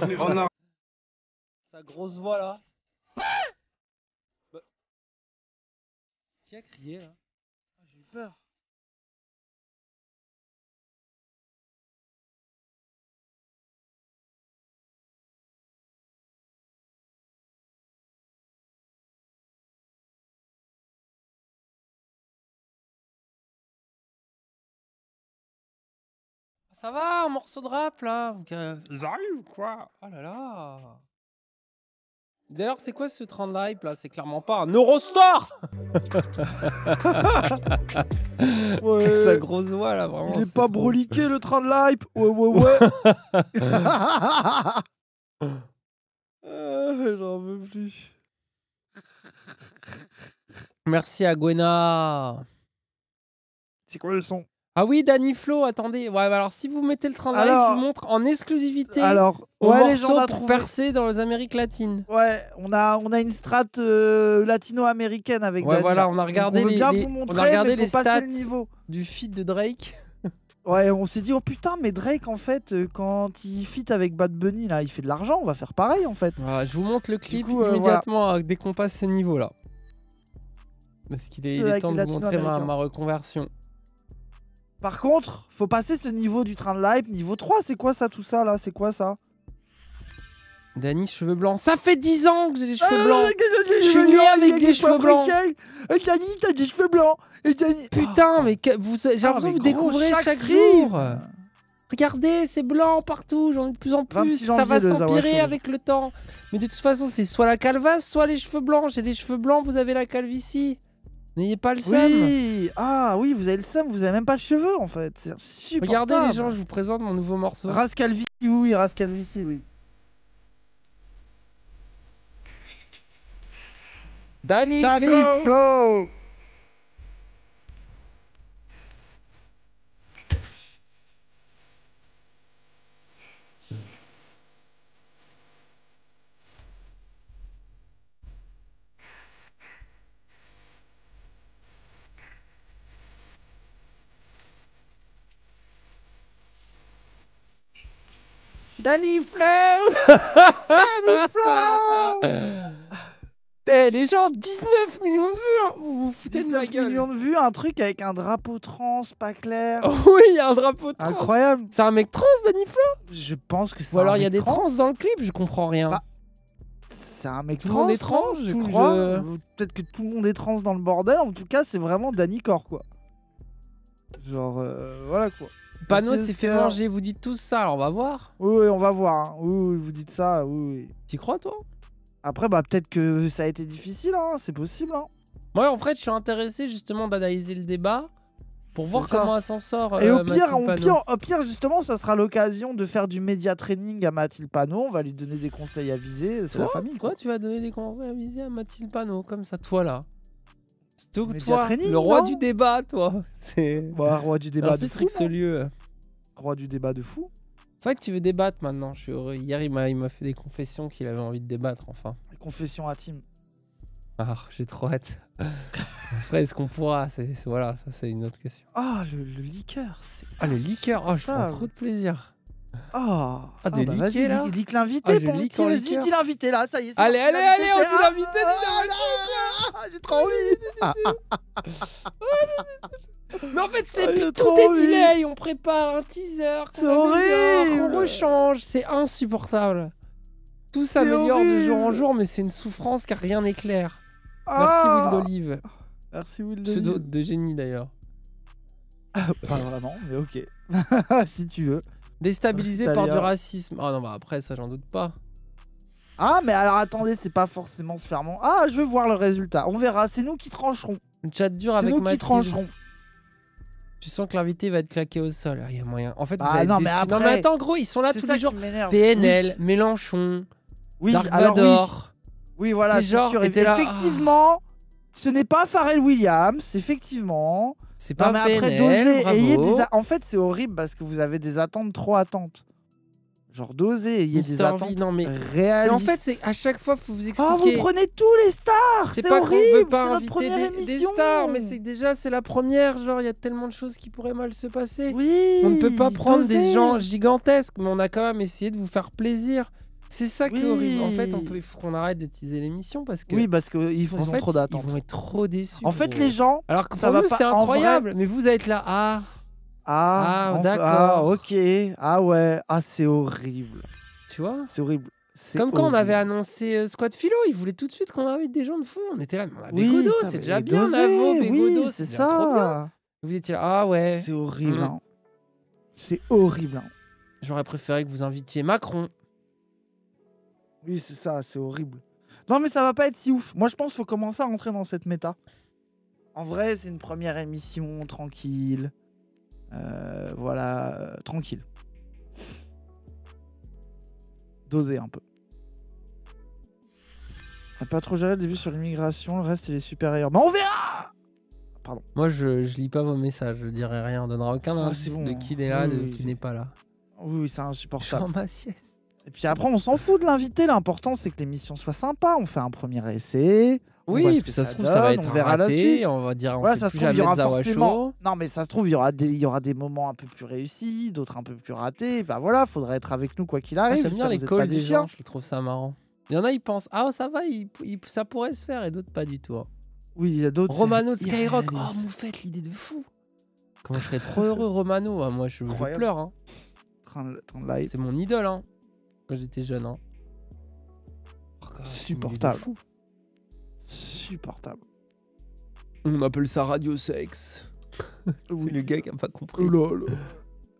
Sa grosse voix là. Bah. Qui a crié là ah, J'ai eu peur. Ça va, un morceau de rap là J'arrive quoi Oh là là D'ailleurs, c'est quoi ce train de hype là C'est clairement pas un Eurostar sa grosse voix là, vraiment. Il est, pas broliqué le train de hype Ouais, ouais, ouais euh, J'en veux plus. Merci à Gwena. C'est quoi le son ah oui, Danny Flo, attendez. Ouais, bah alors si vous mettez le train de je vous montre en exclusivité alors, ouais, les gens pour percer dans les Amériques latines. Ouais, on a, on a une strate euh, latino-américaine avec Ouais, voilà, on a regardé on les, montrer, stats niveau. du fit de Drake. Ouais, on s'est dit, oh putain, mais Drake, en fait, euh, quand il fit avec Bad Bunny, là, il fait de l'argent, on va faire pareil, en fait. je vous montre le clip euh, immédiatement dès qu'on passe ce niveau-là. Parce qu'il est, temps de vous montrer ma reconversion. Par contre, faut passer ce niveau du train de live niveau 3, c'est quoi ça tout ça là C'est quoi ça Dany, cheveux blancs. Ça fait 10 ans que j'ai des cheveux ah, blancs. Je suis avec des cheveux blancs. Euh, Dany, t'as des cheveux blancs. Putain, ah. mais j'ai l'impression que vous ah, découvrez chaque, jour. Regardez, c'est blanc partout, j'en ai de plus en plus. Ça va s'empirer avec le temps. Mais de toute façon, c'est soit la calvasse, soit les cheveux blancs. J'ai des cheveux blancs, vous avez la calvitie. N'ayez pas le seum. Ah oui, vous avez le seum, vous avez même pas de cheveux en fait. C'est Regardez les gens, je vous présente mon nouveau morceau. Rascalvici, oui, Rascalvici, oui. Danny, Danny Danny Flow Danny Flow T'es eh, les 19 millions de vues 19 hein. millions de vues, un truc avec un drapeau trans, pas clair. oui, il y a un drapeau trans Incroyable C'est un mec trans, Danny Flow Je pense que c'est Ou alors il y a des trans. dans le clip, je comprends rien. Bah, c'est un mec trans, trans, je crois. Peut-être que tout le monde est trans dans le bordel, en tout cas, c'est vraiment Danny Core, quoi. Genre, euh, voilà quoi. Pano s'est fait manger, vous dites tout ça, alors on va voir. Oui, on va voir. Hein. Oui, vous dites ça, oui, T'y crois, toi Après, bah peut-être que ça a été difficile, hein. c'est possible. Hein. Moi, en fait, je suis intéressé justement d'analyser le débat pour voir comment elle s'en sort. Et au, euh, pire, au, pire, justement, ça sera l'occasion de faire du média training à Mathilde Panot. On va lui donner des conseils à viser. C'est la famille. Quoi. tu vas donner des conseils à viser à Mathilde Panot comme ça, toi là Stop, toi, le bah, roi du débat, toi. C'est roi du débat. ce lieu roi du débat de fou. C'est vrai que tu veux débattre maintenant, je suis heureux. Hier, il m'a fait des confessions qu'il avait envie de débattre, enfin. Les confessions intimes. Ah, j'ai trop hâte. Après, est-ce qu'on pourra c'est, Voilà, ça c'est une autre question. Ah, le, liqueur. C'est... Ah, le liqueur, oh, je prends trop de plaisir. Oh, ah, ah de ah bah liquer, là que l'invité, pour ah, qui Vas-y, l'invité là, ça y est. Allez, allez, allez, on dit ah, l'invité, l'invité J'ai trop envie Mais en fait, c'est ah, tout des delay. On prépare un teaser, on, on rechange. C'est insupportable. Tout s'améliore de jour en jour, mais c'est une souffrance car rien n'est clair. Ah. Merci Will d'Olive. Merci Will d'Olive. Pseudo de génie d'ailleurs. Ah, pas vraiment, mais ok. si tu veux. Déstabilisé par du racisme. oh, non, bah après, ça j'en doute pas. Ah, mais alors attendez, c'est pas forcément ce ferment. Ah, je veux voir le résultat. On verra, c'est nous qui trancherons. Une Chat dure avec nous qui trancherons. Tu sens que l'invité va être claqué au sol. Il y a moyen. En fait, vous Ah, non, mais après- attends, gros, ils sont là tous les jours. PNL, Mélenchon, Oui, oui. voilà, C'est sûr. Effectivement, ce n'est pas Pharrell Williams, effectivement. C'est pas Non, En fait, c'est horrible parce que vous avez des attentes trop attentes genre d'oser, il y a des attentes non, mais... réalistes. en fait, c'est à chaque fois faut vous expliquer. Oh, vous prenez tous les stars, c'est horrible, c'est veut pas inviter des, stars, mais c'est déjà c'est la première, genre il y a tellement de choses qui pourraient mal se passer. Oui. On ne peut pas prendre des gens gigantesques, mais on a quand même essayé de vous faire plaisir. C'est ça qui est horrible. En fait, on peut qu'on arrête de teaser l'émission parce que oui, parce qu'ils font trop d'attentes. Ils vont être trop déçus. En fait, les gens, alors que ça va nous, c'est incroyable, mais vous êtes là, ah. Ah, ah d'accord. Ah, ok. Ah ouais. Ah, c'est horrible. Tu vois C'est horrible. Comme quand on avait annoncé euh, Squad Philo, ils voulaient tout de suite qu'on invite des gens de fond. On était là, mais on c'est déjà bien, oui, c'est ça. Vous étiez là, ah ouais. C'est horrible. Mm. Hein. C'est horrible. Hein. J'aurais préféré que vous invitiez Macron. Oui, c'est ça, c'est horrible. Non, mais ça va pas être si ouf. Moi, je pense qu'il faut commencer à rentrer dans cette méta. En vrai, c'est une première émission tranquille. Euh, voilà, euh, tranquille. Doser un peu. On pas trop géré le début sur l'immigration, le reste, il est supérieur. Mais on verra Pardon. Moi, je, je lis pas vos messages, je dirai rien, on donnera aucun ah, de hein. qui est là, de qui n'est pas là. Oui, c'est insupportable. Je ma Et puis après, on s'en fout de l'invité, l'important, c'est que l'émission soit sympa. On fait un premier essai, oui, ça, se trouve, ça va être raté, On va dire, y aura Non, mais ça se trouve, il y aura des, moments un peu plus réussis, d'autres un peu plus ratés. Bah voilà, faudrait être avec nous quoi qu'il ah, arrive. J'aime bien les calls des gens, je trouve ça marrant. Il y en a, ils pensent, ah ça va, ça pourrait se faire, et d'autres pas du tout. Hein. Oui, il y a d'autres. Romano de Skyrock, oh faites l'idée de fou. Comment je serais trop heureux, Romano. Hein, moi, je, vous pleure. Hein. C'est mon idole quand j'étais jeune. Hein. Oh, Supportable. Supportable. On appelle ça radio sexe. oui. le gars qui a pas compris. Oh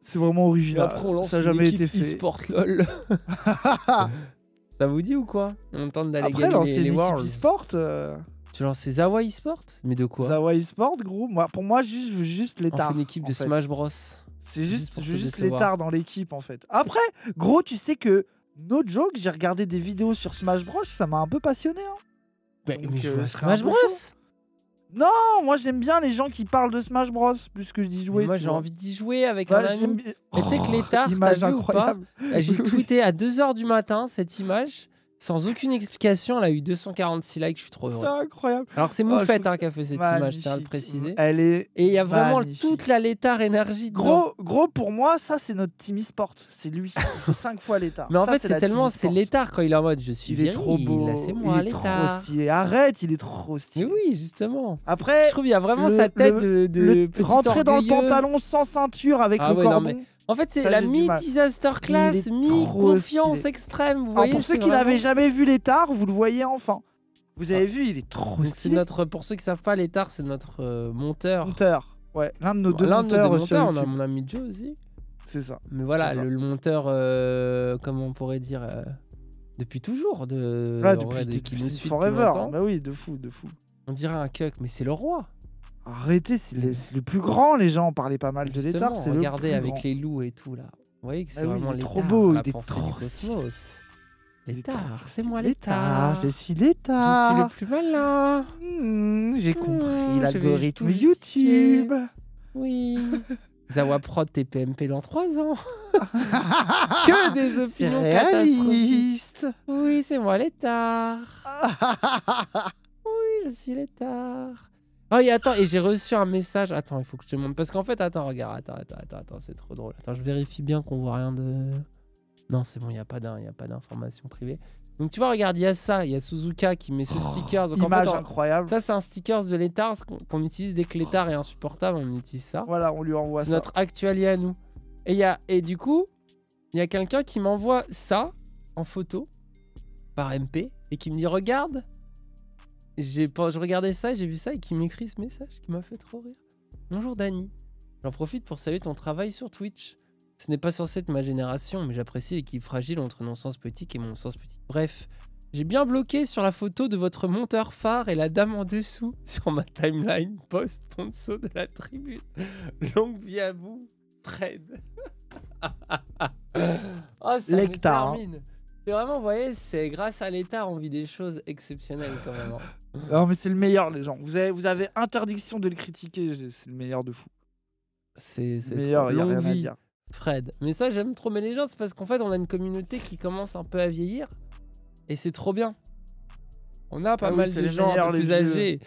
C'est vraiment original. après, on lance ça jamais été fait. E-sport lol. ça vous dit ou quoi On tente d'aller gagner lancer les, Worlds. e-sport. Euh. Tu lances Zawa e-sport Mais de quoi Zawa e-sport, gros. Moi, pour moi, je veux juste l'état. On fait une équipe de Smash Bros. C'est juste, juste, juste dans l'équipe en fait. Après, gros, tu sais que no joke, j'ai regardé des vidéos sur Smash Bros. Ça m'a un peu passionné. Hein. Euh, Smash Bros. Non, moi j'aime bien les gens qui parlent de Smash Bros. Plus que d'y jouer. moi j'ai envie d'y jouer avec bah, Mais tu sais que oh, l'état, t'as vu ou pas J'ai tweeté à 2h du matin cette image sans aucune explication, elle a eu 246 likes, je suis trop heureux. C'est incroyable. Alors c'est Moufette oh, hein, qui a fait cette image, je tiens à le préciser. Elle est Et il y a vraiment toute la létard énergie. Gros, gros pour moi, ça c'est notre Timmy Sport, c'est lui. Il faut 5 fois l'étard. Mais en fait, c'est tellement c'est l'étard quand il est en mode je suis Il est trop beau. moi, il est trop stylé. Arrête, il est trop stylé. Mais oui, justement. Après, je trouve il y a vraiment sa tête de, de le, rentrer dans le pantalon sans ceinture avec ah le en fait, c'est la mi-disaster class, mi-confiance extrême. Vous ah, voyez, pour ceux qui n'avaient jamais vu l'étard, vous le voyez enfin. Vous avez ah. vu, il est trop stylé. Notre, pour ceux qui savent pas, l'étard, c'est notre euh, monteur. Monteur, ouais. L'un de nos deux monteurs. Euh, on a mon ami Joe aussi. C'est ça. Mais voilà, le, monteur, euh, comment on pourrait dire, depuis toujours. De, depuis, forever. Hein. Bah oui, de fou, de fou. On dirait un cuck, mais c'est le roi. Arrêtez, c'est le mmh. plus grand, les gens. On parlait pas mal de l'État c'est le regardez avec les loups et tout là. Vous voyez que ah c'est vraiment trop beau, hein, il est trop beau. c'est moi l'État Je suis l'État Je suis le plus malin. Mmh, j'ai mmh, compris l'algorithme YouTube. Oui. Zawa Prod TPMP dans 3 ans. que des opinions catastrophistes réaliste. Oui, c'est moi l'État oui, je suis l'État Oh, et attends, et j'ai reçu un message. Attends, il faut que je te montre. Parce qu'en fait, attends, regarde, attends, attends, attends, c'est trop drôle. Attends, je vérifie bien qu'on voit rien de. Non, c'est bon, il n'y a pas d'informations privées. Donc tu vois, regarde, il y a ça, il y a Suzuka qui met ce sticker. Oh, stickers. Donc, en fait, incroyable. Ça, c'est un stickers de l'étard qu'on utilise dès que l'étard est insupportable, on utilise ça. Voilà, on lui envoie ça. C'est notre actualité à nous. Et, y a... et du coup, il y a quelqu'un qui m'envoie ça en photo par MP et qui me dit Regarde, j'ai je regardais ça, j'ai vu ça et qui m'écrit ce message qui m'a fait trop rire. Bonjour Dani, j'en profite pour saluer ton travail sur Twitch. Ce n'est pas censé être ma génération, mais j'apprécie l'équipe fragile entre mon sens petit et mon sens petit. Bref, j'ai bien bloqué sur la photo de votre monteur phare et la dame en dessous sur ma timeline post-ponceau de la tribune. Longue vie à vous, Fred. oh, ça termine. C'est vraiment, vous voyez, c'est grâce à l'État on vit des choses exceptionnelles quand même. Hein. non, mais c'est le meilleur, les gens. Vous avez, vous avez interdiction de le critiquer, c'est le meilleur de fou. C'est le meilleur, il n'y a rien à dire. Fred. Mais ça, j'aime trop mais les gens, c'est parce qu'en fait, on a une communauté qui commence un peu à vieillir. Et c'est trop bien. On a pas ah mal de gens un âgés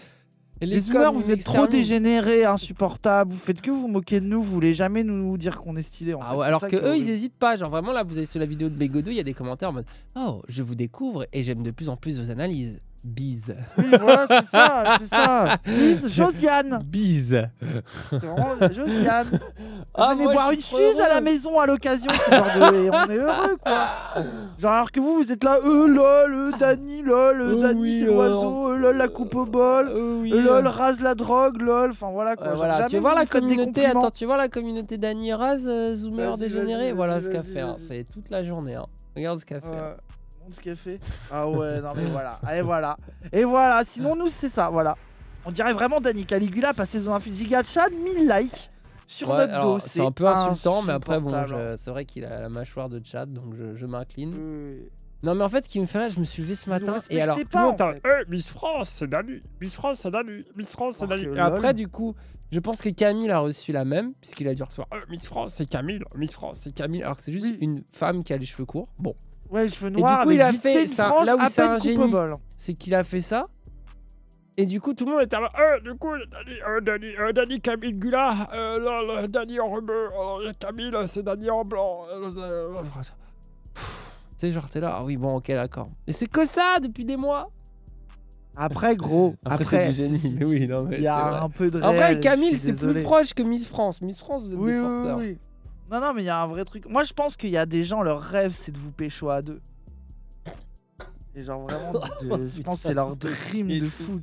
les vous êtes trop dégénérés, insupportables. Vous faites que vous moquez de nous. Vous voulez jamais nous dire qu'on est stylé. Ah alors que, eux, ils hésitent pas. Genre vraiment là, vous avez sur la vidéo de Bégodou il y a des commentaires en mode Oh, je vous découvre et j'aime de plus en plus vos analyses. Bise. Oui, voilà, c'est ça, c'est ça. Bise, Josiane. Bise. C'est vraiment Josiane. Ah, Venez moi, boire une suze à la maison à l'occasion. de... On est heureux, quoi. Genre, alors que vous, vous êtes là, euh, lol, euh, Dani, lol, euh, Dani, c'est l'oiseau, euh, euh lol, la coupe au bol, euh, oui, euh, lol, rase la drogue, lol. Enfin, voilà, quoi. Voilà. Tu vois la communauté, attends, tu vois la communauté Dani, rase, zoomer, dégénéré. Voilà ce qu'à faire. Hein. C'est toute la journée, hein. Regarde ce qu'à faire. Hein monde ce qu'elle fait. Ah ouais, non mais voilà. Et voilà. Et voilà, sinon nous c'est ça, voilà. On dirait vraiment Danny Caligula passé dans un Giga Chad 1000 likes sur notre dos. C'est un peu insultant, mais après, bon, c'est vrai qu'il a la mâchoire de Chad, donc je, m'incline. Non, mais en fait, ce qui me fait je me suis levé ce matin et alors tout eh, Miss France, c'est Dani, Miss France, c'est Dani, Miss France, c'est oh, Dani. Et après, du coup, je pense que Camille a reçu la même, puisqu'il a dû recevoir eh, Miss France, c'est Camille, Miss France, c'est Camille, alors que c'est juste une femme qui a les cheveux courts. Bon. Ouais, cheveux noirs. Et du coup, il a fait, ça, là où c'est un génie, c'est qu'il a fait ça. Et du coup, tout le monde était là. Euh, du coup, Dani, euh, Dani, euh, Dani Camille Gula, euh, Dani en rebeu, euh, Camille, c'est Dani en blanc. Tu sais, genre, t'es là. Ah oui, bon, ok, d'accord. Et c'est que ça depuis des mois. Après, gros, après, après du génie. Oui, non, mais il y a un vrai. peu de Après, Camille, c'est plus proche que Miss France. Miss France, vous êtes oui, Oui, oui. Non, non, mais il y a un vrai truc. Moi, je pense qu'il y a des gens, leur rêve, c'est de vous pécho à deux. Et genre vraiment, je pense que c'est leur dream de fou.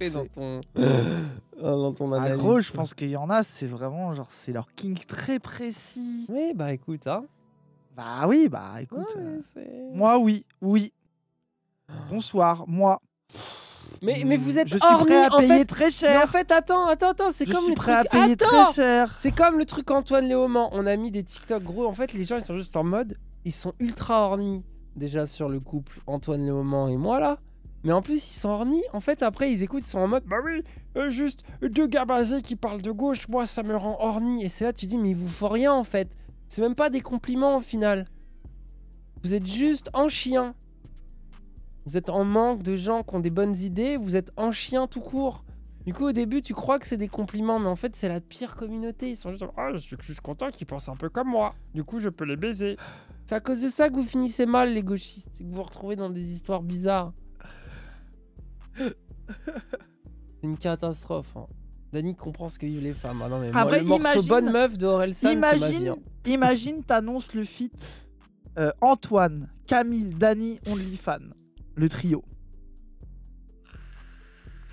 Ah, dans ton... dans ton En gros, je pense qu'il y en a, c'est vraiment genre, c'est leur king très précis. Oui, bah écoute, hein. Bah oui, bah écoute. Euh, moi, oui, oui. Bonsoir, moi. Mais, vous êtes je fait... très cher. en fait, attends, attends, attends, c'est comme suis le truc. À payer attends, très cher. C'est comme le truc Antoine Léaumont. On a mis des TikTok gros. En fait, les gens ils sont juste en mode, ils sont ultra ornis déjà sur le couple Antoine Léaumont et moi là. Mais en plus, ils sont ornis. En fait, après, ils écoutent, ils sont en mode Bah oui, euh, juste deux gars basés qui parlent de gauche, moi, ça me rend orni. Et c'est là, tu dis Mais il vous faut rien en fait. C'est même pas des compliments au final. Vous êtes juste en chien. Vous êtes en manque de gens qui ont des bonnes idées, vous êtes en chien tout court. Du coup, au début, tu crois que c'est des compliments, mais en fait, c'est la pire communauté. Ils sont juste, Ah, je suis juste content qu'ils pensent un peu comme moi. Du coup, je peux les baiser. C'est à cause de ça que vous finissez mal, les gauchistes, que vous vous retrouvez dans des histoires bizarres. c'est une catastrophe. Hein. Dani comprend ce que vivent les femmes. Ah non, le imagine, Bonne Meuf de Imagine, hein. imagine t'annonces le feat euh, Antoine, Camille, Dany, OnlyFans » le trio.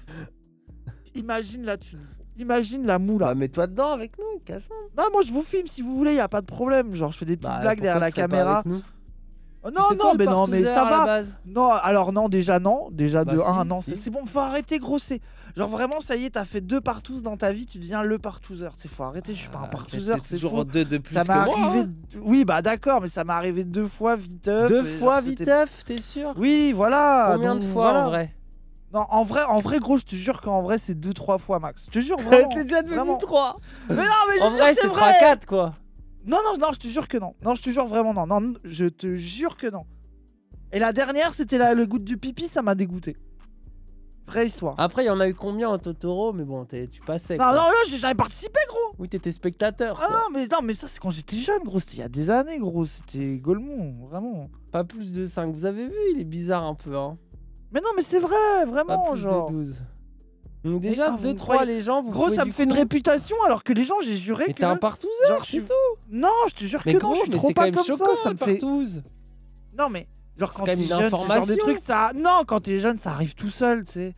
Imagine la thune. Imagine la moula. Bah, mets-toi dedans avec nous, Cassandre. Non, moi je vous filme si vous voulez, y a pas de problème. Genre, je fais des petites bah, blagues derrière la caméra. nous non, non, mais non, mais ça va. Non, alors non, déjà non, déjà bah de si, 1, non, c'est bon, faut arrêter grosser. Genre vraiment, ça y est, t'as fait deux partouzes dans ta vie, tu deviens le partouzer. C'est faut arrêter, je suis pas un ah, partouzer, c'est toujours deux de plus. Ça m'est arrivé. Moi, hein. oui, bah d'accord, mais ça m'est arrivé deux fois viteuf. Deux fois viteuf, t'es sûr Oui, voilà. Combien de fois en vrai non, en vrai, en vrai, gros, je te jure qu'en vrai, c'est 2-3 fois max. Je te jure, vraiment. T'es déjà devenu 3. Mais non, mais je en vrai, c'est 3-4, quoi. Non, non, non, je te jure que non. Non, je te jure vraiment non. Non, je te jure que non. Et la dernière, c'était le goût du pipi, ça m'a dégoûté. Vraie histoire. Après, il y en a eu combien en Totoro Mais bon, tu passais. Quoi. Non, là j'avais participé, gros. Oui, t'étais spectateur. Ah non, mais, non, mais ça, c'est quand j'étais jeune, gros. C'était il y a des années, gros. C'était Golemon, vraiment. Pas plus de 5. Vous avez vu, il est bizarre un peu, hein. Mais non, mais c'est vrai, vraiment, genre déjà, 2-3 ah, les gens. Vous gros, ça me fait une réputation alors que les gens, j'ai juré que. t'es un partouzeur, hein, c'est tout Non, je te jure que non, je suis trop pas comme ça, me fait. Non, mais genre quand t'es jeune, genre ça. Non, quand t'es jeune, ça arrive tout seul, tu sais.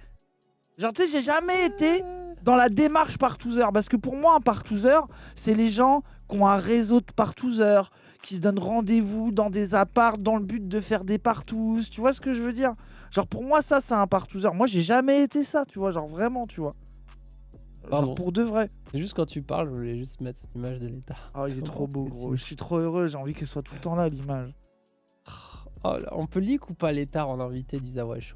Genre, tu sais, j'ai jamais été dans la démarche partouzeur parce que pour moi, un partouzeur, c'est les gens qui ont un réseau de partouzeurs, qui se donnent rendez-vous dans des apparts dans le but de faire des partous. Tu vois ce que je veux dire Genre, pour moi, ça, c'est un partouzeur Moi, j'ai jamais été ça, tu vois. Genre, vraiment, tu vois. Genre, pour de vrai. C'est juste quand tu parles, je voulais juste mettre cette image de l'état. Oh il est trop beau, gros. Je suis trop heureux. J'ai envie qu'elle soit tout le temps là, l'image. Oh on peut leak ou pas l'état en invité du Zawah Show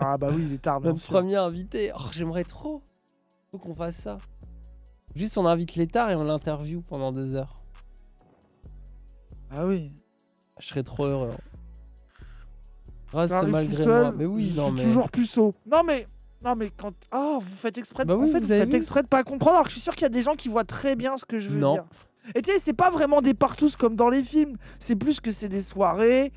Ah, bah oui, l'état, bien Notre premier invité. Oh, j'aimerais trop. Faut qu'on fasse ça. Juste, on invite l'état et on l'interview pendant deux heures. Ah oui. Je serais trop heureux. Hein. Ah, c'est malgré moi. Mais oui, non, mais... toujours puceau. Non, mais. Non mais quand oh vous faites exprès de bah vous, faites exprès de pas comprendre alors je suis sûr qu'il y a des gens qui voient très bien ce que je veux non. dire. Et tu sais c'est pas vraiment des partous comme dans les films, c'est plus que c'est des soirées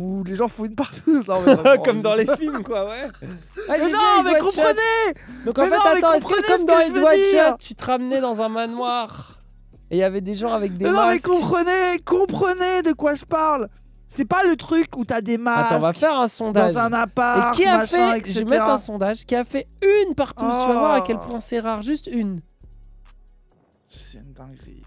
où les gens font une partouze. comme dans les films, quoi, ouais. Ah, non, mais comprenez Donc mais en fait, attends, est-ce que comme dans les Chat, tu te ramenais dans un manoir et il y avait des gens avec des masques Non, mais comprenez Comprenez de quoi je parle c'est pas le truc où t'as des masques. Attends, on va faire un sondage. Dans un appart. Et qui a fait. Je vais mettre un sondage. Qui a fait une partout. Tu vas voir à quel oh. point c'est rare. Juste une. C'est une dinguerie.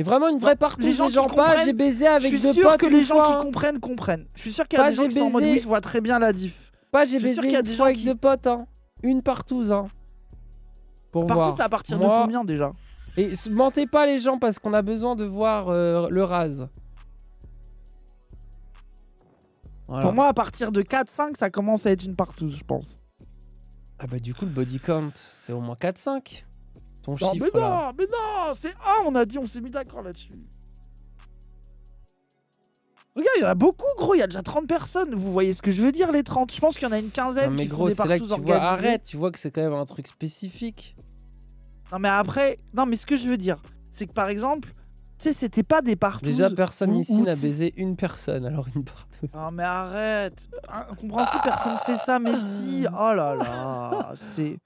Et vraiment une vraie partout. Les gens, pas j'ai baisé avec deux potes. Je suis sûr que les gens qui hein. comprennent comprennent. Je suis sûr qu'il y a des gens qui sont en mode oui, je vois très bien la diff. Pas j'ai baisé avec deux potes. Hein. Une partout. Hein. partout, c'est à partir de combien déjà Et mentez pas les gens parce qu'on a besoin de voir euh, le rase. Pour moi, à partir de 4-5, ça commence à être une partout, je pense. Ah bah du coup, le body count, c'est au moins 4-5. Ton mais non, mais non, c'est 1, on a dit, on s'est mis d'accord là-dessus. Regarde, il y en a beaucoup, gros. Il y a déjà 30 personnes. Vous voyez ce que je veux dire, les 30 Je pense qu'il y en a une quinzaine qui gros, des partout tu Arrête, tu vois que c'est quand même un truc spécifique. Non, mais après, non, mais ce que je veux dire, c'est que par exemple, sais, c'était pas des partout. Déjà, personne ici n'a baisé une personne, alors une partout. Non, ah, mais arrête ah, si personne fait ça, mais si Oh là là C'est.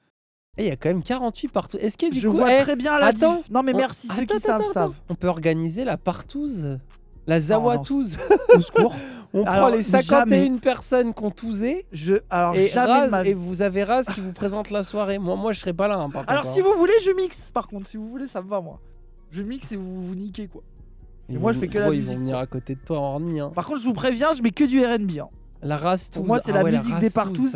Eh, il y a quand même 48 partout. Est-ce qu'il y a du Je vois eh, très bien la attends, Non, mais merci, ceux qui savent, On peut organiser la partouze. La zawatouze. Au secours. on prend les 51 personnes qui ont tousé. Je... Alors, et, et vous avez Raz qui vous présente la soirée. Moi, moi je serai pas là. Hein, alors, si hein. vous voulez, je mixe. Par contre, si vous voulez, ça me va, moi je mixe et vous vous niquez quoi. Et moi, je fais que la musique. Ils vont venir à côté de toi en Hein. Par contre, je vous préviens, je mets que du RB. Hein. La race tous. moi, c'est ah la musique des partout.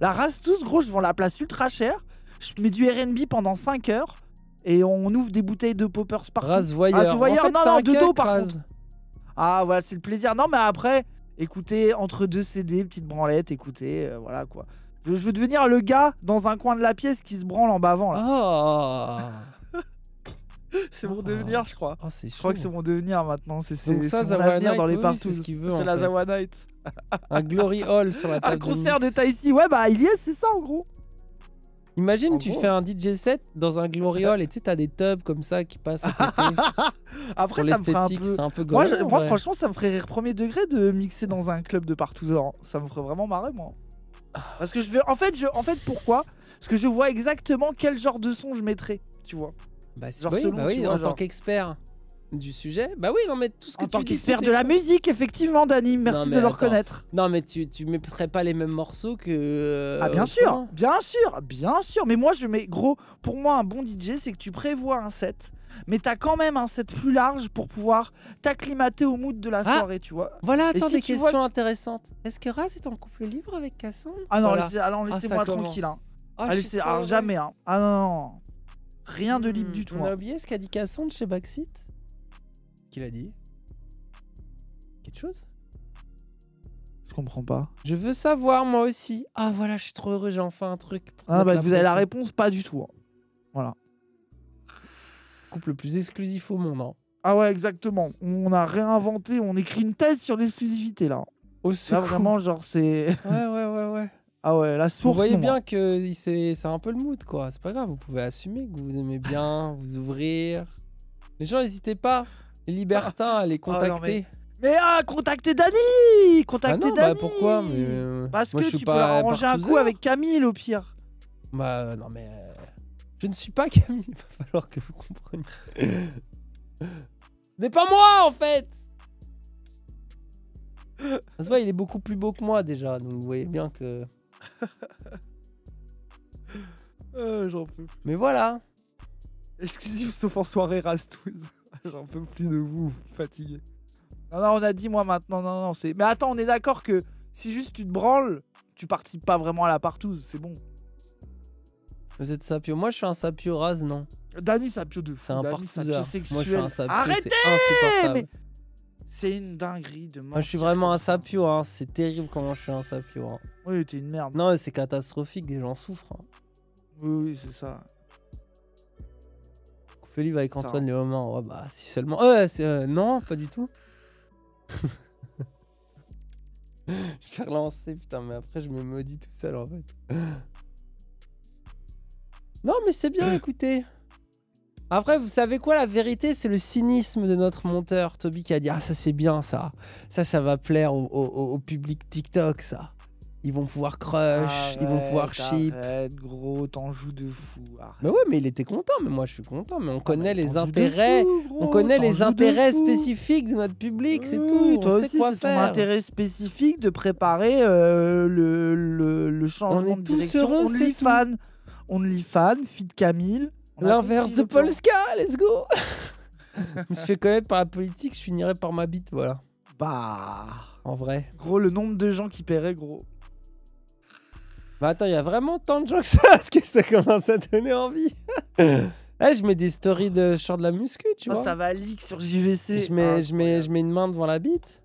La race tous, gros, je vends la place ultra cher. Je mets du RB pendant 5 heures. Et on ouvre des bouteilles de poppers partout. Race voyageur. non, non, de dos par Ah, voilà, c'est le plaisir. Non, mais après, écoutez, entre deux CD, petite branlette, écoutez, euh, voilà quoi. Je, veux devenir le gars dans un coin de la pièce qui se branle en bavant là. Oh. c'est mon ah. devenir, je crois. Ah, je crois que c'est mon devenir maintenant. C'est ça, mon avenir dans les oui, veut C'est la Zawa Night. Un Glory Hall sur la table. Un concert de, de Ouais, bah, il y est, c'est ça en gros. Imagine, tu fais un DJ set dans un Glory Hall et tu sais, t'as des tubs comme ça qui passent. À Après, ça me ferait un peu. Un moi, franchement, ça me ferait rire premier degré de mixer dans un club de partout. Ça me ferait vraiment marrer, moi. Parce que je veux. En fait, je... en fait pourquoi Parce que je vois exactement quel genre de son je mettrais, tu vois. Bah, genre oui, bah en tant qu'expert du sujet. Bah oui, non, mais tout ce que en tant qu'expert de la musique, effectivement, Dani, merci de le reconnaître. Non, mais tu, tu mettrais pas les mêmes morceaux que. Euh, ah, bien sûr, bien sûr, bien sûr. Mais moi, je mets gros. Pour moi, un bon DJ, c'est que tu prévois un set, mais t'as quand même un set plus large pour pouvoir t'acclimater au mood de la ah, soirée, tu vois. Voilà, attends, des questions intéressantes. Est-ce que Raz est en couple libre avec Cassandre Ah non, ah, laissez-moi tranquille, hein. Oh, ah, jamais, hein. Ah non. non. Rien de libre hmm. du tout. On a hein. oublié ce qu'a dit Cassandre chez Backseat Qu'il a dit Quelque chose Je comprends pas. Je veux savoir moi aussi. Ah voilà, je suis trop heureux, j'ai enfin un truc. Ah bah vous avez la réponse Pas du tout. Hein. Voilà. Couple le plus exclusif au monde. Hein. Ah ouais, exactement. On a réinventé, on écrit une thèse sur l'exclusivité là. Au vraiment, genre, c'est. Ouais, ouais, ouais, ouais. Ah ouais, la source. Vous voyez hein. bien que c'est un peu le mood, quoi. C'est pas grave, vous pouvez assumer que vous aimez bien, vous ouvrir. Les gens, n'hésitez pas, les libertins, à les ah, contacter. mais... ah, contactez Dani Contactez bah bah, Dani bah pourquoi euh, Parce que tu peux arranger un coup avec Camille, au pire. Bah euh, non, mais. Euh, je ne suis pas Camille, il va falloir que vous compreniez. Mais pas moi en fait Ça se il est beaucoup plus beau que moi déjà, donc vous voyez bien que... Ah, Mais voilà. Exclusif sauf en soirée Rastouze. J'en peux plus de vous, fatigué. Non, non, on a dit moi maintenant. Non, non, c'est. Mais attends, on est d'accord que si juste tu te branles, tu participes pas vraiment à la partouze, c'est bon. Vous êtes sapio. Moi, je suis un sapio rase, non Dani sapio de fou. C'est un Moi, je suis Arrêtez c'est une dinguerie de moi. Moi, je suis vraiment un sapio, hein. c'est terrible comment je suis un sapio. Hein. Oui, t'es une merde. Non, c'est catastrophique, des gens souffrent. Hein. Oui, oui, c'est ça. Coupez livre avec Antoine Léo ouais, bah si seulement. Euh, euh, non, pas du tout. je vais relancer, putain, mais après, je me maudis tout seul en fait. non, mais c'est bien, écoutez. Après, vous savez quoi La vérité, c'est le cynisme de notre monteur, Toby, qui a dit Ah, ça c'est bien ça. Ça, ça va plaire au, public TikTok, ça. Ils vont pouvoir crush, ah ils vont pouvoir chip. Arrête, gros, t'en joues de fou. Mais ouais, mais il était content, mais moi je suis content. Mais on ah, connaît les intérêts, on connaît les intérêts spécifiques de notre public, c'est tout. Toi on aussi, c'est ton intérêt spécifique de préparer euh, le, le, le, changement on est tous les c'est tout. On lit fan. Fit Camille. L'inverse de Polska, let's go Je me suis fait connaître par la politique, je finirais par ma bite, voilà. Bah. En vrai. Gros, le nombre de gens qui paieraient, gros. Bah attends, il y a vraiment tant de gens que ça, Est-ce que ça commence à donner envie. Eh, je mets des stories de short de la muscu, tu ah, vois. Ça va leak sur JVC. Je mets, je mets, je mets une main devant la bite.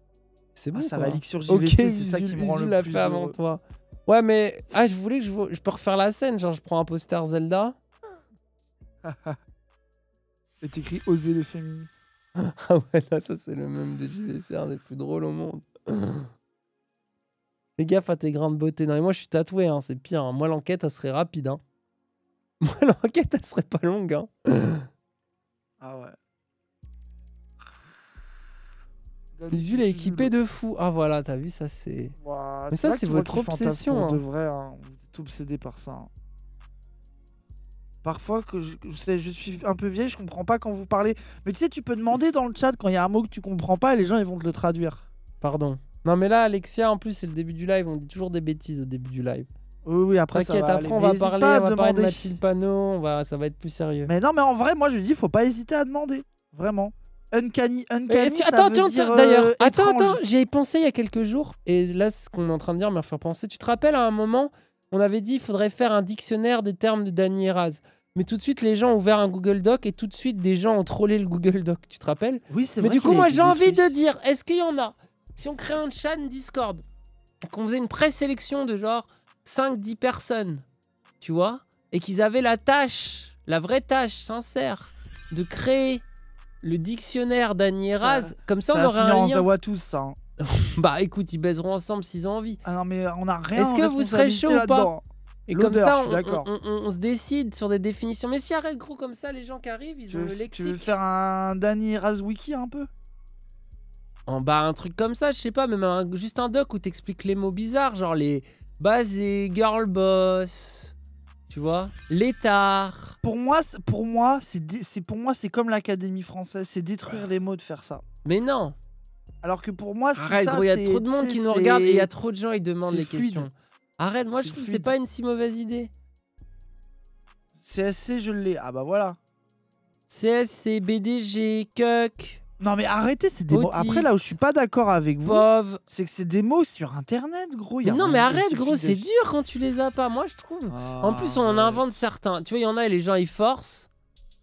C'est bon. Ah, ça va leak sur JVC. Ok, c'est ça qui me rend le plus fait avant toi. Ouais, mais ah, je voulais que je, je peux refaire la scène. Genre, je prends un poster Zelda. Et écrit Oser le féminisme. ah ouais, là, ça c'est le même de JVC, un des plus drôles au monde. Fais gaffe à tes grains de beauté. Non, mais moi je suis tatoué, hein, c'est pire. Hein. Moi l'enquête, elle serait rapide. Hein. Moi l'enquête, elle serait pas longue. Hein. ah ouais. Jules est équipé de fou. Ah voilà, t'as vu, ça c'est. mais ça, c'est votre obsession. Hein. De vrai, hein. Vous obsédé par ça. Hein. Parfois, que je, suis un peu vieille, je comprends pas quand vous parlez. Mais tu sais, tu peux demander dans le chat quand il y a un mot que tu comprends pas les gens ils vont te le traduire. Pardon. Non, mais là, Alexia, en plus, c'est le début du live. On dit toujours des bêtises au début du live. Oui, oui, après, ça va aller. on va parler, on va parler de Mathilde Panot, ça va être plus sérieux. Mais non, mais en vrai, moi je dis, il faut pas hésiter à demander. Vraiment. Uncanny, uncanny. attends, d'ailleurs, euh, attends, j'y ai pensé il y a quelques jours, et là, ce qu'on est en train de dire m'a fait penser. Tu te rappelles à un moment, on avait dit il faudrait faire un dictionnaire des termes de Danny Eras. Mais tout de suite, les gens ont ouvert un Google Doc et tout de suite, des gens ont trollé le Google Doc. Tu te rappelles Oui, c'est vrai. Mais du coup, moi, j'ai envie de dire est-ce qu'il y en a Si on crée un chat Discord, qu'on faisait une présélection de genre 5-10 personnes, tu vois, et qu'ils avaient la tâche, la vraie tâche sincère, de créer le dictionnaire d'Annie comme ça, on aurait un lien. En tous, ça. Hein. bah écoute, ils baiseront ensemble s'ils ont envie. Ah non, mais on a rien. Est-ce que vous serez chaud ou pas et comme ça, on, se décide sur des définitions. Mais si arrête gros comme ça, les gens qui arrivent, ils ont le lexique. Tu veux faire un Danny Razwiki un peu En bas, un truc comme ça, je sais pas, même juste un doc où t'expliques les mots bizarres, genre les basés, girl boss, tu vois, l'état Pour moi, pour moi, c'est pour moi, c'est comme l'Académie française, c'est détruire les mots de faire ça. Mais non. Alors que pour moi, arrête, ça, gros, il y a trop de monde qui nous regarde et il y a trop de gens qui demandent les questions. Arrête, moi je trouve que c'est pas une si mauvaise idée. CSC, je l'ai. Ah bah voilà. CSC, BDG, Cuck. Non mais arrêtez, c'est des mots. Après là où je suis pas d'accord avec vous, c'est que c'est des mots sur internet, gros. non mais arrête, gros, c'est dur quand tu les as pas. Moi je trouve. en plus on en ah. invente certains. Tu vois, il y en a et les gens ils forcent.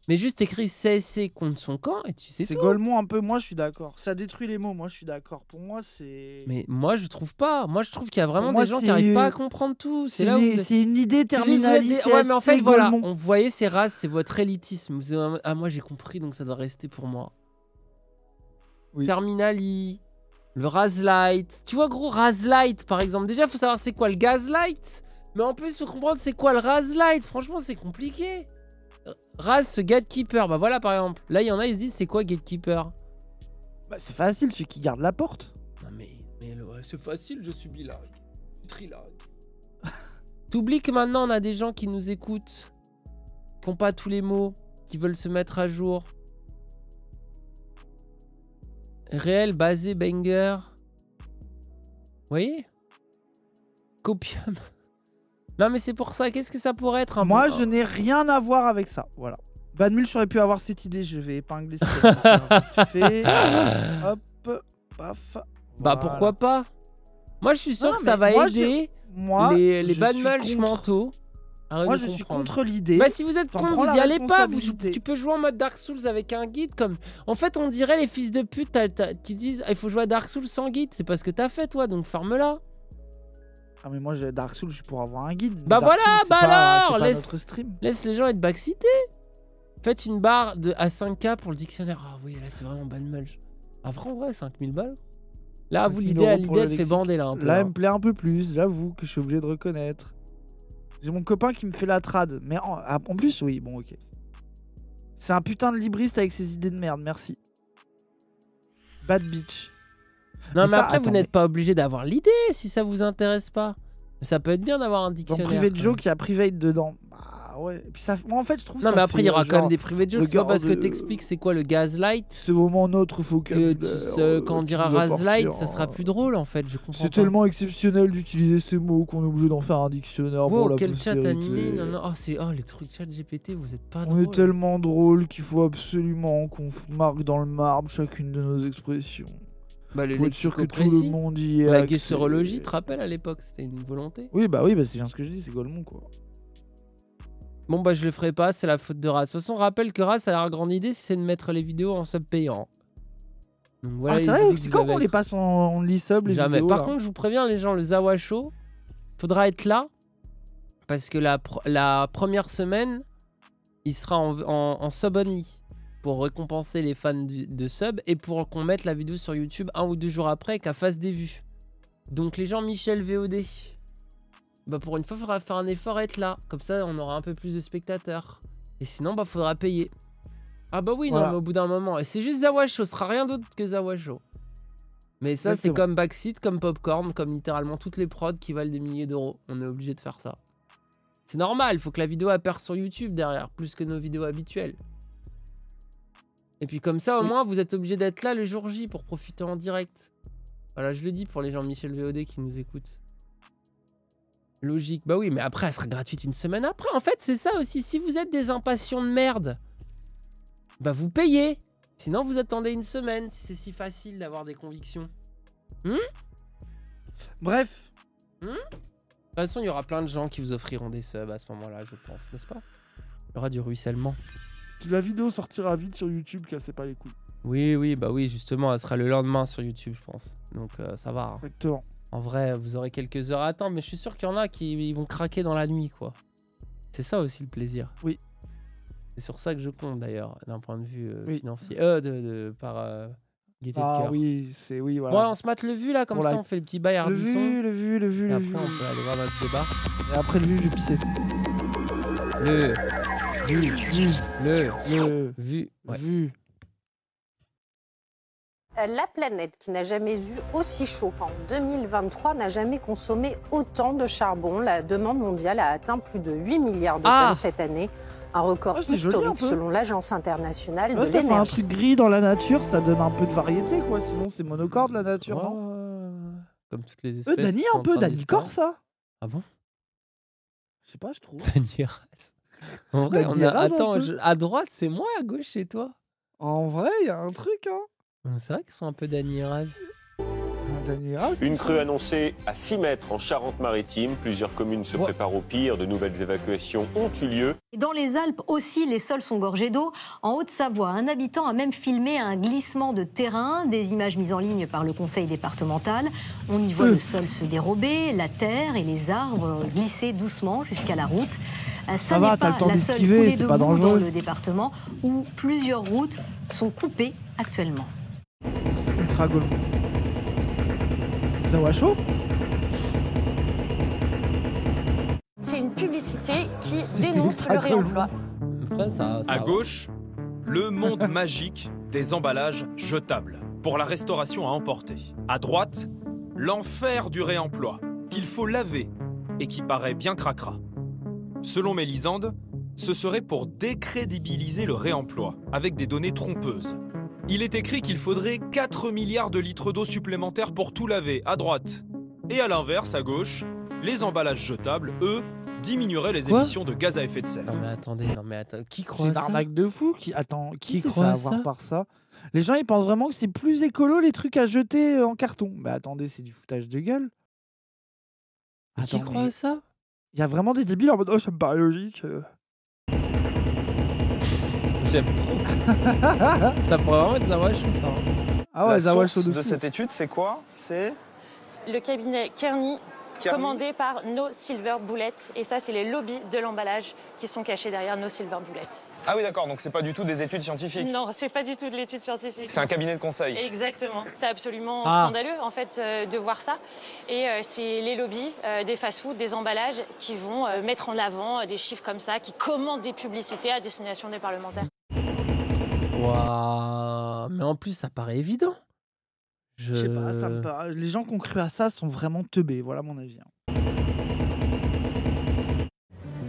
Mais juste écrit CSC contre son camp et tu sais C'est Golemont un peu, moi je suis d'accord. Ça détruit les mots, moi je suis d'accord. Pour moi c'est... Mais moi je trouve pas. Moi je trouve qu'il y a vraiment des gens qui arrivent pas à comprendre tout. C'est une, C'est une idée terminale Ouais mais en fait voilà, on voyait ces races, c'est votre élitisme. Ah moi j'ai compris donc ça doit rester pour moi. Terminali, le Razlight. Tu vois gros Razlight par exemple. Déjà faut savoir c'est quoi le Gazlight. Mais en plus faut comprendre c'est quoi le Razlight. Franchement c'est compliqué. Race gatekeeper. Bah voilà, par exemple. Là, il y en a, ils se disent, c'est quoi gatekeeper Bah, c'est facile, celui qui garde la porte. Non, mais, c'est facile, je suis bilague. Trilague. T'oublies que maintenant, on a des gens qui nous écoutent, qui n'ont pas tous les mots, qui veulent se mettre à jour. Réel, basé, banger. Vous voyez Copium. Non, mais c'est pour ça. Qu'est-ce que ça pourrait être un Moi, je n'ai rien à voir avec ça. Voilà. Van Mulch aurait pu avoir cette idée. Je vais épingler hein, Hop, paf. Bah, pourquoi pas Moi, je suis sûr que ça va aider moi, les, les mentaux. Moi, je suis contre l'idée. Bah, si vous êtes contre, vous y allez pas. Vous, tu peux jouer en mode Dark Souls avec un guide. comme En fait, on dirait les fils de pute qui disent ah, il faut jouer à Dark Souls sans guide. C'est parce que t'as fait, toi, donc ferme-la. Ah mais moi, j'ai Dark Souls, je suis pour avoir un guide. Bah voilà, bah alors, laisse- les gens être backcités. Faites une barre de à 5K pour le dictionnaire. Ah oui, là, c'est vraiment bad mulch. Après, en vrai, 5000 balles. Là, vous, l'idée, l'idée, fait bander, là, un peu. Là, hein. elle me plaît un peu plus, j'avoue, que je suis obligé de reconnaître. J'ai mon copain qui me fait la trad. Mais en, ah, en plus, oui, bon, ok. C'est un putain de libriste avec ses idées de merde, merci. Bad bitch. Non, mais, après, vous n'êtes pas obligé d'avoir l'idée si ça vous intéresse pas. Ça peut être bien d'avoir un dictionnaire. Privé Private Joke, il y a Private dedans. Bah ouais. puis ça, moi, en fait, je trouve non, ça. Non, mais après, il y aura quand même des Private Jokes. C'est pas parce que t'expliques c'est quoi le Gaslight. C'est vraiment notre faut que. Euh, quand on dira Razlight, ça sera plus drôle en fait. Je comprends. C'est tellement exceptionnel d'utiliser ces mots qu'on est obligé d'en faire un dictionnaire. pour la quel chat animé Non, non. Oh, c'est... oh, les trucs chat GPT, vous êtes pas drôle. On est tellement drôle qu'il faut absolument qu'on marque dans le marbre chacune de nos expressions. Bah, pour être sûr que tout le monde y est. La guesserologie, te rappelle à l'époque, c'était une volonté. Oui, bah oui, bah, c'est bien ce que je dis, c'est Golemon. quoi. Bon, bah je le ferai pas, c'est la faute de Raz. De toute façon, rappelle que Raz a la grande idée, c'est de mettre les vidéos en sub payant. Ah, c'est vrai, c'est quand on les passe en, en sub les Jamais. Par contre, je vous préviens, les gens, le Zawa Show, faudra être là. Parce que la, première semaine, il sera en, en sub only pour récompenser les fans de sub et pour qu'on mette la vidéo sur YouTube un ou deux jours après qu'elle fasse des vues. Donc les gens Michel VOD, bah pour une fois, faudra faire un effort Et être là. Comme ça, on aura un peu plus de spectateurs. Et sinon, bah faudra payer. Ah bah oui, non, au bout d'un moment. Et c'est juste Zawasho, ce sera rien d'autre que Zawasho. Mais ça, c'est comme Backseat, comme Popcorn, comme littéralement toutes les prods qui valent des milliers d'euros. On est obligé de faire ça. C'est normal, il faut que la vidéo apparaisse sur YouTube derrière, plus que nos vidéos habituelles. Et puis comme ça, au moins, vous êtes obligé d'être là le jour J pour profiter en direct. Voilà, je le dis pour les gens Michel VOD qui nous écoutent. Logique. Bah oui, mais après, elle sera gratuite une semaine après. En fait, c'est ça aussi. Si vous êtes des impatients de merde, bah vous payez. Sinon, vous attendez une semaine si c'est si facile d'avoir des convictions. Hum Bref. Hmm de toute façon, il y aura plein de gens qui vous offriront des subs à ce moment-là, je pense, n'est-ce pas Il y aura du ruissellement. La vidéo sortira vite sur YouTube, cassez pas les couilles. Oui, oui, bah oui, justement, elle sera le lendemain sur YouTube, je pense. Donc euh, ça va. Hein. Exactement. En vrai, vous aurez quelques heures à attendre, mais je suis sûr qu'il y en a qui ils vont craquer dans la nuit, quoi. C'est ça aussi le plaisir. Oui. C'est sur ça que je compte d'ailleurs, d'un point de vue euh, financier. Euh, de, par euh, ah, de oui, c'est oui, voilà. Bon, on se mate le vu là, comme ça on fait le petit bail Le vu, le vu, le vu, le après, vu. on peut aller voir notre débat. Et après le vu, je vais pisser. Le. La planète qui n'a jamais eu aussi chaud en 2023 n'a jamais consommé autant de charbon. La demande mondiale a atteint plus de 8 milliards de ah cette année. Un record ah, historique selon l'Agence internationale ah, de l'énergie. un truc gris dans la nature, ça donne un peu de variété, quoi. Sinon, c'est monocorde la nature, Comme toutes les euh, espèces. Dany, un peu, Dany ça Ah bon Je sais pas, je trouve. En bah, vrai, à droite, c'est moi, à gauche, c'est toi. En vrai, il y a un truc, hein. Bah, c'est vrai qu'ils sont un peu d'Aniraz. Ah, Une crue annoncée à 6 mètres en Charente-Maritime. Plusieurs communes se préparent au pire. De nouvelles évacuations ont eu lieu. Dans les Alpes aussi, les sols sont gorgés d'eau. En Haute-Savoie, un habitant a même filmé un glissement de terrain. Des images mises en ligne par le conseil départemental. On y voit euh. le sol se dérober, la terre et les arbres glisser doucement jusqu'à la route. Euh, ça, va, t'as le temps d'esquiver, c'est pas dangereux. Dans le département où plusieurs routes sont coupées actuellement. C'est ultra gaulle. Ça va chaud C'est une publicité qui dénonce le réemploi. à gauche, le monde magique des emballages jetables pour la restauration à emporter. À droite, l'enfer du réemploi qu'il faut laver et qui paraît bien cracra. Selon Mélisande, ce serait pour décrédibiliser le réemploi, avec des données trompeuses. Il est écrit qu'il faudrait 4 milliards de litres d'eau supplémentaires pour tout laver, à droite. Et à l'inverse, à gauche, les emballages jetables, eux, diminueraient les émissions de gaz à effet de serre. Non mais attendez, non qui croit C'est une arnaque de fou qui attends, qui, croit par ça Les gens ils pensent vraiment que c'est plus écolo les trucs à jeter euh, en carton. Mais attendez, c'est du foutage de gueule. Qui croit ça il y a vraiment des débiles en mode Oh, c'est me logique. Euh. J'aime trop. ça pourrait vraiment être Zawashu, ça. Hein. Ah ouais, La source de, de cette étude, c'est quoi C'est le cabinet Kearney commandé par nos Silver Bullets. Et ça, c'est les lobbies de l'emballage qui sont cachés derrière nos Silver Bullets. Ah oui, d'accord, donc c'est pas du tout des études scientifiques. Non, c'est pas du tout de l'étude scientifique. C'est un cabinet de conseil. Exactement. C'est absolument ah. scandaleux, en fait, euh, de voir ça. Et euh, c'est les lobbies euh, des fast-foods, des emballages, qui vont mettre en avant des chiffres comme ça, qui commandent des publicités à destination des parlementaires. Waouh Mais en plus, ça paraît évident. Je... sais pas, ça me Les gens qui ont cru à ça sont vraiment teubés, voilà mon avis. Hein.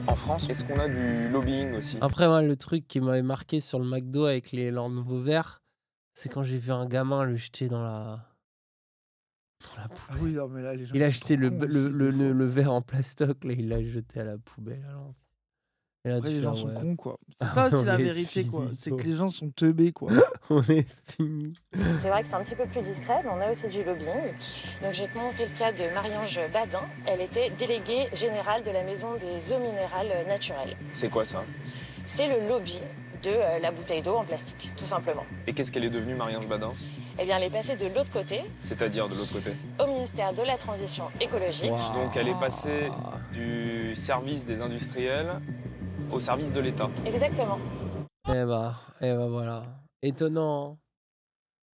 En France, est-ce qu'on a du lobbying aussi Après, moi, le truc qui m'avait marqué sur le McDo avec les leurs nouveaux verts, c'est quand j'ai vu un gamin le jeter dans la. Dans la poubelle. il a jeté le, le, verre en plastoc, là, il l'a jeté à la poubelle les gens ah sont cons, quoi. Ça, c'est la vérité, quoi. C'est que les gens sont teubés, quoi. on est fini. C'est vrai que c'est un petit peu plus discret, mais on a aussi du lobbying. Donc, je vais te montrer le cas de Marie-Ange Badin. Elle était déléguée générale de la Maison des eaux minérales naturelles. C'est quoi ça C'est le lobby de euh, la bouteille d'eau en plastique, tout simplement. Et qu'est-ce qu'elle est devenue, Marie-Ange Badin Eh bien, elle est passée de l'autre côté. C'est-à-dire de l'autre côté Au ministère de la Transition écologique. Donc, elle est passée du service des industriels au service de l'État. Exactement. Eh bah, eh bah voilà. Étonnant. Hein.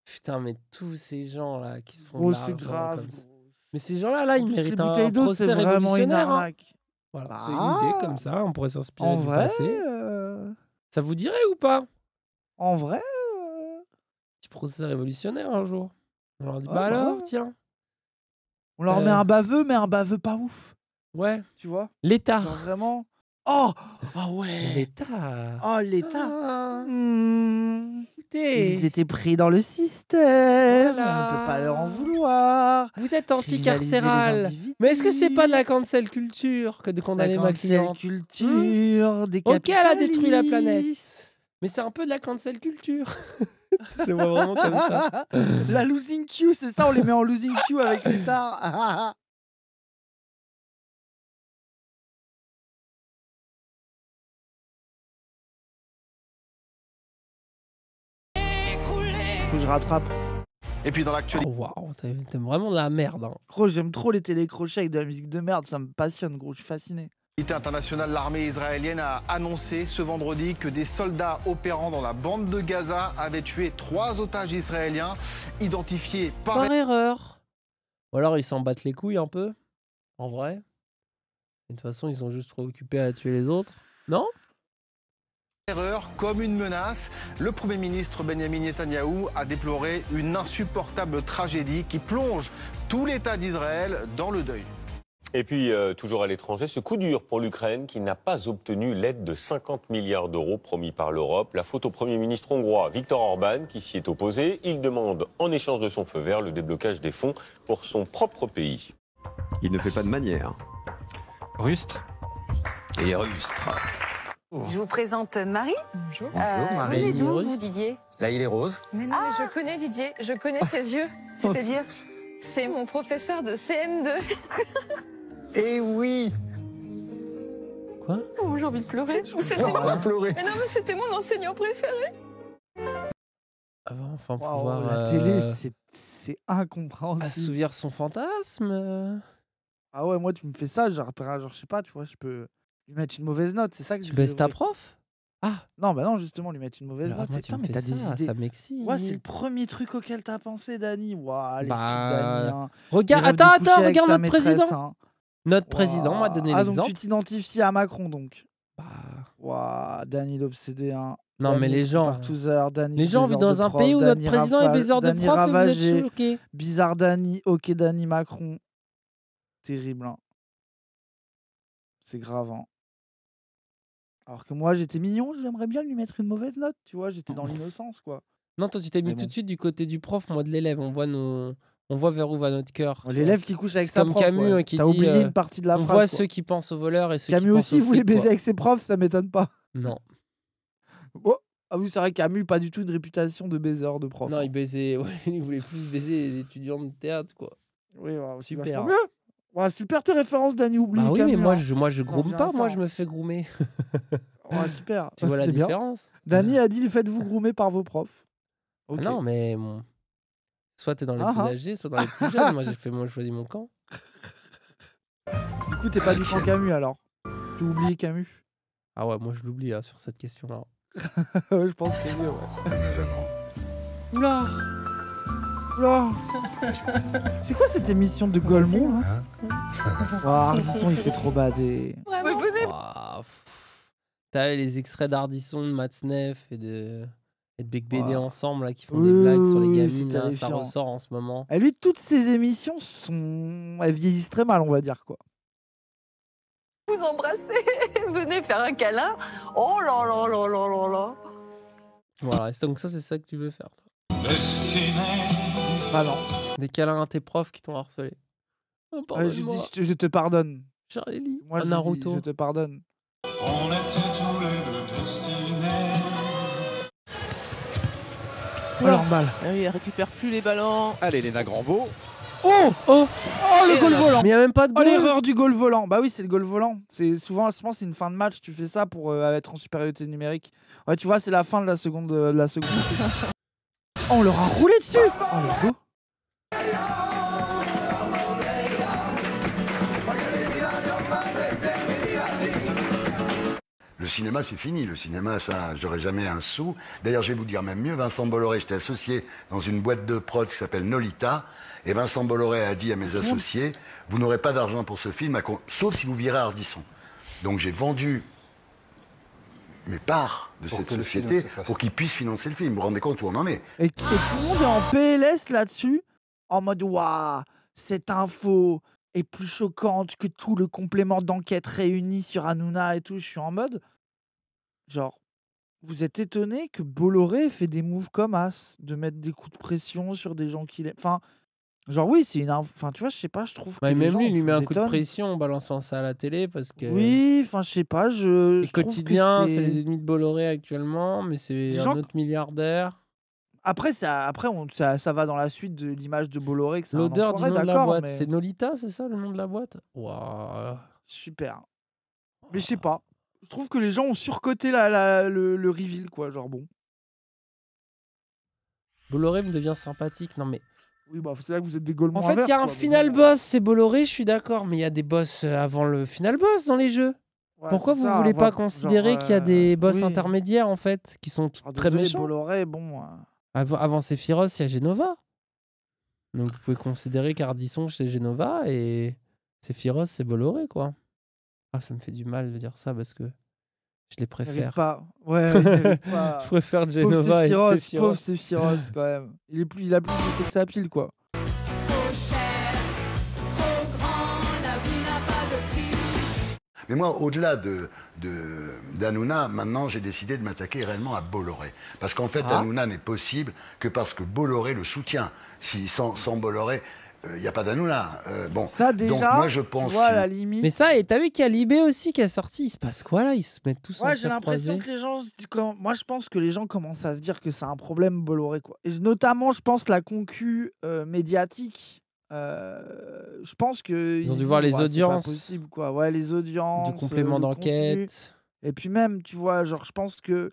Putain, mais tous ces gens-là qui se font oh, c'est grave. Mais ces gens-là, ils méritent un procès révolutionnaire. Hein. Voilà, bah. c'est une idée comme ça, hein, on pourrait s'inspirer du vrai, passé. Euh. Ça vous dirait ou pas En vrai Du euh. Petit procès révolutionnaire un jour. On leur dit, bah, bah, alors, tiens. On leur met euh. un baveux, mais un baveux pas ouf. Ouais. Tu vois L'État. Vraiment Oh, ah oh ouais. L'État. Oh l'État. Ah. Hmm. Ils étaient pris dans le système. On ne peut pas leur en vouloir. Vous êtes anticarcéral. Mais est-ce que c'est pas de la cancel culture que de condamner ma cliente Cancel culture. Hmm des ok, elle a détruit la planète. Mais c'est un peu de la cancel culture. Je vois vraiment comme ça. La losing queue, c'est ça, on les met en losing queue avec l'État. je rattrape. Et puis dans l'actualité. Oh, Waouh, vraiment de la merde. Hein. Gros, j'aime trop les télécrochets avec de la musique de merde, ça me passionne, gros, je suis fasciné. Internationale, l'armée israélienne a annoncé ce vendredi que des soldats opérant dans la bande de Gaza avaient tué trois otages israéliens identifiés par, par erreur. Ou alors ils s'en battent les couilles un peu, en vrai. de toute façon, ils sont juste trop occupés à tuer les autres. Non erreur comme une menace. Le Premier ministre Benjamin Netanyahou a déploré une insupportable tragédie qui plonge tout l'État d'Israël dans le deuil. Et puis, euh, toujours à l'étranger, ce coup dur pour l'Ukraine qui n'a pas obtenu l'aide de 50 milliards d'euros promis par l'Europe. La faute au Premier ministre hongrois Viktor Orban qui s'y est opposé. Il demande en échange de son feu vert le déblocage des fonds pour son propre pays. Il ne fait pas de manière. Rustre. Et rustre. Je vous présente Marie. Bonjour. Bonjour euh, Marie. Vous est d'où, Didier Là, il est rose. Mais non, ah. je connais Didier, je connais ses yeux. C'est-à-dire C'est mon professeur de CM2. Eh oui Quoi J'ai envie de pleurer. Oh, pleurer. Mais non, mais c'était mon enseignant préféré. Avant, enfin, wow, la télé, euh, c'est incompréhensible. Assouvir son fantasme. Ah ouais, moi, tu me fais ça, genre, genre je sais pas, tu vois, je peux lui mettre une mauvaise note. C'est ça que tu je baisses ta prof Ah Non, bah non, justement, lui mettre une mauvaise note. mais t'as des idées. Ça m'excite. Ouais, c'est le premier truc auquel t'as pensé, Dani. Waouh, les bah... Regarde, attends, attends, regarde notre président. Hein. Notre président m'a donné l'exemple. Ah, donc tu t'identifies à Macron, donc. Bah. Waouh, Dani l'obsédé, hein. Non, mais les gens. les gens vivent dans un pays où notre président est bizarre de prof et vous êtes Bizarre Dani, ok Dani Macron. Terrible. Hein. C'est grave. Hein. Alors que moi, j'étais mignon, j'aimerais bien lui mettre une mauvaise note, tu vois, j'étais dans l'innocence, quoi. Non, toi, tu t'es mis tout de suite du côté du prof, moi de l'élève. On voit nos... on voit vers où va notre cœur. Oh, l'élève qui couche avec sa prof. Camus oublié hein, euh, une partie de la on voit ceux qui pensent aux voleurs et ceux qui aussi pensent aux voulait baiser avec ses profs, ça m'étonne pas. Non. Oh, ah vous c'est Camus, pas du tout une réputation de baiser de prof. Non, il hein. baisait, il voulait plus baiser les étudiants de théâtre, quoi. Oui, super. Ouais, super tes références d'Annie Oubli. Ah oui, mais moi je, moi je groome pas, moi je hein. me fais groomer. ouais, super. Tu vois la différence Dani a dit faites-vous groomer par vos profs. Ah non, mais soit t'es dans les ah, plus hein. âgés, soit dans les plus jeunes. Moi j'ai fait, moi choisi mon camp. Du coup, t'es pas du camp Camus alors Tu oublies Camus Ah ouais, moi je l'oublie hein, sur cette question là. je pense que c'est mieux, Oula c'est quoi cette émission de Golemont hein oh, Ardisson, il fait trop bad Ouais T'as les extraits d'Ardisson, de Matsnef et de, et de Big BD ensemble là, qui font des blagues sur les gamines. ça ressort en ce moment. et ah, lui, toutes ces émissions sont. Elles vieillissent très mal, on va dire quoi. vous embrasser, venez faire un câlin. Oh là là là là là là. Voilà, donc ça, c'est ça que tu veux faire. toi. Bah, non. Des câlins à tes profs qui t'ont harcelé. Oh, ah, je te pardonne. Charlie, Moi, je Naruto. je te pardonne. On ah elle récupère plus les ballons. Allez, Léna Granvaux. Oh Oh Oh, oh le goal volant Mais il a même pas de oh, goal. Oh l'erreur du goal volant Bah oui c'est le goal volant. C'est souvent je pense c'est une fin de match, tu fais ça pour euh, être en supériorité numérique. Ouais tu vois c'est la fin de la seconde euh, de la seconde. Oh, on leur a roulé dessus bah, oh, le cinéma, c'est fini. Le cinéma, ça, j'aurais jamais un sou. D'ailleurs, je vais vous dire même mieux, Vincent Bolloré, j'étais associé dans une boîte de prod qui s'appelle Nolita. Et Vincent Bolloré a dit à mes associés, vous n'aurez pas d'argent pour ce film, sauf si vous virez Ardisson. Donc j'ai vendu mais part de cette société pour qu'ils puisse financer le film. Vous vous rendez compte où on en est Et, tout le monde est en PLS là-dessus, en mode Waouh, cette info est plus choquante que tout le complément d'enquête réuni sur Hanouna et tout. Je suis en mode Genre, vous êtes étonné que Bolloré fait des moves comme As, de mettre des coups de pression sur des gens qui l'aiment. Enfin, Genre, oui, c'est une. Enfin, tu vois, je sais pas, je trouve bah, Même lui, il lui met un coup de pression en balançant ça à la télé parce que. Oui, enfin, je sais pas. Je, les c'est les ennemis de Bolloré actuellement, mais c'est un autre milliardaire. Après, ça, après on, ça, ça va dans la suite de l'image de Bolloré. L'odeur du nom de la boîte. C'est Nolita, c'est ça le nom de la boîte Waouh. Super. Mais je sais pas. Je trouve que les gens ont surcoté la, le, le reveal, quoi. Genre, bon. Bolloré me devient sympathique. Non, mais bah, vous En fait, il y a un final euh, boss, c'est Bolloré, je suis d'accord, mais il y a des boss euh, avant le final boss dans les jeux. Pourquoi vous ne voulez pas considérer qu'il y a euh, des boss intermédiaires, en fait, qui sont très méchants bon. Avant, avant Sephiroth, il y a Genova. Donc vous pouvez considérer qu'Ardisson, c'est Genova et Sephiroth, c'est Bolloré, quoi. Ah, ça me fait du mal de dire ça parce que je les préfère. Ouais, je préfère Genova et Sephiroth. Pauvre quand même. Il, est plus, il a plus de sexe à pile, quoi. Trop cher, trop grand, la vie n'a pas de prix. Mais moi, au-delà de, de, d'Anouna, maintenant, j'ai décidé de m'attaquer réellement à Bolloré. Parce qu'en fait, ah. n'est possible que parce que Bolloré le soutient. Si, sans Bolloré, il euh, n'y a pas d'Anoula, là. Euh, bon, ça déjà, moi je pense. Tu la limite. Mais ça, et t'as vu qu'il y a Libé aussi qui a sorti. Il se passe quoi là Ils se mettent tous. Ouais, j'ai l'impression que les gens. Moi, je pense que les gens commencent à se dire que c'est un problème Bolloré quoi. Et notamment, je pense la concu euh, médiatique. je pense que ils, ont dû voir les audiences. quoi. Ouais, les audiences. Du complément d'enquête. Et puis même, tu vois, genre, je pense que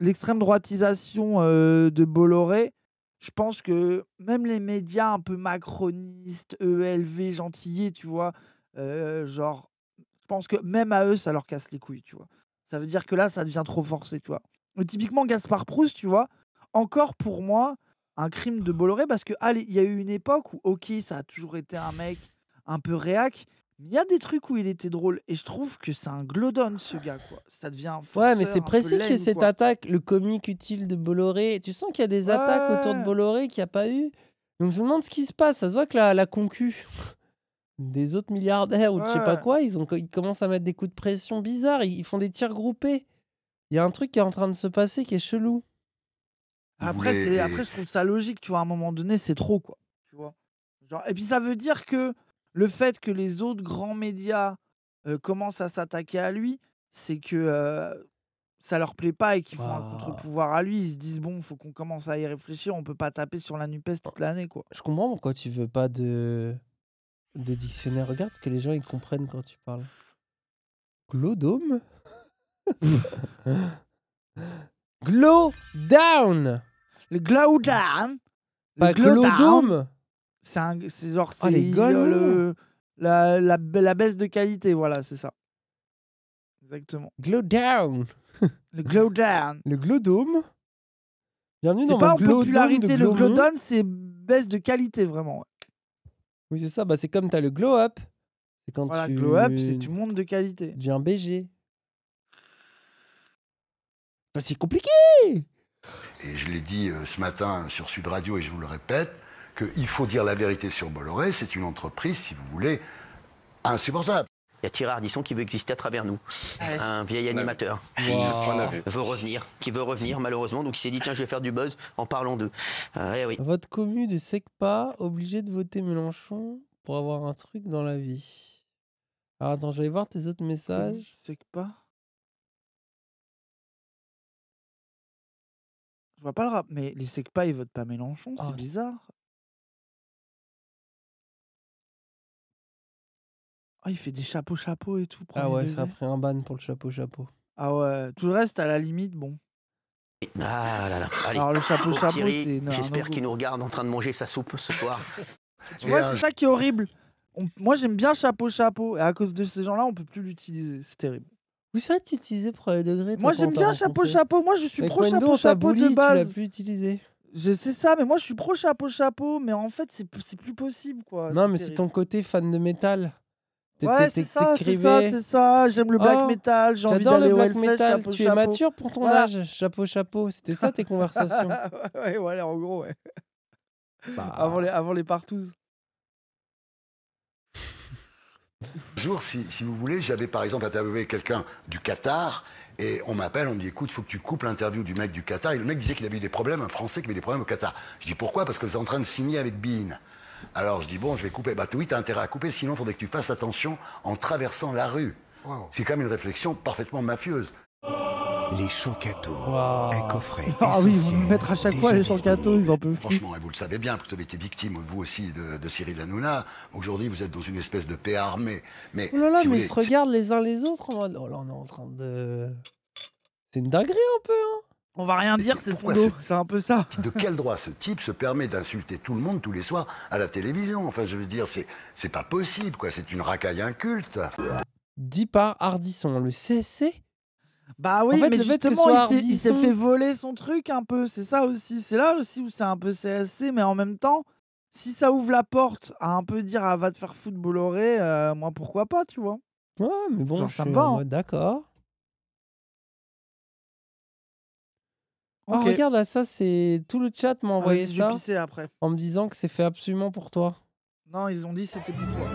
l'extrême droitisation de Bolloré je pense que même les médias un peu macronistes, ELV, gentillés, tu vois, euh, genre, je pense que même à eux, ça leur casse les couilles, tu vois. Ça veut dire que là, ça devient trop forcé, tu vois. typiquement, Gaspard Proust, tu vois, encore pour moi, un crime de Bolloré, parce que, allez, il y a eu une époque où, ok, ça a toujours été un mec un peu réac, il y a des trucs où il était drôle et je trouve que c'est un glodon ce gars quoi. Ça devient un Ouais, mais c'est précis qu'il y ait cette attaque, le comique utile de Bolloré. Tu sens qu'il y a des attaques autour de Bolloré qui n'y a pas eu. Donc je me demande ce qui se passe. Ça se voit que la, la concu des autres milliardaires ou je sais pas quoi, ils, ont, ils commencent à mettre des coups de pression bizarres. Ils, font des tirs groupés. Il y a un truc qui est en train de se passer qui est chelou. Après, après je trouve ça logique. Tu vois, à un moment donné, c'est trop quoi. Tu vois Genre, et puis ça veut dire que le fait que les autres grands médias commencent à s'attaquer à lui, c'est que ça leur plaît pas et qu'ils font un contre-pouvoir à lui. Ils se disent bon, faut qu'on commence à y réfléchir. On peut pas taper sur la Nupes bah, toute l'année, quoi. Je comprends pourquoi tu veux pas de dictionnaire. Regarde ce que les gens ils comprennent quand tu parles. Glodome. Glow down. Le glow Le c'est genre. Ah, la, baisse de qualité, voilà, c'est ça. Exactement. Glow down Le glow down Le glow Bienvenue dans pas en popularité, le glow down, c'est baisse de qualité, vraiment. Oui, c'est ça, bah, c'est comme tu le glow up. C'est quand glow up, c'est du monde de qualité. Tu un BG. c'est compliqué Et je l'ai dit euh, ce matin sur Sud Radio et je vous le répète, il faut dire la vérité sur Bolloré, c'est une entreprise, si vous voulez, insupportable. Il y a Thierry Ardisson qui veut exister à travers nous. Ah, un vieil animateur. Qui veut revenir, qui veut revenir malheureusement. Donc il s'est dit tiens, je vais faire du buzz en parlant d'eux. Euh, eh oui. Votre commune de Secpa obligé de voter Mélenchon pour avoir un truc dans la vie. Alors attends, je vais voir tes autres messages. Secpa Je vois pas le rap, mais les SECPA ils votent pas Mélenchon, c'est ah. bizarre. Oh, il fait des chapeaux chapeaux et tout. Ah ouais, ça a pris un ban pour le chapeau chapeau. Ah ouais, tout le reste, à la limite, bon. Ah là là. Alors le chapeau chapeau, c'est. J'espère qu'il nous regarde en train de manger sa soupe ce soir. Tu c'est ça qui est horrible. Moi, j'aime bien chapeau chapeau. Et à cause de ces gens-là, on peut plus l'utiliser. C'est terrible. Oui ça tu utilisais premier degré Moi, j'aime bien chapeau chapeau. Moi, je suis pro chapeau chapeau de base. plus utilisé. Je sais ça, mais moi, je suis pro chapeau chapeau. Mais en fait, c'est plus possible, quoi. non, mais c'est ton côté fan de métal. Ouais, c'est ça, c'est ça, c'est ça. J'aime le black oh, metal. J'ai envie d'aller au Metal. tu es mature pour ton âge. Chapeau, chapeau. C'était ça tes conversations. ouais, voilà, en gros, ouais. Bah. Avant les, avant les partous. Jour, si, si vous voulez, j'avais par exemple interviewé quelqu'un du Qatar et on m'appelle, on me dit écoute, faut que tu coupes l'interview du mec du Qatar. Et le mec disait qu'il avait eu des problèmes, un Français qui avait des problèmes au Qatar. Je dis pourquoi Parce que vous êtes en train de signer avec Bean. Alors je dis, bon, je vais couper. Bah oui, t'as intérêt à couper, sinon il faudrait que tu fasses attention en traversant la rue. C'est quand même une réflexion parfaitement mafieuse. Les Chocato, un Ah oui, vous mettre à chaque fois les chocatos, ils en Franchement, et vous le savez bien, parce que vous avez été victime, vous aussi, de, de Cyril Hanouna. Aujourd'hui, vous êtes dans une espèce de paix armée. Mais, oh là là, mais ils se regardent les uns les autres en mode, oh là, on est en train de. C'est une dinguerie un peu, hein on va rien dire, c'est son dos, c'est un peu ça. De quel droit ce type se permet d'insulter tout le monde tous les soirs à la télévision Enfin, je veux dire, c'est pas possible, quoi. C'est une racaille inculte. Dit par hardisson le CSC bah oui, mais justement, il s'est fait voler son truc un peu, c'est ça aussi. C'est là aussi où c'est un peu CSC, mais en même temps, si ça ouvre la porte à un peu dire à ah, va te faire foutre, euh, moi pourquoi pas, tu vois. Ouais, mais bon, je suis... Hein. d'accord. Oh, regarde, là, ça, c'est. Tout le chat m'a envoyé ça. après. En me disant que c'est fait absolument pour toi. Non, ils ont dit c'était pour toi.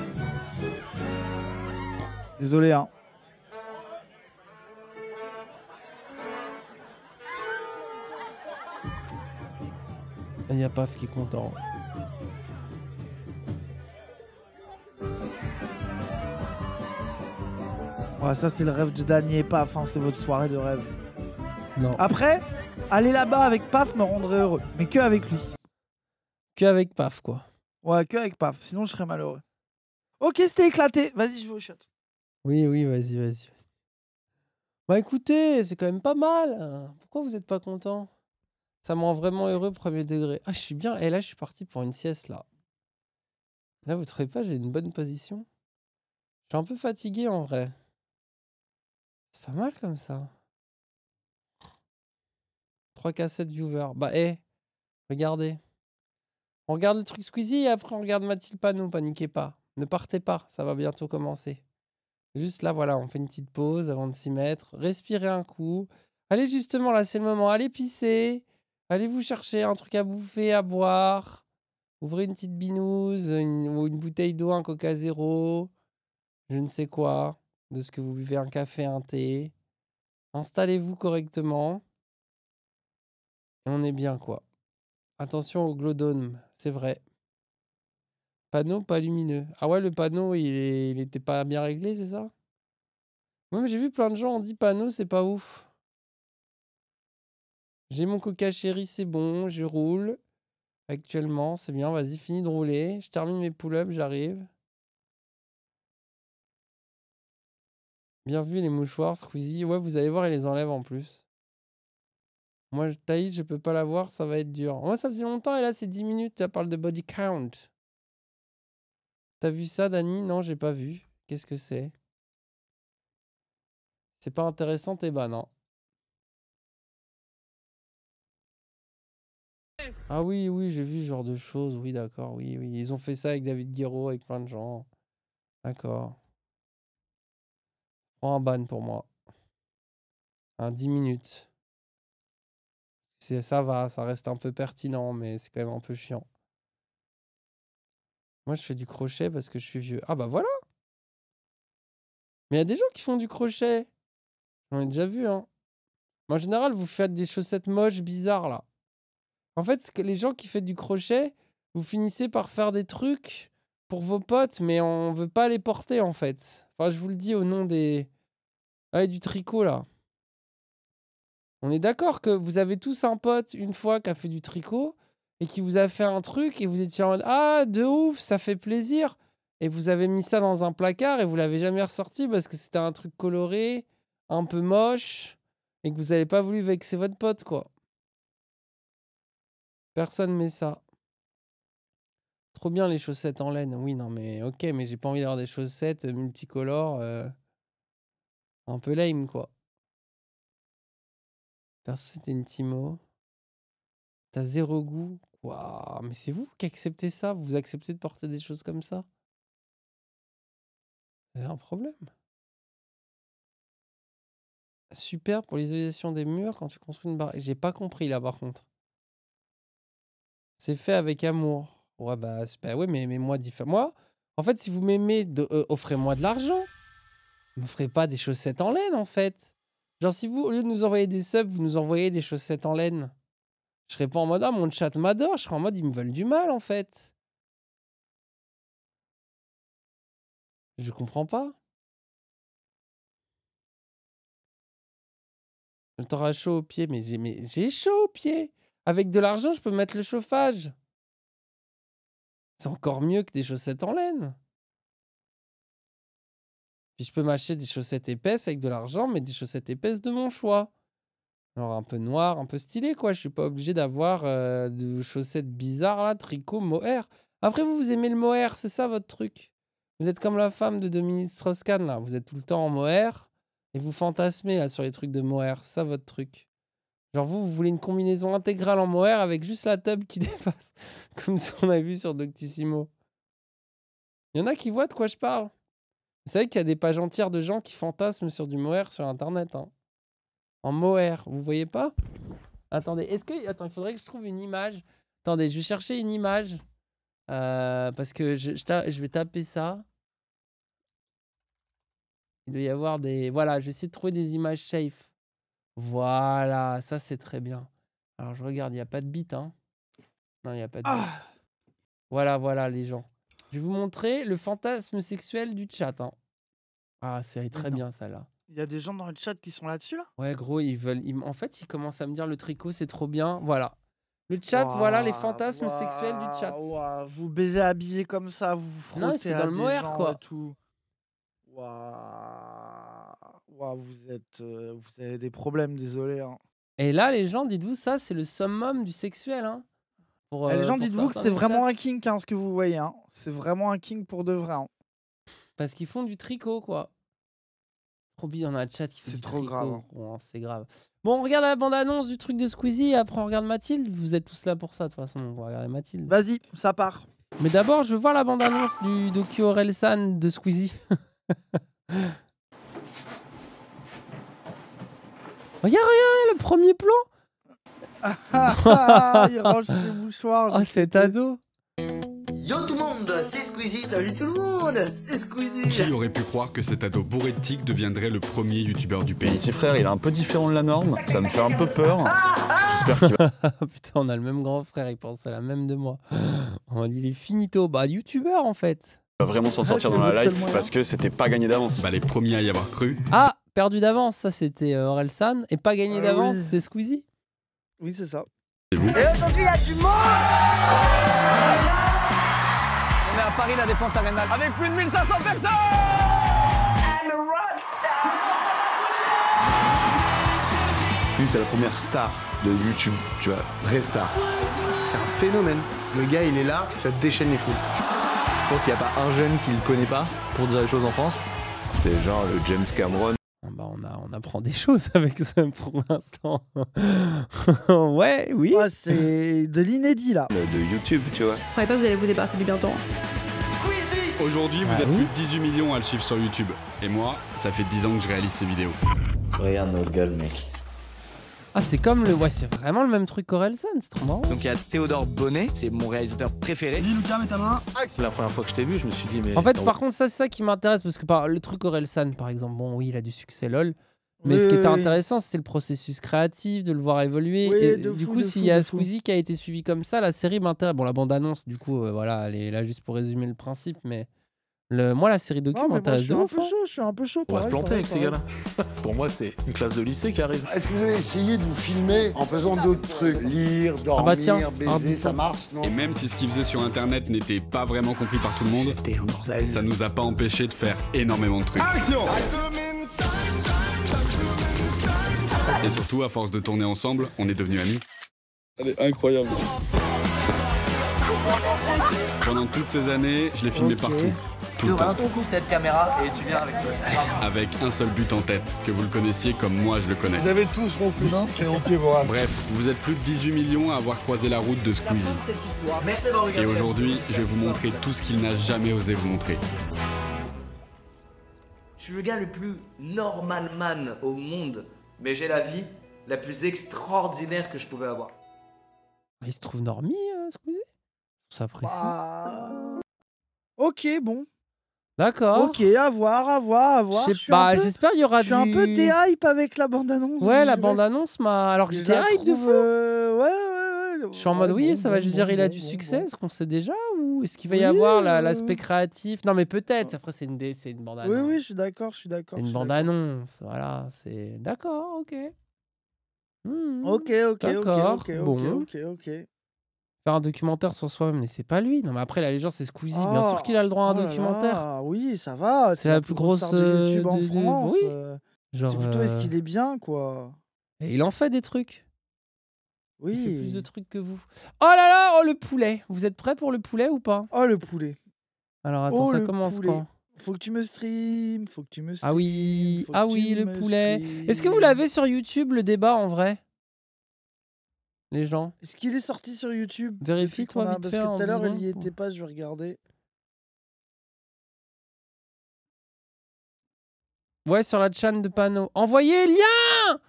Désolé, hein. Il n'y a Paf qui est content. Ouais, ça c'est le rêve de Dany et Paf, hein, c'est votre soirée de rêve. Non. Après, Aller là-bas avec Paf me rendrait heureux, mais que avec lui. Que avec Paf, quoi. Ouais, que avec Paf, sinon je serais malheureux. Ok, c'était éclaté. Vas-y, je vais au shot. Oui, oui, vas-y, vas-y. Bah écoutez, c'est quand même pas mal. Hein. Pourquoi vous êtes pas content Ça me rend vraiment heureux, premier degré. Ah, je suis bien. Et là, je suis parti pour une sieste, là. Là, vous trouvez pas, j'ai une bonne position Je suis un peu fatigué, en vrai. C'est pas mal comme ça. 3 cassettes viewers. Bah, hé, eh, regardez. On regarde le truc Squeezie et après on regarde Mathilde Panou. Paniquez pas. Ne partez pas, ça va bientôt commencer. Juste là, voilà, on fait une petite pause avant de s'y mettre. Respirez un coup. Allez, justement, là, c'est le moment. Allez pisser. Allez vous chercher un truc à bouffer, à boire. Ouvrez une petite binouse ou une bouteille d'eau, un coca zéro. Je ne sais quoi. De ce que vous buvez, un café, un thé. Installez-vous correctement on est bien, quoi. Attention au glodome, c'est vrai. Panneau pas lumineux. Ah ouais, le panneau, il, était pas bien réglé, c'est ça Moi, j'ai vu plein de gens, on dit panneau, c'est pas ouf. J'ai mon coca chéri, c'est bon, je roule. Actuellement, c'est bien, vas-y, finis de rouler. Je termine mes pull j'arrive. Bien vu les mouchoirs, Squeezie. Ouais, vous allez voir, il les enlève en plus. Moi, Thaïs, je peux pas la voir, ça va être dur. Moi, ça faisait longtemps et là, c'est 10 minutes, ça parle de body count. T'as vu ça, Dani Non, j'ai pas vu. Qu'est-ce que c'est C'est pas intéressant, t'es bah Ah oui, oui, j'ai vu ce genre de choses. Oui, d'accord, oui, oui. Ils ont fait ça avec David Guiraud, avec plein de gens. D'accord. Prends un ban pour moi. Un hein, 10 minutes ça va, ça reste un peu pertinent, mais c'est quand même un peu chiant. Moi, je fais du crochet parce que je suis vieux. Ah bah voilà Mais il y a des gens qui font du crochet. On l'a déjà vu, hein. en général, vous faites des chaussettes moches, bizarres, là. En fait, que les gens qui font du crochet, vous finissez par faire des trucs pour vos potes, mais on veut pas les porter, en fait. Enfin, je vous le dis au nom des... Ah, du tricot, là. On est d'accord que vous avez tous un pote une fois qui a fait du tricot et qui vous a fait un truc et vous étiez en mode Ah, de ouf, ça fait plaisir. Et vous avez mis ça dans un placard et vous l'avez jamais ressorti parce que c'était un truc coloré, un peu moche et que vous n'avez pas voulu vexer votre pote, quoi. Personne met ça. Trop bien les chaussettes en laine. Oui, non, mais ok, mais j'ai pas envie d'avoir des chaussettes multicolores. Euh, un peu lame, quoi une Timo. T'as zéro goût. mais c'est vous qui acceptez ça. Vous acceptez de porter des choses comme ça. Vous un problème. Super pour l'isolation des murs quand tu construis une barre. J'ai pas compris là par contre. C'est fait avec amour. Ouais, bah, Ouais, mais mais moi moi En fait, si vous m'aimez, euh, offrez-moi de l'argent. M'offrez pas des chaussettes en laine en fait. Genre, si vous, au lieu de nous envoyer des subs, vous nous envoyez des chaussettes en laine, je serais pas en mode, ah, mon chat m'adore. Je serais en mode, ils me veulent du mal, en fait. Je comprends pas. Je t'aurai chaud aux pieds, mais j'ai, mais j'ai chaud aux pieds. Avec de l'argent, je peux mettre le chauffage. C'est encore mieux que des chaussettes en laine je peux m'acheter des chaussettes épaisses avec de l'argent, mais des chaussettes épaisses de mon choix. Alors un peu noir, un peu stylé, quoi. Je suis pas obligé d'avoir euh, des chaussettes bizarres, là, tricot, mohair. Après, vous, vous aimez le mohair, c'est ça votre truc. Vous êtes comme la femme de Dominique Strauss-Kahn, là. Vous êtes tout le temps en mohair et vous fantasmez, là, sur les trucs de mohair. ça, votre truc. Genre, vous, vous voulez une combinaison intégrale en mohair avec juste la tub qui dépasse, comme ce qu'on a vu sur Doctissimo. Il y en a qui voient de quoi je parle. Vous savez qu'il y a des pages entières de gens qui fantasment sur du mohair sur Internet. Hein. En mohair, vous voyez pas Attendez, est-ce que... Attends, il faudrait que je trouve une image. Attendez, je vais chercher une image. Euh, parce que je, je, vais taper ça. Il doit y avoir des... Voilà, je vais essayer de trouver des images safe. Voilà, ça c'est très bien. Alors je regarde, il n'y a pas de bite. Hein. Non, il n'y a pas de ah! voilà, voilà les gens. Je vais vous montrer le fantasme sexuel du chat. Hein. Ah, c'est très bien ça là. Il y a des gens dans le chat qui sont là-dessus là Ouais, gros, ils veulent. En fait, ils commencent à me dire le tricot, c'est trop bien. Voilà. Le chat, voilà les fantasmes sexuels du chat. vous baisez habillé comme ça, vous vous frottez non, c'est dans le mohair, quoi. Tout. vous êtes, euh, vous avez des problèmes, désolé. Hein. Et là, les gens, dites-vous ça, c'est le summum du sexuel. Hein. Bah, les euh, gens, dites-vous que c'est vraiment un king hein, ce que vous voyez. Hein. C'est vraiment un king pour de vrai. Hein. Parce qu'ils font du tricot, quoi. on dans chat qui fait C'est trop grave. Hein. Oh, c'est grave. Bon, on regarde la bande-annonce du truc de Squeezie après on regarde Mathilde. Vous êtes tous là pour ça, de toute façon. On va regarder Mathilde. Vas-y, ça part. Mais d'abord, je veux voir la bande-annonce du docu Orelsan de Squeezie. regarde, regarde, le premier plan. Ah, il range ses mouchoirs. Oh, cet ado. Yo tout le monde, c'est Squeezie. Salut tout le monde, c'est Squeezie. Qui aurait pu croire que cet ado bourré de deviendrait le premier youtubeur du pays Petit frère, il est un peu différent de la norme, ça me fait un peu peur. Ah, ah. J'espère qu'il oh, Putain, on a le même grand frère, il pense à la même de moi. On va dit, il est finito. Bah, youtubeur en fait. Il va vraiment s'en sortir dans la live parce que c'était pas gagné d'avance. Bah, les premiers à y avoir cru. Ah, perdu d'avance, ça c'était euh, Orelsan. Et pas gagné euh, d'avance, c'est Squeezie. Oui, c'est ça. Et aujourd'hui, il y a du monde On est à Paris, la Défense Arena, avec plus de 1500 personnes Lui, c'est la première star de YouTube, tu vois, vraie star. C'est un phénomène. Le gars, il est là, ça déchaîne les fous. Je pense qu'il n'y a pas un jeune qui le connaît pas pour dire les choses en France. C'est genre le James Cameron bah, on, apprend des choses avec ça pour l'instant. ouais, oui. c'est de l'inédit là. De YouTube, tu vois. Je croyais pas que vous allez vous débarrasser du bientôt. Aujourd'hui, vous ah êtes plus de 18 millions à le suivre sur YouTube. Et moi, ça fait 10 ans que je réalise ces vidéos. Regarde notre gueule, mec. Ah, c'est comme le. Ouais, c'est vraiment le même truc qu'Orelsan, c'est trop marrant. Donc il y a Théodore Bonnet, c'est mon réalisateur préféré. Dis Lucas, mets ta main. La première fois que je t'ai vu, je me suis dit, mais. En fait, par contre, ça, c'est ça qui m'intéresse, parce que par... le truc Orelsan, par exemple, bon, oui, il a du succès, lol. Mais ce qui était intéressant, c'était le processus créatif, de le voir évoluer. et du coup, s'il y a Squeezie qui a été suivi comme ça, la série m'intéresse. Bon, la bande-annonce, du coup, euh, voilà, elle est là juste pour résumer le principe, mais moi, la série documentaire. de ouf. Je suis un peu chaud. On va se planter avec ces gars-là. Pour moi, c'est une classe de lycée qui arrive. Est-ce que vous avez essayé de vous filmer en faisant d'autres trucs Lire, ah bah dormir, ah baiser, ça marche, Et même si ce qu'ils faisaient sur Internet n'était pas vraiment compris par tout le monde, ça nous a pas empêché de faire énormément de trucs. Action Et surtout, à force de tourner ensemble, on est devenus amis. Elle est incroyable. Pendant toutes ces années, je l'ai filmé partout tout cette caméra et tu viens avec toi. Avec un seul but en tête, que vous le connaissiez comme moi je le connais. Vous avez tous ronflé et ok voilà. Bref, vous êtes plus de 18 millions à avoir croisé la route de Squeezie. Et aujourd'hui, je vais vous montrer tout ce qu'il n'a jamais osé vous montrer. Je suis le gars le plus normal man au monde, mais j'ai la vie la plus extraordinaire que je pouvais avoir. Il se trouve normie, euh, Squeezie Ça bah. Ok, bon. D'accord. Ok, à voir, à voir, à voir. pas, J'espère qu'il y aura je suis un peu hype avec la bande-annonce. Ouais, la bande-annonce m'a. Alors que je hype de fou. Euh, ouais, ouais, ouais. Je suis en mode, oui, ça va, juste je veux dire, il a du succès, ce qu'on sait déjà Ou est-ce qu'il va y avoir l'aspect créatif Non, mais peut-être. Après, c'est une, dé... une bande-annonce. Oui, oui, je suis d'accord, je suis d'accord. Une bande-annonce, voilà. C'est. D'accord, ok. Hmm, ok, ok, ok, ok, ok, ok, ok faire un documentaire sur soi-même. Mais c'est pas lui. Non, mais après, la légende, c'est Squeezie. Bien oh, sûr qu'il a le droit à un oh documentaire. ah oui, ça va. C'est la, plus grosse. de YouTube en euh, France. oui. Euh, c'est plutôt est-ce euh, qu'il est bien, quoi. Et il en fait des trucs. Oui. Il fait plus de trucs que vous. Oh là là, oh le poulet. Vous êtes prêts pour le poulet ou pas Oh le poulet. Alors attends, oh, ça commence quand faut que tu me stream, faut que tu me Ah oui, ah oui, le poulet. Est-ce que vous l'avez sur YouTube le débat en vrai les gens Est-ce qu'il est sorti sur YouTube Vérifie toi vite Parce que tout à l'heure il y était pas, je vais regarder. Ouais, sur la chaîne de panneau. Envoyez lien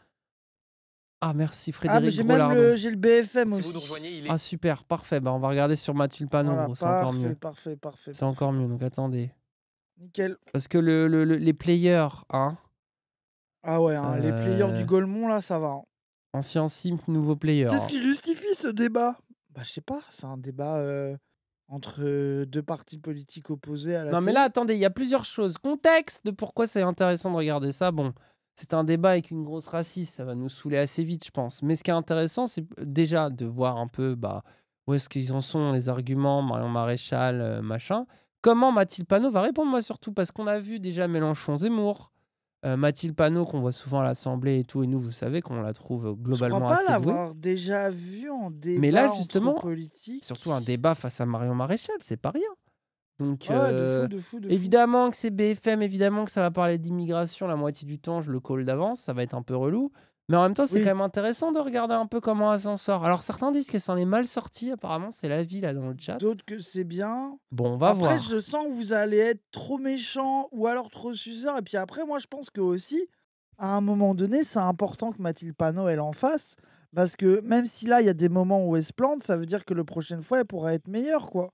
Ah merci ah, Frédéric. Ah j'ai même le, j'ai le BFM si Vous nous rejoignez, il est... Ah super, parfait. Bah on va regarder sur Mathilde panneau. voilà, c'est encore mieux. Parfait, parfait. C'est encore mieux. Donc attendez. Nickel. Parce que le, le, les players, hein. Ah ouais, hein, les players du euh, Golemont là, ça va. Hein. Ancien simp, nouveau player. Qu'est-ce qui justifie ce débat Bah, je sais pas, c'est un débat euh, entre euh, deux partis politiques opposés à la. Non, mais là, attendez, il y a plusieurs choses. Contexte de pourquoi c'est intéressant de regarder ça. Bon, c'est un débat avec une grosse raciste, ça va nous saouler assez vite, je pense. Mais ce qui est intéressant, c'est déjà de voir un peu bah, où est-ce qu'ils en sont, les arguments, Marion Maréchal, euh, machin. Comment Mathilde Panot va répondre, moi surtout, parce qu'on a vu déjà Mélenchon Zemmour, euh, Mathilde Panot, qu'on voit souvent à l'Assemblée et tout, et nous, vous savez qu'on la trouve globalement Je crois pas l'avoir déjà vu en débat Mais là, justement, surtout un débat face à Marion Maréchal, c'est pas rien. Donc, ah, euh, évidemment que c'est BFM, évidemment que ça va parler d'immigration la moitié du temps, je le colle d'avance, ça va être un peu relou. Mais en même temps, c'est quand même intéressant de regarder un peu comment elle s'en sort. Alors, certains disent qu'elle s'en est mal sortie, apparemment, c'est la vie, là dans le chat. D'autres que c'est bien. Bon, on va voir. Après, je sens que vous allez être trop méchant ou alors trop suceur. Et puis après, moi, je pense que aussi, à un moment donné, c'est important que Mathilde Panot, elle en fasse. Parce que même si là, il y a des moments où elle se plante, ça veut dire que la prochaine fois, elle pourra être meilleure, quoi.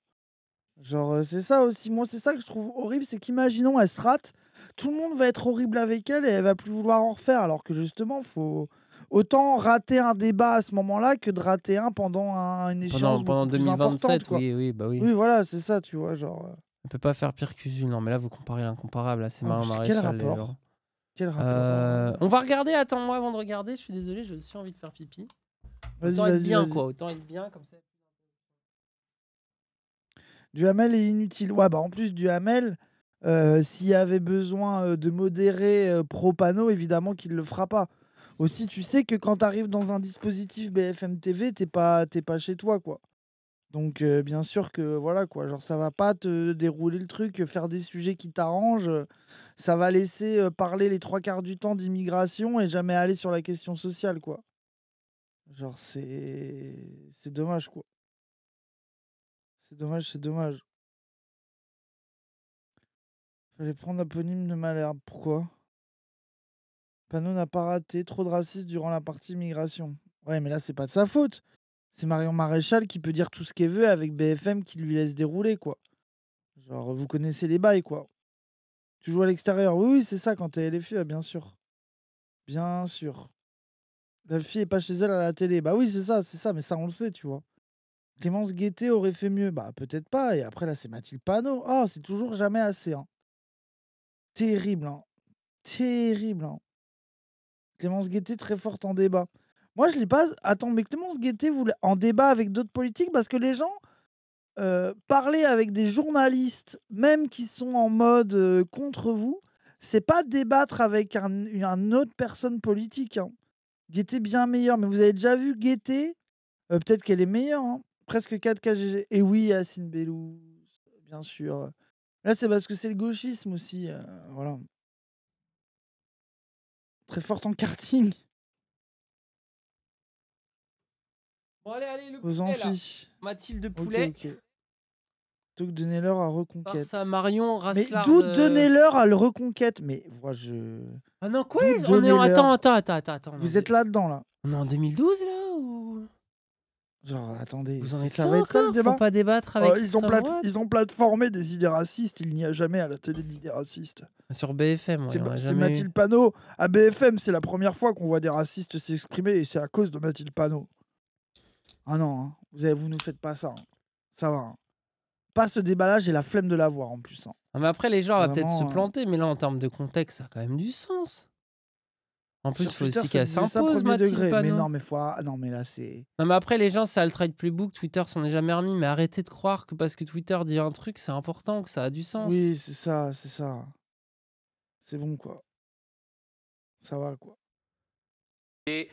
Genre, euh, c'est ça aussi. Moi, c'est ça que je trouve horrible, c'est qu'imaginons, elle se rate tout le monde va être horrible avec elle et elle va plus vouloir en refaire. Alors que justement, faut autant rater un débat à ce moment-là que de rater un pendant un, une échéance. Pendant, 2027, oui, oui, bah oui. Oui, voilà, c'est ça, tu vois, genre. Euh. On peut pas faire pire qu'usine. Non, mais là, vous comparez l'incomparable. c'est ah, marrant Quel rapport, euh, On va regarder. Attends, moi, avant de regarder, je suis désolé, je suis envie de faire pipi. Autant être bien, quoi. Autant être bien, comme ça. Duhamel est inutile. Ouais, bah en plus, du Duhamel, euh, s'il avait besoin euh, de modérer euh, Propano, évidemment qu'il le fera pas. Aussi, tu sais que quand tu arrives dans un dispositif BFM TV, t'es pas, t'es pas chez toi, quoi. Donc, bien sûr que voilà, quoi. Genre, ça va pas te dérouler le truc, faire des sujets qui t'arrangent. Ça va laisser parler les trois quarts du temps d'immigration et jamais aller sur la question sociale, quoi. Genre, c'est. C'est dommage, quoi. C'est dommage, c'est dommage vais prendre l'aponyme de Malherbe. Pourquoi Panneau n'a pas raté trop de racistes durant la partie migration. Ouais, mais là, c'est pas de sa faute. C'est Marion Maréchal qui peut dire tout ce qu'elle veut avec BFM qui lui laisse dérouler, quoi. Genre, vous connaissez les bails, quoi. Tu joues à l'extérieur. Oui, oui, c'est ça quand t'es LFU, ah, bien sûr. Bien sûr. La fille est pas chez elle à la télé. Bah oui, c'est ça, c'est ça, mais ça, on le sait, tu vois. Clémence Guettet aurait fait mieux. Bah peut-être pas. Et après, là, c'est Mathilde Panot. Oh, c'est toujours jamais assez. Hein. Terrible, hein. Terrible, hein. Clémence Guettet très forte en débat. Moi, je l'ai pas. Attends, mais Clémence Guettet voulait en débat avec d'autres politiques parce que les gens parler avec des journalistes, même qui sont en mode contre vous, c'est pas débattre avec un, une autre personne politique. Hein. bien meilleur, mais vous avez déjà vu Guettet Peut-être qu'elle est meilleure. Hein, presque 4 KGG. Et oui, Yacine Bellou, bien sûr. Là, c'est parce que c'est le gauchisme aussi. Euh, voilà. Très forte en karting. Bon, allez, allez, le poulet, là. Mathilde Poulet. Okay, okay. l'heure à Reconquête. Par ça, Marion Mais d'où euh... l'heure à le Reconquête. Mais moi, je. Ah non, quoi On est en... Attends, attends, attends, attends. Vous êtes là-dedans, là. On est en 2012, là attendez, vous en êtes débat pas débattre avec. Oh, ils, ont plate... platformé des idées racistes. Il n'y a jamais à la télé d'idées racistes. Sur BFM, c'est Mathilde Panot. À BFM, c'est la première fois qu'on voit des racistes s'exprimer et c'est à cause de Mathilde Panot. Ah non, hein. vous, avez... vous nous faites pas ça. Hein. Ça va. Hein. Pas ce débat-là, j'ai la flemme de l'avoir en plus. Ah, mais après, les gens vont peut-être se planter, mais là, en termes de contexte, ça a quand même du sens. En plus, il faut aussi qu'elle s'impose, Mathilde Panot. Mais non, mais, là, c'est... Non, mais après, les gens, ça le trade playbook, Twitter s'en est jamais remis, mais arrêtez de croire que parce que Twitter dit un truc, c'est important, que ça a du sens. Oui, c'est ça, c'est ça. C'est bon, quoi. Ça va, quoi. Et...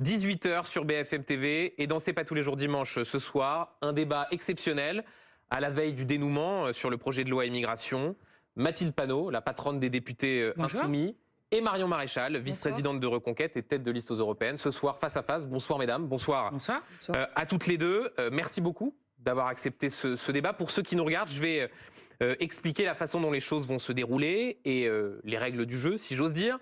18h sur BFM TV et dans C'est pas tous les jours dimanche ce soir, un débat exceptionnel à la veille du dénouement euh, sur le projet de loi immigration. Mathilde Panot, la patronne des députés euh, insoumis, et Marion Maréchal, vice-présidente de Reconquête et tête de liste aux européennes, ce soir face à face. Bonsoir mesdames, bonsoir, euh, à toutes les deux. Euh, merci beaucoup d'avoir accepté ce, débat. Pour ceux qui nous regardent, je vais euh, expliquer la façon dont les choses vont se dérouler et les règles du jeu, si j'ose dire.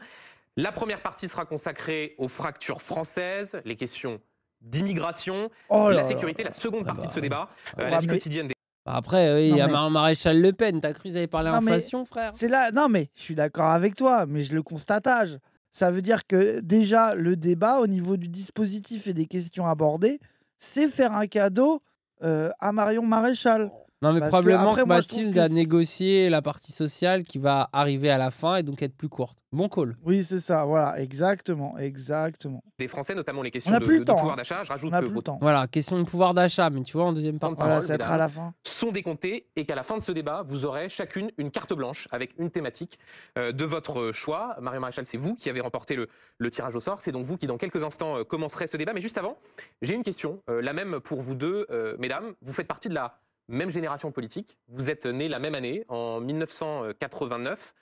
La première partie sera consacrée aux fractures françaises, les questions d'immigration, oh la sécurité, la seconde ah partie de bah ce débat, ah la bah vie quotidienne des bah, après, oui, il y a Marion Maréchal Le Pen. T'as cru qu'ils avaient parlé inflation, frère C'est là. Non, mais je suis d'accord avec toi, mais je le constatage. Ça veut dire que déjà, le débat au niveau du dispositif et des questions abordées, c'est faire un cadeau euh, à Marion Maréchal. Non, mais probablement que Mathilde a négocié la partie sociale qui va arriver à la fin et donc être plus courte. Bon call. Oui, c'est ça, voilà, exactement, exactement. des Français, notamment les questions de, pouvoir hein. d'achat. Je rajoute plus temps. Voilà, question de pouvoir d'achat, mais tu vois, en deuxième partie. Voilà, ça va être à la fin. sont décomptés et qu'à la fin de ce débat, vous aurez chacune une carte blanche avec une thématique euh, de votre choix. Marion Maréchal, c'est vous qui avez remporté le, tirage au sort. C'est donc vous qui, dans quelques instants, euh, commencerez ce débat. Mais juste avant, j'ai une question, euh, la même pour vous deux, mesdames. Vous faites partie de la même génération politique, vous êtes né la même année, en 1989.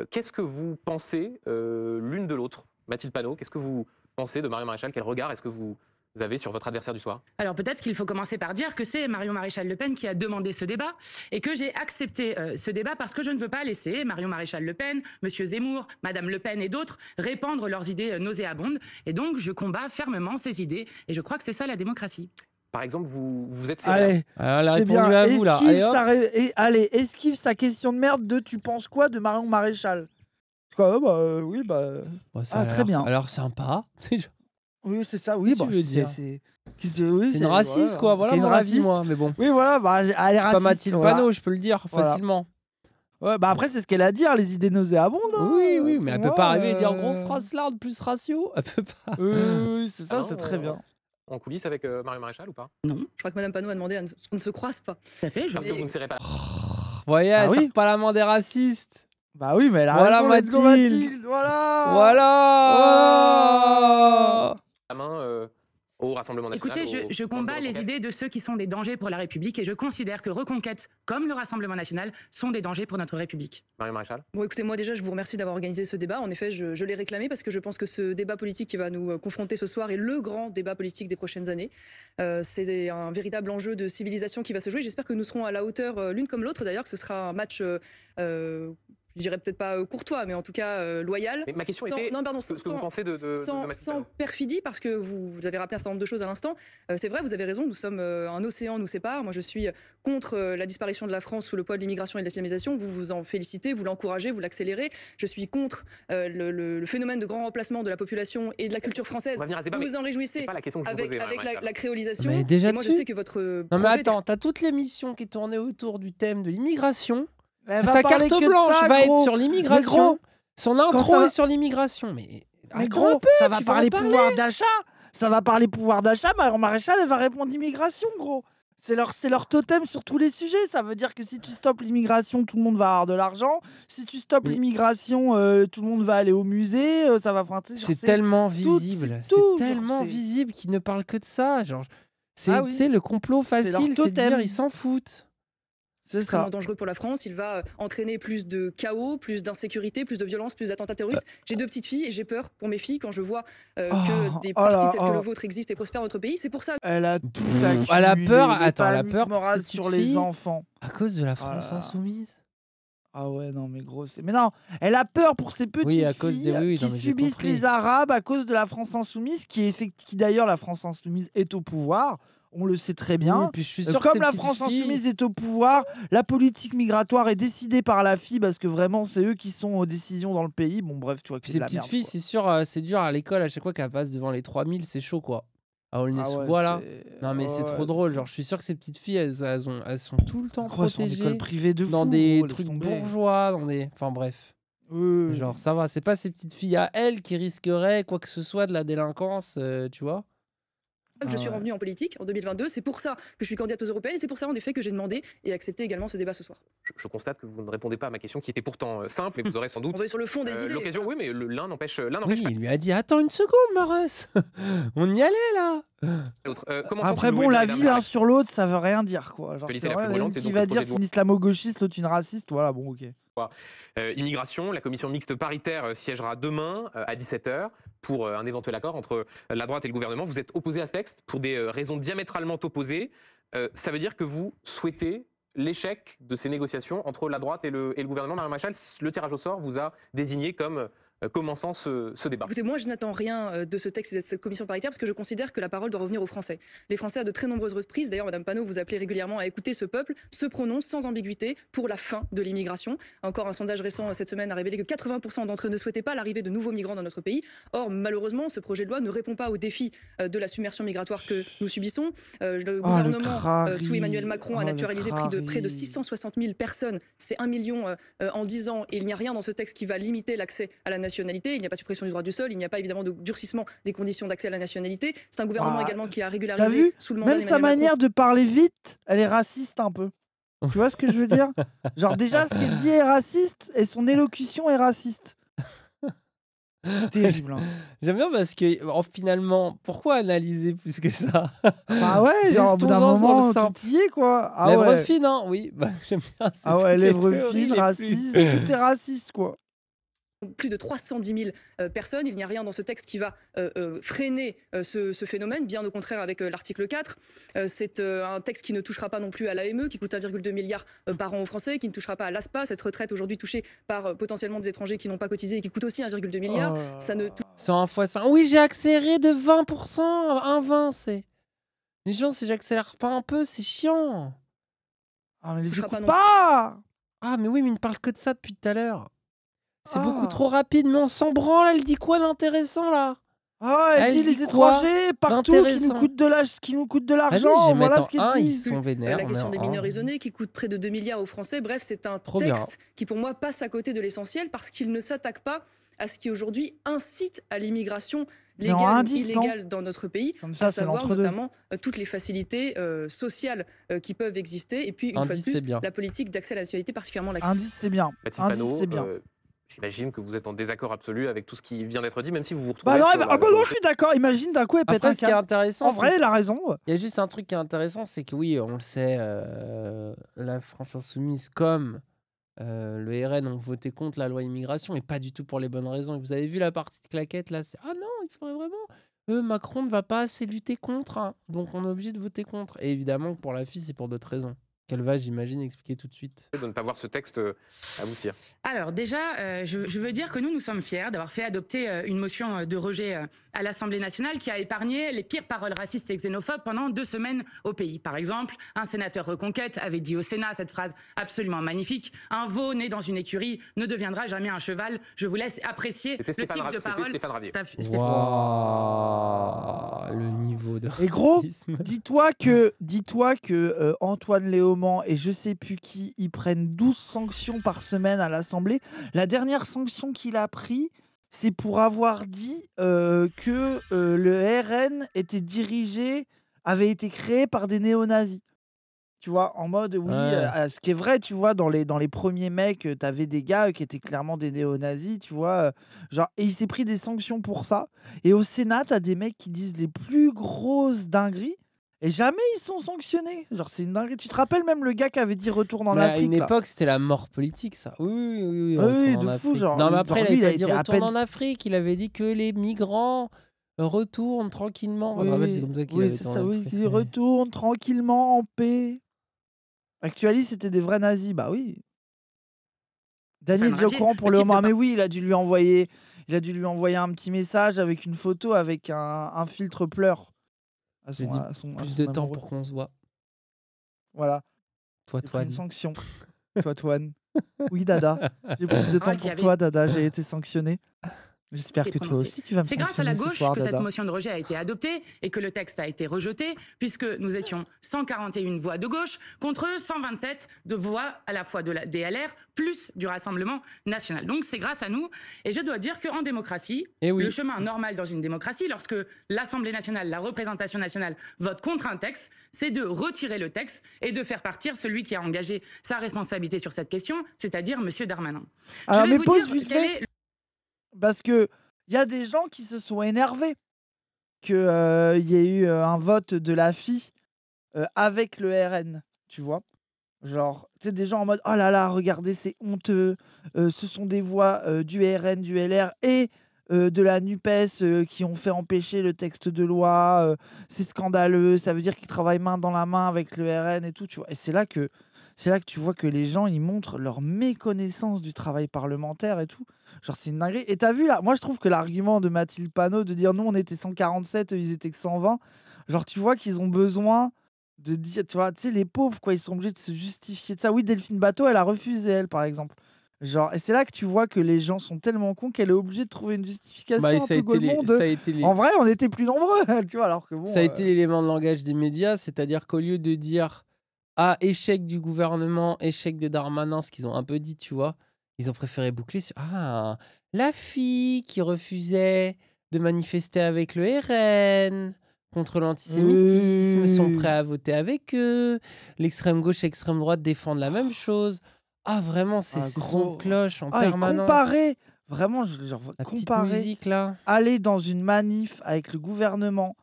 Euh, qu'est-ce que vous pensez euh, l'une de l'autre Mathilde Panot, qu'est-ce que vous pensez de Marion Maréchal Quel regard est-ce que vous, avez sur votre adversaire du soir Alors peut-être qu'il faut commencer par dire que c'est Marion Maréchal Le Pen qui a demandé ce débat et que j'ai accepté euh, ce débat parce que je ne veux pas laisser Marion Maréchal Le Pen, M. Zemmour, Mme Le Pen et d'autres répandre leurs idées nauséabondes. Et donc je combats fermement ces idées et je crois que c'est ça la démocratie. Par exemple, vous, vous êtes Allez, ah, Elle la réponse à vous là. Allez, Allez, esquive sa question de merde de tu penses quoi de Marion Maréchal Quoi, ah, bah, euh, oui, bah. bah ah, très bien. Alors sympa. oui, c'est ça, oui, bah, c'est. C'est une raciste, quoi. Voilà mon avis, moi. Mais bon. Oui, voilà, bah, elle est raciste. Pas Mathilde je peux le dire facilement. Ouais, bah après, c'est ce qu'elle a à dire, les idées nauséabondes. Hein. Oui, oui, mais elle peut pas arriver et dire euh, grosse race larde plus ratio. Elle peut pas. oui c'est ça, ah, c'est très bien en coulisses avec euh, marie Maréchal ou pas Non, je crois que Madame Panot a demandé à ce qu'on ne se croise pas. Ça fait, je Parce que vous ne serez pas. Oh, voyez, ah oui. pas des racistes. Bah oui, mais là... voilà Mathilde. Voilà Voilà, voilà. Oh. La main. Euh, au Rassemblement national. Écoutez, je, combats les idées de ceux qui sont des dangers pour la République et je considère que Reconquête, comme le Rassemblement national, sont des dangers pour notre République. Marie Marie-Marie Bon, écoutez, moi déjà, je vous remercie d'avoir organisé ce débat. En effet, je, l'ai réclamé parce que je pense que ce débat politique qui va nous euh, confronter ce soir est le grand débat politique des prochaines années. Euh, c'est un véritable enjeu de civilisation qui va se jouer. J'espère que nous serons à la hauteur euh, l'une comme l'autre, d'ailleurs, que ce sera un match je dirais peut-être pas euh, courtois, mais en tout cas euh, loyal. ma question sans, était non, pardon, sans, que vous pensez de, sans, perfidie, parce que vous, avez rappelé un certain nombre de choses à l'instant. Euh, c'est vrai, vous avez raison, nous sommes un océan nous sépare. Moi, je suis contre la disparition de la France sous le poids de l'immigration et de l'islamisation. Vous vous en félicitez, vous l'encouragez, vous l'accélérez. Je suis contre le, phénomène de grand remplacement de la population et de la culture française. vous vous en réjouissez avec, la, créolisation. Mais déjà moi, dessus. je sais que votre. Non, mais attends, t'as toute l'émission qui est tournée autour du thème de l'immigration. Sa carte blanche va être sur l'immigration. Son intro est sur l'immigration. Mais, gros, ça va parler, pouvoir d'achat. Ça va parler pouvoir d'achat. Marion Maréchal, elle va répondre immigration, gros. C'est leur, leur totem sur tous les sujets. Ça veut dire que si tu stops l'immigration, tout le monde va avoir de l'argent. Si tu stops l'immigration, euh, tout le monde va aller au musée. Euh, ça va. c'est tellement visible. C'est tellement visible qu'ils ne parlent que de ça. Genre, c'est ah le complot facile. C'est de dire ils s'en foutent. C'est extrêmement dangereux pour la France. Il va euh, entraîner plus de chaos, plus d'insécurité, plus de violence, plus d'attentats terroristes. Bah. J'ai deux petites filles et j'ai peur pour mes filles quand je vois euh, oh, que oh des partis que le oh. vôtre existent et prospèrent dans notre pays. C'est pour ça. Elle a tout accumulé. Elle a peur. Attends, la peur morale sur les enfants. À cause de la France insoumise. Ah ouais, non, mais gros, c'est. Mais non, elle a peur pour ses petites filles qui subissent les Arabes à cause de la France insoumise, qui, qui d'ailleurs, la France insoumise est au pouvoir on le sait très bien. Euh, comme la France insoumise est au pouvoir, la politique migratoire est décidée par la fille parce que vraiment c'est eux qui sont aux décisions dans le pays. Bon bref, tu vois que c'est la petites filles, c'est sûr, euh, c'est dur à l'école à chaque fois qu'elle passe devant les 3000, c'est chaud quoi. ah Non mais c'est trop drôle, genre je suis sûr que ces petites filles elles, elles, sont tout le temps protégées dans des trucs bourgeois, dans des enfin bref. Genre ça va, c'est pas ces petites filles à elles qui risqueraient quoi que ce soit de la délinquance, euh, tu vois que je suis ah revenu en politique en 2022. C'est pour ça que je suis candidate aux européennes c'est pour ça, en effet, que j'ai demandé et accepté également ce débat ce soir. Je, constate que vous ne répondez pas à ma question qui était pourtant euh, simple et vous aurez sans doute. On sur le fond des euh, idées. L'occasion, oui, mais l'un n'empêche l'un pas. Il lui a dit Attends une seconde, Maros On y allait là euh, Après, bon, la vie l'un hein, sur l'autre, ça veut rien dire quoi. Genre, qui va dire c'est une islamo-gauchiste, l'autre une raciste, voilà, bon, ok. Euh, immigration. La commission mixte paritaire euh, siégera demain euh, à 17h pour un éventuel accord entre la droite et le gouvernement. Vous êtes opposé à ce texte pour des raisons diamétralement opposées. ça veut dire que vous souhaitez l'échec de ces négociations entre la droite et le, gouvernement. Marie Machal, le tirage au sort vous a désigné comme euh, commençant ce, débat. Écoutez, moi, je n'attends rien euh, de ce texte et de cette commission paritaire parce que je considère que la parole doit revenir aux Français. Les Français, à de très nombreuses reprises, d'ailleurs, Madame Panot, vous appelez régulièrement à écouter ce peuple, se prononce sans ambiguïté pour la fin de l'immigration. Encore un sondage récent euh, cette semaine a révélé que 80% d'entre eux ne souhaitaient pas l'arrivée de nouveaux migrants dans notre pays. Or, malheureusement, ce projet de loi ne répond pas aux défis de la submersion migratoire que nous subissons. Oh, le gouvernement, sous Emmanuel Macron, oh, a naturalisé près de, près de 660 000 personnes. C'est 1 million en 10 ans. Et il n'y a rien dans ce texte qui va limiter l'accès à la nation il n'y a pas suppression du droit du sol, il n'y a pas évidemment de durcissement des conditions d'accès à la nationalité. C'est un gouvernement bah, également qui a régularisé sous le Même sa manière de parler vite, elle est raciste un peu. Tu vois ce que je veux dire Genre déjà, ce qu'elle dit est raciste et son élocution est raciste. Terrible. Hein. J'aime bien parce que finalement, pourquoi analyser plus que ça Bah ouais, genre au bout d'un moment, tout quoi. Ah lèvres hein, oui. Bah, j'aime bien. Ah ouais, lèvres fines, raciste, tout est raciste quoi plus de 310 000 euh, personnes. Il n'y a rien dans ce texte qui va euh, euh, freiner ce, phénomène, bien au contraire avec l'article 4. C'est un texte qui ne touchera pas non plus à l'AME, qui coûte 1,2 milliard par an aux Français, qui ne touchera pas à l'ASPA, cette retraite aujourd'hui touchée par potentiellement des étrangers qui n'ont pas cotisé et qui coûte aussi 1,2 milliard. Ça ne 100 fois 100. Oui, j'ai accéléré de 20%. Un 20, c'est... Les gens, si j'accélère pas un peu, c'est chiant. Ah, mais les pas, Ah, mais oui, mais il ne parle que de ça depuis tout à l'heure. C'est beaucoup ah. trop rapide, mais on s'en branle. Elle dit quoi d'intéressant là ah, elle, dit, les étrangers partout qui nous coûtent de l'argent, qui nous coûte de ah l'argent. voilà ce qu'ils disent. la question des mineurs isolés qui coûtent près de 2 milliards aux Français. Bref, c'est un texte qui pour moi passe à côté de l'essentiel parce qu'il ne s'attaque pas à ce qui aujourd'hui incite à l'immigration légale et illégale dans notre pays, ça, à savoir notamment euh, toutes les facilités euh, sociales euh, qui peuvent exister, et puis une fois de plus, la politique d'accès à la nationalité particulièrement l'accès. Indice, c'est bien. Indice, c'est bien. J'imagine que vous êtes en désaccord absolu avec tout ce qui vient d'être dit, même si vous vous retrouvez. Bah non, ah bah, ah bah non je suis d'accord. Imagine d'un coup, elle peut un qui est intéressant, En vrai, la raison. Il y a juste un truc qui est intéressant, c'est que oui, on le sait, euh, la France insoumise, comme euh, le RN, ont voté contre la loi immigration et pas du tout pour les bonnes raisons. vous avez vu la partie de claquette là c'est, Ah non, il faudrait vraiment. Euh, Macron ne va pas assez lutter contre, hein. donc on est obligé de voter contre. Et évidemment, pour la fille, c'est pour d'autres raisons qu'elle va, j'imagine, expliquer tout de suite. De ne pas voir ce texte euh, aboutir. Alors déjà, euh, je, veux dire que nous, nous sommes fiers d'avoir fait adopter euh, une motion de rejet à l'Assemblée nationale qui a épargné les pires paroles racistes et xénophobes pendant deux semaines au pays. Par exemple, un sénateur reconquête avait dit au Sénat cette phrase absolument magnifique Un veau né dans une écurie ne deviendra jamais un cheval. Je vous laisse apprécier le type de parole. Stéphane Ravier. wow, le niveau de Et gros, dis-toi que, dis-toi que Antoine Léaumont et je sais plus qui, ils prennent 12 sanctions par semaine à l'Assemblée. La dernière sanction qu'il a pris, c'est pour avoir dit euh, que euh, le RN était dirigé, avait été créé par des néo-nazis. Tu vois, en mode, oui, euh, ce qui est vrai, tu vois, dans les, dans les premiers mecs, tu avais des gars qui étaient clairement des néo-nazis, tu vois. genre, et il s'est pris des sanctions pour ça. Et au Sénat, tu as des mecs qui disent les plus grosses dingueries. Et jamais ils sont sanctionnés. Genre, c'est Tu te rappelles même le gars qui avait dit retourne en À une époque, c'était la mort politique, ça. Oui, oui, oui. oui, de fou, genre. Non, mais euh, après, il avait dit retour en Afrique. Il avait dit que les migrants retournent tranquillement. Oui, c'est ça oui, oui, tranquillement en paix. Actualis, c'était des vrais nazis. Bah oui. Daniel est pour le, moment. Ah, mais oui, il a dû lui envoyer, il a dû lui envoyer un petit message avec une photo avec un, un filtre pleurs à plus de temps pour qu'on se voit. Voilà. Toi, Toine. Une sanction. toi, Toine. Oui, Dada. J'ai plus de ah, temps pour toi, Dada. J'ai été sanctionné. J'espère que toi aussi tu vas C'est grâce à la gauche que cette motion de rejet a été adoptée et que le texte a été rejeté, puisque nous étions 141 voix de gauche contre 127 de voix à la fois de la DLR plus du Rassemblement national. Donc c'est grâce à nous. Et je dois dire qu'en démocratie, eh le chemin normal dans une démocratie, lorsque l'Assemblée nationale, la représentation nationale vote contre un texte, c'est de retirer le texte et de faire partir celui qui a engagé sa responsabilité sur cette question, c'est-à-dire M. Darmanin. Alors, je vais vous pose dire vite parce que il y a des gens qui se sont énervés qu'il y ait eu un vote de la fille avec le RN, tu vois. Genre, tu sais, des gens en mode Oh là là, regardez, c'est honteux. ce sont des voix du RN, du LR et de la NUPES qui ont fait empêcher le texte de loi. c'est scandaleux. Ça veut dire qu'ils travaillent main dans la main avec le RN et tout, tu vois. Et c'est là que c'est là que tu vois que les gens, ils montrent leur méconnaissance du travail parlementaire et tout. Genre, c'est une dinguerie. Et t'as vu, là, moi, je trouve que l'argument de Mathilde Panot de dire nous, on était 147, eux, ils étaient que 120, genre, tu vois qu'ils ont besoin de dire, tu vois, tu sais, les pauvres, quoi, ils sont obligés de se justifier de ça. Oui, Delphine Bateau, elle a refusé, elle, par exemple. Genre, et c'est là que tu vois que les gens sont tellement cons qu'elle est obligée de trouver une justification. En vrai, on était plus nombreux, tu vois, alors que bon, Ça a été euh l'élément de langage des médias, c'est-à-dire qu'au lieu de dire ah, échec du gouvernement, échec de Darmanin, ce qu'ils ont un peu dit, tu vois. Ils ont préféré boucler sur Ah, la fille qui refusait de manifester avec le RN contre l'antisémitisme, sont mmh. prêts à voter avec eux. L'extrême gauche et l'extrême droite défendent la même oh. chose. Ah, vraiment, c'est ah, son cloche en ah, permanence. Comparer, vraiment, la comparer, musique, là. aller dans une manif avec le gouvernement,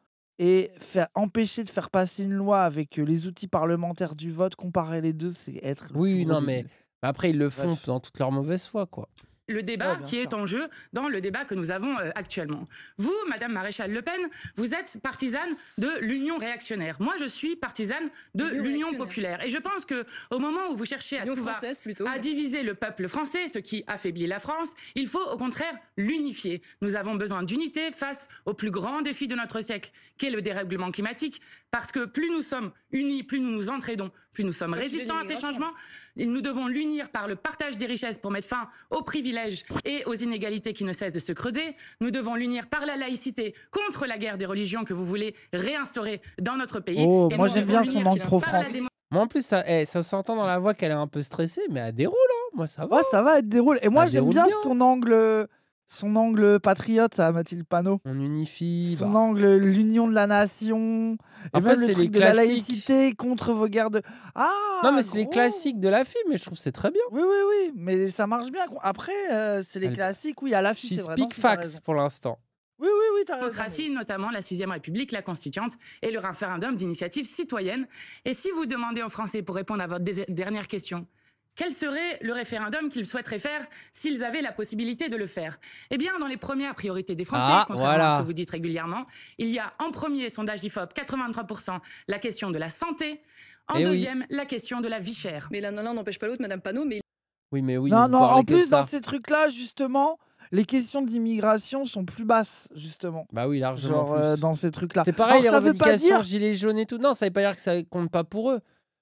et faire, empêcher de faire passer une loi avec euh, les outils parlementaires du vote, comparer les deux, c'est être. Oui, non, mais après, ils le font dans toute leur mauvaise foi, quoi le débat qui est en jeu dans le débat que nous avons euh, actuellement. Vous, Madame Maréchal Le Pen, vous êtes partisane de l'union réactionnaire. Moi, je suis partisane de l'union populaire. Et je pense que au moment où vous cherchez à, diviser le peuple français, ce qui affaiblit la France, il faut au contraire l'unifier. Nous avons besoin d'unité face au plus grand défi de notre siècle, qu'est le dérèglement climatique, parce que plus nous sommes unis, plus nous nous entraidons, nous sommes résistants à ces changements. Nous devons l'unir par le partage des richesses pour mettre fin aux privilèges et aux inégalités qui ne cessent de se creuser. Nous devons l'unir par la laïcité contre la guerre des religions que vous voulez réinstaurer dans notre pays. Oh, moi j'aime bien son angle pro France. Moi en plus, eh, ça, s'entend dans la voix qu'elle est un peu stressée, mais elle déroule, hein. moi ça va. ça va, elle déroule. Et moi j'aime bien, son angle euh, son angle patriote, ça, Mathilde Panot. On unifie. Son bah. angle, l'union de la nation. et le truc de la laïcité contre vos gardes. Ah Non, mais c'est les classiques de la fille, mais je trouve c'est très bien. Oui, oui, oui. Mais ça marche bien. Après, euh, c'est les classiques, oui, à la fille, c'est vraiment. Speak pour l'instant. Oui, oui, oui, t'as Démocratie, notamment la Sixième République, la Constituante et le référendum d'initiative citoyenne. Et si vous demandez en Français pour répondre à votre dernière question, quel serait le référendum qu'ils souhaiteraient faire s'ils avaient la possibilité de le faire Eh bien, dans les premières priorités des Français, ah, contrairement ce que vous dites régulièrement, il y a en premier sondage IFOP 83% la question de la santé, en eh deuxième la question de la vie chère. Mais non, n'empêche pas l'autre, Madame Panot. Mais oui, mais oui. Non, non. En plus, dans ces trucs-là, justement les questions d'immigration sont plus basses, justement. Bah oui, largement. Euh, dans ces trucs-là. C'est pareil, les revendications, gilets jaunes et tout. Non, ça veut pas dire que ça compte pas pour eux.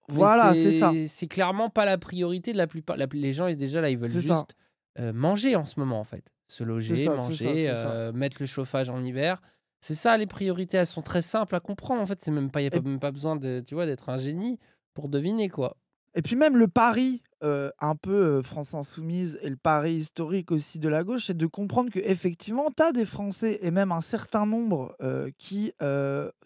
Voilà, c'est ça. C'est clairement pas la priorité de la plupart. les gens, déjà là, ils veulent juste euh, manger en ce moment, en fait. Se loger, manger, euh, mettre le chauffage en hiver. C'est ça, les priorités, elles sont très simples à comprendre. En fait, c'est même pas, y a même pas besoin de, tu d'être un génie pour deviner quoi. Et puis même le pari euh, un peu France insoumise et le pari historique aussi de la gauche, c'est de comprendre que effectivement, tu as des Français et même un certain nombre qui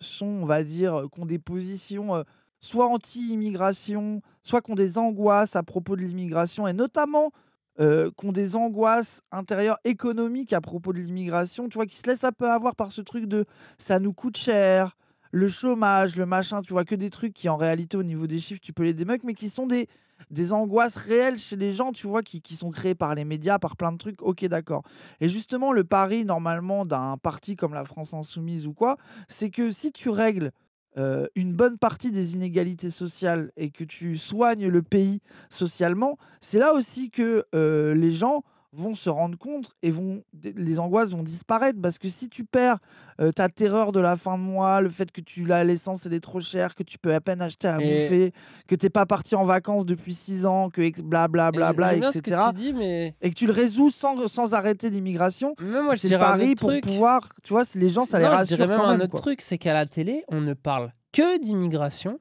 sont, on va dire, qui ont des positions soit anti-immigration, soit qui ont des angoisses à propos de l'immigration, et notamment euh, qui ont des angoisses intérieures économiques à propos de l'immigration, tu vois, qui se laissent un peu avoir par ce truc de ça nous coûte cher, le chômage, le machin, tu vois, que des trucs qui en réalité au niveau des chiffres, tu peux les démeucler, mais qui sont des, des angoisses réelles chez les gens, tu vois, qui, qui sont créées par les médias, par plein de trucs, ok, d'accord. Et justement, le pari normalement d'un parti comme la France Insoumise ou quoi, c'est que si tu règles euh, une bonne partie des inégalités sociales et que tu soignes le pays socialement, c'est là aussi que euh, les gens vont se rendre compte et vont les angoisses vont disparaître parce que si tu perds euh, ta terreur de la fin de mois, le fait que tu l'essence elle est trop chère, que tu peux à peine acheter à bouffer, que t'es pas parti en vacances depuis 6 ans, que blablabla, bla, bla, bla, etc. Et que tu le résous sans, sans arrêter l'immigration. C'est le pour pouvoir, tu vois, les gens ça les rassure même. Un autre truc, c'est qu'à la télé on ne parle que d'immigration,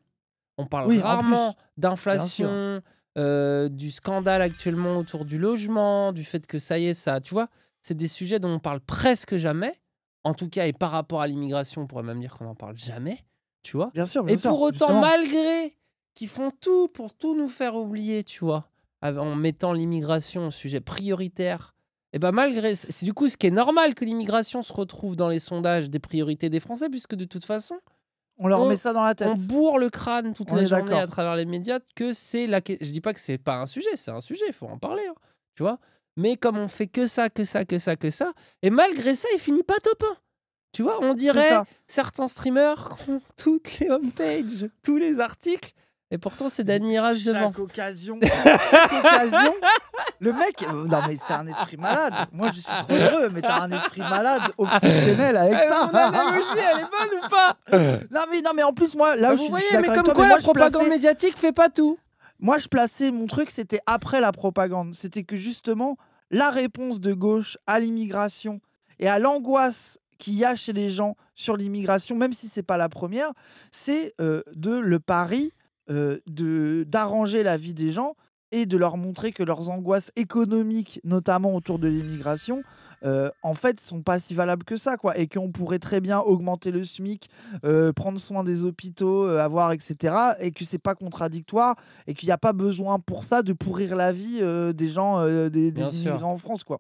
on parle rarement d'inflation euh, du scandale actuellement autour du logement, du fait que ça y est, ça, tu vois, c'est des sujets dont on parle presque jamais. En tout cas, et par rapport à l'immigration, on pourrait même dire qu'on n'en parle jamais, tu vois. et pour autant, malgré qu'ils font tout pour tout nous faire oublier, tu vois, en mettant l'immigration au sujet prioritaire, et ben malgré, c'est du coup ce qui est normal que l'immigration se retrouve dans les sondages des priorités des Français, puisque de toute façon, on leur met ça dans la tête. On bourre le crâne toute on la journée à travers les médias que c'est la Je dis pas que c'est pas un sujet, c'est un sujet, il faut en parler. Hein, tu vois Mais comme on fait que ça, que ça, que ça, que ça, et malgré ça, il finit pas top 1. Tu vois, on dirait certains streamers toutes les homepages, tous les articles, et pourtant, c'est Dany Hirage devant. Chaque occasion, chaque occasion, le mec, euh, non mais c'est un esprit malade. Moi, je suis trop heureux, mais t'as un esprit malade obsessionnel avec eh, ça. Mon analogie, elle est bonne ou pas Non mais non mais en plus moi, là où vous voyez, mais comme quoi, la propagande médiatique fait pas tout. Moi, je plaçais mon truc, c'était après la propagande. C'était que justement, la réponse de gauche à l'immigration et à l'angoisse qu'il y a chez les gens sur l'immigration, même si c'est pas la première, c'est euh, de le pari euh, de d'arranger la vie des gens et de leur montrer que leurs angoisses économiques, notamment autour de l'immigration, euh, en fait, sont pas si valables que ça, quoi, et qu'on pourrait très bien augmenter le SMIC, euh, prendre soin des hôpitaux, avoir, etc., et que c'est pas contradictoire, et qu'il n'y a pas besoin pour ça de pourrir la vie des gens, des, immigrés en France, quoi.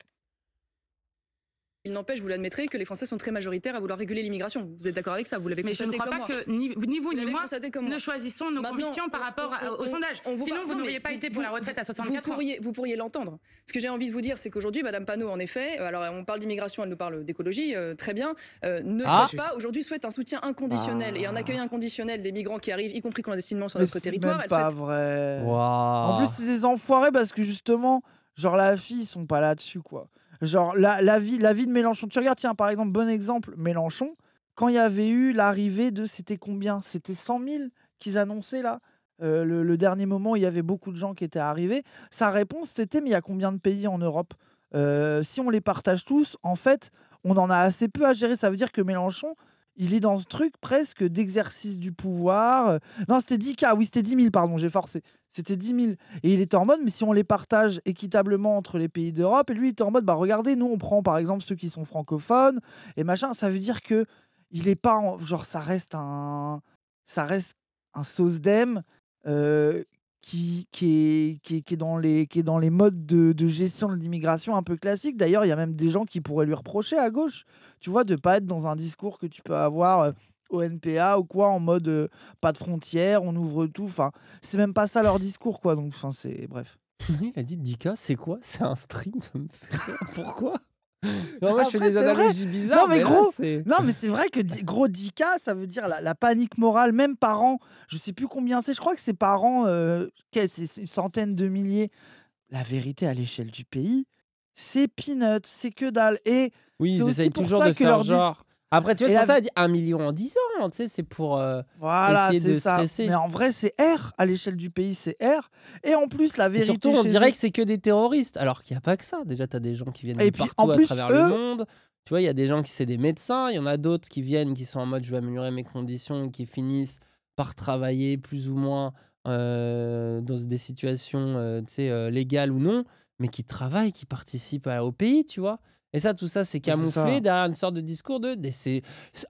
Il n'empêche, vous l'admettrez, que les Français sont très majoritaires à vouloir réguler l'immigration. Vous êtes d'accord avec ça Vous l'avez constaté Mais je ne crois pas que ni, vous, ni moi, ne choisissons nos conditions par rapport au, sondage. Sinon, vous n'auriez pas été pour la retraite à 64 vous pourriez, ans. Vous pourriez l'entendre. Ce que j'ai envie de vous dire, c'est qu'aujourd'hui, Madame Panot, en effet, euh, alors on parle d'immigration, elle nous parle d'écologie, euh, très bien, euh, ne ah. souhaite pas, aujourd'hui, souhaite un soutien inconditionnel et un ah. accueil inconditionnel des migrants qui arrivent, y compris clandestinement sur notre territoire. C'est pas vrai. En plus, c'est des enfoirés parce que justement, genre la fille, ils sont pas là-dessus, quoi. Genre, la, vie, la vie de Mélenchon. Tu regardes, tiens, par exemple, bon exemple, Mélenchon, quand il y avait eu l'arrivée de. C'était combien C'était 100 000 qu'ils annonçaient là euh, le, dernier moment, il y avait beaucoup de gens qui étaient arrivés. Sa réponse, c'était Mais il y a combien de pays en Europe euh, Si on les partage tous, en fait, on en a assez peu à gérer. Ça veut dire que Mélenchon, il est dans ce truc presque d'exercice du pouvoir. Euh. Non, c'était 10K, oui, c'était 10 000, pardon, j'ai forcé. C'était 10 000. Et il était en mode, mais si on les partage équitablement entre les pays d'Europe, et lui, il était en mode, bah regardez, nous, on prend par exemple ceux qui sont francophones, et machin, ça veut dire que il est pas. En... Genre, ça reste un. Ça reste un sauce euh, d'aime, qui, est, qui, dans les, qui dans les modes de, gestion de l'immigration un peu classique. D'ailleurs, il y a même des gens qui pourraient lui reprocher à gauche, tu vois, de pas être dans un discours que tu peux avoir euh, au NPA ou quoi, en mode euh, pas de frontières, on ouvre tout. Enfin, c'est même pas ça leur discours, quoi. Donc, enfin, c'est bref. Il a dit Dika, c'est quoi C'est un stream ça me fait... Pourquoi non, je fais des mais, gros, mais c'est vrai que gros 10K, ça veut dire la, panique morale, même par an. Je sais plus combien c'est, je crois que c'est par an, euh, c'est centaine de milliers. La vérité à l'échelle du pays, c'est peanut c'est que dalle. Et oui, ils toujours ça de leur genre. Après, tu vois, c'est ça un million en 10 ans. Tu sais, c'est pour euh, voilà, c'est ça. Mais en vrai, c'est R. À l'échelle du pays, c'est R. Et en plus, la vérité. c'est... surtout, on dirait que c'est que des terroristes. Alors qu'il n'y a pas que ça. Déjà, tu as des gens qui viennent de partout à travers le monde. Tu vois, il y a des gens qui c'est des médecins. Il y en a d'autres qui viennent, qui sont en mode je vais améliorer mes conditions qui finissent par travailler plus ou moins euh, dans des situations euh, légales ou non, mais qui travaillent, qui participent au pays, tu vois. Et ça, tout ça, c'est camouflé derrière une sorte de discours de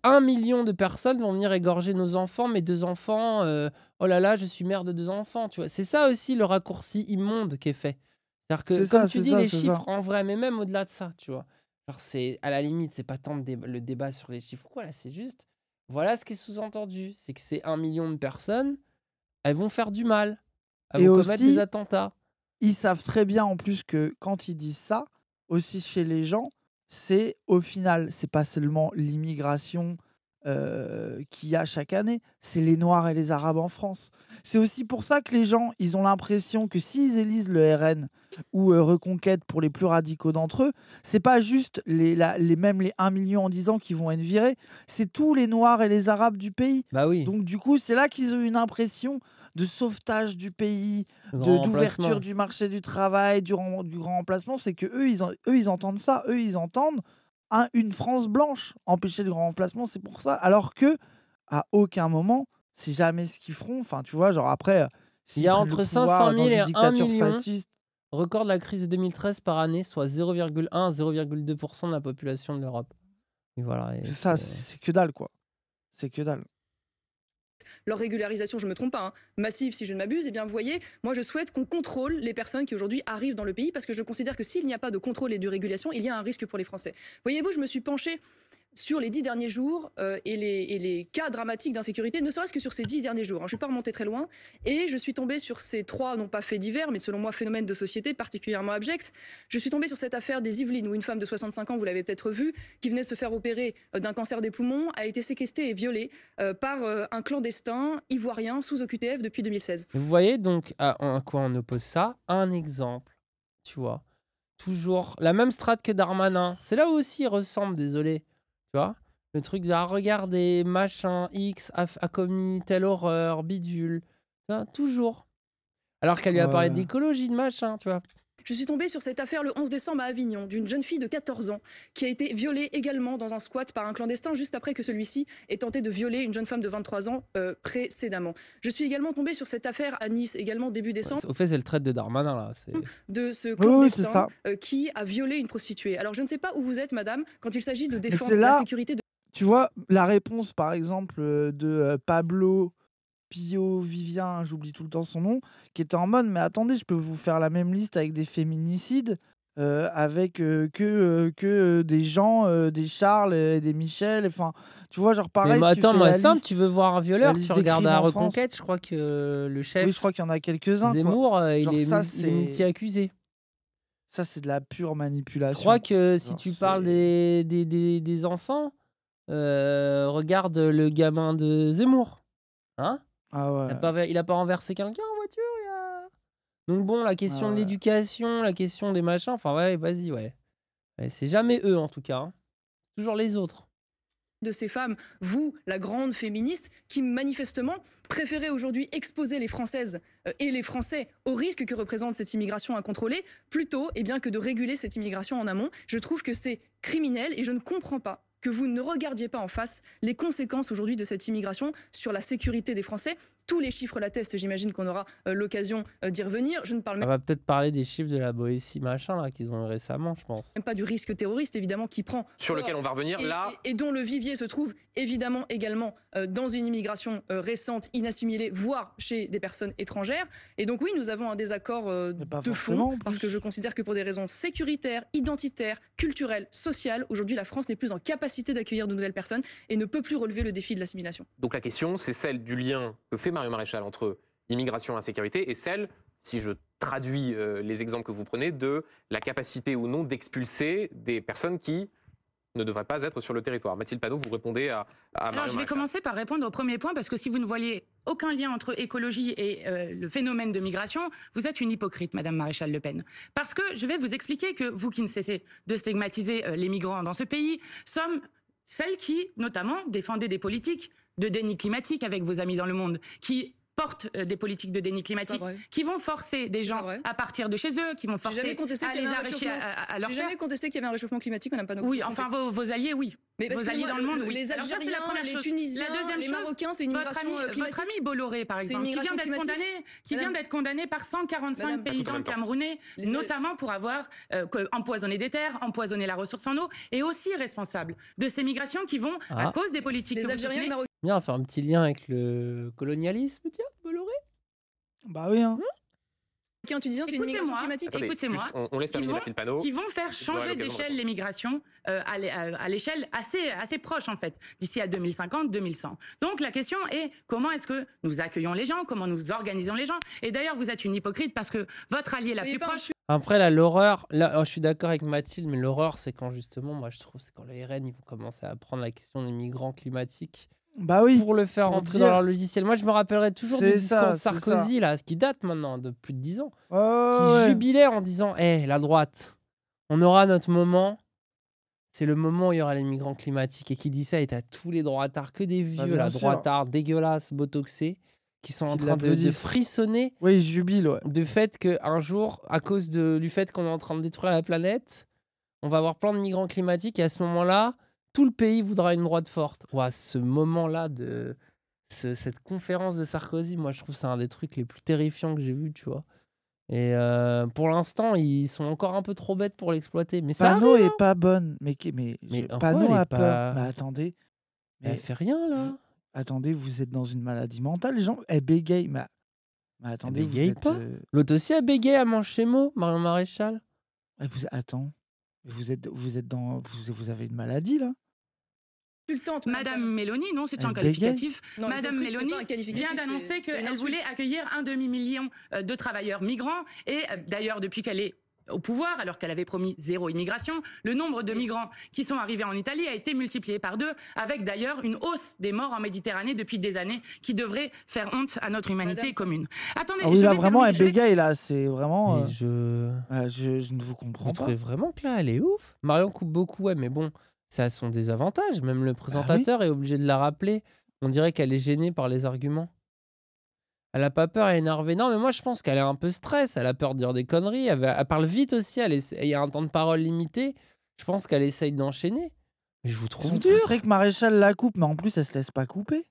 un million de personnes vont venir égorger nos enfants, mes deux enfants. Euh, oh là là, je suis mère de deux enfants. Tu vois, c'est ça aussi le raccourci immonde qui est fait. cest que comme tu dis les chiffres en vrai, mais même au-delà de ça, tu vois. Alors c'est à la limite, c'est pas tant le débat sur les chiffres. Quoi là, c'est juste. Voilà ce qui est sous-entendu, c'est que c'est un million de personnes, elles vont faire du mal, elles Et vont commettre des attentats. Ils savent très bien en plus que quand ils disent ça, aussi chez les gens, c'est au final, c'est pas seulement l'immigration euh, qu'il y a chaque année, c'est les Noirs et les Arabes en France. C'est aussi pour ça que les gens, ils ont l'impression que s'ils élisent le RN ou euh, Reconquête pour les plus radicaux d'entre eux, c'est pas juste les, les mêmes les 1 million en 10 ans qui vont être virés, c'est tous les Noirs et les Arabes du pays. Bah oui. Donc du coup, c'est là qu'ils ont une impression de sauvetage du pays, d'ouverture du marché du travail, du, grand remplacement. C'est que eux, ils entendent ça, eux, ils entendent une France blanche, empêchée de grand remplacement, c'est pour ça. Alors que à aucun moment, c'est jamais ce qu'ils feront. Enfin, tu vois, genre après, euh, il y a entre 500 000 et 1 million. Fasciste... Record de la crise de 2013 par année, soit 0,1 0,2% de la population de l'Europe. Et voilà. Et ça, c'est que dalle, quoi. C'est que dalle leur régularisation, je ne me trompe pas, hein, massive si je ne m'abuse, et eh bien vous voyez, moi je souhaite qu'on contrôle les personnes qui aujourd'hui arrivent dans le pays parce que je considère que s'il n'y a pas de contrôle et de régulation, il y a un risque pour les Français. Voyez-vous, je me suis penchée sur les dix derniers jours euh, et, les, cas dramatiques d'insécurité, ne serait-ce que sur ces dix derniers jours. Hein. Je ne vais pas remonter très loin. Et je suis tombé sur ces trois, non pas faits divers, mais selon moi phénomènes de société particulièrement abjects. Je suis tombé sur cette affaire des Yvelines, où une femme de 65 ans, vous l'avez peut-être vu, qui venait se faire opérer euh, d'un cancer des poumons, a été séquestrée et violée euh, par un clandestin ivoirien sous OQTF depuis 2016. Vous voyez donc à, quoi on oppose ça Un exemple, tu vois. Toujours la même strate que Darmanin. C'est là où aussi il ressemble, désolé tu vois Le truc de ah, machin, X a, commis telle horreur, bidule. toujours. Alors qu'elle lui a parlé d'écologie, de machin, tu vois. Je suis tombée sur cette affaire le 11 décembre à Avignon d'une jeune fille de 14 ans qui a été violée également dans un squat par un clandestin juste après que celui-ci ait tenté de violer une jeune femme de 23 ans euh, précédemment. Je suis également tombée sur cette affaire à Nice également début décembre. au fait, c'est le trait de Darmanin là. Hum, de ce clandestin euh, qui a violé une prostituée. Alors je ne sais pas où vous êtes, madame, quand il s'agit de défendre la sécurité de. Tu vois, la réponse par exemple euh, de Pablo Pio Vivien, j'oublie tout le temps son nom, qui était en mode mais attendez, je peux vous faire la même liste avec des féminicides, euh, avec euh, que, euh, que des gens, des Charles et des Michel, enfin, tu vois, genre pareil. si attends, tu moi, simple, tu veux voir un violeur, tu regardes à Reconquête, je crois que le chef. Oui, je crois qu'il y en a quelques-uns. Zemmour, il, est il multi-accusé. Ça, c'est de la pure manipulation. Je crois que si tu parles des, des, des enfants, regarde le gamin de Zemmour. Hein ah il n'a pas, a pas renversé quelqu'un en voiture. Donc bon, la question ah de l'éducation, la question des machins, enfin ouais, vas-y, ouais. c'est jamais eux en tout cas. Hein. Toujours les autres. De ces femmes, vous, la grande féministe, qui manifestement préférez aujourd'hui exposer les Françaises euh, et les Français au risque que représente cette immigration incontrôlée, plutôt eh bien, que de réguler cette immigration en amont. Je trouve que c'est criminel et je ne comprends pas que vous ne regardiez pas en face les conséquences aujourd'hui de cette immigration sur la sécurité des Français, tous les chiffres l'attestent, j'imagine qu'on aura euh, l'occasion euh, d'y revenir. Je ne parle On va peut-être parler des chiffres de la Boétie machin là qu'ils ont récemment, je pense. Même pas du risque terroriste évidemment qui prend sur lequel on va revenir là et, dont le vivier se trouve évidemment également euh, dans une immigration récente inassimilée voire chez des personnes étrangères. Et donc oui, nous avons un désaccord de fond parce que je considère que pour des raisons sécuritaires, identitaires, culturelles, sociales, aujourd'hui la France n'est plus en capacité d'accueillir de nouvelles personnes et ne peut plus relever le défi de l'assimilation. Donc la question, c'est celle du lien que fait Maréchal entre immigration et insécurité et celle, si je traduis euh, les exemples que vous prenez, de la capacité ou non d'expulser des personnes qui ne devraient pas être sur le territoire. Mathilde Panot, vous répondez à, à Alors, je vais commencer par répondre au premier point, parce que si vous ne voyez aucun lien entre écologie et euh, le phénomène de migration, vous êtes une hypocrite, Madame Maréchal Le Pen. Parce que je vais vous expliquer que vous qui ne cessez de stigmatiser euh, les migrants dans ce pays, sommes celles qui, notamment, défendaient des politiques de déni climatique avec vos amis dans le monde, qui portent euh, des politiques de déni climatique, qui vont forcer des gens à partir de chez eux, qui vont forcer à les arracher à, leur J'ai jamais contesté qu'il y avait un réchauffement climatique, Madame Panot. Oui, enfin, vos, alliés, oui. Mais vos alliés dans le monde, Les Algériens, les Tunisiens, deuxième les Marocains, c'est une votre ami, euh, votre ami Bolloré, par exemple, qui vient d'être condamné, qui vient d'être par 145 paysans camerounais, notamment pour avoir euh, empoisonné des terres, empoisonné la ressource en eau, et aussi responsable de ces migrations qui vont à ah. cause des politiques. Les Bien, faire un petit lien avec le colonialisme, tiens, Bolloré. Bah oui, hein. Qui mmh. en disant une migration climatique Écoutez-moi, on, laisse terminer Mathilde panneau. Qui vont faire changer d'échelle les migrations euh, euh, à l'échelle assez, assez proche en fait, d'ici à 2050, 2100. Donc la question est comment est-ce que nous accueillons les gens, comment nous organisons les gens. Et d'ailleurs vous êtes une hypocrite parce que votre allié la plus proche. Après, là, l'horreur, là, oh, je suis d'accord avec Mathilde, mais l'horreur, c'est quand justement, moi, je trouve, c'est quand les RN, ils vont commencer à prendre la question des migrants climatiques bah pour le faire rentrer dans leur logiciel. Moi, je me rappellerai toujours du discours de Sarkozy, là, ce qui date maintenant de plus de 10 ans, qui jubilait en disant Hé, eh, la droite, on aura notre moment. C'est le moment où il y aura les migrants climatiques. Et qui dit ça, est à tous les droits droitards, que des bah, vieux, la la droitard, dégueulasse, botoxée, qui sont en train de, frissonner. Oui, jubile, ouais. De fait qu'un jour, à cause de, du fait qu'on est en train de détruire la planète, on va avoir plein de migrants climatiques, et à ce moment-là, tout le pays voudra une droite forte. ce moment-là de cette conférence de Sarkozy, moi je trouve c'est un des trucs les plus terrifiants que j'ai vu, tu vois. Et euh, pour l'instant, ils sont encore un peu trop bêtes pour l'exploiter. Mais ça Pano est hein. pas bonne, mais mais, Pano a pas... peur. Bah, attendez, mais elle fait rien là. attendez, vous êtes dans une maladie mentale, les gens. Elle bégaye, bah, mais, attendez, euh elle bégaye pas. L'autre aussi, bégaye à mon chez Marion Maréchal. Elle vous attend. Vous êtes, vous êtes dans, vous, avez une maladie là Madame Mélanie, non, c'est un qualificatif. Non, Madame Mélanie vient d'annoncer qu'elle voulait accueillir un demi-million euh, de travailleurs migrants. Et euh, d'ailleurs, depuis qu'elle est au pouvoir, alors qu'elle avait promis zéro immigration, le nombre de migrants qui sont arrivés en Italie a été multiplié par deux, avec d'ailleurs une hausse des morts en Méditerranée depuis des années qui devrait faire honte à notre humanité commune. Attendez, ah je vraiment, elle là, c'est vraiment... Euh, je... ne vous comprends vous Trouvez vraiment que là, elle est ouf Marion coupe beaucoup, ouais, mais bon, ça a son désavantage. Même le bah présentateur est obligé de la rappeler. On dirait qu'elle est gênée par les arguments. Elle a pas peur, elle est énervée. Non, mais moi, je pense qu'elle est un peu stressée. Elle a peur de dire des conneries. Elle, parle vite aussi. Elle, y a un temps de parole limité. Je pense qu'elle essaye d'enchaîner. Mais je vous trouve dur. C'est que Maréchal la coupe, mais en plus, elle se laisse pas couper.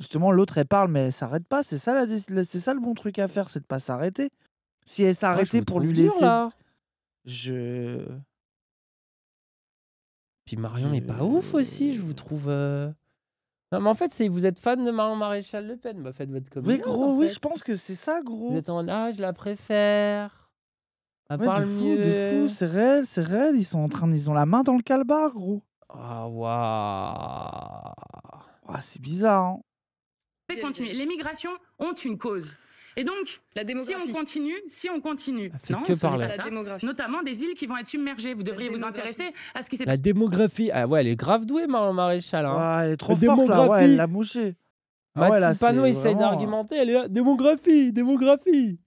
Justement, l'autre, elle parle, mais elle s'arrête pas. C'est ça, la... c'est ça le bon truc à faire, c'est de pas s'arrêter. Si elle s'arrêtait pour lui laisser. Dur, Je. Puis Marion n'est pas ouf aussi, je vous trouve. Euh, non, mais en fait, c'est vous êtes fan de Marion Maréchal Le Pen, bah faites votre comédie. Mais gros, oui, je pense que c'est ça, gros. Vous êtes en ah, je la préfère. ouais, de fou, c'est réel, c'est réel. Ils sont en train, ils ont la main dans le calbar, gros. Ah, waouh. Wow. Ah, c'est bizarre. Hein. Continuer. Les migrations ont une cause. Et donc, la si on continue, si on continue, non, que par là. notamment des îles qui vont être submergées. Vous devriez vous intéresser à ce qui s'est La démographie, ah ouais, elle est grave douée, Maréchal. Hein. elle est trop forte, elle l'a mouchée. Ah ouais, d'argumenter, elle est démographie, démographie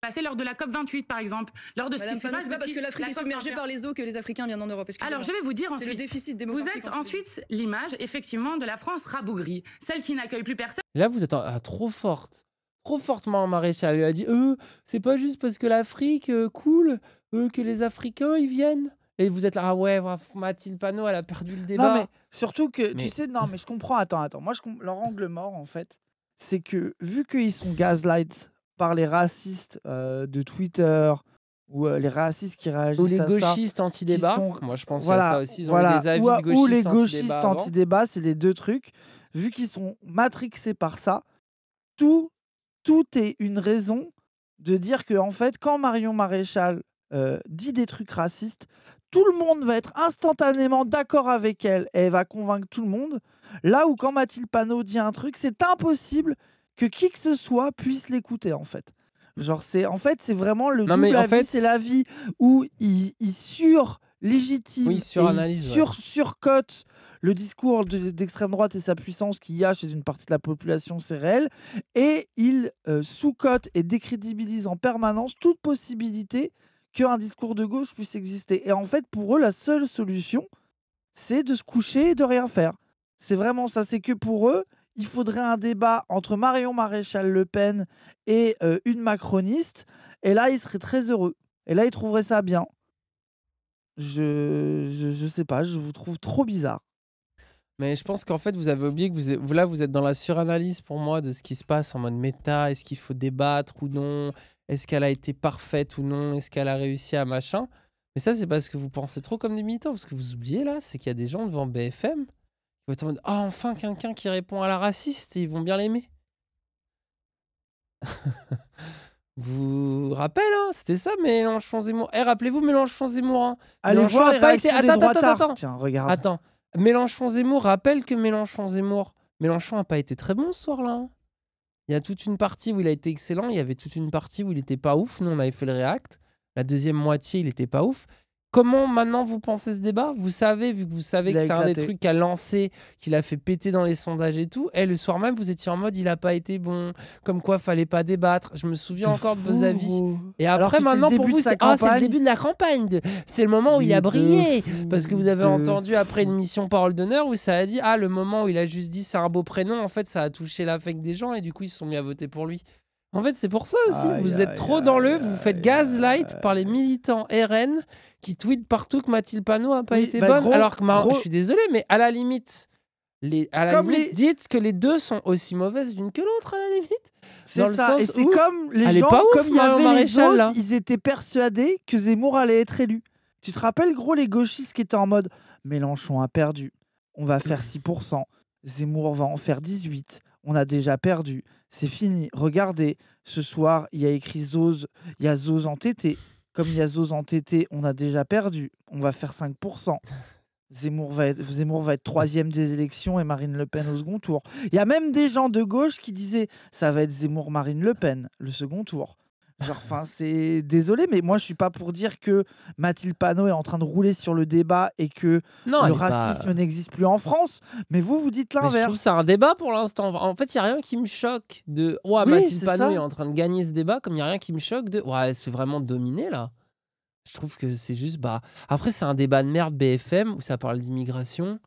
passé lors de la COP 28 par exemple, lors de ce qui se passe pas parce que l'Afrique est submergée par les eaux que les Africains viennent en Europe. Alors je vais vous dire ensuite, vous êtes ensuite l'image effectivement de la France rabougrie, celle qui n'accueille plus personne. Là vous êtes ah, trop forte trop fortement maréchal. Il a dit euh, c'est pas juste parce que l'Afrique euh, coule euh, que les Africains ils viennent. Et vous êtes là, ah ouais, Mathilde Panot, elle a perdu le débat. mais surtout que, tu sais, non, mais je comprends, attends, attends. Moi, je comprends. leur angle mort, en fait, c'est que vu qu'ils sont gaslight par les racistes euh, de Twitter ou les racistes qui réagissent ou les gauchistes anti-débat. Moi, je pense voilà, ça aussi. voilà. ou, les gauchistes anti-débat, c'est les deux trucs. Vu qu'ils sont matrixés par ça, tout tout est une raison de dire que, en fait, quand Marion Maréchal euh, dit des trucs racistes, tout le monde va être instantanément d'accord avec elle et elle va convaincre tout le monde. Là où quand Mathilde Panot dit un truc, c'est impossible que qui que ce soit puisse l'écouter en fait. Genre c'est en fait c'est vraiment le non double mais en avis, fait... c'est vie où il, il sur légitime sur sur, surcote le discours d'extrême droite et sa puissance qu'il y a chez une partie de la population, c'est réel, et il euh, sous-cote et décrédibilise en permanence toute possibilité qu'un discours de gauche puisse exister. Et en fait, pour eux, la seule solution, c'est de se coucher et de rien faire. C'est vraiment ça, c'est que pour eux, il faudrait un débat entre Marion Maréchal Le Pen et euh, une macroniste, et là, ils seraient très heureux. Et là, ils trouveraient ça bien. Je, je, je sais pas, je vous trouve trop bizarre. Mais je pense qu'en fait, vous avez oublié que vous, là, vous êtes dans la suranalyse pour moi de ce qui se passe en mode méta. Est-ce qu'il faut débattre ou non Est-ce qu'elle a été parfaite ou non Est-ce qu'elle a réussi à machin Mais ça, c'est parce que vous pensez trop comme des militants. Parce que vous oubliez là, c'est qu'il y a des gens devant BFM qui vont être en mode Ah, enfin, quelqu'un qui répond à la raciste et ils vont bien l'aimer. vous rappelle, hein, c'était ça Mélenchon Zemmour. Eh, rappelez-vous Mélenchon Zemmour. Hein. Mélenchon voir pas été... Attends, attends, attends, Mélenchon Zemmour, rappelle que Mélenchon Zemmour. Mélenchon n'a pas été très bon ce soir-là. Hein. Il y a toute une partie où il a été excellent, il y avait toute une partie où il n'était pas ouf. Nous, on avait fait le react. La deuxième moitié, il n'était pas ouf. Comment maintenant vous pensez ce débat Vous savez, vu que vous savez que c'est un des trucs qu'a lancé, qu'il a fait péter dans les sondages et tout, et le soir même, vous étiez en mode il n'a pas été bon, comme quoi fallait pas débattre. Je me souviens encore de vos avis. Et après, maintenant, pour vous, ah, c'est le début de la campagne. C'est le moment où il, a brillé. parce que vous avez entendu après une mission Parole d'honneur où ça a dit ah, le moment où il a juste dit c'est un beau prénom, en fait, ça a touché l'affect des gens et du coup, ils se sont mis à voter pour lui. En fait, c'est pour ça aussi. vous êtes trop dans le. vous faites gaslight par les militants RN qui tweetent partout que Mathilde Panot n'a pas été bah, bonne. alors que je suis désolé, mais à la limite, les, à la dites que les deux sont aussi mauvaises l'une que l'autre à la limite. C'est ça. et c'est comme les gens, comme il y avait les ils étaient persuadés que Zemmour allait être élu. Tu te rappelles, gros, les gauchistes qui étaient en mode Mélenchon a perdu, on va faire 6%, Zemmour va en faire 18, on a déjà perdu. C'est fini. Regardez, ce soir, il y a écrit Zoz, il y a Zoz entêté. Comme il y a Zoz entêté, on a déjà perdu. On va faire 5%. Zemmour va, Zemmour va être troisième des élections et Marine Le Pen au second tour. Il y a même des gens de gauche qui disaient ça va être Zemmour-Marine Le Pen, le second tour. Genre, enfin, c'est désolé, mais moi, je suis pas pour dire que Mathilde Panot est en train de rouler sur le débat et que le racisme n'existe plus en France. Mais vous, vous dites l'inverse. Je trouve ça un débat pour l'instant. En fait, il y a rien qui me choque de. Ouais, Mathilde Panot est en train de gagner ce débat, comme il y a rien qui me choque de. Ouais, c'est vraiment dominé là. Je trouve que c'est juste. Bah, après, c'est un débat de merde BFM où ça parle d'immigration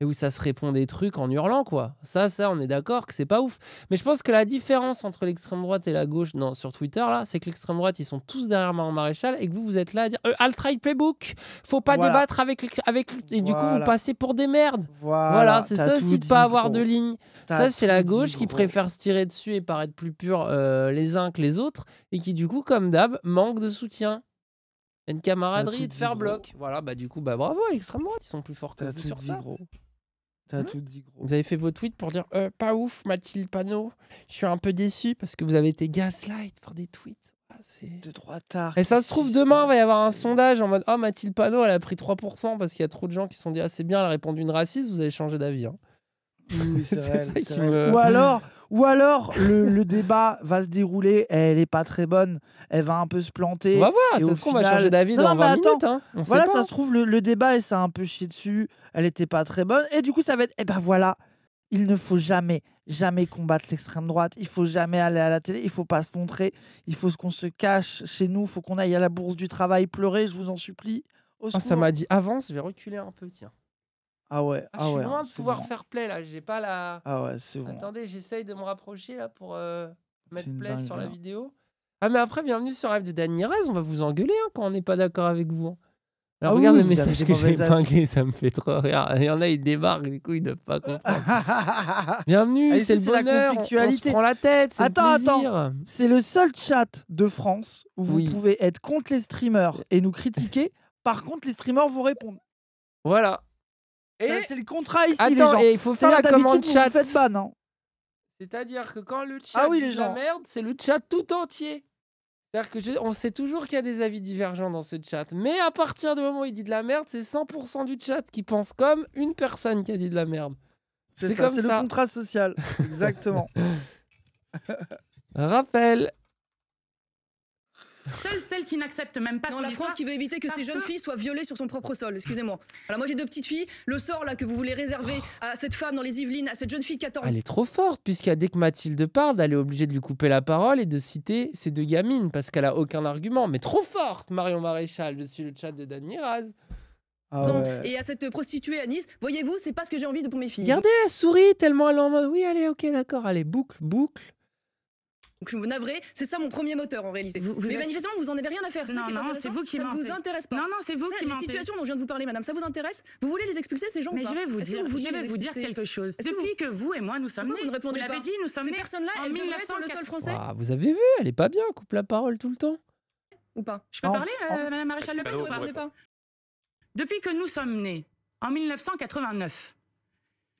et où ça se répond des trucs en hurlant, quoi. Ça, ça, on est d'accord que c'est pas ouf. Mais je pense que la différence entre l'extrême droite et la gauche non, sur Twitter, là, c'est que l'extrême droite, ils sont tous derrière en Maréchal et que vous, vous êtes là à dire euh, alt Playbook, faut pas débattre avec. avec et du coup, vous passez pour des merdes. Voilà, c'est ça aussi de pas avoir de ligne. Ça, c'est la gauche qui préfère se tirer dessus et paraître plus pur euh, les uns que les autres et qui, du coup, comme d'hab, manque de soutien une camaraderie de faire bloc. Voilà, bah du coup, bah bravo, l'extrême droite, ils sont plus forts que vous sur ça. Mmh. Vous avez fait vos tweets pour dire euh, Pas ouf, Mathilde Panot. Je suis un peu déçu parce que vous avez été gaslight Pour des tweets. Ah, de droit tard. Et ça se trouve, demain, il va y avoir un sondage en mode Oh, Mathilde Panot, elle a pris 3% parce qu'il y a trop de gens qui se sont dit Ah, c'est bien, elle a répondu une raciste. Vous allez changer d'avis. Hein. Ou alors, ou alors le, débat va se dérouler, elle est pas très bonne, elle va un peu se planter. On va voir, ça se trouve, va changer d'avis dans 20 minutes. Hein, voilà, ça se trouve, le, débat, et ça un peu chié dessus, elle était pas très bonne. Et du coup, ça va être, eh ben voilà, il ne faut jamais, jamais combattre l'extrême droite, il faut jamais aller à la télé, il faut pas se montrer, il faut qu'on se cache chez nous, il faut qu'on aille à la bourse du travail pleurer, je vous en supplie. Ah, ça m'a dit avance, je vais reculer un peu, tiens. Ah ouais, ah, ah je suis loin de pouvoir faire play là, j'ai pas la. Ah ouais, c'est bon. Attendez, j'essaye de me rapprocher là pour euh, mettre play sur la vidéo. Ah mais après, bienvenue sur Rêve de Danny Rez, on va vous engueuler hein, quand on n'est pas d'accord avec vous. Hein. Alors ah regarde le message que j'ai épinglé, ça me fait trop rire. Il y en a, ils débarquent, du coup, ils ne peuvent pas comprendre. Bienvenue, ah c'est le bonheur, la on, prend la tête, c'est Attends, attends, c'est le seul chat de France où vous pouvez être contre les streamers et nous critiquer. Par contre, les streamers vous répondent. Voilà. Et... C'est le contrat ici, les gens. et il faut faire la commande chat. Vous pas, non C'est-à-dire que quand le chat ah dit de la merde, c'est le chat tout entier. C'est-à-dire que on sait toujours qu'il y a des avis divergents dans ce chat, mais à partir du moment où il dit de la merde, c'est 100% du chat qui pense comme une personne qui a dit de la merde. C'est comme ça. C'est le contrat social. Exactement. Rappel. Seule celle qui n'accepte même pas non, la France qui veut éviter que ces jeunes filles soient violées sur son propre sol, excusez-moi. Alors moi j'ai deux petites filles, le sort là que vous voulez réserver à cette femme dans les Yvelines, à cette jeune fille de 14 ans. Elle est trop forte puisqu'à dès que Mathilde part elle est obligée de lui couper la parole et de citer ces deux gamines parce qu'elle a aucun argument. Mais trop forte Marion Maréchal, je suis le chat de Dany Raz. Ah Donc, Et à cette prostituée à Nice, voyez-vous, c'est pas ce que j'ai envie de pour mes filles. Regardez, elle sourit tellement elle est en mode oui, allez, ok, d'accord, allez, boucle, boucle. Donc je suis navrais, c'est ça mon premier moteur en réalité. Vous, mais manifestement, vous en avez rien à faire. Non, non, c'est vous qui Ça ne vous intéresse pas. Non, non, c'est vous qui mentez. Les situations dont je viens de vous parler, madame, ça vous intéresse Vous voulez les expulser ces gens Mais ou pas je vais vous dire, je vais vous dire quelque chose. Depuis que vous et moi nous sommes nés, vous, ne répondez vous l'avez dit, nous sommes ces nés. Ces personnes-là, elles 1904... le sol français. Ah, vous avez vu, elle est pas bien, coupe la parole tout le temps. Ou pas Je peux parler, euh, madame Maréchal Le Pen, ou pas Depuis que nous sommes nés, en 1989,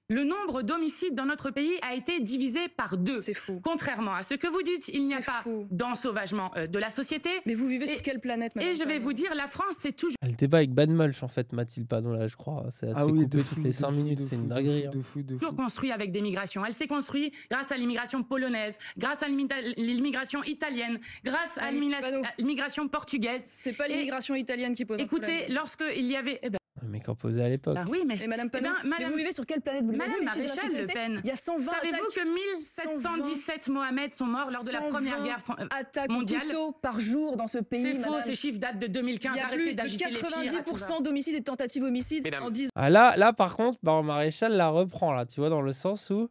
le nombre d'homicides dans notre pays a été divisé par deux. C'est fou. Contrairement à ce que vous dites, il n'y a pas d'ensauvagement euh, de la société. Mais vous vivez sur quelle planète, Mathilde Et je vais vous dire, la France, c'est toujours... Elle débat avec Mulch, en fait, Mathilde Padon, là, je crois. ah oui, toutes fou, les cinq minutes, c'est une dinguerie. Hein. De fou, toujours construit avec des migrations. Elle s'est construite grâce à l'immigration polonaise, grâce à l'immigration italienne, grâce à l'immigration portugaise. C'est pas l'immigration italienne qui pose Écoutez, il y avait... Eh ben, mais mec posait à l'époque. Ah oui, mais. Et Madame eh ben, Pen, vous vivez sur quelle planète vous Madame Maréchal Le Pen. Il y a 120 Savez-vous que 1717 Mohamed sont morts lors de la première guerre mondiale par jour dans ce pays. C'est faux, ces chiffres datent de 2015. Arrêtez d'agiter les 90% d'homicides et tentatives homicides en 10 ah, là, là, par contre, Baron Maréchal la reprend, là, tu vois, dans le sens où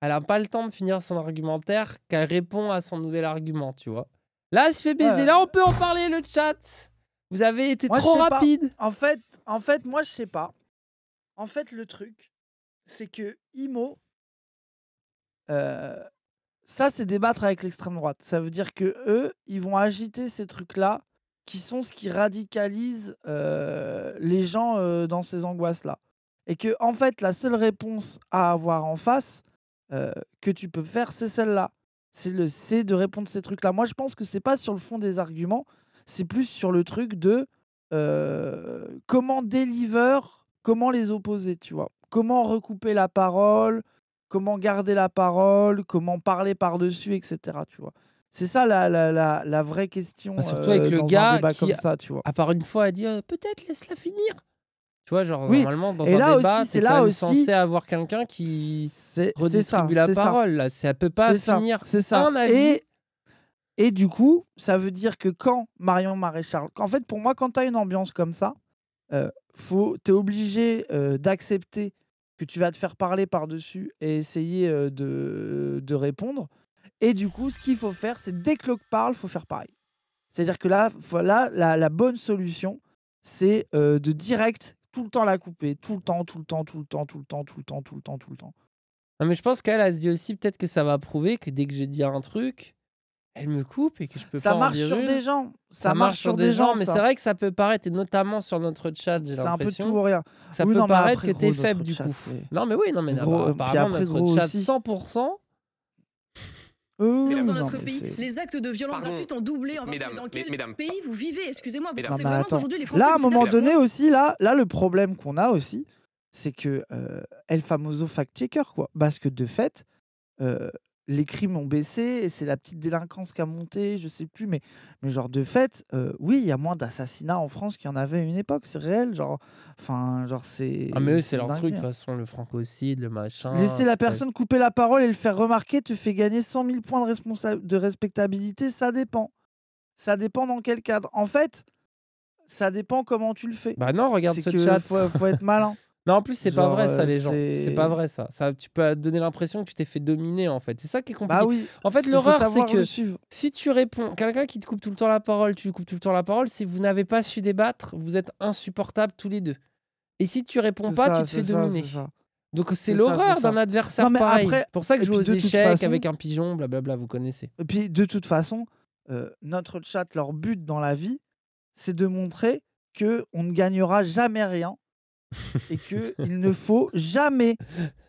elle n'a pas le temps de finir son argumentaire, qu'elle répond à son nouvel argument, tu vois. Là, elle se fait baiser. Là, on peut en parler, le chat. Vous avez été trop rapide. En fait, en fait, moi je sais pas. En fait, le truc, c'est que Imo, euh, ça c'est débattre avec l'extrême droite. Ça veut dire que eux, ils vont agiter ces trucs-là qui sont ce qui radicalise euh, les gens euh, dans ces angoisses-là. Et que en fait, la seule réponse à avoir en face que tu peux faire, c'est celle-là. C'est de répondre ces trucs-là. Moi, je pense que c'est pas sur le fond des arguments, c'est plus sur le truc de comment deliver, comment les opposer, tu vois. Comment recouper la parole, comment garder la parole, comment parler par-dessus, etc. Tu vois. C'est ça la, la, la, vraie bah, question. surtout avec le gars qui, comme ça, tu vois. à part une fois, a dit peut-être laisse-la finir. Tu vois, genre normalement dans un débat, c'est là aussi censé avoir quelqu'un qui redistribue la parole. Ça. Là, ça peut pas finir ça. un avis. Et du coup, ça veut dire que quand Marion Maréchal, en fait, pour moi, quand tu as une ambiance comme ça, euh, tu es obligé euh, d'accepter que tu vas te faire parler par-dessus et essayer euh, de, de, répondre. Et du coup, ce qu'il faut faire, c'est dès que l'autre parle, faut faire pareil. C'est-à-dire que là, voilà, la, bonne solution, c'est euh, de direct tout le temps la couper, tout le temps, tout le temps, tout le temps, tout le temps, tout le temps, tout le temps, tout le temps. Non, mais je pense qu'elle, a se dit aussi peut-être que ça va prouver que dès que je dis un truc, elle me coupe et que je peux pas. dire Ça, marche sur des gens. Ça, marche sur des gens, mais c'est vrai que ça peut paraître, et notamment sur notre chat, j'ai l'impression. C'est un peu tout ou rien. Ça peut paraître que t'es faible du coup. Non, mais oui, non, mais gros, euh, apparemment, après, notre chat, aussi. 100%. dans notre pays, les actes de violence ont doublé. En mesdames, dans quel pays vous vivez Excusez-moi, vous c'est ah, bah, vraiment aujourd'hui les Français... Là, à un moment donné aussi, là, là le problème qu'on a aussi, c'est que euh, El Famoso fact-checker, quoi. Parce que de fait, euh, les crimes ont baissé et c'est la petite délinquance qui a monté, je sais plus, mais, mais genre de fait, euh, oui, il y a moins d'assassinats en France qu'il y en avait à une époque, c'est réel, genre, enfin, genre c'est. Ah mais c'est leur truc de toute façon, le francocide, le machin. Laisser la personne couper la parole et le faire remarquer te fait gagner 100 000 points de, de respectabilité, ça dépend. Ça dépend dans quel cadre. En fait, ça dépend comment tu le fais. Bah non, regarde ce que chat. faut être malin. Non, en plus, c'est pas vrai ça, euh, les gens. C'est pas vrai ça. ça. Tu peux donner l'impression que tu t'es fait dominer en fait. C'est ça qui est compliqué. Bah oui, en fait, l'horreur, c'est que si tu réponds, quelqu'un qui te coupe tout le temps la parole, tu lui coupes tout le temps la parole, si vous n'avez pas su débattre, vous êtes insupportables tous les deux. Et si tu réponds pas, tu te fais dominer. Donc c'est l'horreur d'un adversaire pareil. pour ça que je joue aux échecs avec un pigeon, blablabla, vous connaissez. Et puis de toute façon, euh, notre chat, leur but dans la vie, c'est de montrer que on ne gagnera jamais rien et qu'il ne faut jamais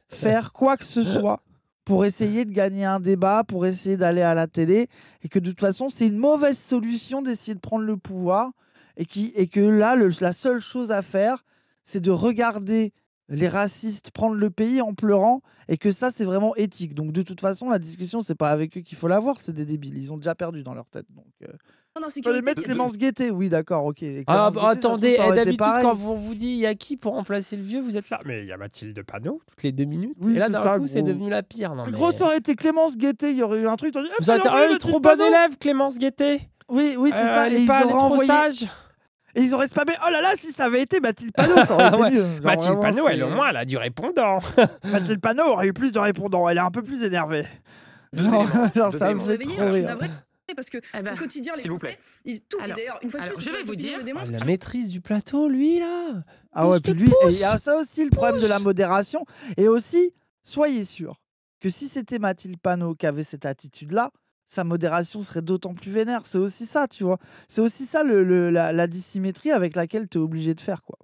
faire quoi que ce soit pour essayer de gagner un débat, pour essayer d'aller à la télé, et que de toute façon, c'est une mauvaise solution d'essayer de prendre le pouvoir, et, qui, et que là, la seule chose à faire, c'est de regarder les racistes prendre le pays en pleurant, et que ça, c'est vraiment éthique. Donc, de toute façon, la discussion, c'est pas avec eux qu'il faut l'avoir, c'est des débiles. Ils ont déjà perdu dans leur tête. Donc. Euh, sécurité. mettre Clémence Guettet, oui, d'accord, ok. Ah, attendez, eh, d'habitude, quand on vous dit il y a qui pour remplacer le vieux, vous êtes là. Mais il y a Mathilde Panot toutes les deux minutes. et là, d'un coup, c'est devenu la pire. Non, mais... Gros, ça aurait été Clémence Guettet, il y aurait eu un truc. Eh, vous êtes ah, un trop bon élève, Clémence Guettet. Oui, oui, c'est euh, ça. Elle est trop sage. Et ils auraient spamé, Oh là là, si ça avait été Mathilde Panot, Mathilde Panot, elle au moins, elle a du répondant. Mathilde Panot aurait eu plus de répondants. Elle est un peu plus énervée. ça me fait trop rire parce que eh ben, au quotidien, les Français, tout. une fois plus, je vais vous dire. Ah, la maîtrise du plateau, lui, là. Ah ouais, il y a ça aussi le problème de la modération. Et aussi, soyez sûr que si c'était Mathilde Panot qui avait cette attitude-là, sa modération serait d'autant plus vénère. C'est aussi ça, tu vois. C'est aussi ça le, la, la, dissymétrie avec laquelle tu es obligé de faire, quoi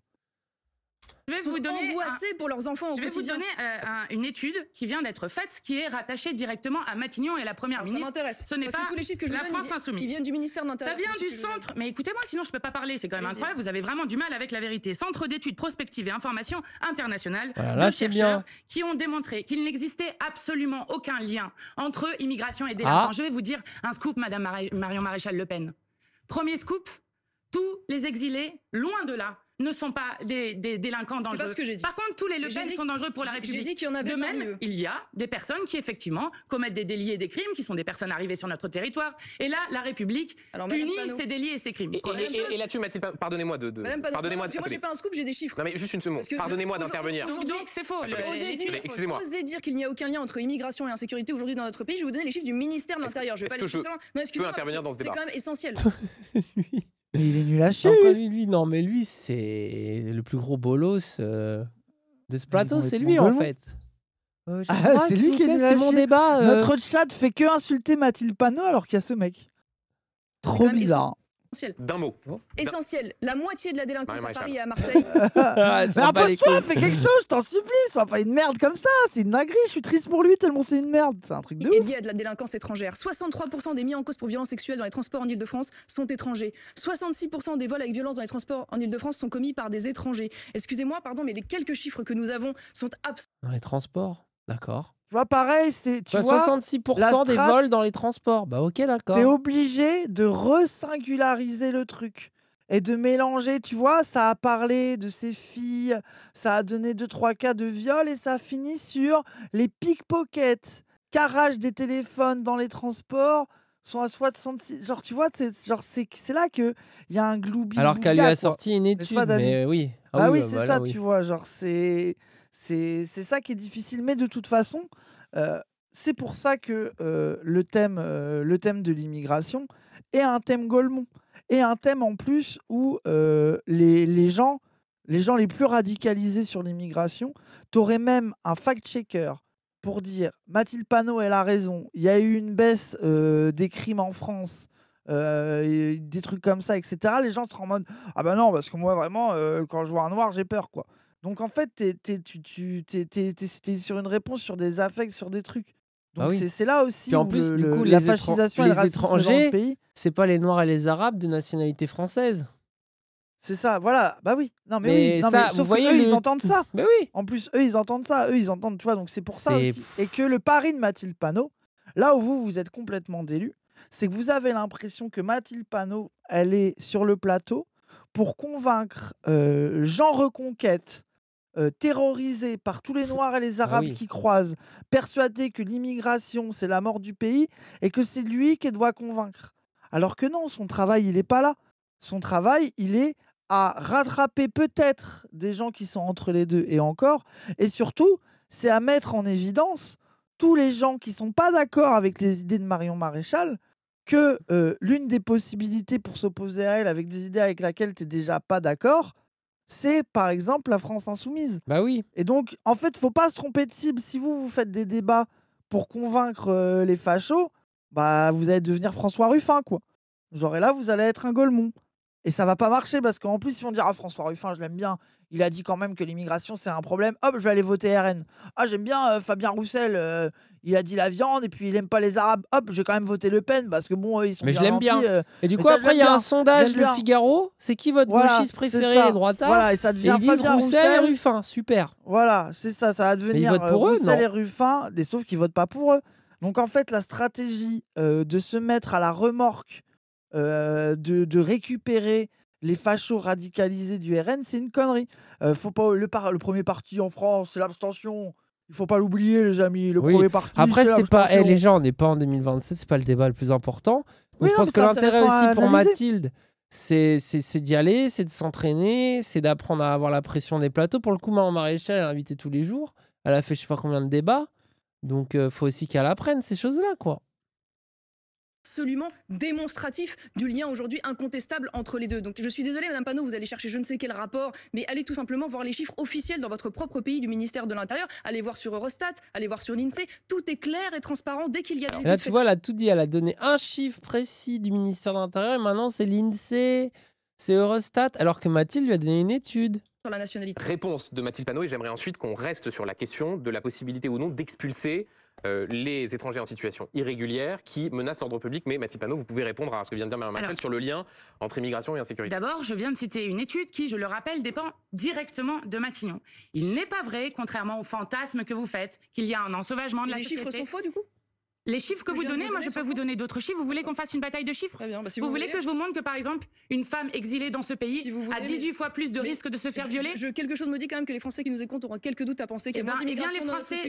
je vais vous donner pour leurs enfants euh, une étude qui vient d'être faite, qui est rattachée directement à Matignon et à la Première ministre. Ça m'intéresse. Ce n'est pas les chiffres que je la France insoumise. du ministère de l'Intérieur. Ça vient du centre. Mais écoutez-moi, sinon je ne peux pas parler. C'est quand même incroyable. Vous avez vraiment du mal avec la vérité. Centre d'études prospectives et information internationale de chercheurs qui ont démontré qu'il n'existait absolument aucun lien entre immigration et délinquance. Ah. Je vais vous dire un scoop, Madame Marion Maréchal Le Pen. Premier scoop, tous les exilés, loin de là, ne sont pas des, délinquants dangereux. Par contre, tous les Le sont dangereux pour la République. de même, il y a des personnes qui effectivement commettent des délits et des crimes, qui sont des personnes arrivées sur notre territoire. Et là, la République punit ces délits et ces crimes. Et, là-dessus, Mathilde, pardonnez-moi de, de pardonnez-moi. Moi, j'ai pas un scoop, j'ai des chiffres. Non, mais juste une seconde. Pardonnez-moi d'intervenir. Donc, c'est faux. Oser dire, dire qu'il n'y a aucun lien entre immigration et insécurité aujourd'hui dans notre pays, je vais vous donner les chiffres du ministère de l'Intérieur. Je vais pas les chiffres. Hein. Non, excusez-moi. intervenir dans ce débat. C'est quand même essentiel. Mais il est nul à chier. Non, lui. mais lui, c'est le plus gros bolos euh, de ce plateau, c'est lui en fait. Euh, ah, c'est lui qui est nul mon débat. Euh. Notre chat fait que insulter Mathilde Panot alors qu'il y a ce mec. Trop bizarre. D'un mot. Essentiel. La moitié de la délinquance à Paris et à Marseille. Ah, mais impose-toi, fais quelque chose, je t'en supplie. c'est pas une merde comme ça. C'est une dinguerie. Je suis triste pour lui tellement c'est une merde. C'est un truc de ouf. Il y a de la délinquance étrangère. 63% des mis en cause pour violence sexuelle dans les transports en Ile-de-France sont étrangers. 66% des vols avec violence dans les transports en Ile-de-France sont commis par des étrangers. Excusez-moi, pardon, mais les quelques chiffres que nous avons sont absents Dans les transports D'accord. Je vois, pareil, c'est. Tu bah, vois, 66% des vols dans les transports. Bah, ok, d'accord. T'es obligé de resingulariser le truc et de mélanger. Tu vois, ça a parlé de ses filles, ça a donné deux trois cas de viol et ça finit sur les pickpockets, carrage des téléphones dans les transports sont à 66. Genre, tu vois, c'est genre c'est là que il y a un gloubi. Alors qu'elle a sorti une étude, mais oui. Ah, bah oui, bah c'est ça, tu vois, genre c'est c'est ça qui est difficile. Mais de toute façon, euh, c'est pour ça que euh, le, thème, euh, le thème de l'immigration est un thème Golemont. Et un thème en plus où les, gens, les gens les plus radicalisés sur l'immigration, t'aurais même un fact-checker pour dire Mathilde Panot, elle a raison, il y a eu une baisse des crimes en France. des trucs comme ça, etc. Les gens sont en mode Ah ben non, parce que moi vraiment, quand je vois un noir, j'ai peur quoi. Donc en fait, tu es, sur une réponse sur des affects, sur des trucs. Bah donc c'est là aussi en plus, le, du coup, la les fascisation et étrangers, pays. C'est pas les Noirs et les Arabes de nationalité française. C'est ça, voilà. Bah oui. Non mais, oui. sauf vous voyez, eux, ils entendent ça. Mais oui. En plus, eux, ils entendent ça. Eux, ils entendent, tu vois. Donc c'est pour ça aussi. Et que le pari de Mathilde Panot, là où vous, vous êtes complètement délu, c'est que vous avez l'impression que Mathilde Panot, elle est sur le plateau pour convaincre euh, Jean Reconquête euh, terrorisé par tous les Noirs et les ah Arabes qui croisent, persuadé que l'immigration, c'est la mort du pays et que c'est lui qui doit convaincre. Alors que non, son travail, il n'est pas là. Son travail, il est à rattraper peut-être des gens qui sont entre les deux et encore. Et surtout, c'est à mettre en évidence tous les gens qui ne sont pas d'accord avec les idées de Marion Maréchal que euh, l'une des possibilités pour s'opposer à elle avec des idées avec lesquelles tu n'es déjà pas d'accord, c'est par exemple la France insoumise. Bah oui. Et donc, en fait, faut pas se tromper de cible. Si vous vous faites des débats pour convaincre euh, les fachos, bah vous allez devenir François Ruffin, quoi. Genre et là, vous allez être un Golemont. Et ça va pas marcher parce qu'en plus, ils vont dire «Ah, François Ruffin, je l'aime bien. Il a dit quand même que l'immigration, c'est un problème. Hop, je vais aller voter RN. Ah, j'aime bien euh, Fabien Roussel. Euh, il a dit la viande et puis il aime pas les Arabes. Hop, je vais quand même voter Le Pen parce que bon, ils sont. Mais je l'aime bien. et euh, du coup, après, il y a un sondage Le Figaro. C'est qui votre voilà, gauchiste préféré, les et ça devient ils Fabien Roussel, et Ruffin. Super. Voilà, c'est ça. Ça va devenir Roussel et Ruffin, des, sauf qu'ils votent pas pour eux. Donc en fait, la stratégie de se mettre à la remorque euh, de, récupérer les fachos radicalisés du RN, c'est une connerie. Euh, faut pas le, le premier parti en France, c'est l'abstention. Il faut pas l'oublier, les amis. Le premier parti. Après, c'est pas. Hey, eh, les gens, on n'est pas en 2027, c'est pas le débat le plus important. je pense que l'intérêt aussi pour Mathilde, c'est d'y aller, c'est de s'entraîner, c'est d'apprendre à avoir la pression des plateaux. Pour le coup, Maman Maréchal, elle est invitée tous les jours. Elle a fait je sais pas combien de débats. Donc, il euh, faut aussi qu'elle apprenne ces choses-là, quoi absolument démonstratif du lien aujourd'hui incontestable entre les deux. Donc je suis désolée, Madame Panot, vous allez chercher je ne sais quel rapport, mais allez tout simplement voir les chiffres officiels dans votre propre pays du ministère de l'Intérieur. Allez voir sur Eurostat, allez voir sur l'INSEE. Tout est clair et transparent dès qu'il y a des. Là, tu vois, elle a tout dit. Elle a donné un chiffre précis du ministère de l'Intérieur et maintenant c'est l'INSEE, c'est Eurostat, alors que Mathilde lui a donné une étude. Sur la nationalité. Réponse de Mathilde Panot et j'aimerais ensuite qu'on reste sur la question de la possibilité ou non d'expulser euh, les étrangers en situation irrégulière qui menacent l'ordre public. Mais Matipano, vous pouvez répondre à ce que vient de dire Mme sur le lien entre immigration et insécurité. D'abord, je viens de citer une étude qui, je le rappelle, dépend directement de Matignon. Il n'est pas vrai, contrairement au fantasme que vous faites, qu'il y a un ensauvagement de la Les chiffres sont faux, du coup les chiffres que vous donnez, moi je peux vous donner d'autres chiffres. Vous voulez qu'on fasse une bataille de chiffres bah, vous, voulez, que je vous montre que par exemple une femme exilée dans ce pays a 18 fois plus de risques de se faire violer Quelque chose me dit quand même que les Français qui nous écoutent auront quelques doutes à penser qu'il y a moins eh ben, eh d'immigration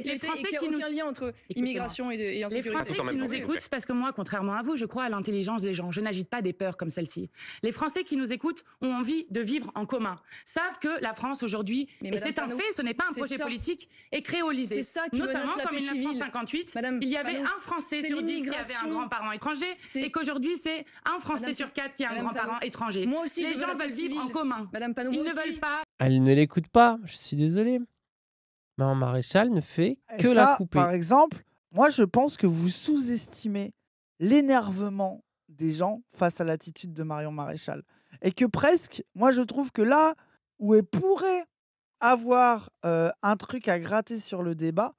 les Français, dans qui lien entre immigration et, insécurité. Les Français qui nous écoutent, parce que moi, contrairement à vous, je crois à l'intelligence des gens. Je n'agite pas des peurs comme celle-ci. Les Français qui nous écoutent ont envie de vivre en commun, savent que la France aujourd'hui, et c'est un fait, ce n'est pas un projet politique, est créolisée. Notamment comme 1958, il y avait Français sur 10 qui avait un grand-parent étranger et qu'aujourd'hui, c'est un Français sur quatre qui a un grand-parent étranger. Moi aussi, Les gens veulent vivre en commun. Madame Ils ne veulent pas. Elle ne l'écoute pas, je suis désolé. Marion Maréchal ne fait que la couper. Par exemple, moi, je pense que vous sous-estimez l'énervement des gens face à l'attitude de Marion Maréchal. Et que presque, moi, je trouve que là où elle pourrait avoir euh, un truc à gratter sur le débat,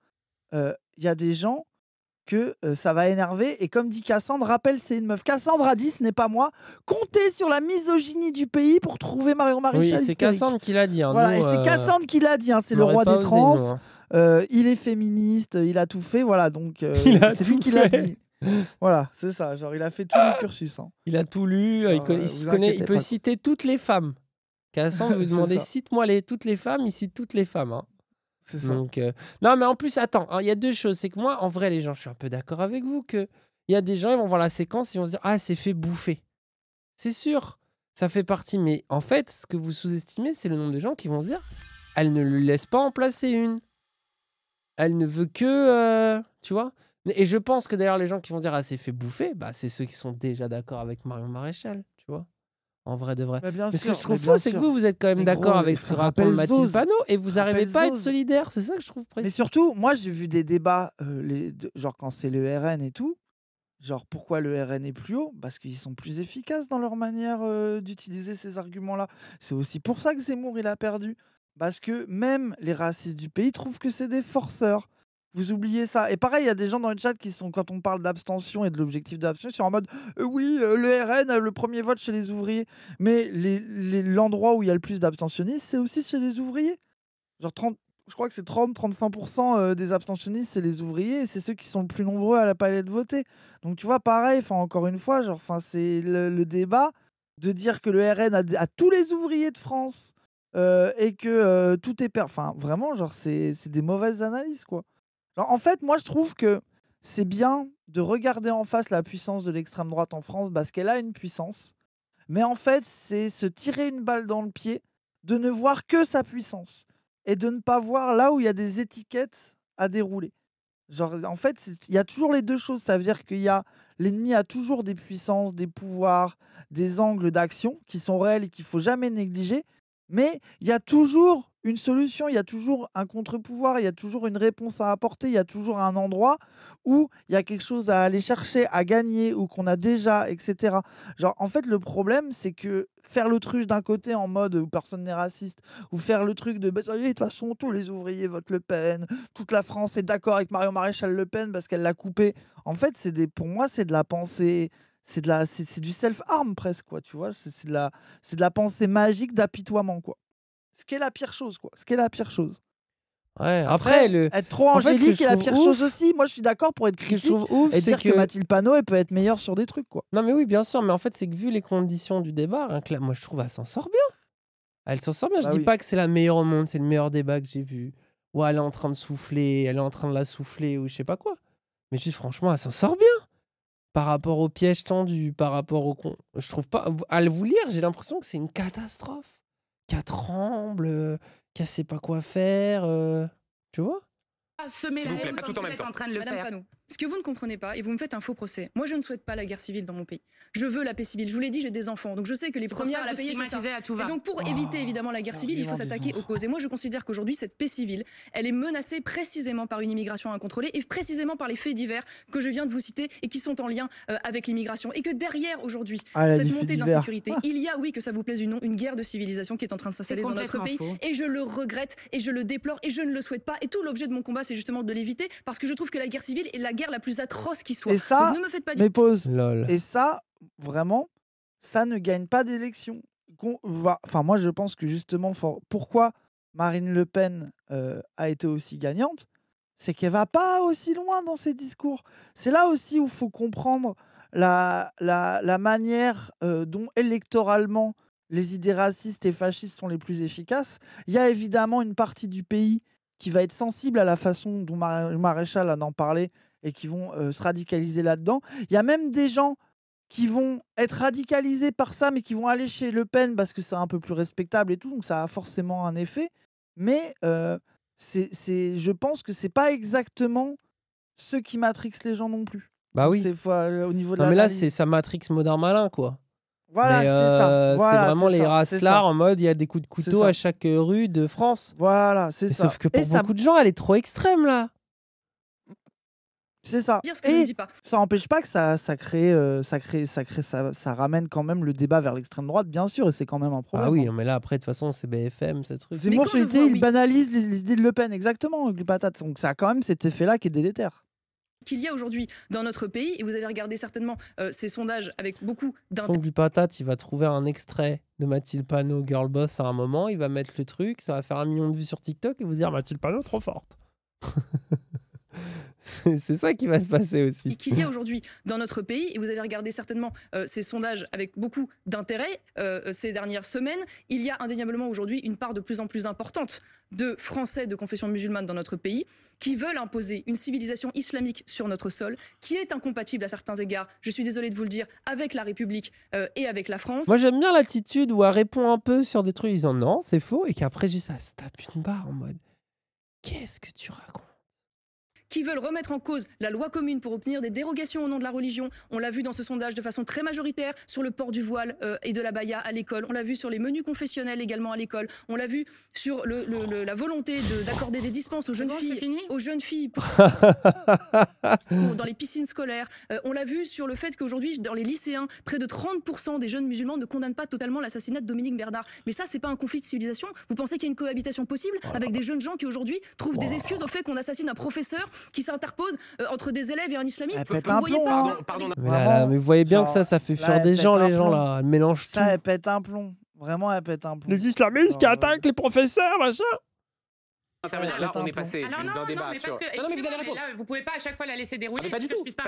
euh, il y a des gens que euh, ça va énerver. Et comme dit Cassandre, rappelle, c'est une meuf. Cassandre a dit ce n'est pas moi. Comptez sur la misogynie du pays pour trouver Marion Maréchal. Oui, c'est Cassandre qui l'a dit. Hein. voilà, c'est euh, Cassandre qui l'a dit. Hein. c'est le roi des trans. Hein. Euh, il est féministe, il a tout fait. Voilà, donc c'est lui qui l'a dit. voilà, c'est ça. Genre, il a fait tout le cursus. Il a tout lu. il, peut citer toutes les femmes. Cassandre vous demandez cite-moi les, toutes les femmes. Il cite toutes les femmes. Donc, euh, Non, mais en plus, attends, hein, il y a deux choses. C'est que moi, en vrai, les gens, je suis un peu d'accord avec vous que il y a des gens, ils vont voir la séquence, ils vont se dire Ah, c'est fait bouffer. C'est sûr, ça fait partie. Mais en fait, ce que vous sous-estimez, c'est le nombre de gens qui vont dire Elle ne lui laisse pas en placer une. Elle ne veut que. Euh, tu vois Et je pense que d'ailleurs, les gens qui vont dire Ah, c'est fait bouffer, bah, c'est ceux qui sont déjà d'accord avec Marion Maréchal en vrai de vrai. Bah, ce que je trouve faux, c'est que vous, vous êtes quand même d'accord avec ce que raconte Mathilde Panot et vous n'arrivez pas à être solidaire. C'est ça que je trouve précis. Mais surtout, moi, j'ai vu des débats, euh, les, genre quand c'est le RN et tout. Genre, pourquoi le RN est plus haut Parce qu'ils sont plus efficaces dans leur manière euh, d'utiliser ces arguments-là. C'est aussi pour ça que Zemmour, il a perdu. Parce que même les racistes du pays trouvent que c'est des forceurs. Vous oubliez ça. Et pareil, il y a des gens dans une chat qui sont, quand on parle d'abstention et de l'objectif d'abstention, sont en mode euh, oui, euh, le RN, a euh, le premier vote chez les ouvriers. Mais l'endroit où il y a le plus d'abstentionnistes, c'est aussi chez les ouvriers. Genre 30, je crois que c'est 30-35% des abstentionnistes, c'est les ouvriers, et c'est ceux qui sont le plus nombreux à la palette de voter. Donc tu vois, pareil, encore une fois, genre, c'est le, débat de dire que le RN a, tous les ouvriers de France et que tout est perdu. Enfin, vraiment, genre, c'est des mauvaises analyses, quoi en fait, moi, je trouve que c'est bien de regarder en face la puissance de l'extrême droite en France parce qu'elle a une puissance. Mais en fait, c'est se tirer une balle dans le pied de ne voir que sa puissance et de ne pas voir là où il y a des étiquettes à dérouler. Genre, en fait, il y a toujours les deux choses. Ça veut dire qu'il y a l'ennemi a toujours des puissances, des pouvoirs, des angles d'action qui sont réels et qu'il faut jamais négliger. Mais il y a toujours une solution, il y a toujours un contre-pouvoir, il y a toujours une réponse à apporter, il y a toujours un endroit où il y a quelque chose à aller chercher, à gagner, ou qu'on a déjà, etc. Genre, en fait, le problème, c'est que faire l'autruche d'un côté en mode où personne n'est raciste, ou faire le truc de bah, de toute façon, tous les ouvriers votent Le Pen, toute la France est d'accord avec Marion Maréchal Le Pen parce qu'elle l'a coupé. En fait, c'est des, pour moi, c'est de la pensée c'est de la du self harm presque quoi tu vois c'est, de la c'est de la pensée magique d'apitoiement quoi ce qui est la pire chose, quoi. Ce qui est la pire chose. Ouais, après, le... être trop angélique est la pire chose aussi. Moi, je suis d'accord pour être critique que ouf, et que... Mathilde Panot, elle peut être meilleure sur des trucs, quoi. Non, mais oui, bien sûr, mais en fait, c'est que vu les conditions du débat, là, moi, je trouve, elle s'en sort bien. Elle s'en sort bien. je bah dis pas que c'est la meilleure au monde, c'est le meilleur débat que j'ai vu. Ou elle est en train de souffler, elle est en train de la souffler, ou je sais pas quoi. Mais juste, franchement, elle s'en sort bien. Par rapport au piège tendu, par rapport au con. Je trouve pas. À le vous lire, j'ai l'impression que c'est une catastrophe qu'elle tremble, euh, qu'elle sait pas quoi faire, euh, tu vois ah, vous plaît, pas tout en même temps. en train de le Madame faire. Panou. Ce que vous ne comprenez pas, et vous me faites un faux procès, moi je ne souhaite pas la guerre civile dans mon pays. Je veux la paix civile. Je vous l'ai dit, j'ai des enfants. Donc je sais que les premières à la payer, c'est À tout va. Et donc pour oh, éviter évidemment la guerre civile, il faut s'attaquer aux causes. Et moi je considère qu'aujourd'hui, cette paix civile, elle est menacée précisément par une immigration incontrôlée et précisément par les faits divers que je viens de vous citer et qui sont en lien euh, avec l'immigration. Et que derrière aujourd'hui, ah, cette montée de l'insécurité, ah. il y a, oui, que ça vous plaise ou non, une guerre de civilisation qui est en train de s'installer dans notre pays. Et je le regrette, et je le déplore, et je ne le souhaite pas. Et tout l'objet de mon combat, c'est justement de l'éviter parce que je trouve que la guerre civile est la guerre la plus atroce qui soit. Et ça, ne me faites pas dire. Et ça, vraiment, ça ne gagne pas d'élection. Enfin, moi, je pense que justement, pourquoi Marine Le Pen euh, a été aussi gagnante, c'est qu'elle va pas aussi loin dans ses discours. C'est là aussi où il faut comprendre la, la, manière euh, dont électoralement les idées racistes et fascistes sont les plus efficaces. Il y a évidemment une partie du pays qui va être sensible à la façon dont le Maréchal en parler et qui vont euh, se radicaliser là-dedans. Il y a même des gens qui vont être radicalisés par ça, mais qui vont aller chez Le Pen parce que c'est un peu plus respectable et tout, donc ça a forcément un effet. Mais euh, c'est, je pense que c'est pas exactement ce qui matrixe les gens non plus. Bah oui. Euh, au niveau de non, mais là, c'est sa matrix moderne malin, quoi. Voilà, c'est ça. c'est vraiment les races-là en mode il y a des coups de couteau à chaque rue de France. Voilà, c'est ça. Sauf que pour beaucoup de gens, elle est trop extrême là. C'est ça. et pas. Ça n'empêche pas que ça, ça crée, euh, ça crée, ça crée, ça, ça, ramène quand même le débat vers l'extrême droite, bien sûr, et c'est quand même un problème. Ah oui, hein. mais là après, de toute façon, c'est BFM, ces trucs. C'est moi il banalise les, les, idées de Le Pen, exactement, les patates. Donc ça a quand même cet effet-là qui est délétère qu'il y a aujourd'hui dans notre pays, et vous avez regardé certainement euh, ces sondages avec beaucoup d'intérêt. du patate, il va trouver un extrait de Mathilde Panot, Girl Boss, à un moment, il va mettre le truc, ça va faire un million de vues sur TikTok et vous dire Mathilde Panot, trop forte. C'est ça qui va se passer aussi. Et Qu'il y a aujourd'hui dans notre pays, et vous avez regardé certainement euh, ces sondages avec beaucoup d'intérêt euh, ces dernières semaines, il y a indéniablement aujourd'hui une part de plus en plus importante de Français de confession musulmane dans notre pays qui veulent imposer une civilisation islamique sur notre sol, qui est incompatible à certains égards, je suis désolé de vous le dire, avec la République euh, et avec la France. Moi j'aime bien l'attitude où elle répond un peu sur des trucs en disant non, c'est faux, et qu'après juste ça se tape une barre en mode qu'est-ce que tu racontes qui veulent remettre en cause la loi commune pour obtenir des dérogations au nom de la religion. On l'a vu dans ce sondage de façon très majoritaire sur le port du voile euh, et de la baya à l'école. On l'a vu sur les menus confessionnels également à l'école. On l'a vu sur le, la volonté d'accorder des dispenses aux jeunes filles. aux jeunes filles dans les piscines scolaires. Euh, on l'a vu sur le fait qu'aujourd'hui, dans les lycéens, près de 30% des jeunes musulmans ne condamnent pas totalement l'assassinat de Dominique Bernard. Mais ça, c'est pas un conflit de civilisation. Vous pensez qu'il y a une cohabitation possible oh avec des jeunes gens qui aujourd'hui trouvent des excuses au fait qu'on assassine un professeur qui s'interpose euh, entre des élèves et un islamiste. Elle pète vous un voyez plomb, pas, hein. mais, là, vous voyez bien que ça, ça fait fuir des gens, les gens là. Elle mélange ça, tout. elle pète un plomb. Vraiment, elle pète un plomb. Les islamistes qui euh, attaquent les professeurs, machin. Là, on est passé dans non, non, mais parce que, non, mais vous allez répondre. vous pouvez pas à chaque fois la laisser dérouler. Ah, pas du tout. Pas,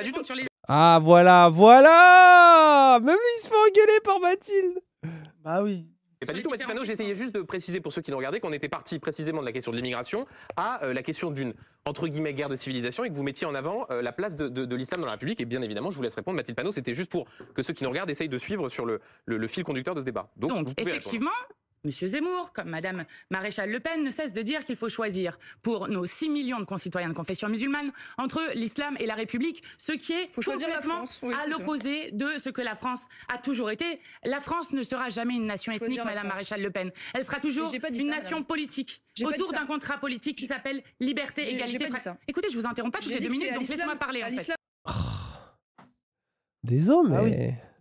Ah, voilà, voilà Même lui, il se fait engueuler par Mathilde Bah oui pas du tout, Mathilde Panot, j'essayais hein. juste de préciser pour ceux qui nous regardaient qu'on était parti précisément de la question de l'immigration à euh, la question d'une, entre guillemets, guerre de civilisation et que vous mettiez en avant euh, la place de, l'islam dans la République. Et bien évidemment, je vous laisse répondre, Mathilde Panot, c'était juste pour que ceux qui nous regardent essayent de suivre sur le, fil conducteur de ce débat. Donc, effectivement, M. Zemmour, comme Mme Maréchal Le Pen, ne cesse de dire qu'il faut choisir pour nos 6 millions de concitoyens de confession musulmane entre l'islam et la République, ce qui est complètement à l'opposé de ce que la France a toujours été. La France ne sera jamais une nation ethnique, Mme Maréchal Le Pen. Elle sera toujours une nation politique, autour d'un contrat politique qui s'appelle liberté, égalité. fraternité. Écoutez, je vous interromps pas vous les deux minutes, donc laissez-moi parler. En fait. Des hommes, ah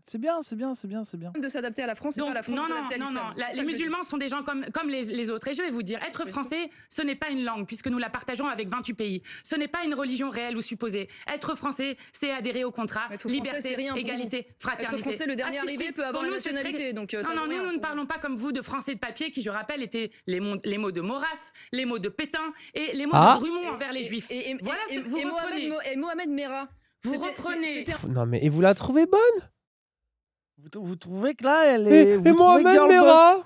c'est bien, c'est bien, c'est bien, c'est bien. De s'adapter à la France, pas la France non, non, non, non. les musulmans sont des gens comme, comme les, autres. Et je vais vous dire, être français, ce n'est pas une langue, puisque nous la partageons avec 28 pays. Ce n'est pas une religion réelle ou supposée. Être français, c'est adhérer au contrat, liberté, égalité, fraternité. Être français, le ah, dernier arrivé peut avoir nous, nationalité. Donc, euh, non, non, nous, ne parlons pas comme vous de français de papier, qui, je rappelle, étaient les, mots, de Maurras, les mots de Pétain et les mots de Drummond ah. envers les juifs. Et, voilà Mohamed, Mera. Vous reprenez. Non mais et vous la trouvez bonne vous, trouvez que là, elle est. Et, et Mohamed Mera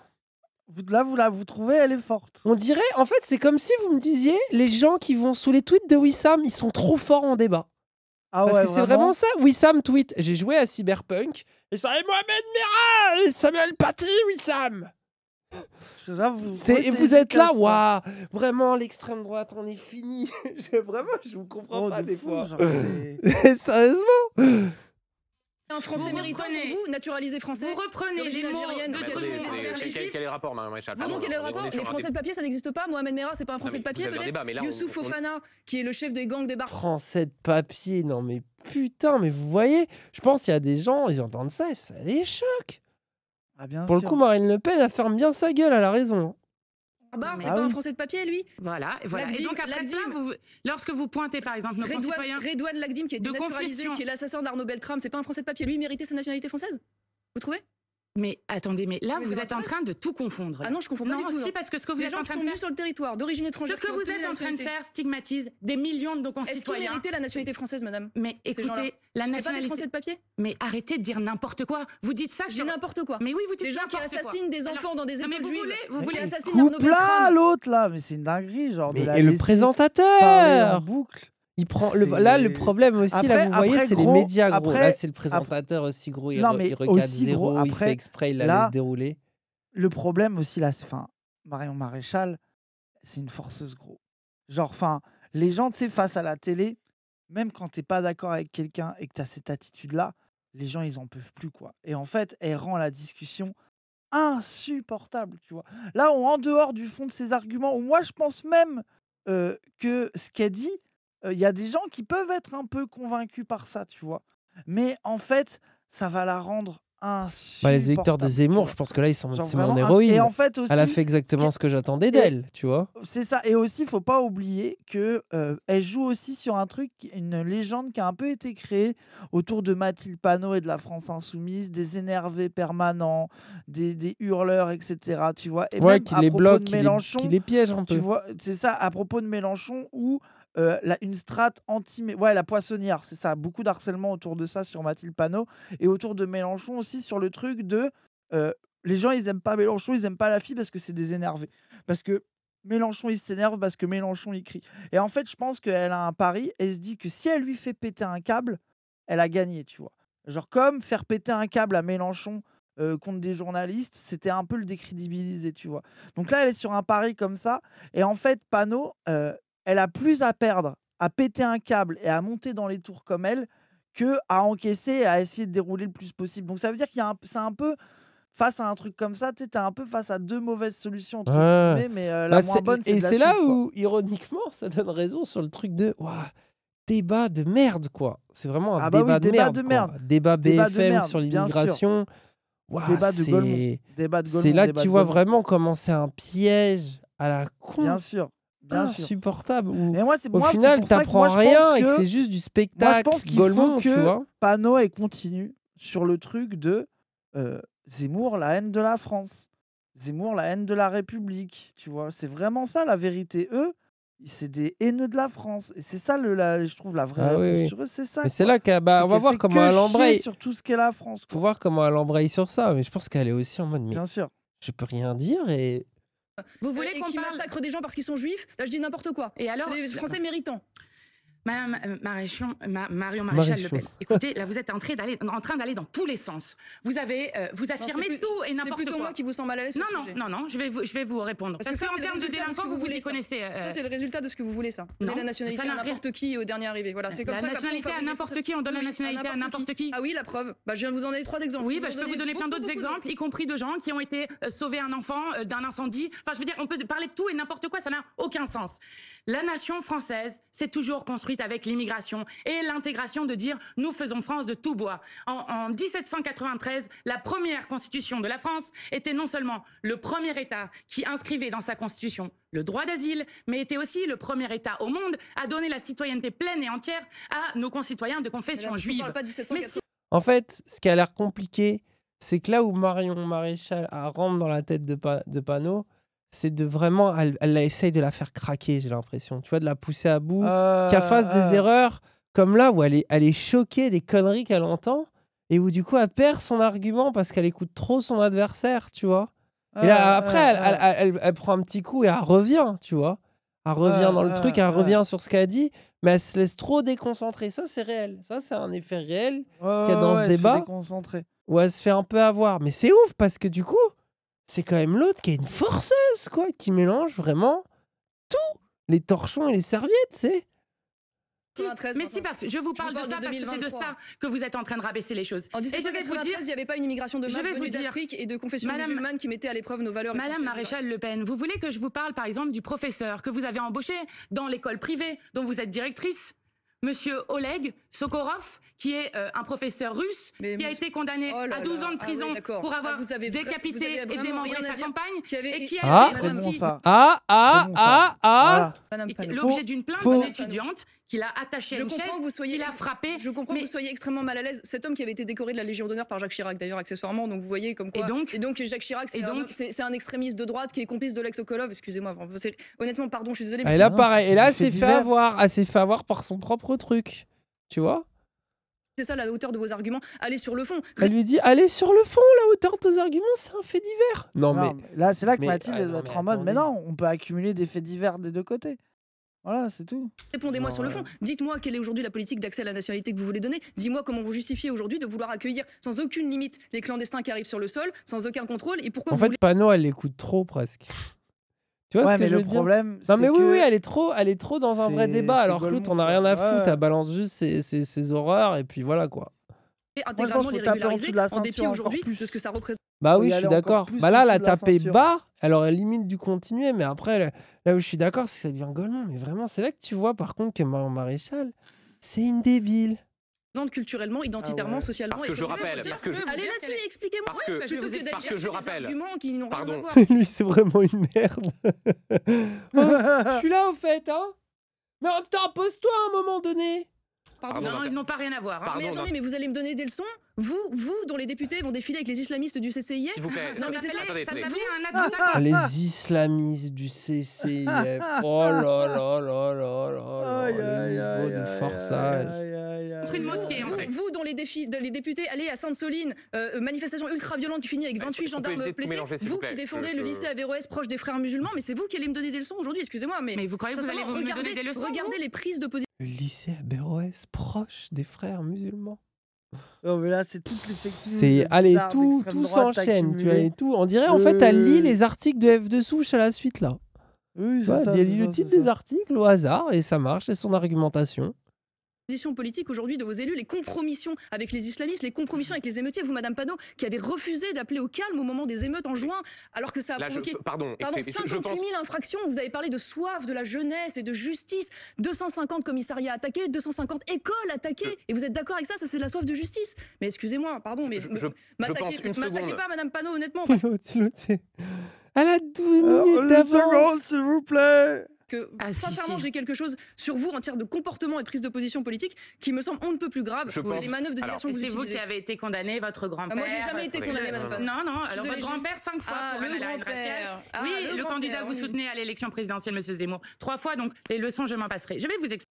Là, vous, la vous trouvez, elle est forte. On dirait, en fait, c'est comme si vous me disiez les gens qui vont sous les tweets de Wissam, ils sont trop forts en débat. Ah Parce que c'est vraiment ça. Wissam tweet J'ai joué à Cyberpunk et ça et Mohamed Mera et Samuel Paty, Wissam vous, et vous êtes là, waouh, vraiment l'extrême droite, on est fini. vraiment, je vous comprends oh, pas des fois. Sérieusement un Français vous méritant reprenez, vous, naturalisé Français. Vous reprenez les Quel, est le rapport, Mme Richard Les Français de papier, ça n'existe pas. Mohamed Merah, c'est pas un Français de papier, peut-être. Youssouf Fofana, qui est le chef des gangs des barres Français de papier, non mais putain, mais vous voyez, je pense qu'il y a des gens, ils entendent ça et ça les choque. Ah, bien Pour le coup, Marine Le Pen, elle ferme bien sa gueule, à la raison. Ah bah, c'est ah pas un Français de papier, lui. Voilà, voilà. et donc après ça, vous, lorsque vous pointez, par exemple, nos Redouane, concitoyens... Redouane Lagdim, qui est de naturalisé, qui est l'assassin d'Arnaud Beltrame, c'est pas un Français de papier. Lui, il méritait sa nationalité française Vous trouvez mais attendez, mais là, vous êtes en train de tout confondre. Ah non, je confonds pas non, du tout. Non, parce que ce que vous êtes en train qui sont de sur le territoire, d'origine étrangère. Ce que vous êtes en train de faire stigmatise des millions de nos concitoyens. Est-ce qu'ils la nationalité française, madame Mais écoutez, la nationalité. de papier Mais arrêtez de dire n'importe quoi. Vous dites ça. Je sur... n'importe quoi. Mais oui, vous dites Des gens qui assassinent des enfants dans des écoles vous juives. Voulez, vous voulez assassiner Arnaud là, l'autre là, mais c'est une dinguerie, genre. Et le présentateur. Boucle prend là le problème aussi là vous voyez c'est les médias gros là c'est le présentateur aussi euh, gros il, non, mais regarde zéro après, il fait exprès il la laisse le problème aussi là c'est enfin Marion Maréchal c'est une forceuse gros genre enfin les gens tu sais face à la télé même quand t'es pas d'accord avec quelqu'un et que t'as cette attitude là les gens ils en peuvent plus quoi et en fait elle rend la discussion insupportable tu vois là on en dehors du fond de ses arguments moi je pense même euh, que ce qu'elle dit il y a des gens qui peuvent être un peu convaincus par ça, tu vois. Mais en fait, ça va la rendre insupportable. Bah, les électeurs de Zemmour, je pense que là, ils sont c'est mon héroïne. Et en fait aussi, elle a fait exactement ce, que j'attendais d'elle, tu vois. C'est ça. Et aussi, faut pas oublier que elle joue aussi sur un truc, une légende qui a un peu été créée autour de Mathilde Panot et de la France insoumise, des énervés permanents, des, hurleurs, etc. Tu vois. Et ouais, même qui à les propos bloque, Mélenchon, qui les, piègent piège un peu. Tu vois, c'est ça. À propos de Mélenchon, où euh, une strate anti. Ouais, la poissonnière, c'est ça. Beaucoup d'harcèlement autour de ça sur Mathilde Panot et autour de Mélenchon aussi sur le truc de. Euh, les gens, ils aiment pas Mélenchon, ils aiment pas la fille parce que c'est des énervés. Parce que Mélenchon, il s'énerve parce que Mélenchon, il crie. Et en fait, je pense qu'elle a un pari elle se dit que si elle lui fait péter un câble, elle a gagné, tu vois. Genre, comme faire péter un câble à Mélenchon euh, contre des journalistes, c'était un peu le décrédibiliser, tu vois. Donc là, elle est sur un pari comme ça. Et en fait, Panot, elle a plus à perdre à péter un câble et à monter dans les tours comme elle que à encaisser et à essayer de dérouler le plus possible. Donc ça veut dire qu'il y a c'est un peu face à un truc comme ça, tu es un peu face à deux mauvaises solutions entre mais euh, bah, bonne Et c'est là où ironiquement ça donne raison sur le truc de débat de merde quoi. C'est vraiment un ah, bah débat, de, merde, Débat BFM sur l'immigration. débat de C'est là que tu vois vraiment comment c'est un piège à la con. Bien sûr insupportable. Et moi, au final, t'apprends rien et que c'est juste du spectacle. Moi, je pense qu'il faut que Pano et continue sur le truc de euh, Zemmour, la haine de la France. Zemmour, la haine de la République. Tu vois, c'est vraiment ça la vérité. Eux, c'est des haineux de la France. Et c'est ça, le, je trouve, la vraie ah sur eux, c'est ça. c'est là qu'on bah, on va voir comment elle embraye. sur tout ce qu'est la France. Faut voir comment elle embraye sur ça. Mais je pense qu'elle est aussi en mode. Bien sûr. Je peux rien dire et vous voulez euh, qu'on parle... massacrent des gens parce qu'ils sont juifs Là, je dis n'importe quoi. Et alors, des Français méritants. Madame euh, Ma, Marion Maréchal Le Pen, écoutez, là vous êtes en train d'aller, en train d'aller dans tous les sens. Vous avez, euh, vous affirmez tout et n'importe quoi. C'est plutôt moi qui vous sens mal à l'aise. Non, non, non, non, je vais vous, je vais vous répondre. Parce, que, en termes de délinquance, vous vous y connaissez. Euh, ça c'est le résultat de ce que vous voulez, ça. la nationalité à n'importe qui au dernier arrivé. Voilà, c'est comme la nationalité à n'importe qui, on donne la nationalité à n'importe qui. Ah oui, la preuve. Bah, je viens vous en donner trois exemples. Oui, bah, je peux vous donner plein d'autres exemples, y compris de gens qui ont été sauvés un enfant d'un incendie. Enfin, je veux dire, on peut parler de tout et n'importe quoi, ça n'a aucun sens. La nation française, c'est toujours construit avec l'immigration et l'intégration de dire nous faisons France de tout bois. En, 1793, la première constitution de la France était non seulement le premier État qui inscrivait dans sa constitution le droit d'asile, mais était aussi le premier État au monde à donner la citoyenneté pleine et entière à nos concitoyens de confession juive. En fait, ce qui a l'air compliqué, c'est que là où Marion Maréchal ah, rentre dans la tête de, pa de c'est de vraiment. Elle, elle, essaye de la faire craquer, j'ai l'impression. Tu vois, de la pousser à bout, euh, qu'elle fasse des euh. erreurs comme là où elle est, elle est choquée des conneries qu'elle entend et où du coup elle perd son argument parce qu'elle écoute trop son adversaire, tu vois. et euh, après, elle, elle, prend un petit coup et elle revient, tu vois. Elle revient dans le truc, elle revient sur ce qu'elle dit, mais elle se laisse trop déconcentrer. Ça, c'est réel. Ça, c'est un effet réel qu'il y a dans ce débat. Où elle se fait un peu avoir. Mais c'est ouf parce que du coup, c'est quand même l'autre qui est une forceuse, quoi, qui mélange vraiment tout, les torchons et les serviettes, c'est. Mais si, parce que je vous parle, de, ça parce que c'est de ça que vous êtes en train de rabaisser les choses. En 1793, il n'y avait pas une immigration de masse venue d'Afrique et de confession musulmane qui mettait à l'épreuve nos valeurs. Madame Maréchal Le Pen, vous voulez que je vous parle par exemple du professeur que vous avez embauché dans l'école privée dont vous êtes directrice Monsieur Oleg Sokorov, qui est euh, un professeur russe, qui a été condamné oh à 12 ans de ah prison pour ah, avoir décapité et démembré sa campagne, et qui a été l'objet d'une plainte d'une étudiante qu'il a attaché à chaise, que vous soyez, frappé. Je comprends que vous soyez extrêmement mal à l'aise. Cet homme qui avait été décoré de la Légion d'honneur par Jacques Chirac, d'ailleurs, accessoirement, donc vous voyez comme quoi. Et donc, Jacques Chirac, c'est, Un, extrémiste de droite qui est complice de l'ex-Okolov. Excusez-moi, honnêtement, pardon, je suis désolé. Ah, et là, pareil, et là, c'est, fait elle s'est ah, fait avoir par son propre truc, tu vois c'est ça la hauteur de vos arguments. Allez sur le fond. Elle lui dit allez sur le fond, la hauteur de tes arguments, c'est un fait divers. Non, mais, là, c'est là que Mathilde ah, doit être en mode. Mais non, on peut accumuler des faits divers des deux côtés. Voilà, c'est tout. Répondez-moi bah sur le fond. Dites-moi quelle est aujourd'hui la politique d'accès à la nationalité que vous voulez donner. Dis-moi comment vous justifiez aujourd'hui de vouloir accueillir sans aucune limite les clandestins qui arrivent sur le sol, sans aucun contrôle. Et pourquoi En fait, Pano, elle l'écoute trop presque. Tu vois ce que je le veux problème, dire Non, mais oui, oui, elle est trop, elle est trop dans un vrai débat. Alors que on n'a rien à foutre. Elle balance juste ses, horreurs et puis voilà quoi. Moi, je pense les régulariser en aujourd'hui de ce que ça représente. Bah oui, je suis d'accord. Bah là, la taper bas, elle aurait limite dû continuer, mais après, là où je suis d'accord, c'est que ça devient golemment. Mais vraiment, c'est là que tu vois, par contre, que Maréchal, c'est une débile culturellement, identitairement, ah Parce que je rappelle, parce que je... Parce que, je qui n'ont Lui, c'est vraiment une merde. Oh, je suis là, au fait, hein. Mais oh, putain, pose-toi un moment donné non, ils n'ont pas rien à voir. Hein. mais attendez, mais vous allez me donner des leçons Vous, vous, dont les députés vont défiler avec les islamistes du CCIF S'il vous plaît, non, ça un Les ah. islamistes du CCIF. Oh là là là là là. là. le niveau de forçage. Vous, dont les, députés allaient à Sainte-Soline, euh, manifestation ultra-violente qui finit avec 28 gendarmes blessés. Vous qui défendez le lycée Averroès proche des frères musulmans, mais c'est vous qui allez me donner des leçons aujourd'hui, excusez-moi. Mais vous croyez que vous allez me donner des leçons Regardez les prises de position le lycée à proche des frères musulmans. Non, mais là, c'est les C'est euh, allez, tout, tout s'enchaîne. Tu as tout. On dirait, en fait, elle lit les articles de F de souche à la suite, là. Oui, ça, elle lit le titre des articles au hasard et ça marche, c'est son argumentation position politique aujourd'hui de vos élus, les compromissions avec les islamistes, les compromissions avec les émeutiers. Vous, Madame Panot, qui avez refusé d'appeler au calme au moment des émeutes en juin, alors que ça a provoqué pardon, 58 000 infractions. Vous avez parlé de soif, de la jeunesse et de justice. 250 commissariats attaqués, 250 écoles attaquées. Et vous êtes d'accord avec ça Ça, c'est de la soif de justice. Mais excusez-moi, pardon, mais m'attaquez pas, Madame Panot, honnêtement. Elle a 12 minutes d'avance. s'il vous plaît que ah, sincèrement, j'ai quelque chose sur vous en termes de comportement et de prise de position politique qui me semble on ne peut plus grave. Je Les manœuvres de diversion C'est vous qui avez été condamné, votre grand-père. Moi, ah, moi, j'ai jamais été condamné, madame. Non, non. Alors, votre grand-père, cinq fois ah, pour le grand -père. Ah, oui, le, candidat que vous soutenez à l'élection présidentielle, monsieur Zemmour. Trois fois, donc les leçons, je m'en passerai. Je vais vous expliquer.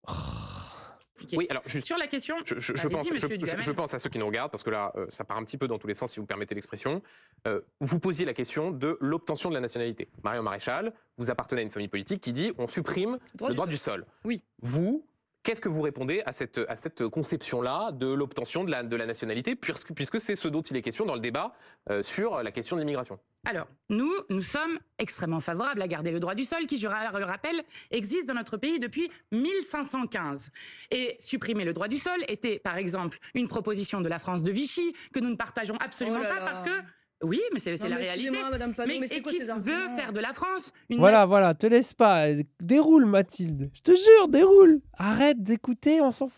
Oui, alors sur la question, je, pense, à ceux qui nous regardent parce que là, euh, ça part un petit peu dans tous les sens, si vous permettez l'expression. Euh, vous posiez la question de l'obtention de la nationalité. Marion Maréchal, vous appartenez à une famille politique qui dit on supprime le droit, du sol. Oui. Vous, Qu'est-ce que vous répondez à cette, à cette conception-là de l'obtention de la, de la nationalité, puisque, puisque c'est ce dont il est question dans le débat euh, sur la question de l'immigration alors, nous, nous sommes extrêmement favorables à garder le droit du sol qui, je le rappelle, existe dans notre pays depuis 1515. Et supprimer le droit du sol était, par exemple, une proposition de la France de Vichy que nous ne partageons oh absolument pas parce que oui, mais c'est la réalité. mais, c'est quoi qui veut faire de la France une Voilà, voilà, te laisse pas. Déroule, Mathilde. Je te jure, déroule. Arrête d'écouter, on s'en fout.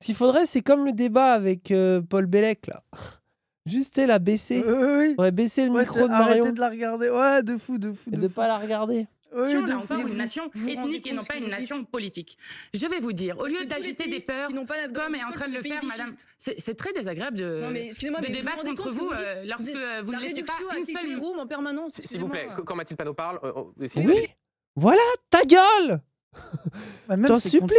Ce qu'il faudrait, c'est comme le débat avec euh, Paul Bellec, là. Juste elle a baissé. On aurait baissé le micro de Marion. Arrêtez de la regarder. Ouais, de fou, de fou. Et de, ne pas la regarder. Oui, si on a encore une nation ethnique et non pas une nation politique. Je vais vous dire, au lieu d'agiter des peurs, comme est en train de le faire, madame, c'est très désagréable de, débattre vous vous, euh, lorsque vous ne laissez pas une seule room en permanence. S'il vous plaît, quand Mathilde Panot parle, euh, oh, oh, oui. Voilà, ta gueule. T'en supplie.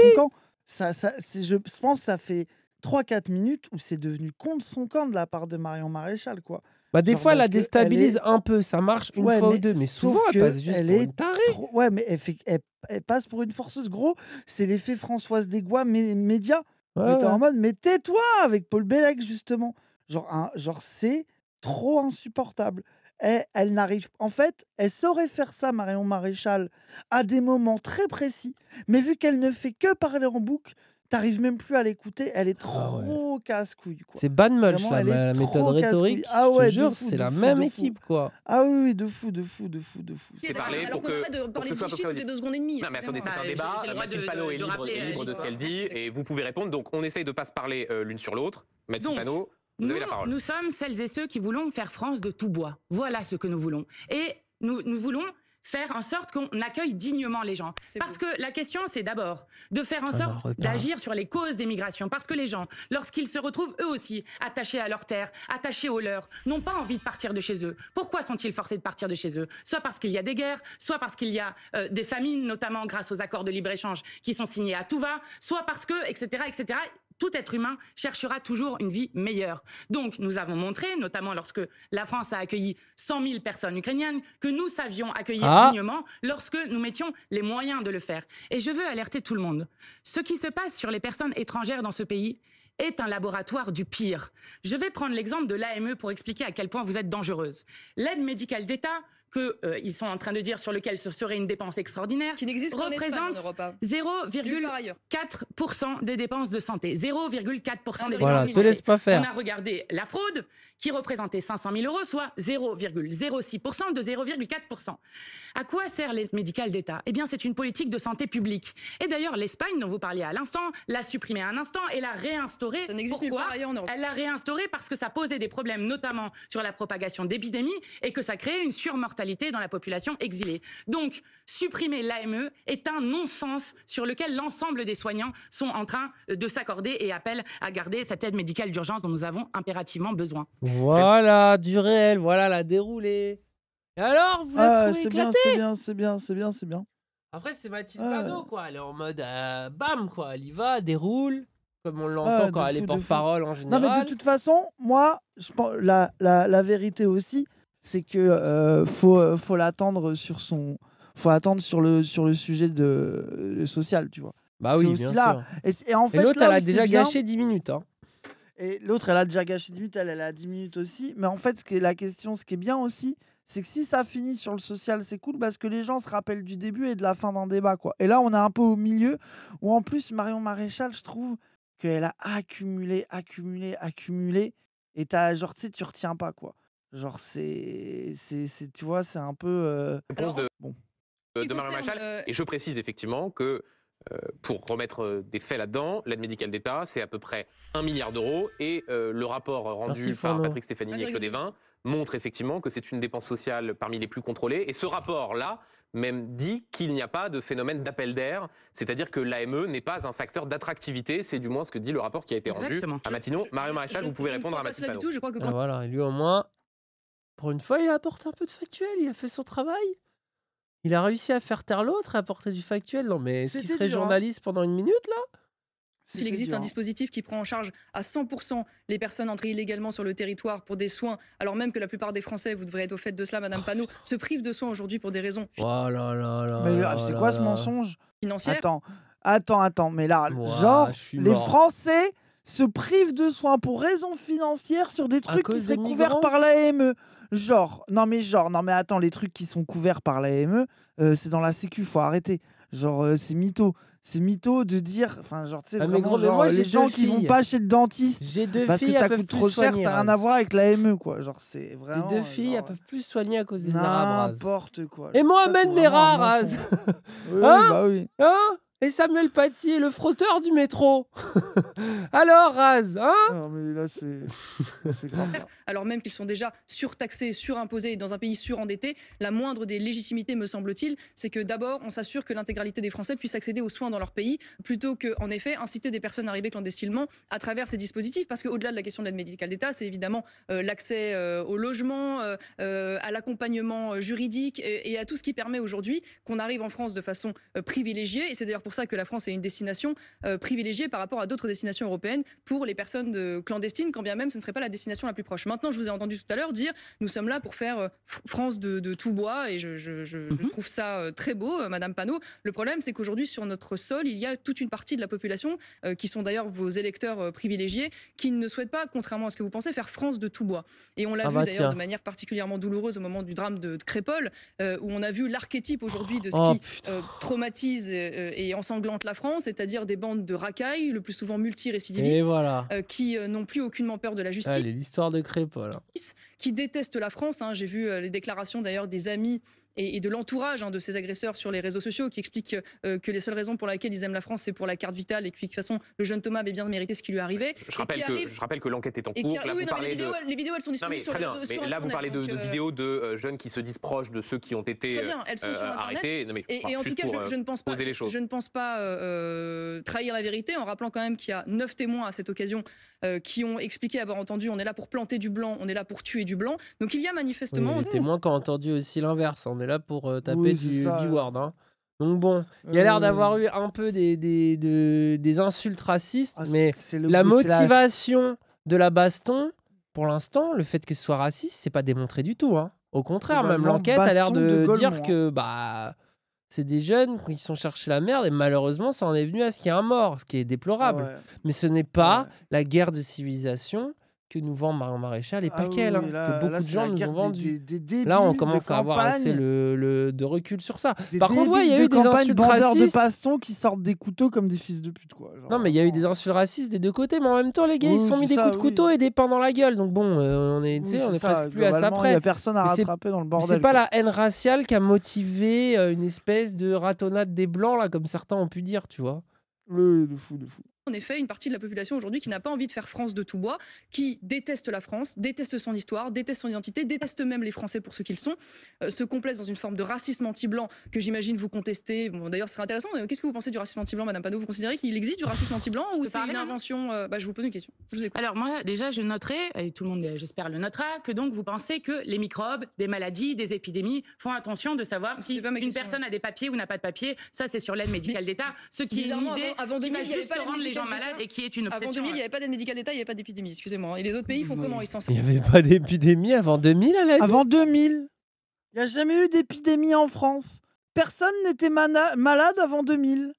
Ça, ça, je pense que ça fait 3-4 minutes où c'est devenu contre son camp de la part de Marion Maréchal, quoi. Bah, des fois, elle la déstabilise un peu. Ça marche une fois ou deux, mais souvent, elle passe juste elle est tarée. Ouais, mais elle, passe pour une forceuse. Gros, c'est l'effet Françoise Desgois média. mais en mode, mais tais-toi avec Paul Bellec, justement. Genre, un... Genre c'est trop insupportable. elle n'arrive. En fait, elle saurait faire ça, Marion Maréchal, à des moments très précis. Mais vu qu'elle ne fait que parler en boucle, t'arrives même plus à l'écouter. Elle est ah bah trop casse-couille. C'est Bad Mulch, la, la méthode rhétorique. Ah ouais, jure, c'est la même équipe, quoi. Ah oui, de fou, de fou, de fou, de fou. C'est parlé pour que, pas de pour ce soit deux secondes et demie. Non, mais attendez, c'est un débat. Mathilde Panot est euh, libre de ce qu'elle dit et vous pouvez répondre. Donc, on essaye de ne pas se parler euh, l'une sur l'autre. Mathilde Panot. Vous avez la parole. nous sommes celles et ceux qui voulons faire France de tout bois. Voilà ce que nous voulons. Et nous voulons faire en sorte qu'on accueille dignement les gens. Parce que la question, c'est d'abord de faire en sorte d'agir sur les causes des migrations. Parce que les gens, lorsqu'ils se retrouvent eux aussi attachés à leur terre, attachés aux leurs, n'ont pas envie de partir de chez eux. Pourquoi sont-ils forcés de partir de chez eux Soit parce qu'il y a des guerres, soit parce qu'il y a euh, des famines, notamment grâce aux accords de libre-échange qui sont signés à tout va, soit parce que, etc., etc., tout être humain cherchera toujours une vie meilleure. Donc, nous avons montré, notamment lorsque la France a accueilli 100 000 personnes ukrainiennes, que nous savions accueillir ah. dignement lorsque nous mettions les moyens de le faire. Et je veux alerter tout le monde. Ce qui se passe sur les personnes étrangères dans ce pays est un laboratoire du pire. Je vais prendre l'exemple de l'AME pour expliquer à quel point vous êtes dangereuse. L'aide médicale d'État, qu'ils euh, sont en train de dire sur lequel ce serait une dépense extraordinaire, représente 0,4% hein. des dépenses de santé. 0,4% ah, des voilà, dépenses de santé. Pas faire. On a regardé la fraude, qui représentait 500 000 euros, soit 0,06% de 0,4%. À quoi sert l'aide médicale d'État Eh bien, c'est une politique de santé publique. Et d'ailleurs, l'Espagne, dont vous parliez à l'instant, l'a supprimée à un instant et l'a réinstaurée. Pourquoi Elle l'a réinstaurée parce que ça posait des problèmes, notamment sur la propagation d'épidémies, et que ça créait une surmortalité dans la population exilée. Donc, supprimer l'AME est un non-sens sur lequel l'ensemble des soignants sont en train de s'accorder et appellent à garder cette aide médicale d'urgence dont nous avons impérativement besoin. Voilà, du réel, voilà la déroulée. Et alors, vous êtes ah, C'est bien, c'est bien, c'est bien, c'est bien, Après, c'est Mathilde ah, quoi. Elle est en mode euh, bam, quoi. Elle y va, déroule, comme on l'entend ah, quand elle est porte-parole en général. Non, mais de toute façon, moi, je pense, la vérité aussi, c'est que euh, faut, euh, faut l'attendre sur son faut attendre sur le sur le sujet de euh, social tu vois bah oui là. Et, en fait l'autre elle a déjà gâché 10 minutes hein. et l'autre elle a déjà gâché 10 minutes elle, a 10 minutes aussi mais en fait ce qui est la question ce qui est bien aussi c'est que si ça finit sur le social, c'est cool parce que les gens se rappellent du début et de la fin d'un débat. quoi. Et là, on est un peu au milieu où, en plus, Marion Maréchal, je trouve qu'elle a accumulé, accumulé, accumulé. Et as, genre, tu sais, tu retiens pas. quoi. Genre, c'est. Tu vois, c'est un peu. bon. Euh, euh, Mario euh Et je précise effectivement que pour remettre des faits là-dedans, l'aide médicale d'État, c'est à peu près 1 milliard d'euros. Et le rapport rendu par Patrick Stéphanie et Claude Evin montre effectivement que c'est une dépense sociale parmi les plus contrôlées. Et ce rapport-là même dit qu'il n'y a pas de phénomène d'appel d'air, c'est-à-dire que l'AME n'est pas un facteur d'attractivité, c'est du moins ce que dit le rapport qui a été rendu à Matinon. Mario Maréchal, vous pouvez répondre à Matinon. Ah, voilà, lui au moins, pour une fois, il a apporté un peu de factuel, il a fait son travail. Il a réussi à faire taire l'autre et apporter du factuel. Non, mais est-ce serait hein. journaliste pendant une minute, là S'il existe un hein. dispositif qui prend en charge à 100% les personnes entrées illégalement sur le territoire pour des soins, alors même que la plupart des Français, vous devrez être au fait de cela, oh, Madame oh, se privent de soins aujourd'hui pour des raisons. Oh là là là Mais ah, c'est quoi ce mensonge Financière. Attends, attends, attends, mais là, genre, les Français se privent de soins pour raisons financières sur des trucs qui seraient couverts par l'AME. Genre, non mais genre, non mais attends, les trucs qui sont couverts par l'AME, euh, c'est dans la Sécu, faut arrêter. Genre, euh, c'est mytho. C'est mytho de dire, enfin, genre, tu sais, ah, vraiment, genre, les gens qui vont pas chez le dentiste j'ai parce que ça coûte trop cher, ça n'a rien hein. à voir avec l'AME, quoi. Genre, c'est vraiment. Les deux filles, elles peuvent plus soigner à cause des arabes. N'importe quoi. Et Mohamed même Hein, oui. Hein, bah hein et Samuel Paty est le frotteur du métro. Alors, Raz, hein Alors même qu'ils sont déjà surtaxés, surimposés dans un pays surendetté, la moindre des légitimités, me semble-t-il, c'est que d'abord, on s'assure que l'intégralité des Français puisse accéder aux soins dans leur pays, plutôt que, en effet, inciter des personnes arrivées clandestinement à travers ces dispositifs. Parce qu'au-delà de la question de l'aide médicale d'État, c'est évidemment euh, l'accès euh, au logement, euh, à l'accompagnement juridique et, à tout ce qui permet aujourd'hui qu'on arrive en France de façon privilégiée. Et c'est d'ailleurs pour ça que la France est une destination euh, privilégiée par rapport à d'autres destinations européennes pour les personnes de, euh, clandestines, quand bien même ce ne serait pas la destination la plus proche. Maintenant, je vous ai entendu tout à l'heure dire nous sommes là pour faire euh, France de, tout bois et je, mhm. trouve ça très beau, Madame Panot. Le problème, c'est qu'aujourd'hui, sur notre sol, il y a toute une partie de la population, qui sont d'ailleurs vos électeurs privilégiés, qui ne souhaitent pas, contrairement à ce que vous pensez, faire France de tout bois. Et on l'a ah vu bah d'ailleurs de manière particulièrement douloureuse au moment du drame de, Crépole, où on a vu l'archétype aujourd'hui de ce oh, qui traumatise et, et ensanglante la France, c'est-à-dire des bandes de racailles, le plus souvent multirécidivistes, voilà. Euh, qui euh, n'ont plus aucunement peur de la justice. et l'histoire de Crépol. Hein. Qui détestent la France. Hein. J'ai vu euh, les déclarations d'ailleurs des amis et, de l'entourage hein, de ces agresseurs sur les réseaux sociaux qui expliquent euh, que les seules raisons pour lesquelles ils aiment la France, c'est pour la carte vitale et que de toute façon, le jeune Thomas avait bien mérité ce qui lui arrivait. Je, je, rappelle, que, je rappelle, que, l'enquête est en cours. les, vidéos, elles sont disponibles sur, bien, mais Là, vous parlez de, euh, vidéos de euh, jeunes qui se disent proches de ceux qui ont été très bien, elles sont arrêtés. et, en tout cas, je, ne pense pas, je, ne pense pas trahir la vérité en rappelant quand même qu'il y a neuf témoins à cette occasion qui ont expliqué avoir entendu on est là pour planter du blanc, on est là pour tuer du blanc. Donc il y a manifestement. les mmh. témoins qui ont entendu aussi l'inverse. Hein, est là pour euh, taper du word hein. Donc bon, il y a l'air euh. d'avoir eu un peu des, des, des, insultes racistes, ah, mais la motivation de la baston, pour l'instant, le fait que ce soit raciste, c'est pas démontré du tout. Hein. Au contraire, même l'enquête a l'air de, dire que bah c'est des jeunes qui sont cherchés la merde et malheureusement ça en est venu à ce qu'il y a un mort, ce qui est déplorable. Ah mais ce n'est pas la guerre de civilisation que nous vend Marion Maréchal et ah pas qu'elle, que beaucoup de gens nous ont vendu. là, on commence à avoir assez le, de recul sur ça. Par contre, il y a eu des insultes racistes. de pastons qui sortent des couteaux comme des fils de pute, non, mais il y a eu des insultes racistes des deux côtés, mais en même temps, les gars, ils se sont mis des coups de couteau et des pains dans la gueule. Donc bon, euh, on est, on presque plus à ça près. Il n'y a personne à rattraper dans le bordel. C'est pas la haine raciale qui a motivé euh, une espèce de ratonnade des blancs, là, comme certains ont pu dire, tu vois. Le, le fou, de fou en effet une partie de la population aujourd'hui qui n'a pas envie de faire France de tout bois, qui déteste la France, déteste son histoire, déteste son identité, déteste même les Français pour ce qu'ils sont, euh, se complaisent dans une forme de racisme anti-blanc que j'imagine vous contestez. Bon, D'ailleurs, ce serait intéressant. Qu'est-ce que vous pensez du racisme anti-blanc, Madame Panot Vous considérez qu'il existe du racisme anti-blanc ou c'est une invention euh, bah, Je vous pose une question. Je vous Alors moi, déjà, je noterai, et tout le monde, j'espère, le notera, que donc vous pensez que les microbes, des maladies, des épidémies font attention de savoir si une personne a des papiers ou n'a pas de papiers. Ça, c'est sur l'aide médicale d'État. Ce qui est une idée avant, rendre et qui est une Avant 2000, il n'y avait pas d'aide médicale il n'y avait pas d'épidémie, excusez-moi. Hein. Et les autres pays font comment Ils s'en Il n'y avait pas d'épidémie avant 2000, Avant 2000 Il n'y a jamais eu d'épidémie en France. Personne n'était malade avant 2000.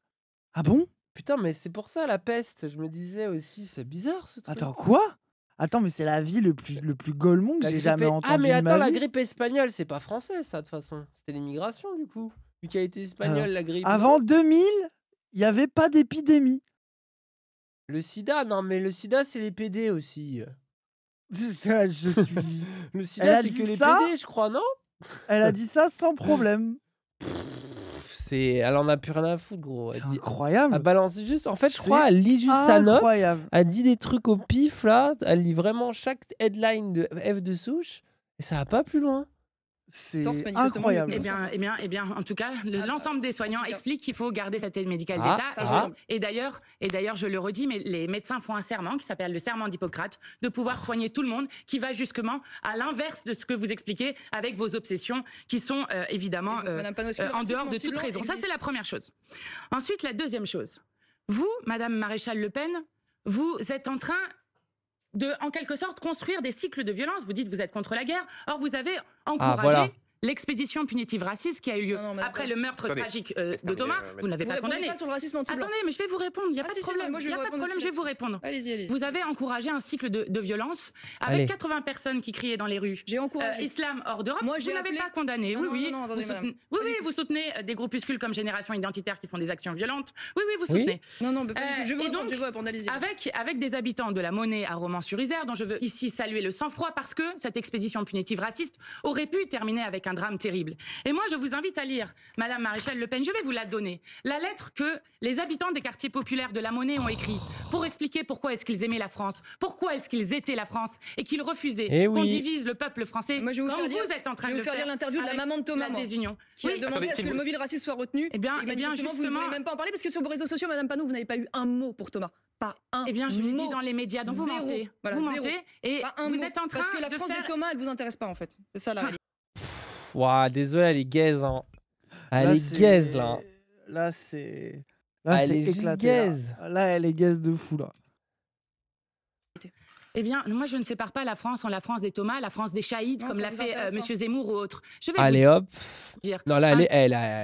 Ah bon Putain, mais c'est pour ça la peste. Je me disais aussi, c'est bizarre ce truc. Attends, quoi Attends, mais c'est la vie le plus, le plus que j'ai jamais entendu. Ah, mais attends, la grippe espagnole, c'est pas français, ça, de toute façon. C'était l'immigration, du coup. Vu qu'elle était espagnole, la grippe. Avant 2000, il n'y avait pas d'épidémie. Le sida, non, mais le sida, c'est les PD aussi. Ça, je suis. le sida, c'est que les PD, je crois, non Elle a dit ça sans problème. C'est... Elle en a plus rien à foutre, gros. c'est incroyable. Elle balance juste. En fait, je crois, elle lit juste sa note. Elle dit des trucs au pif, là. Elle lit vraiment chaque headline de F de souche. Et ça va pas plus loin. C'est incroyable. Eh bien, eh bien, eh bien, en tout cas, ah. l'ensemble des soignants explique qu'il faut garder cette aide médicale ah, d'État. Ah. et d'ailleurs, et d'ailleurs, je le redis, mais les médecins font un serment qui s'appelle le serment d'Hippocrate, de pouvoir soigner tout le monde, qui va justement à l'inverse de ce que vous expliquez avec vos obsessions, qui sont euh, évidemment euh, euh, en dehors de toute raison. Ça, c'est la première chose. Ensuite, la deuxième chose. Vous, Madame Maréchal Le Pen, vous êtes en train de, en quelque sorte, construire des cycles de violence. Vous dites vous êtes contre la guerre, or vous avez ah, encouragé l'expédition punitive raciste qui a eu lieu après le meurtre tragique euh, de Thomas. Euh, vous n'avez pas condamné. sur le racisme Attendez, mais je vais vous répondre. Il n'y a ah, pas de problème. je vais, a pas de problème, je vais vous répondre. Vous avez encouragé un cycle de, violence avec 80 personnes qui criaient dans les rues. J'ai encouragé. Euh, islam hors d'Europe. Moi, je vous n'avez pas condamné. oui, oui. vous soutenez... des groupuscules comme Génération Identitaire qui font des actions violentes. Oui, oui, vous soutenez. Non, non, je vous répondre. Avec avec des habitants de la Monnaie à Romans-sur-Isère, dont je veux ici saluer le sang-froid parce que cette expédition punitive raciste aurait pu terminer avec un un drame terrible. Et moi, je vous invite à lire, Madame Maréchal Le Pen, je vais vous la donner, la lettre que les habitants des quartiers populaires de La Monnaie ont écrite pour expliquer pourquoi est-ce qu'ils aimaient la France, pourquoi est-ce qu'ils étaient la France et qu'ils refusaient eh qu'on divise le peuple français. Moi, je vous êtes en train je vous faire, faire l'interview de la maman de Thomas, la désunion, qui a demandé à ce que le mobile raciste soit retenu. Eh bien, et eh bien justement, vous ne voulez même pas en parler parce que sur vos réseaux sociaux, Madame Panou, vous n'avez pas eu un mot pour Thomas. Pas un Eh bien, je l'ai dit dans les médias, donc vous mentez. vous et vous êtes en train Parce que la France et Thomas, elle vous intéresse pas en fait. C'est ça la réalité. Ouah, désolé, elle est gaze. Hein. Elle est gaze, là. Là, c'est. Là, elle est, gaze. Là. elle est gaze de fou, là. Eh bien, moi, je ne sépare pas la France en la France des Thomas, la France des Chahides, comme l'a fait euh, Monsieur Zemmour ou autre. Allez, hop. Non, là, elle ah. est,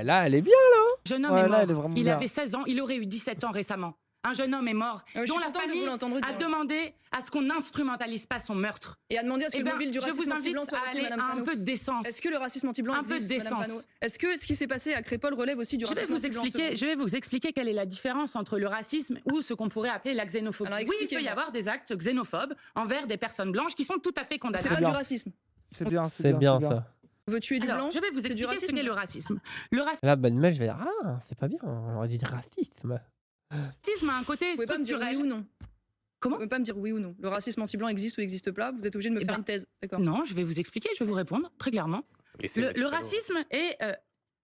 elle, là, elle est bien, là. Jeune homme il avait 16 ans, il aurait eu 17 ans récemment un jeune homme est mort, ah dont la famille a demandé à ce qu'on n'instrumentalise pas son meurtre. Et a demandé à ce que eh ben, le mobile du racisme anti-blanc soit à aller un peu de décence. Est-ce que le racisme anti-blanc Un existe, peu de décence. Est-ce que ce qui s'est passé à Crépole relève aussi du racisme anti-blanc Je vais vous expliquer quelle est la différence entre le racisme ou ce qu'on pourrait appeler la xénophobie. oui, il peut y avoir des actes xénophobes envers des personnes blanches qui sont tout à fait condamnables. C'est pas du racisme. C'est bien, c'est bien, ça. Veux tuer du blanc Je vais vous expliquer ce qu'est le racisme. Le racisme. Là, Ben je vais dire ah, c'est pas bien. On aurait dit racisme racisme a un côté Vous pouvez pas me dire oui ou non. Comment Vous pouvez pas me dire oui ou non. Le racisme anti-blanc existe ou n'existe pas. Vous êtes obligé de me eh faire ben, une thèse. Non, je vais vous expliquer, je vais vous répondre très clairement. Le, racisme est, euh,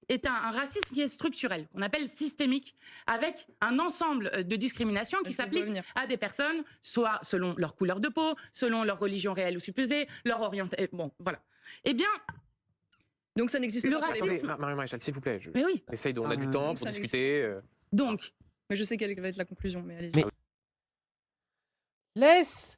est un, racisme qui est structurel, On appelle systémique, avec un ensemble euh, de discriminations qui s'appliquent à des personnes, soit selon leur couleur de peau, selon leur religion réelle ou supposée, leur orientation. Euh, bon, voilà. Eh bien, donc ça n'existe pas. Le racisme. Marie Maréchal, s'il vous plaît. Essaye, on a ah, du temps pour discuter. Donc, mais je sais quelle va être la conclusion, mais allez-y. Laisse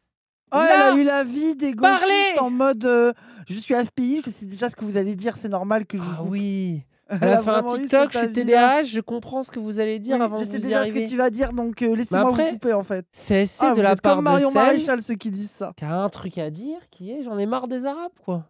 Oh, elle a eu la vie des gauchistes en mode euh, je suis FPI, je sais déjà ce que vous allez dire, c'est normal que je. Ah oui Elle, a, fait un TikTok, je TDAH, je comprends ce que vous allez dire avant de vous Je sais déjà ce que tu vas dire, donc euh, laissez-moi vous couper en fait. C'est ah, de la part comme Marion de Maréchal, ceux qui disent ça. Tu as un truc à dire qui est j'en ai marre des Arabes quoi.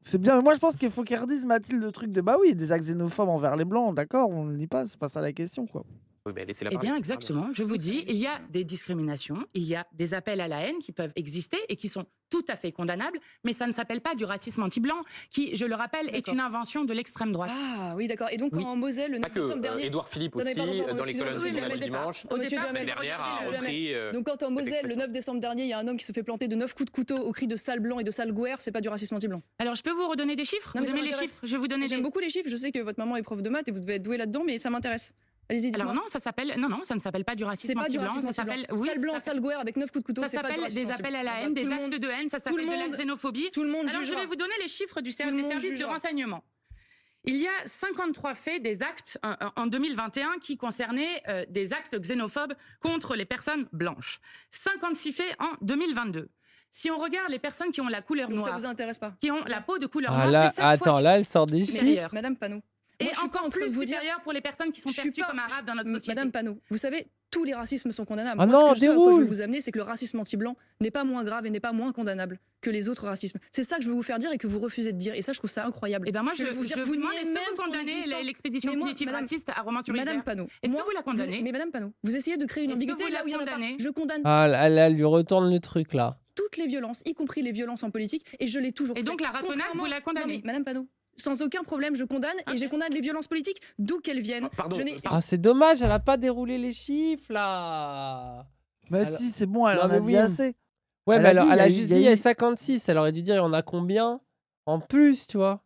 C'est bien, mais moi je pense qu'il faut qu'elle redise Mathilde le truc de bah oui, des axénophobes envers les blancs, d'accord, on ne dit pas, c'est pas ça la question quoi eh bien, exactement. Je vous dis, il y a des discriminations, il y a des appels à la haine qui peuvent exister et qui sont tout à fait condamnables, mais ça ne s'appelle pas du racisme anti-blanc, qui, je le rappelle, est une invention de l'extrême droite. Ah oui, d'accord. Et donc, en Moselle, le 9 décembre dernier. Édouard Philippe aussi, euh, dans les colonnes dimanche, donc, quand en Moselle, le 9 décembre dernier, il y a un homme qui se fait planter de 9 coups de couteau au cri de sale blanc et de sale gouère », c'est pas du racisme anti-blanc. Alors, je peux vous redonner des chiffres Vous aimez les chiffres Je vous donner. J'aime beaucoup les chiffres. Je sais que votre maman est prof de maths et vous devez être doué là-dedans, mais ça m'intéresse. Alors non, ça s'appelle non non, ça ne s'appelle pas du racisme anti-blanc. Ça s'appelle oui, sale blanc, sale avec neuf coups de couteau. Ça s'appelle des appels à la haine, des actes de haine. Ça s'appelle de la xénophobie. Alors je vais vous donner les chiffres du services de renseignement. Il y a 53 faits des actes euh, euh, en 2021 qui concernaient euh, des actes xénophobes contre les personnes blanches. 56 faits en 2022. Si on regarde les personnes qui ont la couleur noire, intéresse pas. qui ont la peau de couleur ah noire, là, attends, là elle sort des chiffres. Madame Panot. Et encore plus vous supérieur dire... pour les personnes qui sont perçues comme arabes dans notre société. Madame Panot, vous savez, tous les racismes sont condamnables. Ah Moi, non, ce que je, veux vous amener, c'est que le racisme anti-blanc n'est pas moins grave et n'est pas moins condamnable que les autres racismes. C'est ça que je veux vous faire dire et que vous refusez de dire. Et ça, je trouve ça incroyable. Et eh bien, moi, je, je vous, dire, vous, demande est-ce que vous l'expédition punitive raciste à romans sur Madame Panot. Est-ce que vous la condamnez vous, Mais Madame Panot, vous essayez de créer une ambiguïté là où il y en a pas. Je condamne. Ah, elle, elle lui retourne le truc là. Toutes les violences, y compris les violences en politique, et je l'ai toujours. Et donc la ratonnade, vous la condamnez, Madame Panot sans aucun problème, je condamne et ah. je condamne les violences politiques, d'où qu'elles viennent. Ah, ah, c'est dommage, elle n'a pas déroulé les chiffres là. Mais bah, si, c'est bon, elle en a dit assez. Ouais, elle mais alors, elle a, juste dit il y a 56, elle aurait dû dire il y en a combien en plus, tu vois.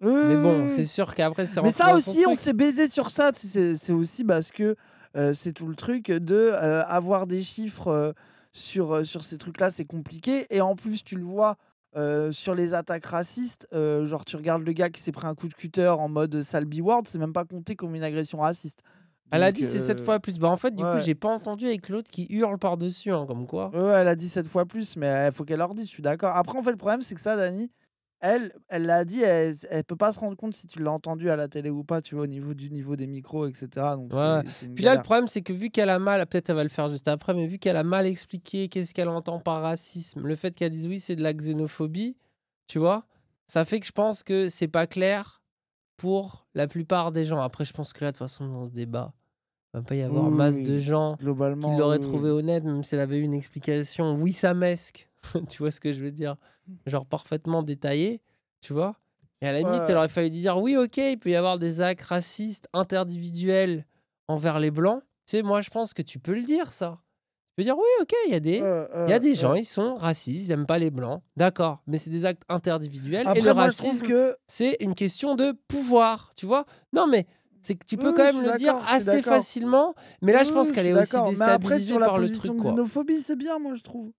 Mais bon, c'est sûr qu'après, c'est Mais ça aussi, on s'est baisé sur ça. C'est aussi parce que euh, c'est tout le truc de euh, avoir des chiffres euh, sur, sur ces trucs-là, c'est compliqué. Et en plus, tu le vois euh, sur les attaques racistes, euh, genre tu regardes le gars qui s'est pris un coup de cutter en mode euh, sale B-word, c'est même pas compté comme une agression raciste. elle a dit c'est 7 fois plus. Bah en fait, du coup, j'ai pas entendu avec l'autre qui hurle par-dessus, hein, comme quoi. Ouais, elle a dit 7 fois plus, mais il faut qu'elle leur dise, je suis d'accord. Après, en fait, le problème, c'est que ça, Dani, elle, elle l'a dit, elle, ne peut pas se rendre compte si tu l'as entendu à la télé ou pas, tu vois, au niveau du niveau des micros, etc. Puis là, le problème, c'est que vu qu'elle a mal, peut-être elle va le faire juste après, mais vu qu'elle a mal expliqué qu'est-ce qu'elle entend par racisme, le fait qu'elle dise oui, c'est de la xénophobie, tu vois, ça fait que je pense que c'est pas clair pour la plupart des gens. Après, je pense que là, de toute façon, dans ce débat, va pas y avoir masse de gens qui l'auraient trouvé honnête, même si elle avait eu une explication oui-samesque, tu vois ce que je veux dire, genre parfaitement détaillée, tu vois. Et à la limite, il aurait fallu dire oui, ok, il peut y avoir des actes racistes, interdividuels envers les blancs. Tu sais, moi, je pense que tu peux le dire, ça. Tu peux dire oui, ok, il y a des, il y a des gens, ils sont racistes, ils n'aiment pas les blancs. D'accord, mais c'est des actes interindividuels. et le racisme, que... c'est une question de pouvoir, tu vois. Non, mais c'est que tu peux quand même le dire assez facilement, mais là, je pense qu'elle est aussi déstabilisée mais après, sur la par le truc. Xénophobie, c'est bien, moi, je trouve.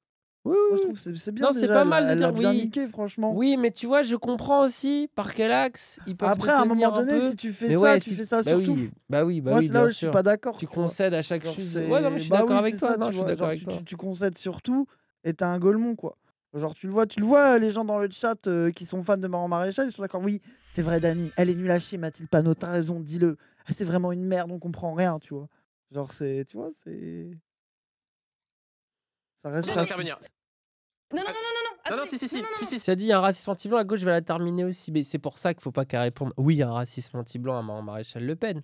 Oui, je trouve c'est bien. Non, c'est pas mal de dire oui. franchement. Oui, mais tu vois, je comprends aussi par quel axe il peut Après, à un moment donné, si tu fais ça, tu fais ça bah surtout. Oui. Bah oui, bah moi, oui, là je suis pas d'accord. Tu concèdes à chaque chose. Ouais, non, mais je suis bah d'accord avec toi. Tu concèdes surtout et t'as un golemon, quoi. Genre, tu le vois, tu le vois, euh, les gens dans le chat euh, qui sont fans de Marron Maréchal, ils sont d'accord. Oui, c'est vrai, Dani, elle est nulle à chier, Mathilde Panot, t'as raison, dis-le. Ah, c'est vraiment une merde, on comprend rien, tu vois. Genre, c'est. Tu vois, c'est. Ça reste. Intervenir. Ah, non, non, non, non, non, non, non, si, si, si, si, si. Ça dit, il y a un racisme anti-blanc, à gauche, je vais la terminer aussi, mais c'est pour ça qu'il faut pas qu'elle réponde. Oui, il y a un racisme anti-blanc à Maran Maréchal Le Pen.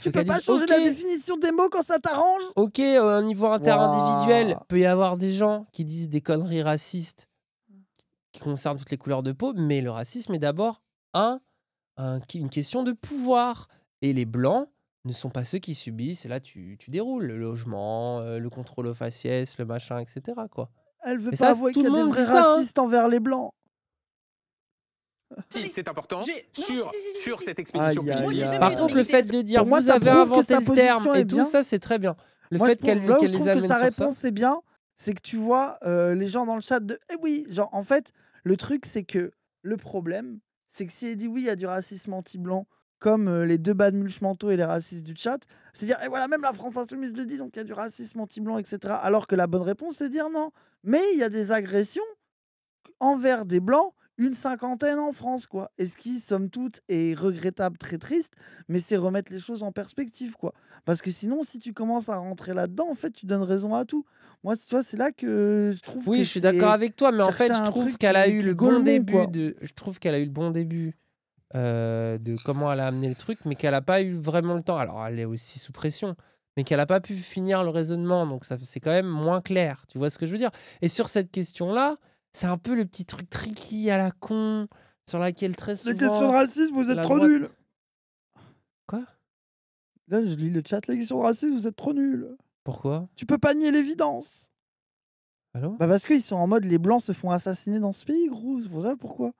Tu peux pas changer la définition des mots quand ça t'arrange Ok, au euh, un niveau interindividuel, il peut y avoir des gens qui disent des conneries racistes qui concernent toutes les couleurs de peau, mais le racisme est d'abord un, une question de pouvoir. Et les blancs ne sont pas ceux qui subissent, et là tu, déroules le logement, euh, le contrôle aux faciès, le machin, etc. Quoi. Elle veut pas ça, avouer qu'il y a hein. racistes envers les blancs c'est important sur, cette expédition. Par contre, le fait de dire vous avez inventé le terme et tout ça, c'est très bien. Le fait qu'elle les que sa réponse est bien, c'est que tu vois euh, les gens dans le chat de eh oui, genre en fait, le truc c'est que le problème, c'est que si elle dit oui, il y a du racisme anti-blanc comme euh, les deux bas de mulch manteau et les racistes du chat, c'est dire et eh voilà, même la France insoumise le dit donc il y a du racisme anti-blanc etc. alors que la bonne réponse c'est dire non, mais il y a des agressions envers des blancs une cinquantaine en France, quoi. Et ce qui, somme toute, est regrettable, très triste, mais c'est remettre les choses en perspective, quoi. Parce que sinon, si tu commences à rentrer là-dedans, en fait, tu donnes raison à tout. Moi, tu vois, c'est là que je trouve. Oui, je suis d'accord avec toi, mais en fait, je trouve qu'elle a eu le bon début de. Je trouve qu'elle a eu le bon début. Euh, de comment elle a amené le truc, mais qu'elle n'a pas eu vraiment le temps. Alors, elle est aussi sous pression, mais qu'elle n'a pas pu finir le raisonnement. Donc, ça, c'est quand même moins clair. Tu vois ce que je veux dire Et sur cette question-là, c'est un peu le petit truc tricky à la con sur laquelle très souvent. Les questions de racisme, vous êtes trop nuls. Quoi Là, je lis le chat. Les questions de racisme, vous êtes trop nuls. Pourquoi Tu peux pas nier l'évidence. Allô Bah parce qu'ils sont en mode les blancs se font assassiner dans ce pays, gros. savez pourquoi.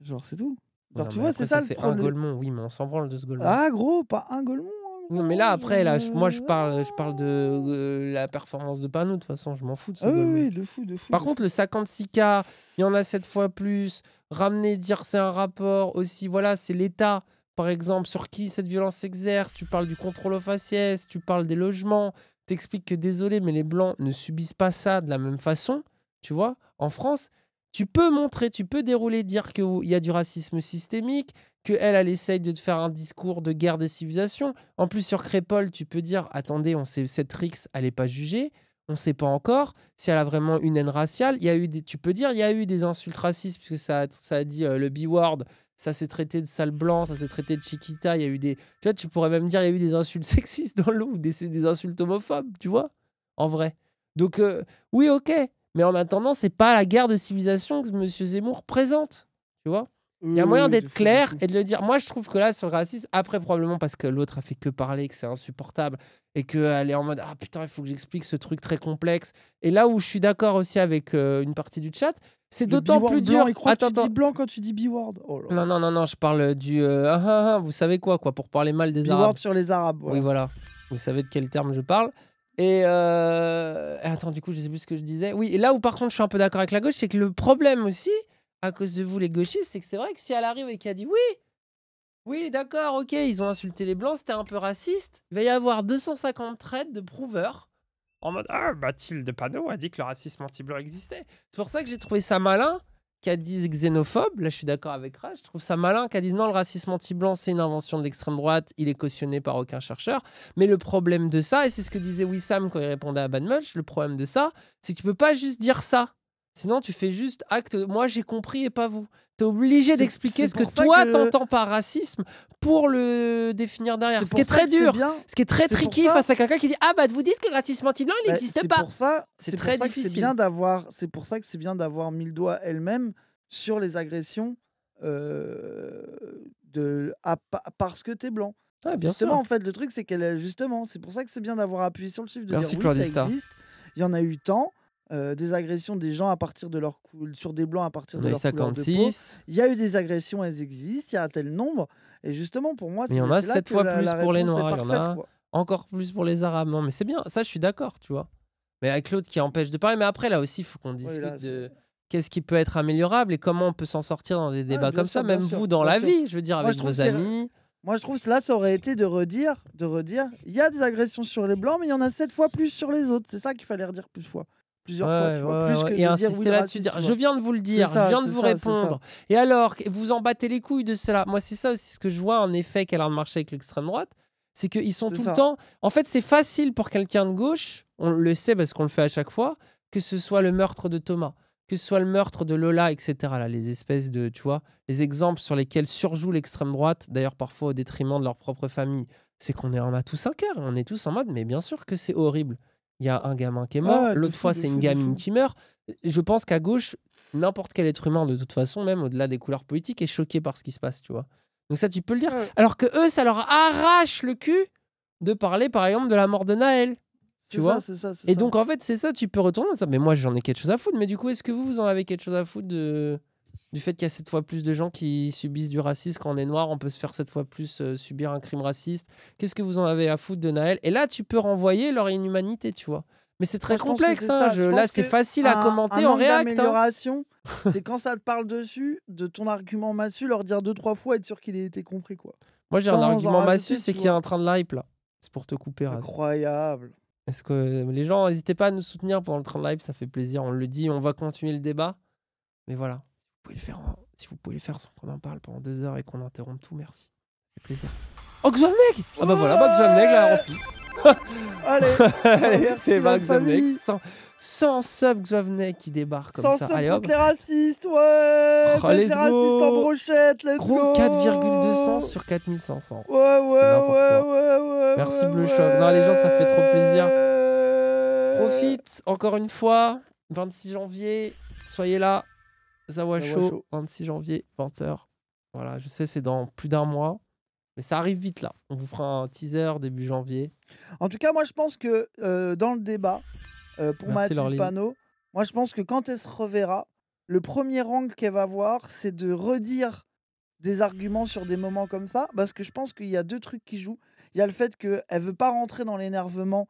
Genre, c'est tout. Genre, tu vois, c'est ça, le problème. un Golemon, oui, mais on s'en branle de ce Golemon. Ah, gros, pas un Golemon mais là, après, là, moi, je parle, je parle de euh, la performance de Panou, de toute façon, je m'en fous de ce ah de fou, de fou. Par contre, le 56K, il y en a 7 fois plus. Ramener, dire c'est un rapport aussi, voilà, c'est l'État, par exemple, sur qui cette violence s'exerce. Tu parles du contrôle aux faciès, tu parles des logements. T'expliques que désolé, mais les Blancs ne subissent pas ça de la même façon. Tu vois, en France, tu peux montrer, tu peux dérouler, dire qu'il oh, y a du racisme systémique, qu'elle, elle essaye de te faire un discours de guerre des civilisations. En plus, sur Crépole, tu peux dire attendez, on sait, cette Rix, elle n'est pas jugée. On ne sait pas encore si elle a vraiment une haine raciale. Il y a eu des, tu peux dire il y a eu des insultes racistes, puisque ça, ça a dit euh, le B-word, ça s'est traité de sale blanc, ça s'est traité de chiquita. Il y a eu des. Tu vois, tu pourrais même dire il y a eu des insultes sexistes dans l'eau des, insultes homophobes, tu vois, en vrai. Donc, euh, oui, ok. Mais en attendant, c'est pas la guerre de civilisation que M. Zemmour présente, tu vois. Il y a moyen d'être clair et de le dire. Moi, je trouve que là, sur le racisme, après, probablement parce que l'autre a fait que parler, que c'est insupportable et qu'elle euh, est en mode Ah putain, il faut que j'explique ce truc très complexe. Et là où je suis d'accord aussi avec euh, une partie du chat, c'est d'autant plus dur. Il croit attends, tu dis blanc quand tu dis B-word. Oh non, non, non, non, je parle du. Euh, ah, ah, ah, vous savez quoi, quoi, pour parler mal des b sur les Arabes. Oui, voilà. Vous savez de quel terme je parle. Et, attends, du coup, je sais plus ce que je disais. Oui, et là où par contre je suis un peu d'accord avec la gauche, c'est que le problème aussi, à cause de vous, les gauchistes, c'est que c'est vrai que si elle arrive et qu'elle dit oui, oui, d'accord, ok, ils ont insulté les blancs, c'était un peu raciste, il va y avoir 250 traites de prouveurs en mode Ah, Mathilde Panot a dit que le racisme anti-blanc existait. C'est pour ça que j'ai trouvé ça malin qu'elle dise xénophobe. Là, je suis d'accord avec Raj. Je trouve ça malin qu'elle dise non, le racisme anti-blanc, c'est une invention de l'extrême droite. Il est cautionné par aucun chercheur. Mais le problème de ça, et c'est ce que disait Wissam quand il répondait à Bad le problème de ça, c'est que tu peux pas juste dire ça. Sinon, tu fais juste acte. Moi, j'ai compris et pas vous. tu es obligé d'expliquer ce que toi t'entends par racisme pour le définir derrière. Ce qui est très dur, ce qui est très tricky face à quelqu'un qui dit ah bah vous dites que le racisme anti-blanc il bah, n'existe pas. Pour ça, c'est très pour difficile. Bien d'avoir, c'est pour ça que c'est bien d'avoir mille doigts doigt elle-même sur les agressions euh, de parce que t'es blanc. Ah, bien justement, en fait, le truc c'est qu'elle justement, c'est pour ça que c'est bien d'avoir appuyé sur le chiffre de la dire oui, ça existe. Il y en a eu tant. Euh, des agressions des gens à partir de leur sur des blancs à partir de couleur leur 56. Il y a eu des agressions, elles existent, il y a un tel nombre. Et justement, pour moi, c'est. Il y en a 7 fois plus pour les noirs, il y en a encore plus pour les arabes. Non, mais c'est bien, ça je suis d'accord, tu vois. Mais avec l'autre qui empêche de parler. Mais après, là aussi, il faut qu'on discute de qu'est-ce qui peut être améliorable et comment on peut s'en sortir dans des débats comme ça, même vous dans la vie, je veux dire, avec vos amis. Moi, je trouve cela, ça aurait été de redire, de redire, il y a des agressions sur les blancs, mais il y en a sept fois plus sur les autres. C'est ça qu'il fallait redire plus fois plusieurs fois. Tu vois, et insister là-dessus, dire je viens de vous le dire, je viens de vous répondre. Et alors, vous en battez les couilles de cela. Moi, c'est ça aussi ce que je vois, en effet qu'elle a marché avec l'extrême droite. C'est qu'ils sont tout le temps. En fait, c'est facile pour quelqu'un de gauche, on le sait parce qu'on le fait à chaque fois, que ce soit le meurtre de Thomas, que ce soit le meurtre de Lola, etc. Là, les espèces de, tu vois, les exemples sur lesquels surjoue l'extrême droite, d'ailleurs parfois au détriment de leur propre famille, c'est qu'on est, a tous un cœur, on est tous en mode, mais bien sûr que c'est horrible il y a un gamin qui est mort, ah, l'autre fois c'est une gamine qui meurt. Je pense qu'à gauche, n'importe quel être humain, de toute façon, même au-delà des couleurs politiques, est choqué par ce qui se passe, tu vois. Donc ça, tu peux le dire. Alors que eux, ça leur arrache le cul de parler, par exemple, de la mort de Naël. Tu vois Et donc, en fait, c'est ça, tu peux retourner. Mais moi, j'en ai quelque chose à foutre. Mais du coup, est-ce que vous, vous en avez quelque chose à foutre de du fait qu'il y a cette fois plus de gens qui subissent du racisme quand on est noir, on peut se faire cette fois plus euh, subir un crime raciste. Qu'est-ce que vous en avez à foutre de Naël Et là, tu peux renvoyer leur inhumanité, tu vois. Mais c'est très complexe. Hein, là, c'est facile à commenter en réact. Hein. c'est quand ça te parle dessus, de ton argument massu, leur dire deux, trois fois, être sûr qu'il ait été compris. quoi. Moi, j'ai un argument massu, c'est qu'il y a un train de live là. C'est pour te couper. Incroyable. Est-ce que euh, les gens, n'hésitez pas à nous soutenir pendant le train de live ça fait plaisir. On le dit, on va continuer le débat. Mais voilà pouvez le faire, si vous pouvez le faire sans qu'on en parle pendant deux heures et qu'on interrompe tout, merci. Avec plaisir. Oh, Xavneg Ah bah voilà, bah Xavneg, là, Allez, Allez c'est Marc sans sans 100 subs qui débarque comme ça. Allez, hop. les racistes, ouais oh, Les racistes en brochette, let's Gros, 4,200 sur 4500. Ouais, ouais, ouais, ouais, ouais, Merci ouais, Bleu Non, les gens, ça fait trop plaisir. Profite, encore une fois, 26 janvier, soyez là. Zawasho, 26 janvier, 20h. Voilà, je sais, c'est dans plus d'un mois. Mais ça arrive vite là. On vous fera un teaser début janvier. En tout cas, moi je pense que euh, dans le débat, euh, pour ma Mathilde Panot, moi je pense que quand elle se reverra, le premier angle qu'elle va avoir, c'est de redire des arguments sur des moments comme ça. Parce que je pense qu'il y a deux trucs qui jouent. Il y a le fait qu'elle ne veut pas rentrer dans l'énervement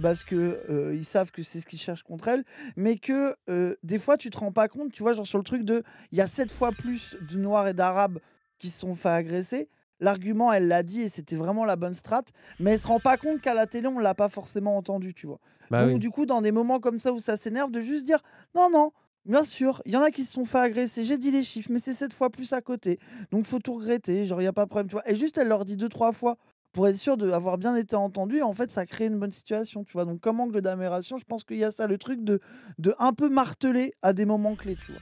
parce que ils savent que c'est ce qu'ils cherchent contre elle, mais que des fois tu te rends pas compte, tu vois, genre sur le truc de il y a sept fois plus de noirs et d'arabes qui se sont fait agresser. L'argument, elle l'a dit et c'était vraiment la bonne strate, mais elle se rend pas compte qu'à la télé on l'a pas forcément entendu, tu vois. Bah donc du coup, dans des moments comme ça où ça s'énerve, de juste dire non non. Bien sûr, il y en a qui se sont fait agresser. J'ai dit les chiffres, mais c'est sept fois plus à côté. Donc faut tout regretter. Genre, il n'y a pas de problème. Tu vois. Et juste, elle leur dit deux, trois fois pour être sûr d'avoir bien été entendu. En fait, ça crée une bonne situation, tu vois. Donc, comme angle d'amélioration, je pense qu'il y a ça, le truc de, de un peu marteler à des moments clés, tu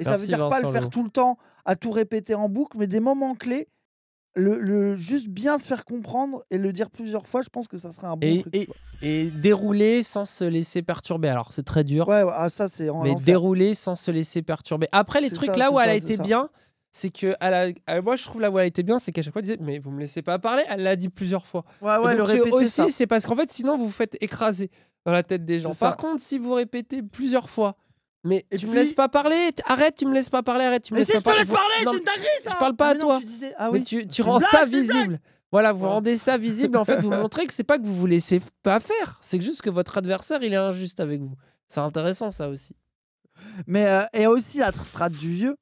Et ça veut dire pas le faire tout le temps, à tout répéter en boucle, mais des moments clés, le, le, juste bien se faire comprendre et le dire plusieurs fois, je pense que ça serait un bon et, truc. Et, dérouler sans se laisser perturber. Alors c'est très dur. Ouais, ah, ça c'est. Mais dérouler sans se laisser perturber. Après les trucs là où elle a été bien, c'est que à la, moi je trouve la voix elle était bien c'est qu'à chaque fois elle disait mais vous me laissez pas parler elle l'a dit plusieurs fois ouais ouais aussi c'est parce qu'en fait sinon vous vous faites écraser dans la tête des gens par contre si vous répétez plusieurs fois mais je tu me laisses pas parler, arrête, tu me laisses pas parler, arrête, tu me laisses pas parler. je te laisse parler, c'est une dinguerie ça Je parle pas ah, à toi. Tu ah Mais tu, rends ça visible. Voilà, vous rendez ça visible. en fait, vous montrez que c'est pas que vous vous laissez pas faire, c'est juste que votre adversaire il est injuste avec vous. C'est intéressant ça aussi. Mais euh, et aussi la strate du vieux,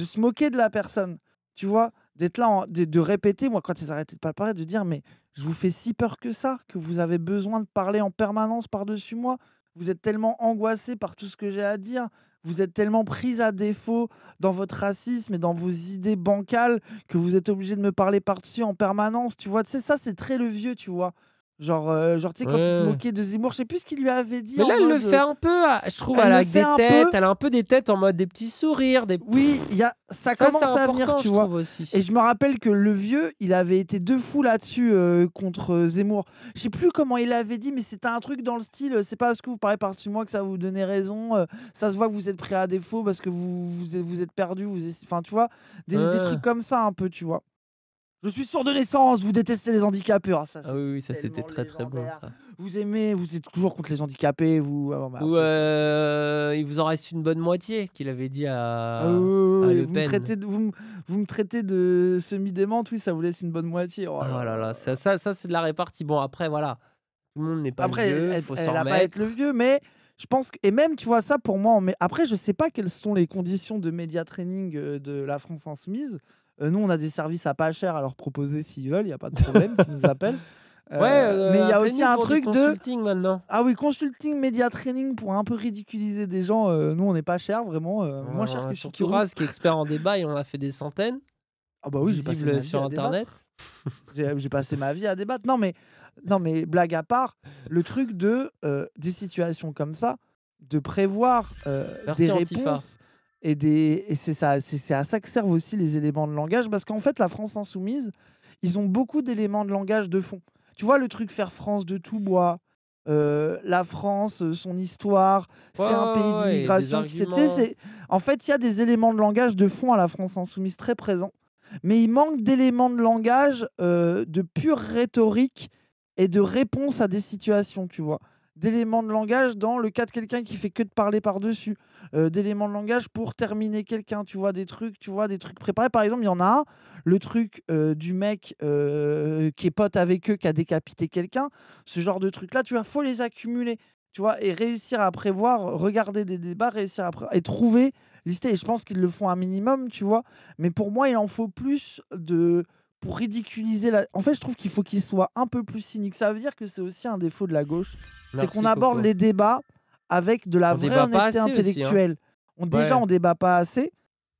de se moquer de la personne. Tu vois, d'être là, de, répéter, moi, quand ils arrêtaient de parler, de dire, mais je vous fais si peur que ça, que vous avez besoin de parler en permanence par-dessus moi. Vous êtes tellement angoissé par tout ce que j'ai à dire. Vous êtes tellement prise à défaut dans votre racisme et dans vos idées bancales que vous êtes obligé de me parler par-dessus en permanence. Tu vois, c'est ça, c'est très le vieux, tu vois. Genre, euh, genre tu sais, quand il se moquait de Zemmour, je sais plus ce qu'il lui avait dit. Mais là, elle le fait un peu, ah, je trouve, elle, a des têtes, elle a un peu des têtes en mode des petits sourires. Des... Oui, y a... ça, commence à venir, tu vois. Et je me rappelle que le vieux, il avait été de fou là-dessus euh, contre euh, Zemmour. Je sais plus comment il l'avait dit, mais c'était un truc dans le style c'est pas ce que vous parlez par-dessus moi que ça vous donnait raison, ça se voit que vous êtes pris à défaut parce que vous, vous, êtes, perdu, vous enfin, tu vois, des trucs comme ça un peu, tu vois. Je suis sourd de naissance, vous détestez les handicapés. Ah, ça, ah oui, ça c'était très très bon. Ça. Vous aimez, vous êtes toujours contre les handicapés. Vous... Ah, bah, Ou euh, il vous en reste une bonne moitié qu'il avait dit à, ah, à Le vous Pen. Me traitez de, vous, me traitez de semi-démente, oui, ça vous laisse une bonne moitié. Oh, là, là, ça, ça, ça c'est de la répartie. Bon, après, voilà. Tout le monde n'est pas après, vieux, faut elle, elle pas être le vieux, mais je pense que, et même tu vois ça pour moi. Mais après, je sais pas quelles sont les conditions de média training euh, de la France insoumise. Euh, nous, on a des services à pas cher à leur proposer s'ils veulent, il n'y a pas de problème, ils nous appellent. Euh, ouais, euh, mais il y a aussi un truc de consulting maintenant. Ah oui, consulting, média training pour un peu ridiculiser des gens. nous, on n'est pas cher, vraiment. moins cher que sur Raz qui est expert en débat, et on a fait des centaines. Ah bah oui, j'ai passé ma vie sur internet. j'ai passé ma vie à débattre. Non mais non mais blague à part, le truc de des situations comme ça, de prévoir des réponses. Et, des, et c'est ça, c'est à ça que servent aussi les éléments de langage, parce qu'en fait, la France insoumise, ils ont beaucoup d'éléments de langage de fond. Tu vois le truc faire France de tout bois, euh, la France, euh, son histoire, c'est un pays ouais, d'immigration. En fait, il y a des éléments de langage de fond à la France insoumise très présents, mais il manque d'éléments de langage, euh, de pure rhétorique et de réponse à des situations, tu vois d'éléments de langage dans le cas de quelqu'un qui fait que de parler par-dessus, euh, d'éléments de langage pour terminer quelqu'un, tu vois, des trucs, tu vois, des trucs préparés. Par exemple, il y en a un, le truc euh, du mec euh, qui est pote avec eux, qui a décapité quelqu'un, ce genre de truc là tu vois, faut les accumuler, tu vois, et réussir à prévoir, regarder des débats, réussir à et trouver, lister, et je pense qu'ils le font un minimum, tu vois, mais pour moi, il en faut plus de pour ridiculiser la. En fait, je trouve qu'il faut qu'il soit un peu plus cynique. Ça veut dire que c'est aussi un défaut de la gauche, c'est qu'on aborde les débats avec de la vraie honnêteté hein. intellectuelle. on, déjà, on débat pas assez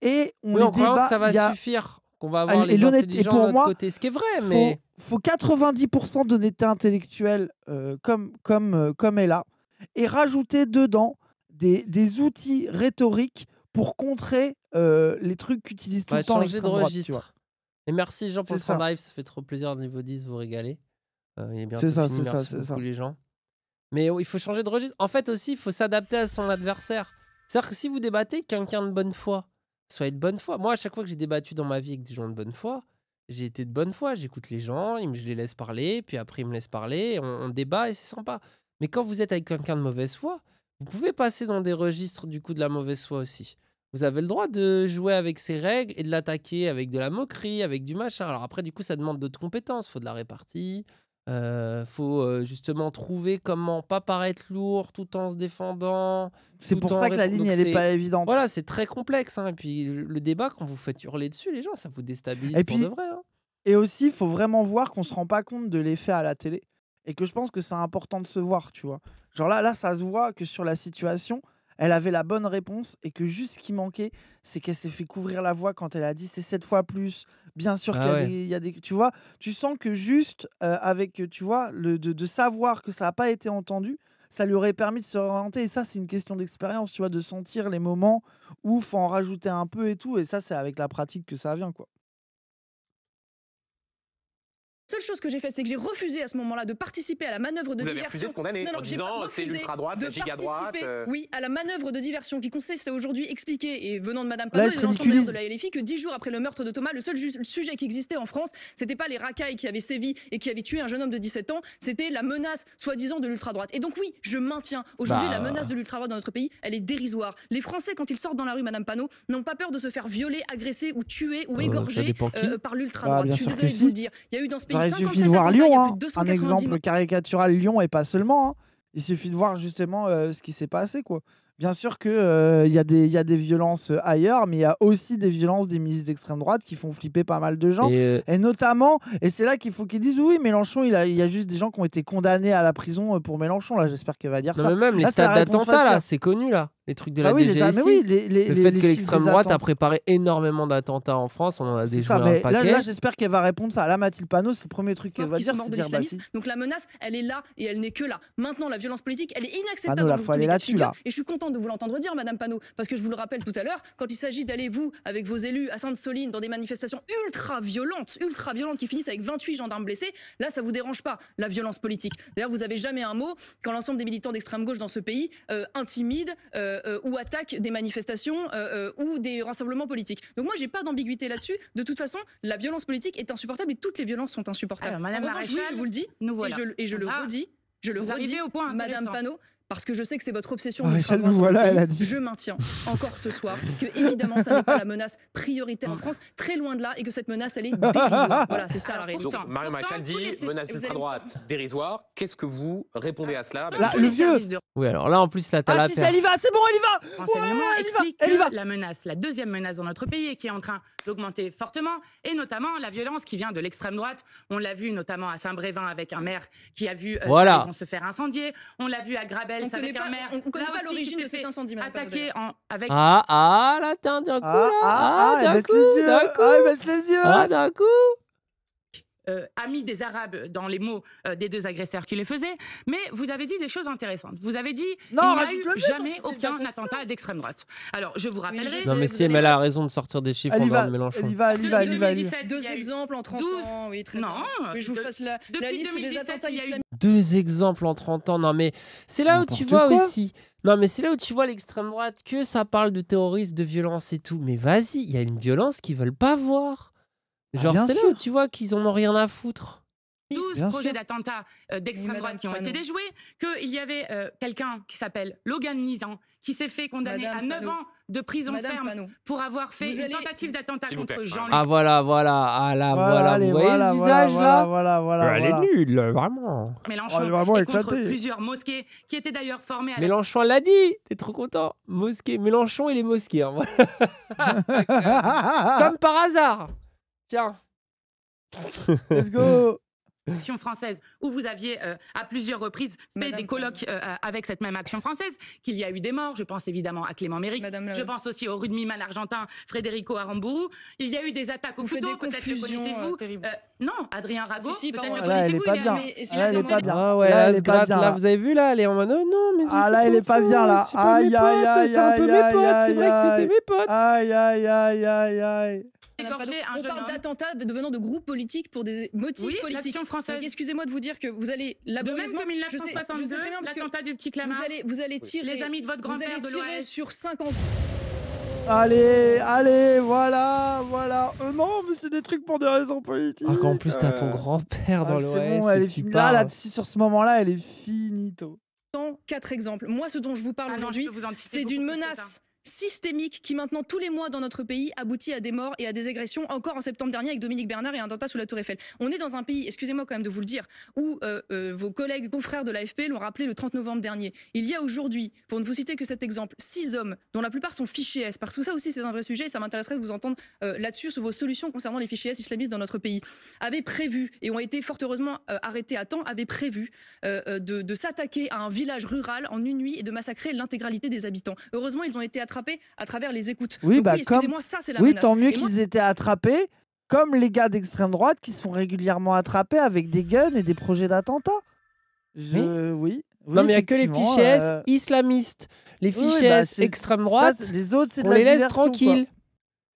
et on débat. Que ça va a... suffire, qu'on va ah, avoir et les intelligents pour de moi, côté, ce qui est vrai, faut, faut 90% d'honnêteté intellectuelle euh, comme comme euh, comme elle a et rajouter dedans des, des outils rhétoriques pour contrer euh, les trucs qu'utilisent tout bah, le temps l'extrême droite. Tu et merci Jean pour le live, ça fait trop plaisir. Niveau 10, vous régalez. Euh, c'est ça, c'est ça, c'est ça. les gens. Mais il faut changer de registre. En fait aussi, il faut s'adapter à son adversaire. C'est-à-dire que si vous débattez, quelqu'un de bonne foi, soyez de bonne foi. Moi, à chaque fois que j'ai débattu dans ma vie avec des gens de bonne foi, j'ai été de bonne foi. J'écoute les gens, je les laisse parler, puis après ils me laissent parler, on débat et c'est sympa. Mais quand vous êtes avec quelqu'un de mauvaise foi, vous pouvez passer dans des registres du coup de la mauvaise foi aussi. Vous avez le droit de jouer avec ses règles et de l'attaquer avec de la moquerie, avec du machin. Alors après, du coup, ça demande d'autres compétences. Faut de la répartie. Il euh, faut euh, justement trouver comment pas paraître lourd tout en se défendant. C'est pour ça que la ligne, elle pas évidente. Voilà, c'est très complexe. Hein. Et puis le débat, quand vous faites hurler dessus, les gens, ça vous déstabilise et de vrai. Hein. Et aussi, il faut vraiment voir qu'on ne se rend pas compte de l'effet à la télé. Et que je pense que c'est important de se voir, tu vois. Genre là, là, ça se voit que sur la situation, elle avait la bonne réponse et que juste ce qui manquait, c'est qu'elle s'est fait couvrir la voix quand elle a dit c'est sept fois plus. Bien sûr ah qu'il y, a des. Tu vois, tu sens que juste euh, avec, tu vois, le, de, savoir que ça n'a pas été entendu, ça lui aurait permis de se réorienter. Et ça, c'est une question d'expérience, tu vois, de sentir les moments où faut en rajouter un peu et tout. Et ça, c'est avec la pratique que ça vient, quoi seule chose que j'ai fait, c'est que j'ai refusé à ce moment-là de participer à la manœuvre de Vous diversion. Avez refusé de condamner en disant c'est l'ultra-droite, la giga-droite. Euh. Oui, à la manœuvre de diversion qui consiste à aujourd'hui expliquer, et venant de Madame Panot, et de l'ensemble de la LFI, que dix jours après le meurtre de Thomas, le seul sujet qui existait en France, c'était pas les racailles qui avaient sévi et qui avaient tué un jeune homme de 17 ans, c'était la menace, soi-disant, de l'ultra-droite. Et donc oui, je maintiens, aujourd'hui, bah. la menace de l'ultra-droite dans notre pays, elle est dérisoire. Les Français, quand ils sortent dans la rue, Madame Panot, n'ont pas peur de se faire violer, agresser ou tuer ou ah, égorger euh, par ah, l'ultra-droite. je suis vous dire. Il y a eu dans il suffit de voir Lyon, hein. un exemple caricatural Lyon et pas seulement. Hein. Il suffit de voir justement euh, ce qui s'est passé. quoi. Bien sûr qu'il euh, il y, a des, y a des violences euh, ailleurs, mais il y a aussi des violences des milices d'extrême droite qui font flipper pas mal de gens. Et, notamment, et c'est là qu'il faut qu'ils disent oui, Mélenchon, il, a, il y a juste des gens qui ont été condamnés à la prison pour Mélenchon. Là, j'espère qu'elle va dire ça. même les stades d'attentat, c'est connu là les trucs de bah la oui, DGSI. le fait que l'extrême droite a préparé énormément d'attentats en France, on en a déjà un paquet. Là, j'espère qu'elle va répondre ça. Là, Mathilde Panot, c'est le premier truc qu'elle va dire, dire Donc la menace, elle est là et elle n'est que là. Maintenant, la violence politique, elle est inacceptable. la fois, là-dessus, Et je suis contente de vous l'entendre dire, Madame Panot, parce que je vous le rappelle tout à l'heure, quand il s'agit d'aller, vous, avec vos élus à Sainte-Soline, dans des manifestations ultra violentes, ultra violentes qui finissent avec 28 gendarmes blessés, là, ça vous dérange pas, la violence politique. D'ailleurs, vous avez jamais un mot quand l'ensemble des militants d'extrême gauche dans ce pays euh, intimident euh, euh, euh, ou attaque des manifestations euh, ou des rassemblements politiques. Donc moi, j'ai pas d'ambiguïté là-dessus. De toute façon, la violence politique est insupportable et toutes les violences sont insupportables. Alors, Madame Maréchal, je vous le dis, et je, le ah, redis, je le redis, au point Madame Panot, parce que je sais que c'est votre obsession. Bah, nous voilà, elle dit. Je maintiens encore ce soir que évidemment ça n'est pas la menace prioritaire en ah. France, très loin de là, et que cette menace elle est dérisoire. Voilà, c'est ça la réalité Donc, Mario dit menace de droite dérisoire. Qu'est-ce que vous répondez à cela là, Le vieux Oui, alors là en plus, là, ah, si, elle y va, c'est bon, elle y va explique y va. la menace, la deuxième menace dans notre pays, qui est en train d'augmenter fortement, et notamment la violence qui vient de l'extrême droite. On l'a vu notamment à Saint-Brévin avec un maire qui a vu euh, voilà. se faire incendier. On l'a vu à Grabel on mère. On connaît pas l'origine de cet incendie, Attaqué en, avec. Ah, ah, la teinte d'un ah, coup. Ah, ah, ah, d'un coup, ah, il baisse les yeux. Ah, d'un coup. Euh, amis des Arabes dans les mots euh, des deux agresseurs qui les faisaient, mais vous avez dit des choses intéressantes. Vous avez dit non, n'y a eu jamais aucun attentat d'extrême droite. Alors, je vous rappellerai... non, mais si, elle a raison de sortir des chiffres elle Mélenchon. Elle y va, elle va, elle va. Deux exemples en 30 ans, Non, bien. je vous fasse la, 2017, Deux exemples en 30 ans, non mais c'est là où tu vois aussi... Non, mais c'est là où tu vois l'extrême droite, que ça parle de terrorisme, de violence et tout. Mais vas-y, il y a une violence qu'ils veulent pas voir. Ah, Genre, c'est là où tu vois qu'ils en ont rien à foutre. 12 projets d'attentats euh, d'extrême droite qui ont été déjoués, qu'il y avait euh, quelqu'un qui s'appelle Logan Nizan qui s'est fait condamner à 9 ans de prison ferme pour avoir fait une tentative d'attentat contre Jean-Luc. Ah voilà, voilà, ah, voilà, vous voyez ce visage là Elle est nulle, vraiment. Oh, Mélenchon est contre plusieurs mosquées qui étaient d'ailleurs formées à Mélenchon l'a dit, t'es trop content. Mosquée, Mélenchon et les mosquées. Hein. Comme par hasard. Tiens. Let's go Action française, où vous aviez euh, à plusieurs reprises fait des colloques euh, avec cette même action française, qu'il y a eu des morts. Je pense évidemment à Clément Méric. Je pense aussi au rugbyman argentin Frédérico Aramburu. Il y a eu des attaques au couteau, peut-être le connaissez-vous. Euh, non, Adrien Rago, si, peut-être le connaissez-vous. Elle n'est pas bien. elle n'est pas bien. Ah là, elle est pas bien. Là, vous avez vu là, elle est en mode oh, non, mais. Ah là, elle est pas bien là. Aïe, aïe, aïe. C'est un peu mes potes, c'est vrai que c'était mes potes. Aïe, aïe, aïe, aïe, aïe on parle d'attentats devenant de groupes politiques pour des motifs politiques. français. Excusez-moi de vous dire que vous allez De même que 1962, l'attentat du petit Clamart. Vous allez, vous allez tirer. Les amis de votre grand-père de tirer sur 50. Allez, allez, voilà, voilà. Euh, non, mais c'est des trucs pour des raisons politiques. Ah, en plus, t'as ton euh, grand-père dans le ah, C'est bon, elle est finie. Là, là, sur ce moment-là, elle est finito. Dans quatre exemples. Moi, ce dont je vous parle ah aujourd'hui, c'est d'une menace systémique qui maintenant tous les mois dans notre pays aboutit à des morts et à des agressions, encore en septembre dernier avec Dominique Bernard et un attentat sous la Tour Eiffel. On est dans un pays, excusez-moi quand même de vous le dire, où euh, euh, vos collègues, confrères de l'AFP l'ont rappelé le 30 novembre dernier. Il y a aujourd'hui, pour ne vous citer que cet exemple, six hommes dont la plupart sont fichés S, parce que ça aussi c'est un vrai sujet et ça m'intéresserait de vous entendre euh, là-dessus sur vos solutions concernant les fichés S islamistes dans notre pays, avaient prévu et ont été fort heureusement arrêtés à temps, avaient prévu de, de s'attaquer à un village rural en une nuit et de massacrer l'intégralité des habitants. Heureusement, ils ont été attrapés à travers les écoutes. Oui, bah, comme... oui tant mieux qu'ils étaient attrapés, comme les gars d'extrême droite qui se font régulièrement attraper avec des guns et des projets d'attentats. Je... Oui. non, mais il n'y a que les fichesses euh, islamistes. Les bah, fichesses extrême droite, les autres, on de la les laisse tranquilles.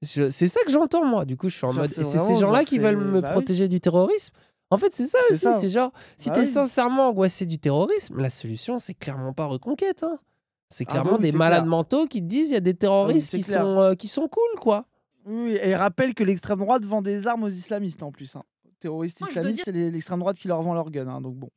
C'est ça que j'entends moi. Du coup, je suis en mode. c'est ces gens-là qui veulent me bah protéger du terrorisme. En fait, c'est ça aussi. C'est genre, si bah tu es sincèrement angoissé du terrorisme, la solution, c'est clairement pas reconquête. Hein. C'est ah bah clairement des malades mentaux qui disent il y a des terroristes euh, qui, sont, cool, quoi. Oui, et rappelle que l'extrême droite vend des armes aux islamistes en plus. Hein. Terroristes islamistes, c'est l'extrême droite qui leur vend leurs gun. Hein, donc bon.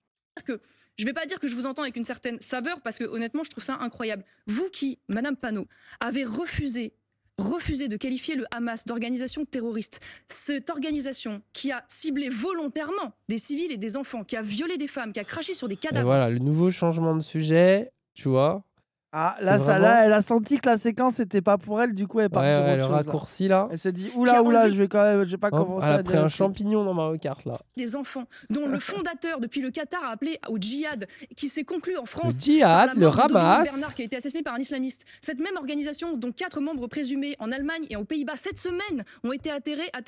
Que je vais pas dire que je vous entends avec une certaine saveur parce que honnêtement, je trouve ça incroyable. Vous qui, Madame Panot, avez refusé refusé de qualifier le Hamas d'organisation terroriste, cette organisation qui a ciblé volontairement des civils et des enfants, qui a violé des femmes, qui a craché sur des cadavres. voilà, le nouveau changement de sujet, tu vois, ah, là, elle a senti que la séquence n'était pas pour elle, du coup, elle part sur le raccourci là. Elle s'est dit, oula, oula, je vais quand même, je pas elle a à pris un champignon dans ma carte là. Des enfants, dont le fondateur depuis le Qatar a appelé au djihad, qui s'est conclu en France. Le djihad, le Ramas. Bernard qui a été assassiné par un islamiste. Cette même organisation, dont quatre membres présumés en Allemagne et aux Pays-Bas cette semaine, ont été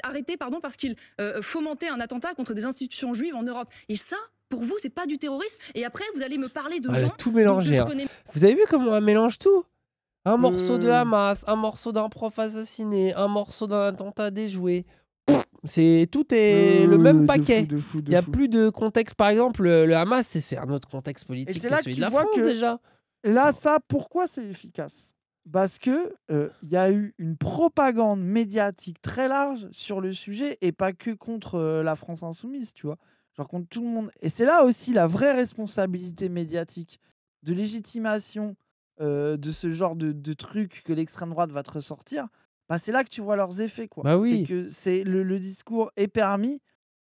arrêtés pardon, parce qu'ils euh, fomentaient un attentat contre des institutions juives en Europe. Et ça, pour vous, c'est pas du terrorisme. Et après, vous allez me parler de ah, gens tout mélanger hein. Vous avez vu comment on mélange tout Un morceau de hmm. Hamas, un morceau d'un prof assassiné, un morceau d'un attentat déjoué. C'est tout est hmm, le même paquet. Il n'y a plus de contexte. Par exemple, le, Hamas, c'est un autre contexte politique que celui de la France déjà. Là, ça, pourquoi c'est efficace parce que euh, il y a eu une propagande médiatique très large sur le sujet et pas que contre euh, la France insoumise, tu vois. Par contre, tout le monde. Et c'est là aussi la vraie responsabilité médiatique de légitimation de ce genre de, truc que l'extrême droite va te ressortir. Bah, c'est là que tu vois leurs effets. Quoi. Bah oui. C'est que c'est le, discours est permis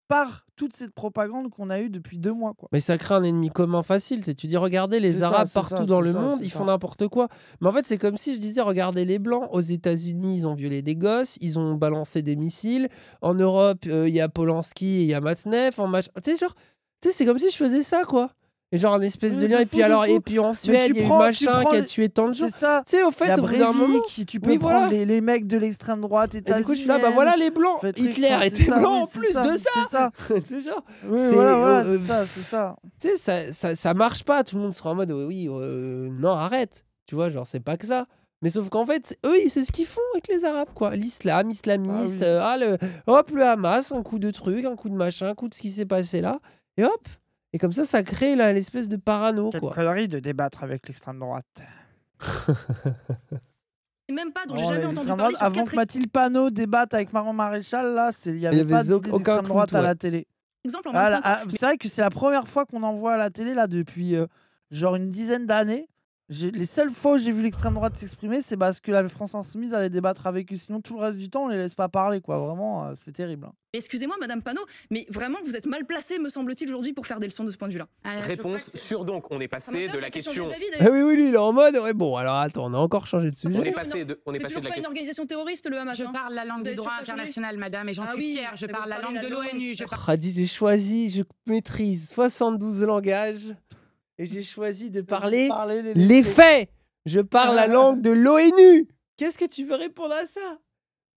par toute cette propagande qu'on a eue depuis deux mois. Quoi. Mais ça crée un ennemi commun facile. C'est tu dis, regardez les Arabes partout dans le monde, ils font n'importe quoi. Mais en fait, c'est comme si je disais, regardez les Blancs. Aux États-Unis, ils ont violé des gosses, ils ont balancé des missiles. En Europe, euh, il y a Polanski il y a Matneff. En match... Tu sais, genre, c'est comme si je faisais ça, quoi et genre un espèce euh, de lien et puis alors et puis en Suède il y a machin qui a tué tant de gens c'est ça tu sais au fait d'un moment tu peux prendre les, mecs de l'extrême droite et du là bah voilà les blancs Hitler était blanc en plus de ça c'est c'est ça c'est ça tu sais ça ça marche pas tout le monde sera en mode oui euh, non arrête tu vois genre c'est pas que ça mais sauf qu'en fait, eux, c'est ce qu'ils font avec les Arabes, quoi. L'islam, islamiste, ah euh, ah, hop, le Hamas, un coup de truc, un coup de machin, un coup de ce qui s'est passé là. Et hop, et comme ça, ça crée l'espèce de parano. Quelle quoi. connerie de débattre avec l'extrême droite. Et Même pas, Donc j'ai oh, jamais entendu parler. avant que Mathilde Panot débatte avec Maron Maréchal, là, il n'y avait, pas d'extrême droite à la télé. Exemple, ah, c'est vrai que c'est la première fois qu'on en voit à la télé, là, depuis euh, genre une dizaine d'années les seules fois où j'ai vu l'extrême droite s'exprimer, c'est parce que la France insoumise allait débattre avec eux. Sinon, tout le reste du temps, on les laisse pas parler, quoi. Vraiment, euh, c'est terrible. Hein. Excusez-moi, Madame Panot, mais vraiment, vous êtes mal placée, me semble-t-il, aujourd'hui pour faire des leçons de ce point de vue-là. Ah, Réponse sur donc, on est passé de la question. Eh oui, oui, lui, il est en mode. bon, alors attends, on a encore changé de sujet. On est passé de, on est, passé de pas une organisation terroriste, le Hamas. Je hein parle la langue du droit international, Madame, et j'en ah suis fière. Je parle la langue de l'ONU. Je j'ai choisi, je maîtrise 72 langages et j'ai choisi de parler, les faits. Je parle la langue de l'ONU. Qu'est-ce que tu veux répondre à ça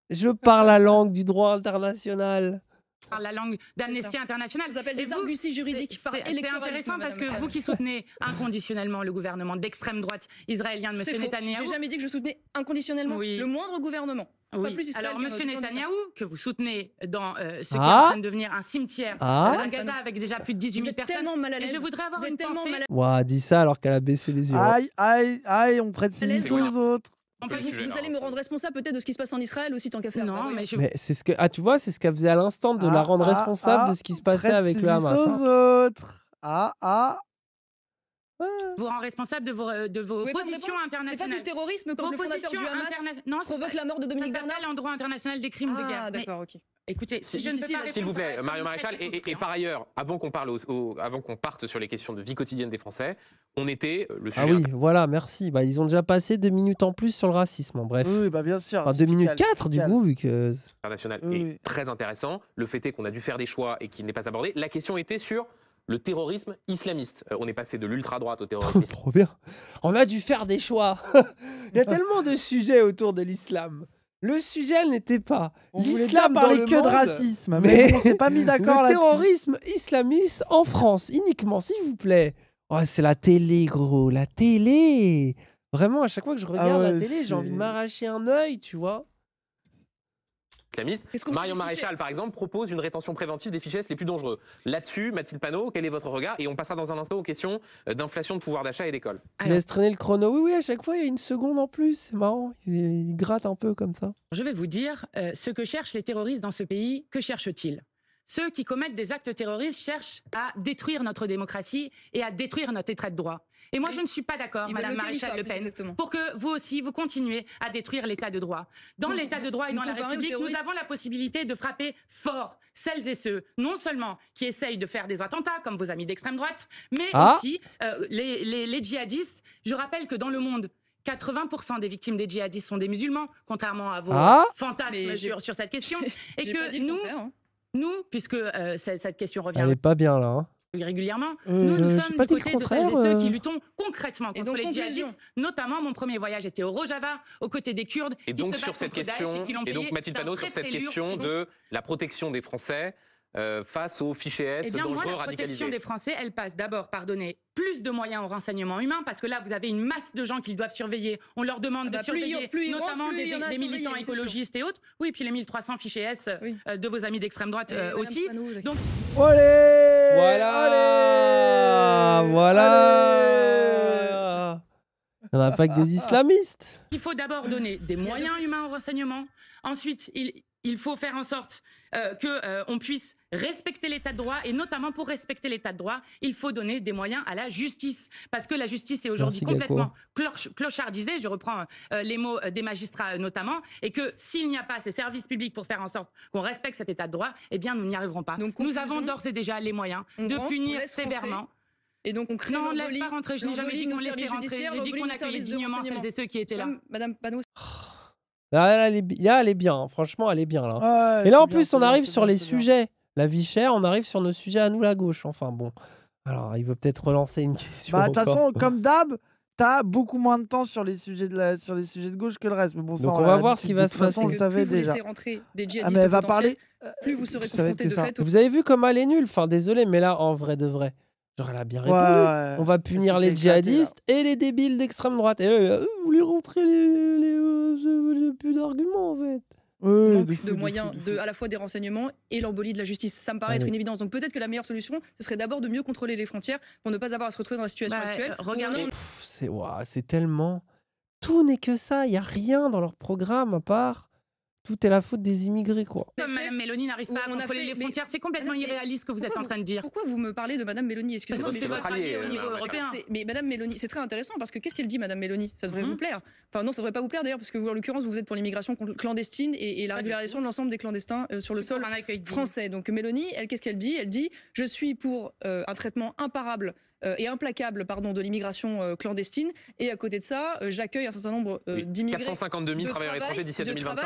Je parle la langue du droit international par la langue d'Amnesty International. Vous appelez des arguties juridiques par C'est intéressant parce que vous qui soutenez inconditionnellement le gouvernement d'extrême droite israélien de M. Netanyahou. J'ai jamais dit que je soutenais inconditionnellement le moindre gouvernement. Plus Alors, Monsieur Netanyahou, que vous soutenez dans euh, ce qui ah. est en train de devenir un cimetière ah. à Gaza avec déjà plus de 18 000 personnes. Tellement mal Je voudrais avoir une pensée. Mal dit ça alors qu'elle a baissé les yeux. Aïe, aïe, aïe, on prête ses aux autres. Bah, vous, allez me rendre responsable peut-être de ce qui se passe en Israël aussi tant qu'à faire. Non, bah, mais, je... c'est ce que ah tu vois, c'est ce qu'elle faisait à l'instant de la ah, rendre ah, responsable ah, de ce qui se passait avec le Hamas. Hein. Aux autres. Ah ah. Vous rend responsable de vos, euh, de vos positions internationales. C'est pas du terrorisme comme le fondateur du Hamas non, provoque la mort de Dominique Bernal en droit international des crimes de guerre. Ah d'accord, ok. Écoutez, si je s'il vous plaît, Mario Maréchal. Et, par hein. ailleurs, avant qu'on parle, avant qu'on parte sur les questions de vie quotidienne des Français, on était euh, le ah sujet. Ah oui, voilà, merci. Bah, ils ont déjà passé deux minutes en plus sur le racisme. En bref. Oui, bah, bien sûr. Enfin, deux minutes quatre du coup, vu que international est très intéressant. Le fait est qu'on a dû faire des choix et qu'il n'est pas abordé. La question était sur le terrorisme islamiste. Euh, on est passé de l'ultra-droite au terrorisme Trop bien. On a dû faire des choix. Il y a tellement de sujets autour de l'islam. Le sujet n'était pas l'islam dans le que de racisme, mais, pas mis d'accord Le terrorisme islamiste en France uniquement, s'il vous plaît. Oh, c'est la télé, gros, la télé. Vraiment, à chaque fois que je ah regarde la télé, j'ai envie de m'arracher un œil, tu vois. Marion Maréchal, par exemple, propose une rétention préventive des fichiers les plus dangereux. Là-dessus, Mathilde Panot, quel est votre regard Et on passera dans un instant aux questions euh, d'inflation, de pouvoir d'achat et d'école. Laisse traîner le chrono. Oui, oui, à chaque fois, il y a une seconde en plus. C'est marrant. Il, gratte un peu comme ça. Je vais vous dire euh, ce que cherchent les terroristes dans ce pays. Que cherchent-ils ceux qui commettent des actes terroristes cherchent à détruire notre démocratie et à détruire notre état de droit. Et moi, je ne suis pas d'accord, Madame Maréchal Le Pen, pour que vous aussi, vous continuez à détruire l'état de droit. Dans l'état de droit et dans la République, nous avons la possibilité de frapper fort celles et ceux, non seulement qui essayent de faire des attentats, comme vos amis d'extrême droite, mais ah. aussi euh, les, djihadistes. Je rappelle que dans le monde, 80% des victimes des djihadistes sont des musulmans, contrairement à vos ah. fantasmes sur, cette question. et que nous, nous, puisque euh, cette, question revient. n'est pas bien là. Hein. régulièrement. Mmh. nous, euh, sommes du côté de celles et ceux qui euh. luttons concrètement contre les djihadistes. Notamment, mon premier voyage était au Rojava, aux côtés des Kurdes. Et donc, sur cette question, et donc Mathilde Panot, sur cette question de la protection des Français, euh, face aux fichiers S eh bien, la protection des Français, elle passe d'abord par donner plus de moyens au renseignement humain, parce que là, vous avez une masse de gens qu'ils doivent surveiller. On leur demande ah de bah, surveiller, notamment des, militants écologistes et autres. Oui, puis les 1300 fichiers S euh, de vos amis d'extrême droite euh, aussi. Donc... Voilà Voilà Il n'y en a pas que des islamistes. Il faut d'abord donner des moyens humains au renseignement. Ensuite, il, il faut faire en sorte que qu'on puisse respecter l'état de droit et notamment pour respecter l'état de droit, il faut donner des moyens à la justice parce que la justice est aujourd'hui complètement clochardisée, je reprends euh, les mots euh, des magistrats euh, notamment, et que s'il n'y a pas ces services publics pour faire en sorte qu'on respecte cet état de droit, eh bien nous n'y arriverons pas. Donc, nous avons d'ores et déjà les moyens de punir sévèrement. Et donc on crée non, on ne laisse pas rentrer. Je n'ai jamais dit qu'on laissait rentrer. J'ai dit qu'on accueillait dignement celles et ceux qui étaient là. Madame Panou. Ah, là, elle est, bien. Hein. Franchement, elle est bien là. Ah, et là, en plus, on arrive sur les sujets la vie chère, on arrive sur nos sujets à nous, la gauche. Enfin bon. Alors, il veut peut-être relancer une question. De toute façon, comme d'hab, t'as beaucoup moins de temps sur les sujets de la, sur les sujets de gauche que le reste. Mais bon, ça, Donc on, va voir ce qui va se passer. On savait déjà. rentrer des ah, elle va parler. Plus vous serez confronté de ça. fait. Vous avez vu comme elle est nulle. Enfin, désolé, mais là, en vrai de vrai. Genre, elle a bien répondu. On va punir les djihadistes et les débiles d'extrême droite. Et vous voulez rentrer les. J'ai plus d'arguments, en fait de, moyens, à la fois des renseignements et l'embolie de la justice. Ça me ah paraît être une évidence. Donc peut-être que la meilleure solution, ce serait d'abord de mieux contrôler les frontières pour ne pas avoir à se retrouver dans la situation bah, actuelle. Regardez, c'est tellement tout n'est que ça. Il y a rien dans leur programme à part tout est la faute des immigrés, quoi. Madame Mélanie n'arrive pas à contrôler les frontières, c'est complètement irréaliste ce que vous êtes en train de dire. Pourquoi vous me parlez de Madame Mélanie Excusez-moi, c'est votre allié au euh, niveau européen. Mais Madame Mélanie, c'est très intéressant parce que qu'est-ce qu'elle dit, Madame Mélanie Ça devrait mm-hmm. vous plaire. Enfin non, ça devrait pas vous plaire d'ailleurs parce que vous, en l'occurrence, vous êtes pour l'immigration clandestine et, la régularisation de l'ensemble des clandestins euh, sur le sol français. Donc Mélanie, elle, qu'est-ce qu'elle dit Elle dit :« Je suis pour euh, un traitement imparable euh, et implacable pardon, de l'immigration euh, clandestine. Et à côté de ça, euh, j'accueille un certain nombre d'immigrés. 452 000 travailleurs étrangers d'ici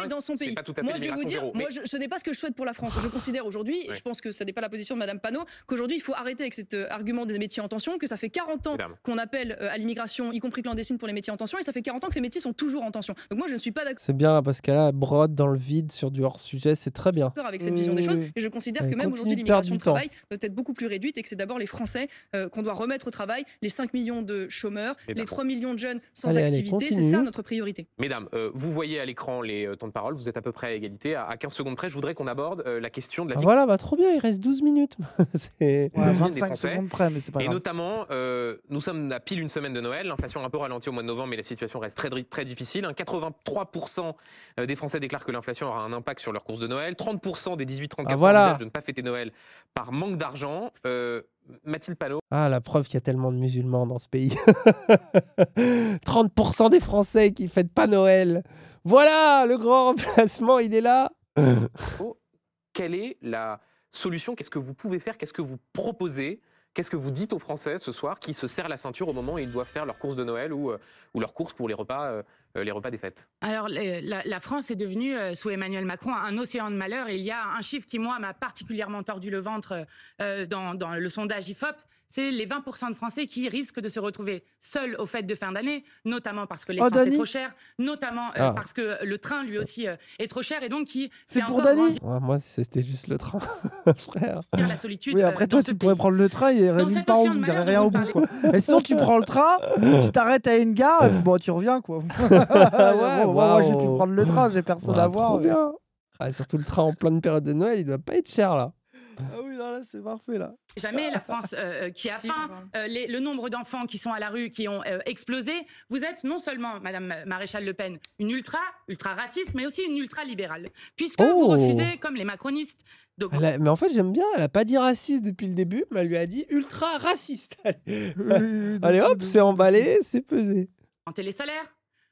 dans son pays. Pas tout à moi, je vais vous dire, moi, ce n'est pas ce que je souhaite pour la France. Je considère aujourd'hui, et je pense que ce n'est pas la position de Madame Panot, qu'aujourd'hui, il faut arrêter avec cet argument des métiers en tension, que ça fait 40 ans qu'on appelle à l'immigration, y compris clandestine, pour les métiers en tension, et ça fait 40 ans que ces métiers sont toujours en tension. Donc moi, je ne suis pas d'accord. C'est bien là, hein, parce brode dans le vide sur du hors-sujet, c'est très bien. Avec cette vision des mmh. choses, et je considère que même aujourd'hui, l'immigration du travail doit être beaucoup plus réduite et que c'est d'abord les Français qu'on doit remettre au travail les 5 millions de chômeurs, les 3 millions de jeunes sans activité. C'est ça notre priorité. Mesdames, euh, vous voyez à l'écran les euh, temps de parole, vous êtes à peu près à égalité. À, 15 secondes près, je voudrais qu'on aborde euh, la question de la... Ah, voilà, bah, trop bien, il reste 12 minutes. c'est... 25 secondes près, mais c'est pas Et notamment, nous sommes à pile une semaine de Noël, l'inflation a un peu ralenti au mois de novembre, mais la situation reste très, très difficile. 83% hein, des Français déclarent que l'inflation aura un impact sur leur course de Noël. 30% des 18-34 ah, ans voilà. de ne pas fêter Noël par manque d'argent. Mathilde Palot. Ah, la preuve qu'il y a tellement de musulmans dans ce pays. 30% des Français qui fêtent pas Noël. Voilà, le grand remplacement, il est là. Oh, quelle est la solution Qu'est-ce que vous pouvez faire Qu'est-ce que vous proposez Qu'est-ce que vous dites aux Français ce soir qui se serrent la ceinture au moment où ils doivent faire leur course de Noël ou, euh, leur course pour les repas, euh, euh, les repas des fêtes Alors, la, France est devenue, sous Emmanuel Macron, un océan de malheur. Il y a un chiffre qui, moi, m'a particulièrement tordu le ventre dans, dans le sondage IFOP c'est les 20% de Français qui risquent de se retrouver seuls aux fêtes de fin d'année, notamment parce que oh, l'essence est trop chère, notamment euh, ah. parce que le train lui aussi euh, est trop cher et donc qui. C'est pour Dani Moi, c'était juste le train, frère. La solitude, oui, euh, après, toi, tu pourrais prendre le train, il n'y aurait rien au bout. et sinon, tu prends le train, tu t'arrêtes à une gare, bon, tu reviens, quoi. ouais, Moi, j'ai pu prendre le train, j'ai personne ah, à voir. Ah, surtout le train en pleine période de Noël, il ne doit pas être cher, là. Ah oui c'est parfait, là. Jamais la France euh, euh, qui a faim, euh, le nombre d'enfants qui sont à la rue, qui ont explosé. Vous êtes non seulement, Madame Maréchal Le Pen, une ultra, ultra raciste, mais aussi une ultra libérale, puisque vous oh. refusez, comme les macronistes, mais en fait, j'aime bien. Elle a pas dit raciste depuis le début, mais elle lui a dit ultra raciste. Allez, hop, c'est emballé, c'est pesé. En télésalaires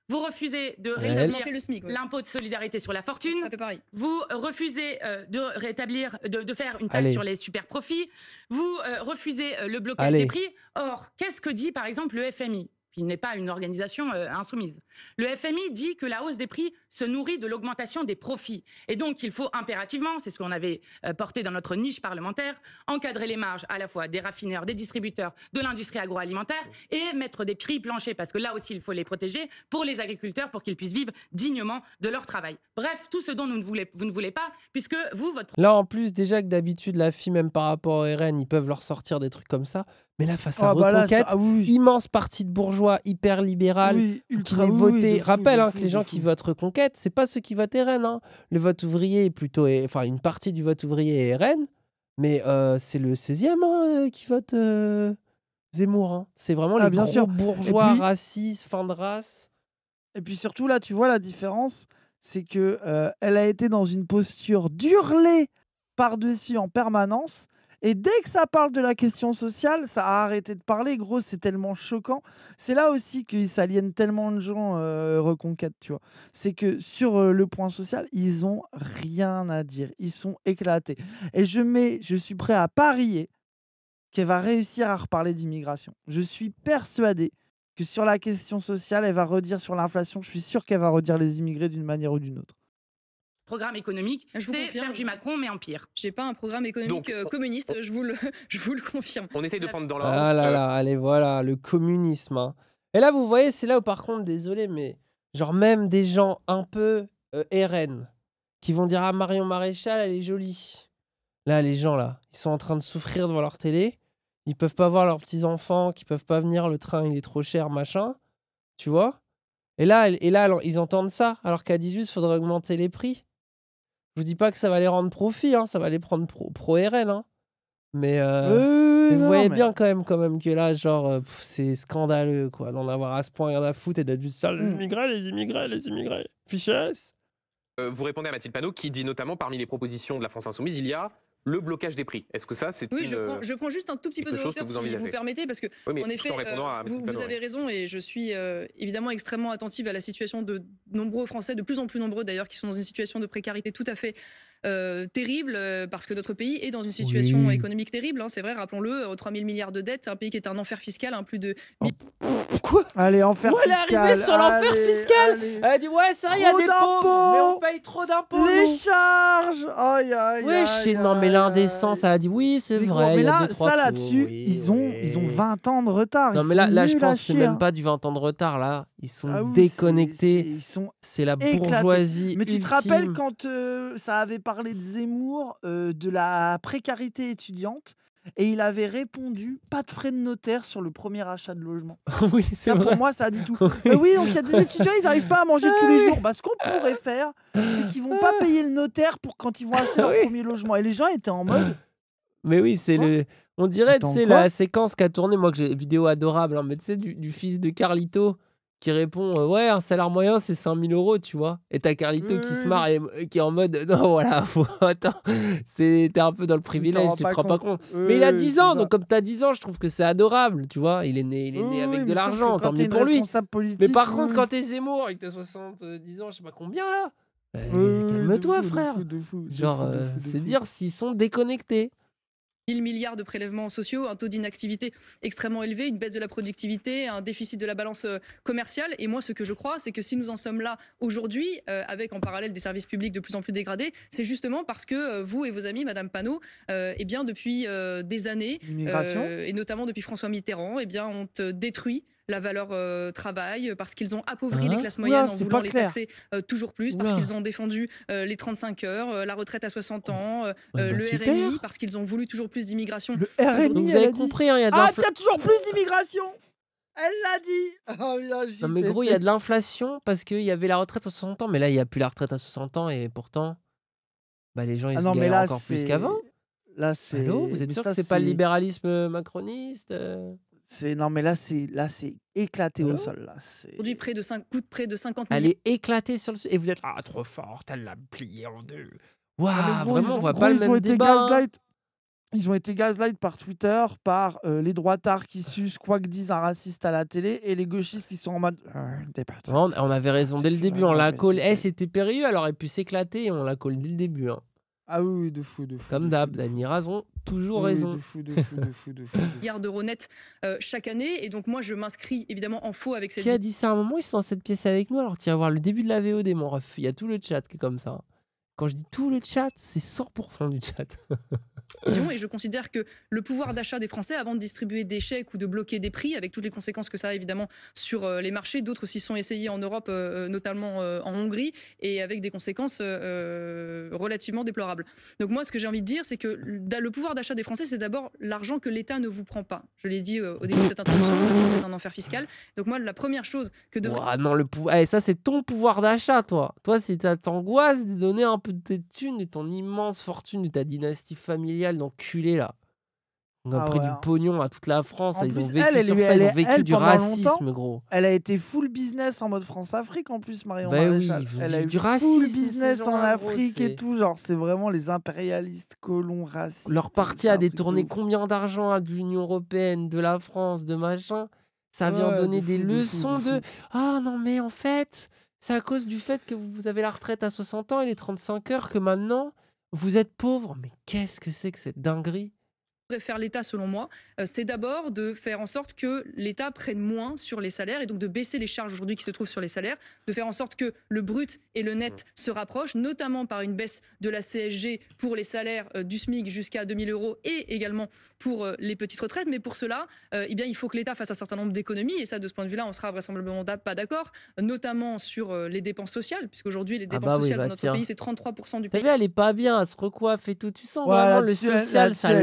vous refusez de rétablir l'impôt de solidarité sur la fortune. Vous refusez euh, de rétablir, de, faire une taxe sur les super profits. Vous euh, refusez euh, le blocage des prix. Or, qu'est-ce que dit par exemple le FMI il n'est pas une organisation euh, insoumise. Le FMI dit que la hausse des prix se nourrit de l'augmentation des profits. Et donc, il faut impérativement, c'est ce qu'on avait euh, porté dans notre niche parlementaire, encadrer les marges à la fois des raffineurs, des distributeurs, de l'industrie agroalimentaire et mettre des prix planchers, parce que là aussi, il faut les protéger pour les agriculteurs, pour qu'ils puissent vivre dignement de leur travail. Bref, tout ce dont vous ne voulez pas, puisque vous, votre... Là, en plus, déjà que d'habitude, la FI, même par rapport au RN, ils peuvent leur sortir des trucs comme ça. Mais là, face à ah, bah Reconquête, ah immense partie de bourgeois hyper libéral qui est voté. Rappelle hein, que les gens qui votent Reconquête, c'est pas ceux qui votent RN. Hein. Le vote ouvrier est plutôt, enfin une partie du vote ouvrier est RN, mais euh, c'est le 16e hein, euh, qui vote euh, Zemmour. C'est vraiment ah, les bien sûr. bourgeois racistes, fin de race. Et puis surtout là, tu vois la différence, c'est que elle a été dans une posture d'hurler par-dessus en permanence et dès que ça parle de la question sociale, ça a arrêté de parler. Gros, c'est tellement choquant. C'est là aussi qu'ils s'aliènent tellement de gens euh, reconquête, tu vois. C'est que sur euh, le point social, ils ont rien à dire. Ils sont éclatés. Et je mets, je suis prêt à parier qu'elle va réussir à reparler d'immigration. Je suis persuadé que sur la question sociale, elle va redire sur l'inflation. Je suis sûr qu'elle va redire les immigrés d'une manière ou d'une autre programme économique, c'est faire Macron, mais en pire. J'ai pas un programme économique euh, communiste, je, vous le, je vous le confirme. On essaie de euh, prendre dans la... Ah là euh, là, allez, voilà, le communisme. Hein. Et là, vous voyez, c'est là où, par contre, désolé, mais genre même des gens un peu RN qui vont dire « Ah, Marion Maréchal, elle est jolie ». Là, les gens, là, ils sont en train de souffrir devant leur télé. Ils peuvent pas voir leurs petits-enfants, qui peuvent pas venir, le train, il est trop cher, machin. Tu vois et là, et là, ils entendent ça, alors qu'à 18, il faudrait augmenter les prix. Je vous dis pas que ça va les rendre profit, hein, ça va les prendre pro, pro Hein. Mais, euh, vous voyez bien quand même, quand même que là, genre, euh, c'est scandaleux quoi, d'en avoir à ce point rien à foutre et d'être juste ça, «Ah, les mmh. immigrés, les immigrés, les immigrés. Fichesse euh, vous répondez à Mathilde Panot qui dit notamment parmi les propositions de la France Insoumise, il y a le blocage des prix. Est-ce que ça, c'est Oui, je, prends, euh, je, prends, juste un tout petit peu de hauteur, si vous permettez, parce que, en effet, euh, vous, avez raison, et je suis euh, évidemment extrêmement attentive à la situation de nombreux Français, de plus en plus nombreux d'ailleurs, qui sont dans une situation de précarité tout à fait euh, terrible, euh, parce que notre pays est dans une situation économique terrible. Hein, c'est vrai, rappelons-le, 3 euh, 000 milliards de dettes, c'est un pays qui est un enfer fiscal, hein, plus de... Oh. Quoi Allez, enfer fiscal. Elle est arrivée sur l'enfer fiscal. elle Elle dit ouais, ça, il y a des impôts, mais on paye trop d'impôts. Les charges. Aïe, aïe, non, mais l'indécence, elle a dit oui, c'est vrai. mais là, ça là-dessus, ils ont, ils ont 20 ans de retard. Non, mais là, je pense que c'est même hein. pas du 20 ans de retard là. Ils sont ah déconnectés. C'est la bourgeoisie. Mais tu te rappelles quand ça avait pas de Zemmour, euh, de la précarité étudiante. Et il avait répondu pas de frais de notaire sur le premier achat de logement. oui, c'est Pour moi, ça a dit tout. oui. oui, donc il y a des étudiants, ils n'arrivent pas à manger tous les ah jours. Bah, ce qu'on pourrait faire, c'est qu'ils vont pas payer le notaire pour quand ils vont ah acheter leur premier logement. Et les gens étaient en mode. Mais oui, c'est hein le. On dirait, c'est la séquence qui a tourné, moi, que j'ai vidéo adorable, hein, mais tu sais, du fils de Carlito qui répond euh, ouais un salaire moyen c'est 5000 euros tu vois et t'as Carlito qui se marre mmh. et euh, qui est en mode non voilà attends mmh. t'es un peu dans le privilège tu te rends pas compte, mais il a 10 ans donc comme t'as 10 ans je trouve que c'est adorable tu vois il est né il est né avec de l'argent tant mieux pour lui mais par contre mmh. quand t'es Zemmour et que t'as 70 ans je sais pas combien là calme-toi frère genre c'est dire s'ils sont déconnectés 1000 milliards de prélèvements sociaux, un taux d'inactivité extrêmement élevé, une baisse de la productivité, un déficit de la balance euh, commerciale. Et moi, ce que je crois, c'est que si nous en sommes là aujourd'hui, euh, avec en parallèle des services publics de plus en plus dégradés, c'est justement parce que euh, vous et vos amis, Madame Panot, eh bien, depuis des années, et notamment depuis François Mitterrand, eh bien, ont détruit la valeur euh, travail, euh, parce qu'ils ont appauvri les hein classes moyennes en voulant les taxer euh, toujours plus, parce qu'ils ont défendu les 35 heures, la retraite à 60 ans, bah, le RMI, parce qu'ils ont voulu toujours plus d'immigration. vous avez compris, hein, il y a de Ah, il y a toujours plus d'immigration elle l'a dit oh, Non mais gros, il y a de l'inflation parce qu'il y avait la retraite à 60 ans, mais là, il n'y a plus la retraite à 60 ans et pourtant, bah, les gens, ah ils ont encore plus qu'avant. Là, c'est... vous êtes sûr ça, que c'est pas le libéralisme macroniste c'est non mais là c'est là c'est éclaté au sol là. Aujourd'hui près de coups de près de 50 Elle est éclatée sur le sol et vous êtes ah trop forte, elle l'a pliée en deux. Ah, Waouh, vraiment on voit pas le hein. Gaslight. Ils ont été gaslight par Twitter, par euh, les droitards qui sucent quoi que disent un raciste à la télé et les gauchistes qui sont en mode. Euh, on, avait raison dès le début, on la colle. Eh, c'était périlleux, elle aurait pu s'éclater et on la colle dès le début. Hein. Ah oui, de fou, de fou. Comme d'hab, Dani raison toujours raison. De fou, de fou, d'euros net euh, chaque année. Et donc, moi, je m'inscris évidemment en faux avec cette. Qui a dit ça à un moment Ils sont dans cette pièce avec nous alors tu vas voir le début de la VOD, mon ref. Il y a tout le chat qui est comme ça. Quand je dis tout le chat, c'est 100% du chat. et je considère que le pouvoir d'achat des Français, avant de distribuer des chèques ou de bloquer des prix, avec toutes les conséquences que ça a évidemment sur euh, les marchés, d'autres s'y sont essayés en Europe, euh, euh, notamment en Hongrie, et avec des conséquences relativement déplorables. Donc moi, ce que j'ai envie de dire, c'est que le pouvoir d'achat des Français, c'est d'abord l'argent que l'État ne vous prend pas. Je l'ai dit au début de cette introduction, c'est un enfer fiscal. Donc moi, la première chose que devrait... Ah non, le pou... Eh, ça c'est ton pouvoir d'achat, toi. Toi, c'est ta t'angoisse de donner un peu de tes thunes, et ton immense fortune, de ta dynastie familiale culé là. On a ah pris du hein. pognon à toute la France. ils ont vécu du racisme, gros. Elle a été full business en mode France-Afrique en plus, Marion bah Elle a eu du full business en Afrique et tout. Genre, c'est vraiment les impérialistes colons racistes. Leur parti a détourné combien d'argent à de l'Union Européenne, de la France, de machin. Ça vient donner des leçons de, Oh non, mais en fait, c'est à cause du fait que vous avez la retraite à 60 ans et les 35 heures que maintenant, vous êtes pauvre. Mais qu'est-ce que c'est que cette dinguerie faire l'État, selon moi, euh, c'est d'abord de faire en sorte que l'État prenne moins sur les salaires et donc de baisser les charges aujourd'hui qui se trouvent sur les salaires, de faire en sorte que le brut et le net se rapprochent, notamment par une baisse de la CSG pour les salaires euh, du SMIC jusqu'à 2000 euros et également pour euh, les petites retraites. Mais pour cela, eh bien, il faut que l'État fasse un certain nombre d'économies et ça, de ce point de vue-là, on sera vraisemblablement pas d'accord, notamment sur les dépenses sociales, puisqu'aujourd'hui, les ah dépenses bah sociales bah dans notre pays, c'est 33% du pays. Vu, elle est pas bien, elle se recoiffe et tout. Tu sens vraiment le social, ça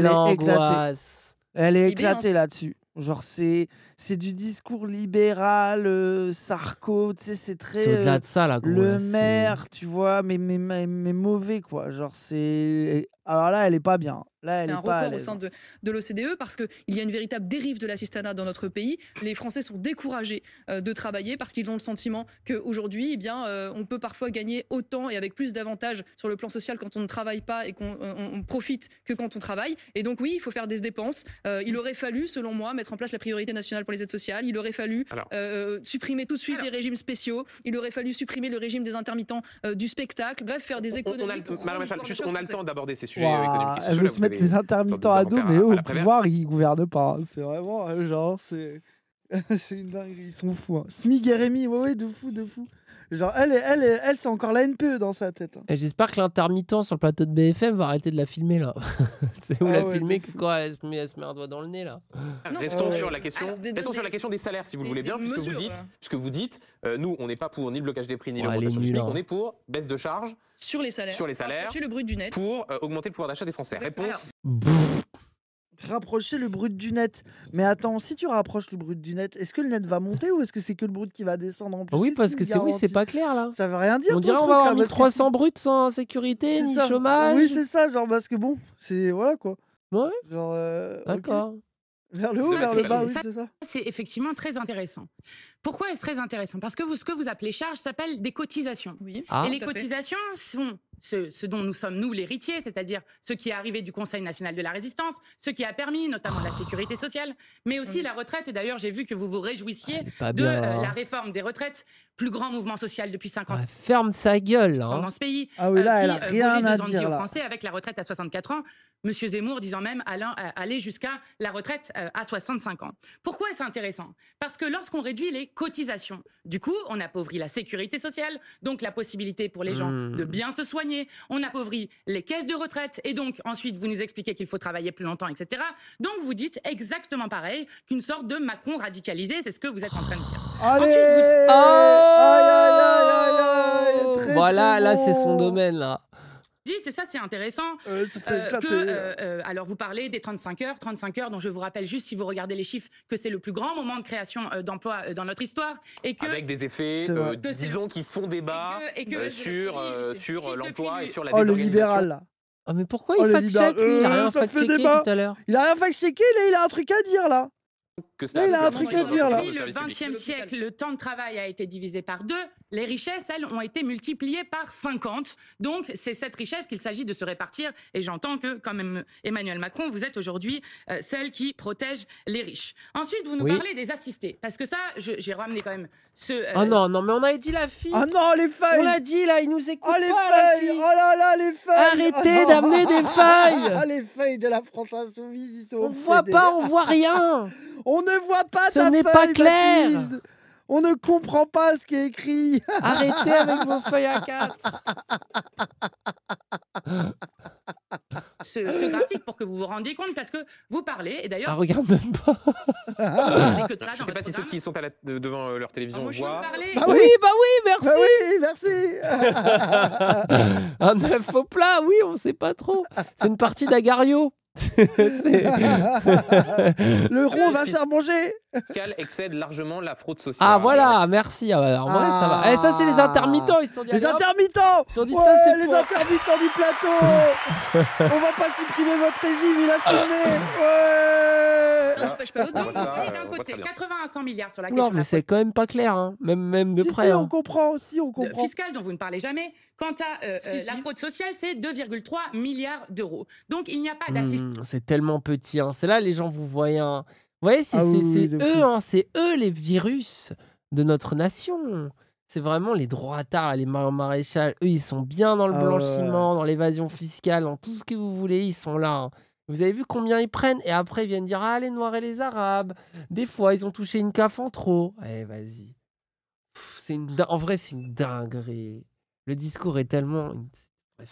elle est hein, éclatée là-dessus. Genre, c'est c'est du discours libéral, sarco, euh, Sarko, tu sais, c'est très. C'est au-delà euh, de ça, là, grosse Le maire, tu vois, mais, mais, mais, mauvais, quoi. Genre, c'est. Alors là, elle est pas bien. Là, elle est un pas au sein hein. de, de l'OCDE parce qu'il y a une véritable dérive de l'assistanat dans notre pays. Les Français sont découragés euh, de travailler parce qu'ils ont le sentiment qu'aujourd'hui, eh bien, on peut parfois gagner autant et avec plus d'avantages sur le plan social quand on ne travaille pas et qu'on profite que quand on travaille. Et donc oui, il faut faire des dépenses. il aurait fallu, selon moi, mettre en place la priorité nationale pour les aides sociales. Il aurait fallu euh, supprimer tout de suite les régimes spéciaux. Il aurait fallu supprimer le régime des intermittents euh, du spectacle. Bref, faire des économies. On, a, le, a le temps d'aborder ces sujets économiques. Elle veut se mettre les intermittents à dos, mais au pouvoir, ils gouvernent pas. Hein. C'est vraiment, euh, genre, c'est. une dinguerie, ils sont fous. Smith hein. Smig et Rémi, ouais, ouais, de fou, de fou. Genre, elle, elle, elle, c'est encore la NPE dans sa tête. Hein. Et j'espère que l'intermittent sur le plateau de BFM va arrêter de la filmer là. C'est où ah la filmer elle se, met, un doigt dans le nez là. Ah, restons, sur la question, des sur la question des salaires, si vous le voulez bien, puisque vous dites, puisque vous dites euh, nous, on n'est pas pour ni le blocage des prix, ni l'augmentation du SMIC, on est pour baisse de charges sur les salaires. Sur les salaires. le brut du net. pour euh, augmenter le pouvoir d'achat des Français. Réponse rapprocher le brut du net. Mais attends, si tu rapproches le brut du net, est-ce que le net va monter ou est-ce que c'est que le brut qui va descendre en plus Oui, parce que c'est oui, c'est pas clair là. Ça veut rien dire. On dirait on va hein, avoir 1300 bruts sans sécurité ni chômage. Oui, c'est ça, genre parce que bon, c'est voilà quoi. Ouais. Genre. Euh, D'accord c'est effectivement très intéressant. Pourquoi est-ce très intéressant Parce que vous, ce que vous appelez charge s'appelle des cotisations. et les cotisations sont ce, dont nous sommes, nous, l'héritier, c'est-à-dire ce qui est arrivé du Conseil national de la résistance, ce qui a permis notamment la sécurité sociale, mais aussi la retraite. Et d'ailleurs, j'ai vu que vous vous réjouissiez ah, de euh, hein. la réforme des retraites, plus grand mouvement social depuis 50 ans. Ah, ferme sa gueule hein. Dans ce pays, ah oui, euh, là, elle a euh, rien à dire, avec la retraite à 64 ans, Monsieur Zemmour disant même aller jusqu'à la retraite euh, à 65 ans. Pourquoi est-ce intéressant Parce que lorsqu'on réduit les cotisations, du coup, on appauvrit la sécurité sociale, donc la possibilité pour les gens de mmh. bien se soigner, on appauvrit les caisses de retraite, et donc ensuite, vous nous expliquez qu'il faut travailler plus longtemps, etc. Donc, vous dites exactement pareil qu'une sorte de Macron radicalisé, c'est ce que vous êtes en train de dire. Oh. Allez oh voilà, bah là, c'est son domaine, là et ça c'est intéressant, euh, euh, que, euh, alors vous parlez des 35 heures, 35 heures dont je vous rappelle juste, si vous regardez les chiffres, que c'est le plus grand moment de création d'emplois dans notre histoire. Et que, Avec des effets, de disons, qui font débat sur, l'emploi et sur la oh, Le libéral, oh, mais pourquoi oh, il fact-check, Il a rien fact-checké tout à l'heure. Il a rien fact-checké, il a un truc à dire, là que Le XXe siècle, le temps de travail a été divisé par deux. Les richesses, elles, ont été multipliées par 50. Donc, c'est cette richesse qu'il s'agit de se répartir. Et j'entends que, quand même, Emmanuel Macron, vous êtes aujourd'hui euh, celle qui protège les riches. Ensuite, vous nous parlez des assistés. Parce que ça, j'ai ramené quand même oh non, non, mais on avait dit la fille. Oh non, les feuilles. On l'a dit là, il nous écoute Oh les pas, feuilles. La oh là là, les feuilles. Arrêtez d'amener des feuilles. Ah les feuilles de la France Insoumise, ils sont. On voit pas, on voit rien. on ne voit pas. Ce n'est pas clair. On ne comprend pas ce qui est écrit. Arrêtez avec vos feuilles à 4. Ce, graphique pour que vous vous rendiez compte parce que vous parlez et d'ailleurs. Ah, regarde même pas. sais pas si ceux qui sont devant euh, leur télévision ah, voient. Bah oui, bah oui, merci. Bah oui, merci. Un au plat, oui, on ne sait pas trop. C'est une partie d'Agario. le rond va faire manger. Cal excède largement la fraude sociale. Ah voilà, merci. Ah, bah, eh, ça c'est les ah. intermittents. Ils sont dit, les intermittents les intermittents du plateau On va pas supprimer votre régime, il a tourné. Ouais non, 80 euh, à 100 milliards sur la question. mais c'est quand même pas clair, hein. même, même de près. Hein. on comprend, aussi on comprend. Fiscal dont vous ne parlez jamais. Quant à euh, euh, la fraude sociale, c'est 2,3 milliards d'euros. Donc il n'y a pas hmm, d'assistance. c'est tellement petit. Hein. C'est là, les gens, vous voyez. Vous voyez, c'est ah eux, c'est eux les virus de notre nation. C'est vraiment les droits tard, les maréchaux. Eux, ils sont bien dans le ah blanchiment, dans l'évasion fiscale, dans tout ce que vous voulez. Ils sont là. Vous avez vu combien ils prennent Et après, ils viennent dire Ah, les Noirs et les Arabes. Des fois, ils ont touché une CAF en trop. Eh, vas-y. C'est En vrai, c'est une dinguerie. Le discours est tellement.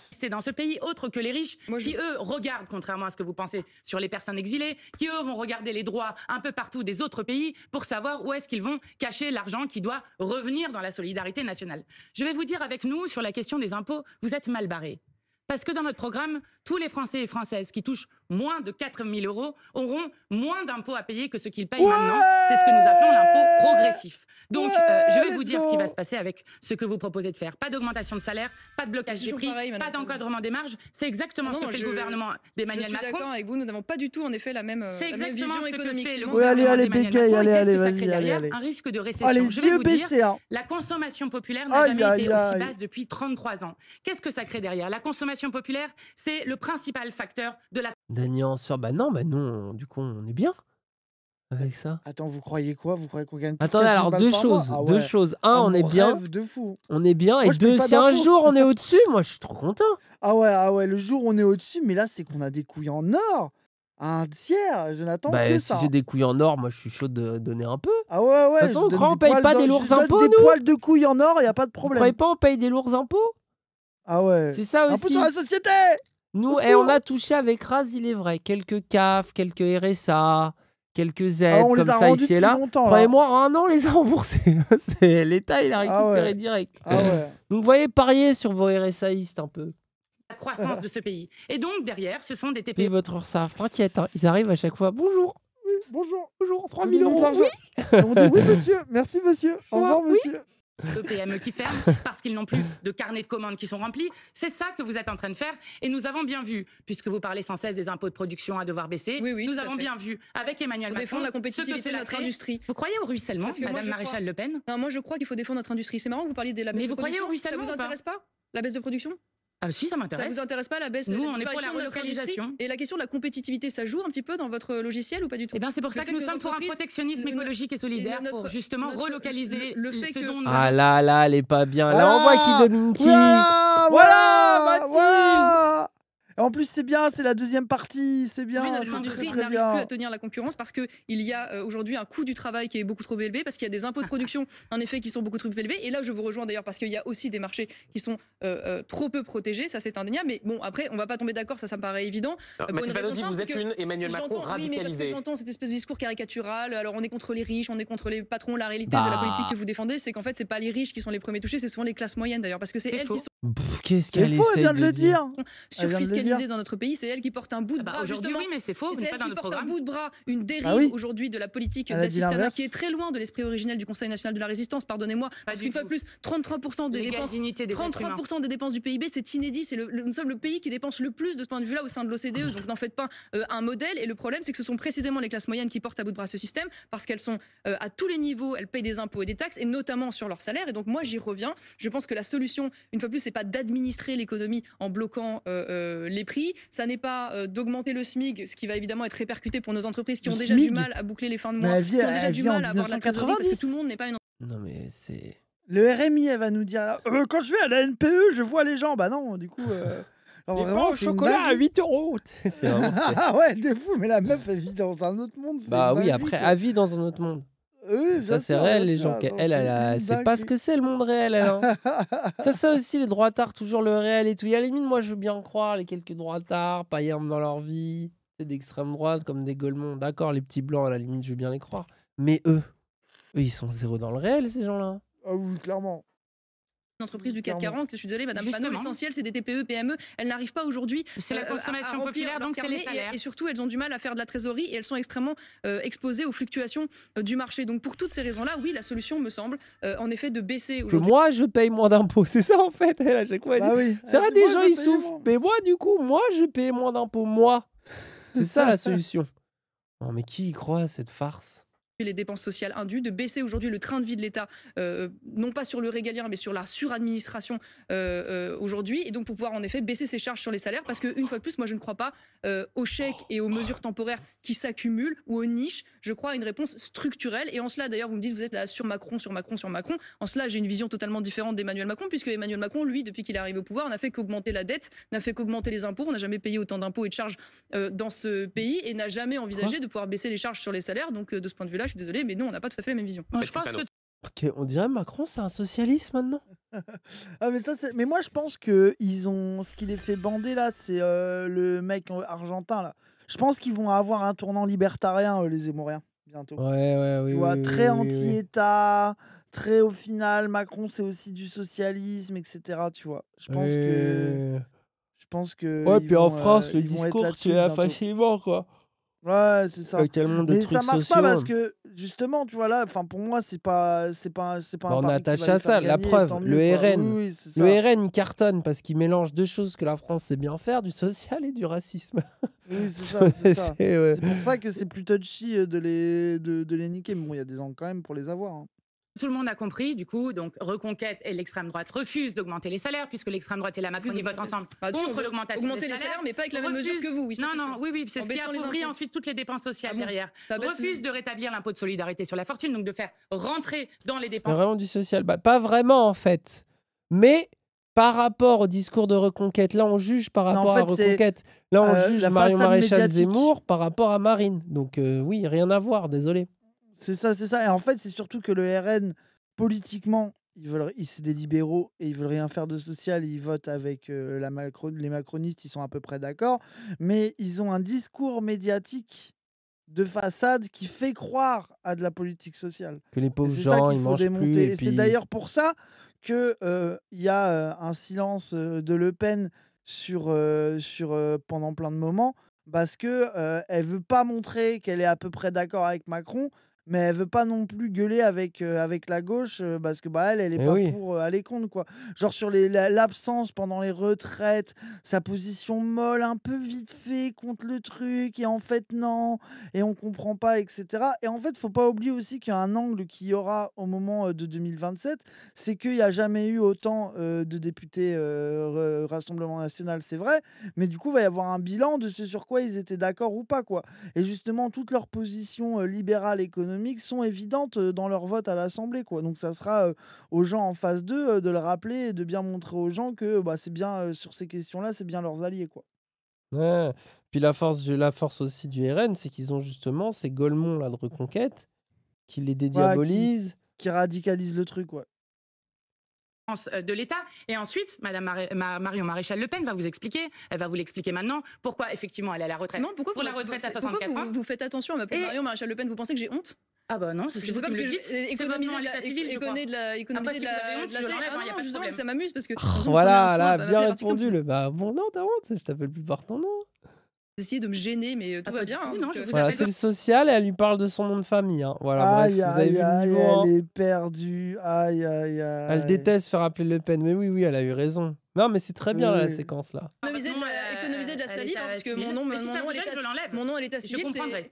C'est dans ce pays autre que les riches qui, eux, regardent, contrairement à ce que vous pensez, sur les personnes exilées, qui, eux, vont regarder les droits un peu partout des autres pays pour savoir où est-ce qu'ils vont cacher l'argent qui doit revenir dans la solidarité nationale. Je vais vous dire avec nous, sur la question des impôts, vous êtes mal barré parce que dans notre programme, tous les Français et Françaises qui touchent moins de 4 000 euros auront moins d'impôts à payer que ce qu'ils payent maintenant. C'est ce que nous appelons l'impôt progressif. Donc, euh, je vais vous dire ce qui va se passer avec ce que vous proposez de faire. Pas d'augmentation de salaire, pas de blocage du prix, pas d'encadrement des marges. C'est exactement ce que fait le gouvernement d'Emmanuel Macron. Je suis d'accord avec vous, nous n'avons pas du tout en effet la même, euh, C'est exactement ce que fait le gouvernement oui, allez, allez, Macron. Allez, allez, allez, allez, allez, Un risque de récession. je vais vous dire, la consommation populaire n'a jamais été aussi basse depuis 33 ans. Qu'est-ce que ça crée derrière La consommation populaire, c'est le principal facteur de la... Daniel sur, bah non, bah non, du coup, on est bien avec ça. Bah, attends, vous croyez quoi Vous croyez qu'on gagne Attendez, alors deux choses, ah deux choses. Un, ah, on est bien. On est bien. et deux, si un jour on est au-dessus, moi je suis trop content. Ah ouais, ah ouais, le jour on est au-dessus, mais là c'est qu'on a des couilles en or. Un tiers, Je n'attends bah, que si j'ai des couilles en or, moi je suis chaud de donner un peu. Ah ouais, ouais. De toute façon, on, paye pas des lourds impôts. Des poils de couilles en or, il n'y a pas de problème. Vous croyez pas on paye des lourds impôts ah ouais. C'est ça aussi. sur la société. Nous, et eh, on a touché avec Raz, il est vrai, quelques CAF, quelques RSA, quelques aides, ah, comme ça, ici et là. Croyez-moi, un an, on les a remboursés. L'État, il a ah récupéré direct. Ah donc, vous voyez, pariez sur vos RSAistes un peu. La croissance de ce pays. Et donc, derrière, ce sont des TP... Et votre RSA, t'inquiète, hein, ils arrivent à chaque fois. Bonjour. Bonjour. bonjour. Bonjour, 3000 euros. Oui. on dit oui, monsieur. Merci, monsieur. Au revoir, monsieur de PME qui ferment parce qu'ils n'ont plus de carnet de commandes qui sont remplis. C'est ça que vous êtes en train de faire. Et nous avons bien vu, puisque vous parlez sans cesse des impôts de production à devoir baisser, nous avons bien vu avec Emmanuel Macron défendre la compétitivité de notre industrie. Vous croyez au ruissellement, Madame Maréchal Le Pen moi je crois qu'il faut défendre notre industrie. C'est marrant que vous parliez de la baisse Mais de vous croyez au ruissellement Ça vous intéresse pas la baisse de production ah, si, ça m'intéresse. Ça vous intéresse pas la baisse Nous, on est pour la relocalisation. Et la question de la compétitivité, ça joue un petit peu dans votre logiciel ou pas du tout Eh bien, c'est pour ça que nous sommes pour un protectionnisme écologique et solidaire pour justement relocaliser le, fait que... Ah là là, elle est pas bien. Là, on voit qui domine qui. Voilà, Mathilde. En plus, c'est bien, c'est la deuxième partie, c'est bien. L'industrie n'arrive plus à tenir la concurrence parce qu'il y a euh, aujourd'hui un coût du travail qui est beaucoup trop élevé, parce qu'il y a des impôts de production, en effet, qui sont beaucoup trop élevés. Et là, je vous rejoins d'ailleurs parce qu'il y a aussi des marchés qui sont euh, euh, trop peu protégés, ça c'est indéniable. Mais bon, après, on ne va pas tomber d'accord, ça, ça me paraît évident. vous êtes une Emmanuel Macron radicalisée. Oui, mais j'entends cette espèce de discours caricatural. Alors, on est contre les riches, on est contre les patrons. La réalité de la bah. politique que vous défendez, c'est qu'en fait, n'est pas les riches qui sont les premiers touchés, c'est souvent les classes moyennes d'ailleurs, parce que c'est elles qui sont. Qu'est-ce qu'elle de le dire. dire dans notre pays, c'est elle qui porte un bout de ah bah, bras. Ah aujourd'hui, oui, mais c'est faux. C'est qui un bout de bras, une ah dérive aujourd'hui de la politique d'assistanat qui est très loin de l'esprit originel du Conseil national de la résistance, pardonnez-moi. Parce qu'une fois plus, 33% des dépenses, 33 des dépenses du PIB, c'est inédit. C'est le, nous sommes le pays qui dépense le plus de ce point de vue-là au sein de l'OCDE. Donc n'en faites pas euh, un modèle. Et le problème, c'est que ce sont précisément les classes moyennes qui portent à bout de bras ce système parce qu'elles sont euh, à tous les niveaux, elles payent des impôts et des taxes, et notamment sur leur salaire. Et donc moi, j'y reviens. Je pense que la solution, une fois plus, c'est pas d'administrer l'économie en bloquant euh, euh les prix. Ça n'est pas euh, d'augmenter le SMIG, ce qui va évidemment être répercuté pour nos entreprises qui ont déjà du mal à boucler les fins de mois, Mais vie, déjà du mal à tout le monde n'est pas une. Non mais c'est. Le RMI, elle va nous dire euh, quand je vais à la NPE, je vois les gens. Bah non, du coup. Euh... au chocolat à 8 euros Ah ouais, t'es fou, mais la meuf, elle vit dans un autre monde. Bah oui, après, elle vit dans un autre monde. Euh, ça, c'est réel, les gens. Elle, elle, c'est pas ce que c'est le monde réel. Elle, hein. ça, ça aussi, les droits tard, toujours le réel et tout. y a les mines moi, je veux bien croire les quelques droits tard, païens dans leur vie, c'est d'extrême droite comme des gueulemons. D'accord, les petits blancs, à la limite, je veux bien les croire. Mais eux, eux, ils sont zéro dans le réel, ces gens-là. Ah oui, clairement entreprise du 440 40. Je suis désolée, Madame Justement. l'essentiel, c'est des TPE, PME. Elles n'arrivent pas aujourd'hui. C'est la euh, consommation populaire, donc c'est les salaires. Et, surtout, elles ont du mal à faire de la trésorerie et elles sont extrêmement euh, exposées aux fluctuations euh, du marché. Donc, pour toutes ces raisons-là, oui, la solution me semble en effet de baisser. Que moi, je paye moins d'impôts. C'est ça, en fait. Elle, à chaque fois, bah C'est vrai, des gens, ils souffrent. Mais moi, du coup, moi, je paye moins d'impôts. Moi. C'est ça, la solution. Non, mais qui y croit à cette farce les dépenses sociales indues, de baisser aujourd'hui le train de vie de l'État, euh, euh, non pas sur le régalien, mais sur la suradministration euh, aujourd'hui, et donc pour pouvoir en effet baisser ses charges sur les salaires, parce qu'une fois de plus, moi je ne crois pas aux chèques et aux mesures temporaires qui s'accumulent ou aux niches, je crois à une réponse structurelle, et en cela d'ailleurs vous me dites vous êtes là sur Macron, sur Macron, sur Macron, en cela j'ai une vision totalement différente d'Emmanuel Macron, puisque Emmanuel Macron, lui, depuis qu'il est arrivé au pouvoir, n'a fait qu'augmenter la dette, n'a fait qu'augmenter les impôts, on n'a jamais payé autant d'impôts et de charges dans ce pays, et n'a jamais envisagé de pouvoir baisser les charges sur les salaires, donc de ce point de vue-là, je suis désolé, mais non, on n'a pas tout à fait la même vision. je pense que on dirait Macron, c'est un socialiste maintenant. ah mais ça mais moi je pense que ils ont ce qui les fait bander là, c'est euh, le mec argentin là. Je pense qu'ils vont avoir un tournant libertarien euh, les Zemmouriens bientôt. Ouais ouais oui. très anti-État, très au final Macron c'est aussi du socialisme etc. Tu vois. Je pense que je pense que. Ouais puis en euh, France le discours tu es facilement quoi. Ouais, c'est ça. Avec tellement de mais ça marche pas parce hein. que justement, tu vois là, enfin pour moi c'est pas c'est pas c'est pas. Bah, on attache à ça, la preuve. Le RN, le RN cartonne parce qu'il mélange deux choses que la France sait bien faire, du social et du racisme. Oui, c'est ça. C'est pour ça que c'est plutôt touchy euh, de les de, les niquer. Mais bon, il y a des ans quand même pour les avoir. Hein. Tout le monde a compris, du coup, donc Reconquête et l'extrême droite refusent d'augmenter les salaires, puisque l'extrême droite et la ils votent ensemble bah, contre l'augmentation des salaires. les salaires, mais pas avec la même mesure que vous. non, non, oui, oui, c'est ce qui a ensuite toutes les dépenses sociales ah derrière. Refuse de rétablir l'impôt de solidarité sur la fortune, donc de faire rentrer dans les dépenses. Vraiment du social, bah, pas vraiment en fait, mais par rapport au discours de Reconquête, là on juge par rapport à Reconquête, là on euh, juge Marion Maréchal Zemmour par rapport à Marine. Donc euh, oui, rien à voir, désolé. C'est ça, c'est ça. Et en fait, c'est surtout que le RN, politiquement, ils veulent, c'est des libéraux et ils veulent rien faire de social. Ils votent avec euh, la Macron, les macronistes, ils sont à peu près d'accord. Mais ils ont un discours médiatique de façade qui fait croire à de la politique sociale. Que les pauvres gens, ils mangent plus. Et, c'est d'ailleurs pour ça qu'il euh, il y a euh, un silence de Le Pen sur, sur, pendant plein de moments parce que ne elle veut pas montrer qu'elle est à peu près d'accord avec Macron, mais elle veut pas non plus gueuler avec, euh, avec la gauche euh, parce que bah, elle, elle est eh pas pour euh, aller contre. Quoi. Genre sur l'absence pendant les retraites, sa position molle, un peu vite fait contre le truc, et en fait non, et on comprend pas, etc. Et en fait, faut pas oublier aussi qu'il y a un angle qu'il y aura au moment de 2027, c'est qu'il n'y a jamais eu autant de députés Rassemblement National, c'est vrai, mais du coup, il va y avoir un bilan de ce sur quoi ils étaient d'accord ou pas. quoi. Et justement, toute leur position libérale économique, sont évidentes euh, dans leur vote à l'Assemblée. Quoi. Donc ça sera euh, aux gens en phase d'eux euh, de le rappeler et de bien montrer aux gens que bah, c'est bien sur ces questions-là, c'est bien leurs alliés. Quoi. Puis la force, la force aussi du RN, c'est qu'ils ont justement ces golemons la de Reconquête qui les dédiabolisent. qui, qui radicalisent le truc, euh, de l'État. Et ensuite, Madame Marion Maréchal Le Pen va vous expliquer, elle va vous l'expliquer maintenant, pourquoi effectivement elle est à la retraite. pourquoi pour la retraite à 64 ans. Vous, faites attention à ma Marion Maréchal Le Pen, vous pensez que j'ai honte ah bah non, c'est juste que me que Économiser de la civil, économiser de la économiser de la ah hein, justement, ça m'amuse parce que oh, voilà, là bien répondu le bah bon non, t'as honte, je t'appelle plus par ton nom essayez de me gêner, mais euh, tout ah, va bien. Hein, non, je euh, voilà, c'est le social et elle lui parle de son nom de famille. hein. Voilà, aïe, bref, vous avez aïe, vu le aïe, hein. elle est perdue. Aïe, aïe, aïe. Elle déteste faire appeler Le Pen, mais oui, oui, elle a eu raison. Non, mais c'est très bien la séquence là. Ah, économiser de la, salive, hein, parce que mon nom, mon, si nom, je l'enlève. mon nom à l'état civil,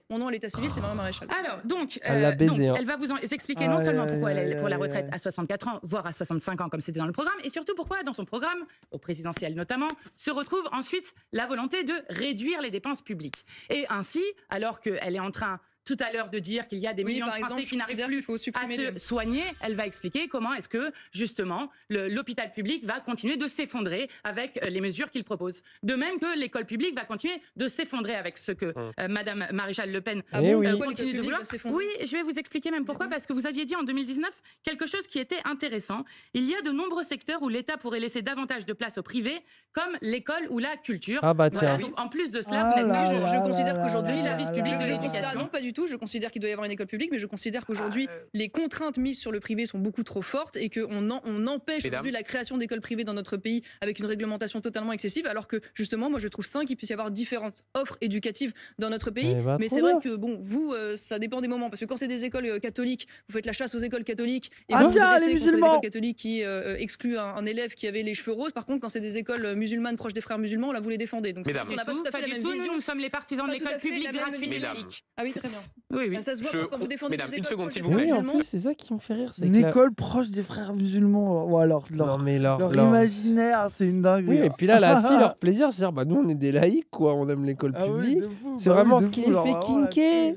mon nom à l'état civil, c'est Marie Maréchal. Alors, donc, euh, elle, hein. elle va vous expliquer non seulement pourquoi elle est pour la retraite à 64 ans, voire à 65 ans, comme c'était dans le programme, et surtout pourquoi, dans son programme, au présidentiel notamment, se retrouve ensuite la volonté de réduire les dépenses publiques. Et ainsi, alors qu'elle est en train tout à l'heure de dire qu'il y a des millions de Français qui n'arrivent plus à se soigner, elle va expliquer comment est-ce que justement l'hôpital public va continuer de s'effondrer avec euh, les mesures qu'il propose. De même que l'école publique va continuer de s'effondrer avec ce que Mme euh, Madame Maréchal Le Pen ah euh, continue de vouloir. Oui, je vais vous expliquer même pourquoi, parce que vous aviez dit en 2019 quelque chose qui était intéressant. Il y a de nombreux secteurs où l'État pourrait laisser davantage de place au privé, comme l'école ou la culture. Ah bah donc en plus de cela, ah vous je, considère qu'aujourd'hui, la vie publique de l'éducation tout. Je considère qu'il doit y avoir une école publique, mais je considère qu'aujourd'hui, ah, euh, les contraintes mises sur le privé sont beaucoup trop fortes et qu'on on empêche aujourd'hui la création d'écoles privées dans notre pays avec une réglementation totalement excessive, alors que justement, moi, je trouve sain qu'il puisse y avoir différentes offres éducatives dans notre pays. Eh ben, mais c'est vrai que, bon, vous, euh, ça dépend des moments, parce que quand c'est des écoles euh, catholiques, vous faites la chasse aux écoles catholiques et ah, vous, les écoles catholiques qui excluent un, élève qui avait les cheveux roses. Par contre, quand c'est des écoles musulmanes proches des frères musulmans, là, vous les défendez. Donc, on n'a pas tout à fait la même vision. Nous, sommes les partisans de l'école publique gratuite. Ah oui, très bien. Oui, bah, Ça se quand vous défendez une seconde, s'il vous plaît. c'est ça qui fait rire. Une école proche des frères musulmans. Euh, ou alors, leur, mais imaginaire, c'est une dinguerie. Oui, et puis là, la fille, leur plaisir, c'est dire bah, nous, on est des laïcs, quoi. On aime l'école ah publique. c'est bah vraiment ce qui les fait kinker.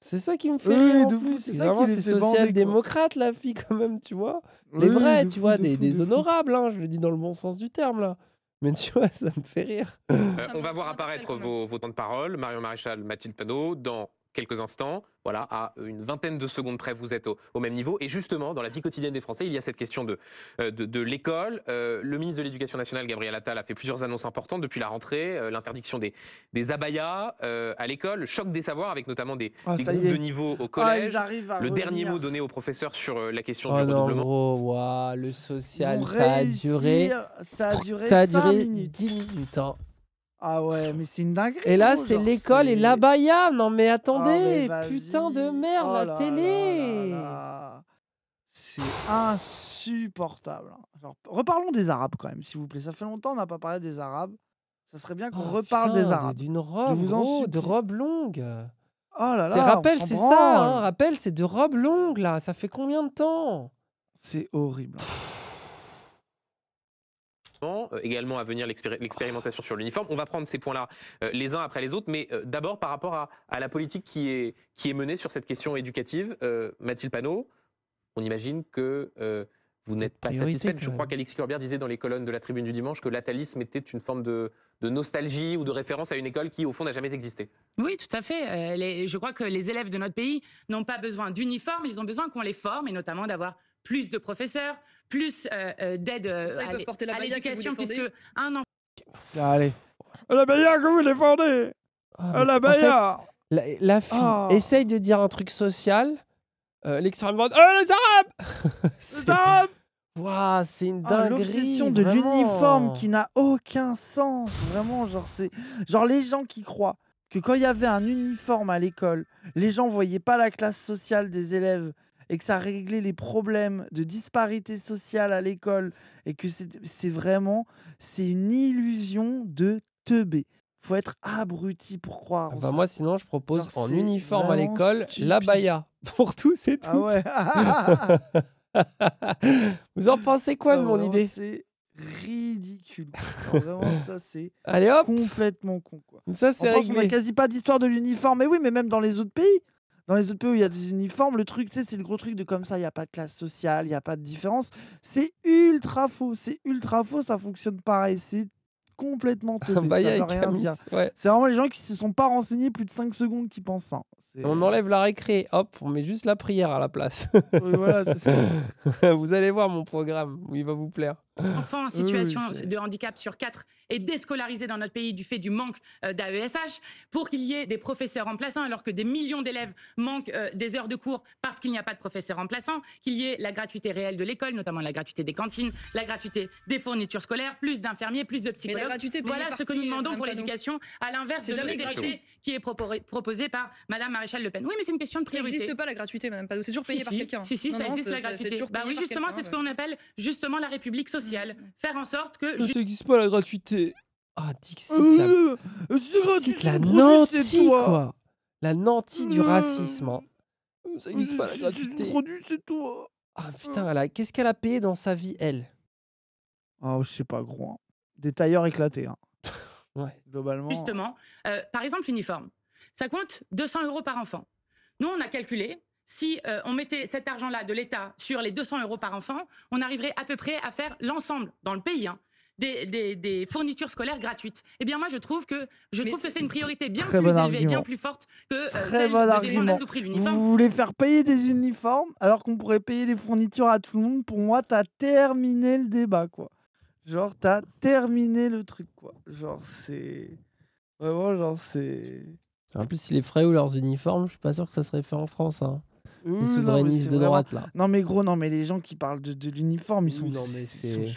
C'est ça qui me fait rire. C'est social démocrate la fille, quand même, tu vois. les vrais, tu vois, des, honorables, hein, je le dis dans le bon sens du terme, là. Mais tu vois, ça me fait rire. Euh, on va voir apparaître vos, temps de parole, Marion Maréchal, Mathilde Panot, dans quelques instants. Voilà, à euh, une vingtaine de secondes près, vous êtes au, même niveau. Et justement, dans la vie quotidienne des Français, il y a cette question de, euh, de, l'école. Euh, le ministre de l'Éducation nationale, Gabriel Attal, a fait plusieurs annonces importantes depuis la rentrée. L'interdiction des, des abayas à l'école, le choc des savoirs avec notamment des, ah, groupes de niveau au ah, collège. le dernier mot donné au professeurs sur la question du oh non, le social, ça a, duré, a duré, 10 minutes. Hein. Ah ouais, mais c'est une dinguerie. Et là, c'est l'école et la l'abaya. Non, mais ah, attendez, putain de merde, oh la télé. c'est insupportable. Hein. reparlons des Arabes quand même, s'il vous plaît. Ça fait longtemps qu'on n'a pas parlé des Arabes. Ça serait bien qu'on oh, reparle des Arabes. D'une robe, de robe longue. Oh là là. Rappel, c'est ça. Hein. Hein. rappel, c'est de robe longue là. Ça fait combien de temps C'est horrible. Euh, également à venir l'expérimentation sur l'uniforme. On va prendre ces points-là euh, les uns après les autres, mais euh, d'abord par rapport à, la politique qui est, qui est menée sur cette question éducative, Mathilde Panot, on imagine que vous n'êtes pas satisfaite. Je crois qu'Alexis Corbière disait dans les colonnes de la Tribune du Dimanche que l'atalisme était une forme de, nostalgie ou de référence à une école qui, au fond, n'a jamais existé. Oui, tout à fait. je crois que les élèves de notre pays n'ont pas besoin d'uniforme. ils ont besoin qu'on les forme, et notamment d'avoir plus de professeurs, plus euh, euh, d'aide euh, à, l'éducation, puisque un enfant. Ah, allez. La baïa que vous défendez oh, La baïa la, fille ah. essaye de dire un truc social. Euh, L'extrême droite. les Arabes Les Arabes Waouh, c'est une dinguerie. L'obsession de l'uniforme qui n'a aucun sens. Vraiment, genre, c'est. Genre, les gens qui croient que quand il y avait un uniforme à l'école, les gens ne voyaient pas la classe sociale des élèves et que ça a réglé les problèmes de disparité sociale à l'école et que c'est vraiment c'est une illusion de teubé. Faut être abruti pour croire. Ah bah moi sinon je propose en uniforme à l'école la baya pour tous et toutes. Ah ouais. Vous en pensez quoi de mon idée C'est ridicule. vraiment ça c'est complètement con quoi. Ça c'est réglé. On a quasi pas d'histoire de l'uniforme mais oui mais même dans les autres pays. Dans les autres pays où il y a des uniformes, le truc, tu c'est le gros truc de comme ça, il n'y a pas de classe sociale, il n'y a pas de différence. C'est ultra faux, c'est ultra faux, ça fonctionne pareil. C'est complètement teubé, bah, ça veut rien dire. C'est vraiment les gens qui se sont pas renseignés plus de 5 secondes qui pensent ça. Hein. On enlève la récré, hop, on met juste la prière à la place. vous allez voir mon programme, il va vous plaire. enfants en situation de handicap sur quatre est déscolarisé dans notre pays du fait du manque euh, d'AESH, pour qu'il y ait des professeurs remplaçants alors que des millions d'élèves manquent euh, des heures de cours parce qu'il n'y a pas de professeurs remplaçants, qu'il y ait la gratuité réelle de l'école, notamment la gratuité des cantines, la gratuité des fournitures scolaires, plus d'infirmiers, plus de psychologues. Voilà ce que nous demandons pour l'éducation, à l'inverse de l'égalité qui est proposée par Madame Maréchal Le Pen. Oui, mais c'est une question de priorité. n'existe pas la gratuité, Madame Pado, c'est toujours payé par quelqu'un. Si, la gratuité. Bah oui, justement, c'est ce qu'on appelle justement la République sociale. Mm, mm. Faire en sorte que. je ça n'existe pas la gratuité. Ah, Dixie, la, nantie, quoi. La nantie du mm. racisme. Hein. Ça n'existe pas la gratuité. produit, c'est toi. Ah euh. putain, qu'est-ce qu'elle a payé dans sa vie, elle Ah, je sais pas, gros. Hein. Des tailleurs éclatés. Hein. ouais. Globalement. Justement, euh, par exemple, l'uniforme. Ça compte 200 euros par enfant. Nous, on a calculé si euh, on mettait cet argent-là de l'État sur les 200 euros par enfant, on arriverait à peu près à faire l'ensemble dans le pays. Hein. des, fournitures scolaires gratuites. Eh bien, moi, je trouve que je trouve que c'est une priorité bien plus élevée, bien plus forte que euh, de l'uniforme. Vous voulez faire payer des uniformes alors qu'on pourrait payer des fournitures à tout le monde. Pour moi, t'as terminé le débat, quoi. Genre, t'as terminé le truc, quoi. Genre, c'est vraiment genre c'est. En plus, si les frais ou leurs uniformes, je suis pas sûr que ça serait fait en France. Hein les mmh, souverainistes de droite là. Non mais gros, non mais les gens qui parlent de, l'uniforme, ils sont,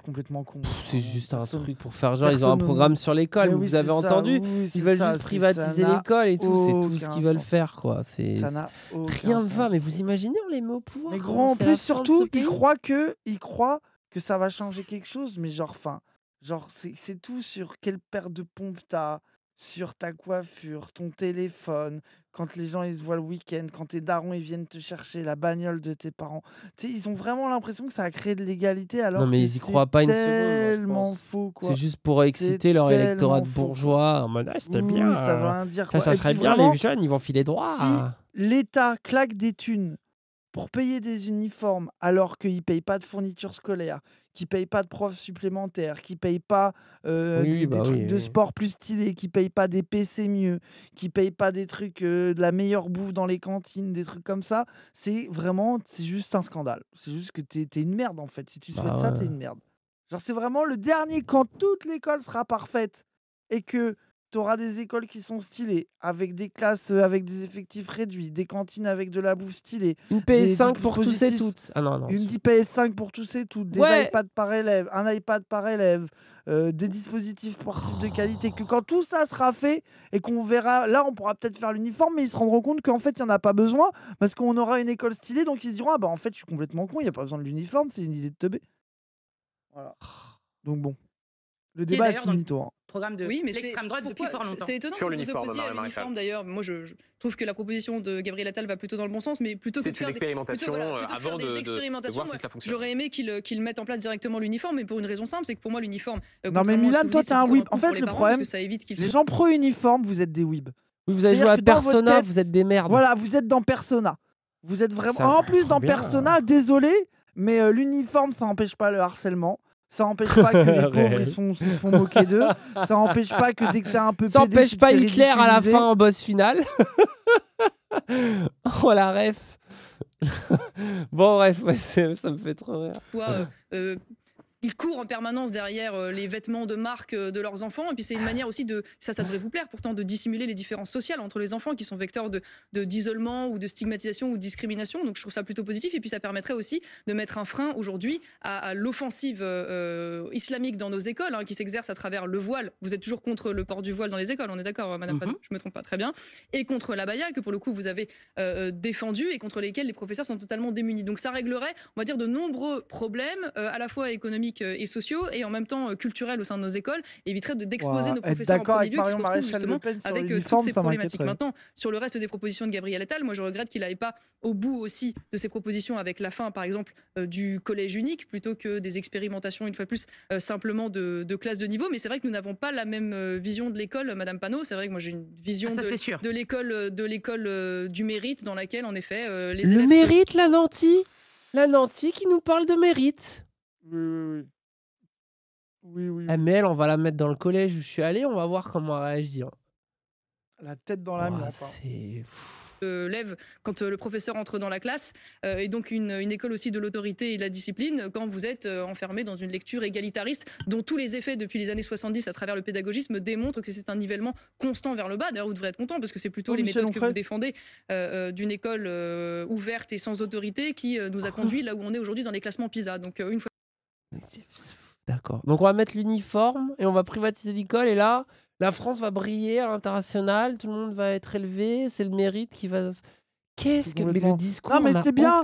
complètement cons. C'est juste un truc pour faire genre, ils ont un programme sur l'école, vous, avez entendu Ils veulent juste privatiser l'école et tout, c'est tout ce qu'ils veulent faire quoi. Rien de voir mais vous imaginez les mots pouvoir. Mais gros, hein, en plus surtout, ils croient que, ils croient que ça va changer quelque chose, mais genre, enfin genre c'est tout sur quelle paire de pompes t'as sur ta coiffure, ton téléphone, quand les gens ils se voient le week-end, quand tes darons ils viennent te chercher, la bagnole de tes parents. ils ont vraiment l'impression que ça a créé de l'égalité alors non, mais ils y croient pas une C'est tellement faux C'est juste pour exciter leur électorat de bourgeois en ah, c'était bien. ça Ça, serait bien les jeunes, ils vont filer droit. Si l'État claque des thunes pour payer des uniformes alors qu'ils ne payent pas de fournitures scolaires, qu'ils ne payent pas de profs supplémentaires, qu'ils ne bah payent pas des, trucs de sport plus stylés, qu'ils ne payent pas des PC mieux, qu'ils ne payent pas des trucs de la meilleure bouffe dans les cantines, des trucs comme ça, c'est vraiment, c'est juste un scandale. C'est juste que tu es, une merde en fait. Si tu bah souhaites ça, tu es une merde. Genre c'est vraiment le dernier, quand toute l'école sera parfaite et que tu auras des écoles qui sont stylées, avec des classes, euh, avec des effectifs réduits, des cantines avec de la bouffe stylée. Une PS5 pour tous et toutes. Ah non, non. Une PS5 pour tous et toutes, des iPads par élève, un iPad par élève, euh, des dispositifs pour de qualité. Que quand tout ça sera fait et qu'on verra, là on pourra peut-être faire l'uniforme, mais ils se rendront compte qu'en fait il n'y en a pas besoin parce qu'on aura une école stylée, donc ils se diront Ah bah en fait je suis complètement con, il n'y a pas besoin de l'uniforme, c'est une idée de teubé. Voilà. Oh. Donc bon. Le débat est fini, toi. Hein. Programme de oui, mais C'est étonnant sur l'uniforme, d'ailleurs. Moi, je, trouve que la proposition de Gabriel Attal va plutôt dans le bon sens, mais plutôt que de faire expérimentation euh, avant de, voir si ça fonctionne. J'aurais aimé qu'il euh, qu mette en place directement l'uniforme, mais pour une raison simple, c'est que pour moi, l'uniforme. Euh, non, mais Milan, toi, t'es un whip. En fait, le problème, Les gens pro-uniforme, vous êtes des whips. Oui, vous avez joué à Persona, vous êtes des merdes. Voilà, vous êtes dans Persona. Vous êtes vraiment. En plus, dans Persona, désolé, mais l'uniforme, ça n'empêche pas le harcèlement. Ça empêche pas que les pauvres ils se, font, moquer d'eux. Ça empêche pas que dès que t'as un peu. Ça empêche pas Hitler à la fin en boss final. oh la ref. bon bref, ça me fait trop rire. euh, ils courent en permanence derrière euh, les vêtements de marque euh, de leurs enfants. Et puis c'est une manière aussi de, ça, ça devrait vous plaire pourtant, de dissimuler les différences sociales entre les enfants qui sont vecteurs d'isolement de, d'isolement ou de stigmatisation ou de discrimination. Donc je trouve ça plutôt positif. Et puis ça permettrait aussi de mettre un frein aujourd'hui à, l'offensive euh, islamique dans nos écoles, hein, qui s'exerce à travers le voile. Vous êtes toujours contre le port du voile dans les écoles, on est d'accord, hein, Madame mm Je me trompe pas très bien. Et contre la baya que pour le coup vous avez défendue défendu et contre lesquels les professeurs sont totalement démunis. Donc ça réglerait, on va dire, de nombreux problèmes à la fois économiques euh, et sociaux et en même temps euh, culturels au sein de nos écoles éviterait éviterait d'exposer nos professeurs en premier lieu qui se justement avec euh, toutes ces problématiques. Maintenant, sur le reste des propositions de Gabriel Attal, moi je regrette qu'il n'aille pas au bout aussi de ses propositions avec la fin, par exemple, du collège unique plutôt que des expérimentations, une fois plus, simplement de, de classes de niveau. Mais c'est vrai que nous n'avons pas la même vision de l'école, Madame Panot. C'est vrai que moi j'ai une vision ah, de l'école de l'école du mérite dans laquelle, en effet, les élèves. Le mérite, la nantie La nantie qui nous parle de mérite oui, oui, oui. Oui, oui. Eh, on va la mettre dans le collège où je suis allé, on va voir comment elle réagit. Hein. La tête dans la main. c'est lève quand le professeur entre dans la classe, et donc une, école aussi de l'autorité et de la discipline, quand vous êtes enfermé dans une lecture égalitariste dont tous les effets depuis les années 70 à travers le pédagogisme démontrent que c'est un nivellement constant vers le bas. D'ailleurs, vous devrez être content parce que c'est plutôt oh, les méthodes que vous défendez d'une école ouverte et sans autorité qui nous a conduit là où on est aujourd'hui dans les classements PISA. Donc une fois D'accord. Donc on va mettre l'uniforme et on va privatiser l'école. Et là, la France va briller à l'international. Tout le monde va être élevé. C'est le mérite qui va. Qu'est-ce que le discours Non mais c'est bien.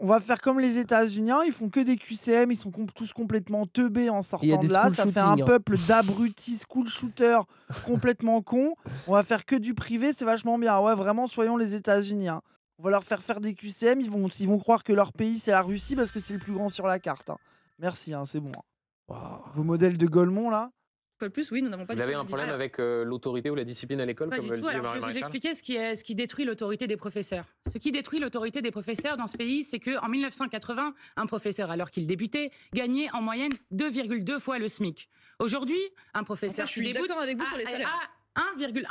On va faire comme les États-Unis, hein. ils font que des QCM, ils sont tous complètement teubés en sortant de là, ça fait un hein. peuple d'abrutis, school shooters complètement cons. On va faire que du privé, c'est vachement bien. Ouais, vraiment soyons les États-Unis. Hein. On va leur faire faire des QCM, ils vont ils vont croire que leur pays c'est la Russie parce que c'est le plus grand sur la carte. Merci, hein, c'est bon. Hein. Vos modèles de Golemont, là Pas plus, oui, nous n'avons pas Vous avez un problème avec euh, l'autorité ou la discipline à l'école je vais vous expliquer ce qui, ce qui détruit l'autorité des professeurs. Ce qui détruit l'autorité des professeurs dans ce pays, c'est qu'en 1980, un professeur, alors qu'il débutait, gagnait en moyenne 2,2 fois le SMIC. Aujourd'hui, un professeur. je suis avec vous sur les salaires. 1,1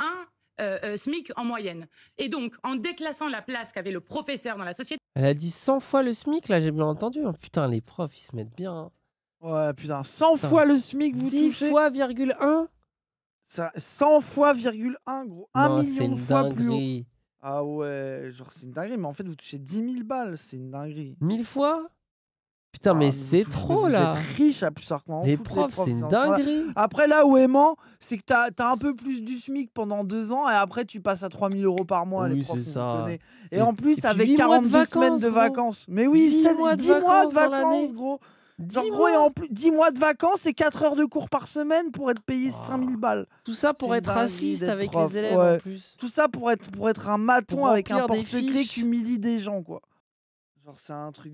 euh, euh, SMIC en moyenne. Et donc, en déclassant la place qu'avait le professeur dans la société. Elle a dit 100 fois le SMIC, là, j'ai bien entendu. Oh, putain, les profs, ils se mettent bien. Hein. Ouais, putain, 100 fois le SMIC, vous 10 touchez fois, virgule 1 ça, 100 fois, virgule 1, gros. 1 million de une fois plus Ah ouais, genre c'est une dinguerie, mais en fait vous touchez 10 000 balles, c'est une dinguerie. 1000 fois Putain, ah, mais c'est trop là. Vous êtes riche à plus Les profs, c'est une dinguerie. Après, là où aimant, c'est que t'as as un peu plus du SMIC pendant deux ans et après, tu passes à 3000 euros par mois. Oui, c'est ça. Et, en plus, avec 42 semaines de vacances. Mais oui, 10 mois de vacances, gros. 10 mois. Et en plus, 10 mois de vacances et 4 heures de cours par semaine pour être payé 5000 balles. Tout ça pour être raciste avec les élèves en plus. Tout ça pour être, pour être un maton avec un porte qui humilie des gens, quoi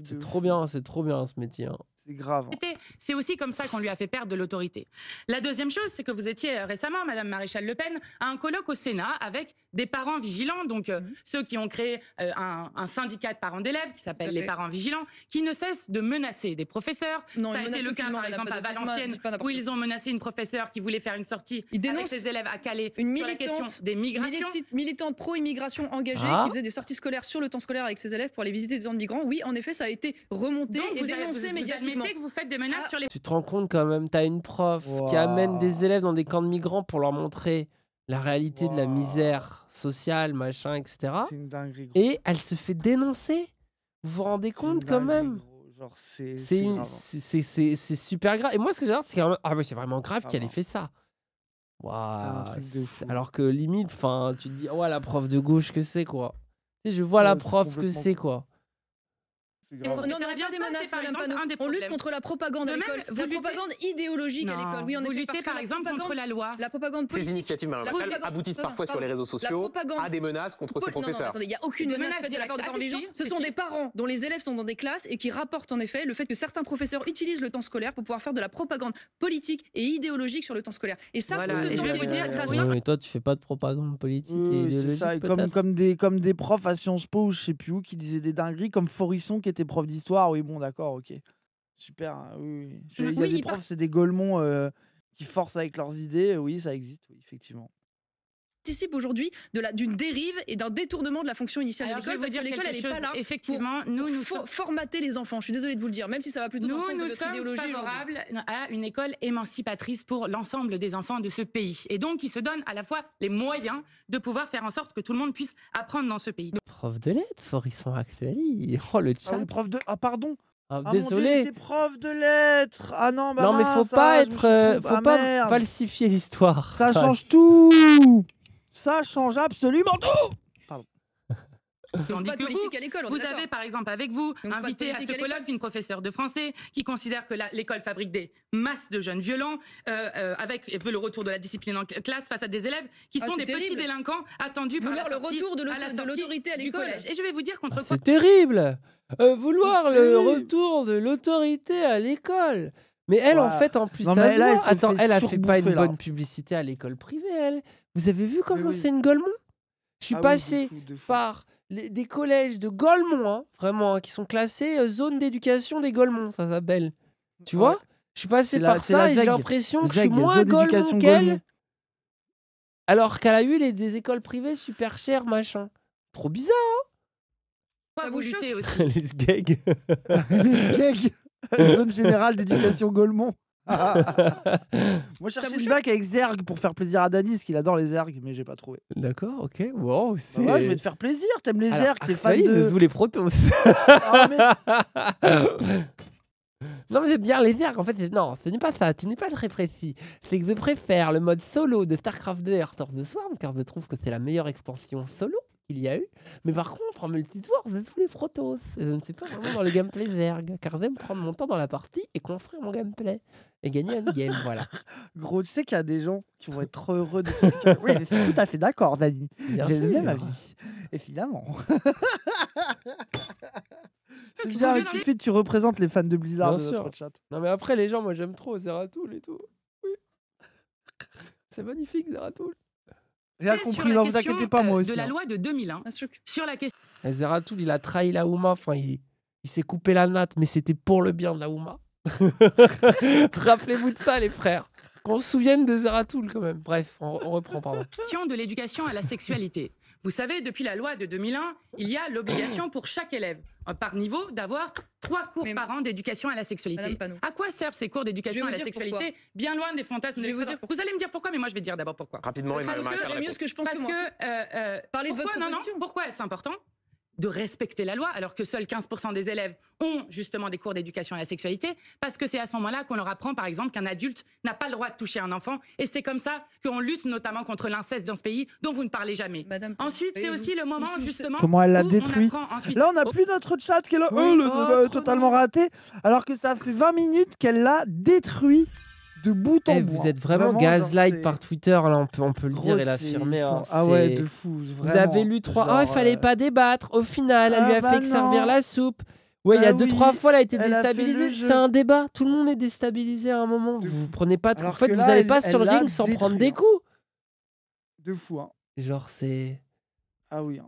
c'est trop bien, c'est trop bien ce métier. Hein. C'est grave. Hein. C'est aussi comme ça qu'on lui a fait perdre de l'autorité. La deuxième chose, c'est que vous étiez euh, récemment, Madame Maréchal Le Pen, à un colloque au Sénat avec des parents vigilants, donc euh, mhm. ceux qui ont créé euh, un, syndicat de parents d'élèves qui s'appelle les parents vigilants, qui ne cessent de menacer des professeurs. Non, ça a été le cas, par exemple, à Valenciennes, où ils ont menacé une professeure qui voulait faire une sortie avec ses élèves à Calais une sur des migrations. Militante, pro-immigration engagée ah. qui faisait des sorties scolaires sur le temps scolaire avec ses élèves pour aller visiter des gens de migrants. Oui, en effet, ça a été remonté et dénoncé ah. Tu te rends compte quand même, t'as une prof qui amène des élèves dans des camps de migrants pour leur montrer la réalité de la misère sociale, machin, etc. Et elle se fait dénoncer. Vous vous rendez compte quand même hein. c'est c'est super grave. Et moi, ce que j'adore, c'est quand même... ah c'est vraiment grave qu'elle ah ait fait ça. Alors que limite, enfin, tu te dis, ouais, oh, la prof de gauche que c'est quoi. je vois la prof que c'est quoi. On, bien des menaces, On lutte contre la propagande à l'école. propagande idéologique à l'école. Oui, on vous luttez par exemple contre la loi. La propagande Ces initiatives, aboutissent parfois sur les réseaux sociaux à des menaces contre ces professeurs. il n'y a aucune menace de la ah, les Ce sont des parents dont les élèves sont dans des classes et qui rapportent en effet le fait que certains professeurs utilisent le temps scolaire pour pouvoir faire de la propagande politique et idéologique sur le temps scolaire. Et ça, je vais vous dire, mais toi, tu fais pas de propagande politique et idéologique. Comme des comme des profs à Sciences Po ou je sais plus où qui disaient des dingueries comme Forisson qui était prof d'histoire, oui, bon, d'accord, ok. Super, hein, oui. Il y a des profs, c'est des golemons qui forcent avec leurs idées, oui, ça existe, oui, effectivement participe aujourd'hui d'une dérive et d'un détournement de la fonction initiale de l'école, parce que l'école, n'est pas là effectivement, nous, nous formater les enfants. Je suis désolée de vous le dire, même si ça va plutôt dans le sens nous de sommes idéologie favorables à une école émancipatrice pour l'ensemble des enfants de ce pays. Et donc, qui se donne à la fois les moyens de pouvoir faire en sorte que tout le monde puisse apprendre dans ce pays. Prof de lettres, Forisson Actuali. Oh, le ah chat. Ah, prof de... ah pardon ah, ah, désolé. Mon prof de lettres. Ah non, bah non, mais faut pas être, euh, faut pas falsifier l'histoire. Ça change tout. Ça change absolument tout Pardon. Tandis que vous, avez par exemple avec vous invité à ce colloque une professeure de français qui considère que l'école fabrique des masses de jeunes violents euh, euh veut le retour de la discipline en classe face à des élèves qui ah, sont des petits délinquants attendus vouloir par la le retour de l'autorité à l'école. Et je vais vous dire contre quoi ah, C'est terrible euh, Vouloir le retour de l'autorité à l'école. Mais elle, en fait, en plus, elle, a fait pas une bonne publicité à l'école privée, elle. Vous avez vu comment c'est une Golemont Je suis ah passé par des collèges de Golemont, hein, vraiment, hein, qui sont classés euh, zone d'éducation des Golemont, ça s'appelle. Tu vois Je suis passé par ça et j'ai e l'impression que je suis e moins Golemont qu'elle. Alors qu'elle a eu des écoles privées super chères, machin. Trop bizarre, hein ça vous aussi. Les gags. Les gags. Zone générale d'éducation Golemont. Moi, je cherchais une bac avec Zerg pour faire plaisir à Dany, parce qu'il adore les Zerg, mais j'ai pas trouvé. D'accord, ok. Wow, bah c'est. je vais te faire plaisir. T'aimes les Zerg, t'es fan de... de tous les protos. Ah, non, mais j'aime bien les Zerg, en fait. Non, ce n'est pas ça. Tu n'es pas très précis. C'est que je préfère le mode solo de StarCraft 2 Heart of the Swarm, car je trouve que c'est la meilleure extension solo qu'il y a eu. Mais par contre, en multijoueur, je tous les protos. je ne sais pas vraiment dans le gameplay Zerg, car j'aime prendre mon temps dans la partie et construire mon gameplay et gagner un game. Voilà. Gros, tu sais qu'il y a des gens qui vont être heureux de Oui, c'est tout à fait d'accord, Dani. J'ai le même avis. finalement... c'est bien, tu tu représentes les fans de Blizzard chat. Non, mais après, les gens, moi j'aime trop Zeratul et tout. Oui. C'est magnifique, Zeratul. Rien compris, non, vous inquiétez pas, moi euh, aussi. De la hein. loi de 2001, hein. sur la question. Eh, Zeratul, il a trahi la Ouma, enfin, il, il s'est coupé la natte, mais c'était pour le bien de la Ouma. Rappelez-vous de ça, les frères. Qu'on se souvienne de Zeratul, quand même. Bref, on, reprend, pardon. De l'éducation à la sexualité. Vous savez, depuis la loi de 2001, il y a l'obligation pour chaque élève, euh, par niveau, d'avoir trois cours par an d'éducation à la sexualité. À quoi servent ces cours d'éducation à la sexualité Bien loin des fantasmes vous, vous allez me dire pourquoi, mais moi je vais dire d'abord pourquoi. Rapidement, Parce que, ce que je pense Parce que, que euh, euh pourquoi, de votre non, non, pourquoi est-ce important de respecter la loi, alors que seuls 15% des élèves ont justement des cours d'éducation à la sexualité, parce que c'est à ce moment-là qu'on leur apprend, par exemple, qu'un adulte n'a pas le droit de toucher un enfant. Et c'est comme ça qu'on lutte notamment contre l'inceste dans ce pays dont vous ne parlez jamais. ensuite, c'est aussi le moment, justement. Comment elle l'a détruit. Ensuite... Là, on n'a plus notre chat qui est oh, oh, totalement raté, alors que ça fait 20 minutes qu'elle l'a détruit de bout en eh, bout. Vous hein. êtes vraiment, vraiment gaslight par Twitter, là, on peut, on peut le dire et l'affirmer. Hein. ah ouais, de fou. Vous avez lu trois. Ah, il fallait euh, pas débattre. Au final, elle ah lui a bah fait servir la soupe. Ouais, il y a bah deux, trois fois, elle a été déstabilisée. C'est un débat. Tout le monde est déstabilisé à un moment. vous prenez pas. En fait, vous n'allez pas sur le ring sans prendre des hein. coups. De fou, Genre, c'est. Ah oui.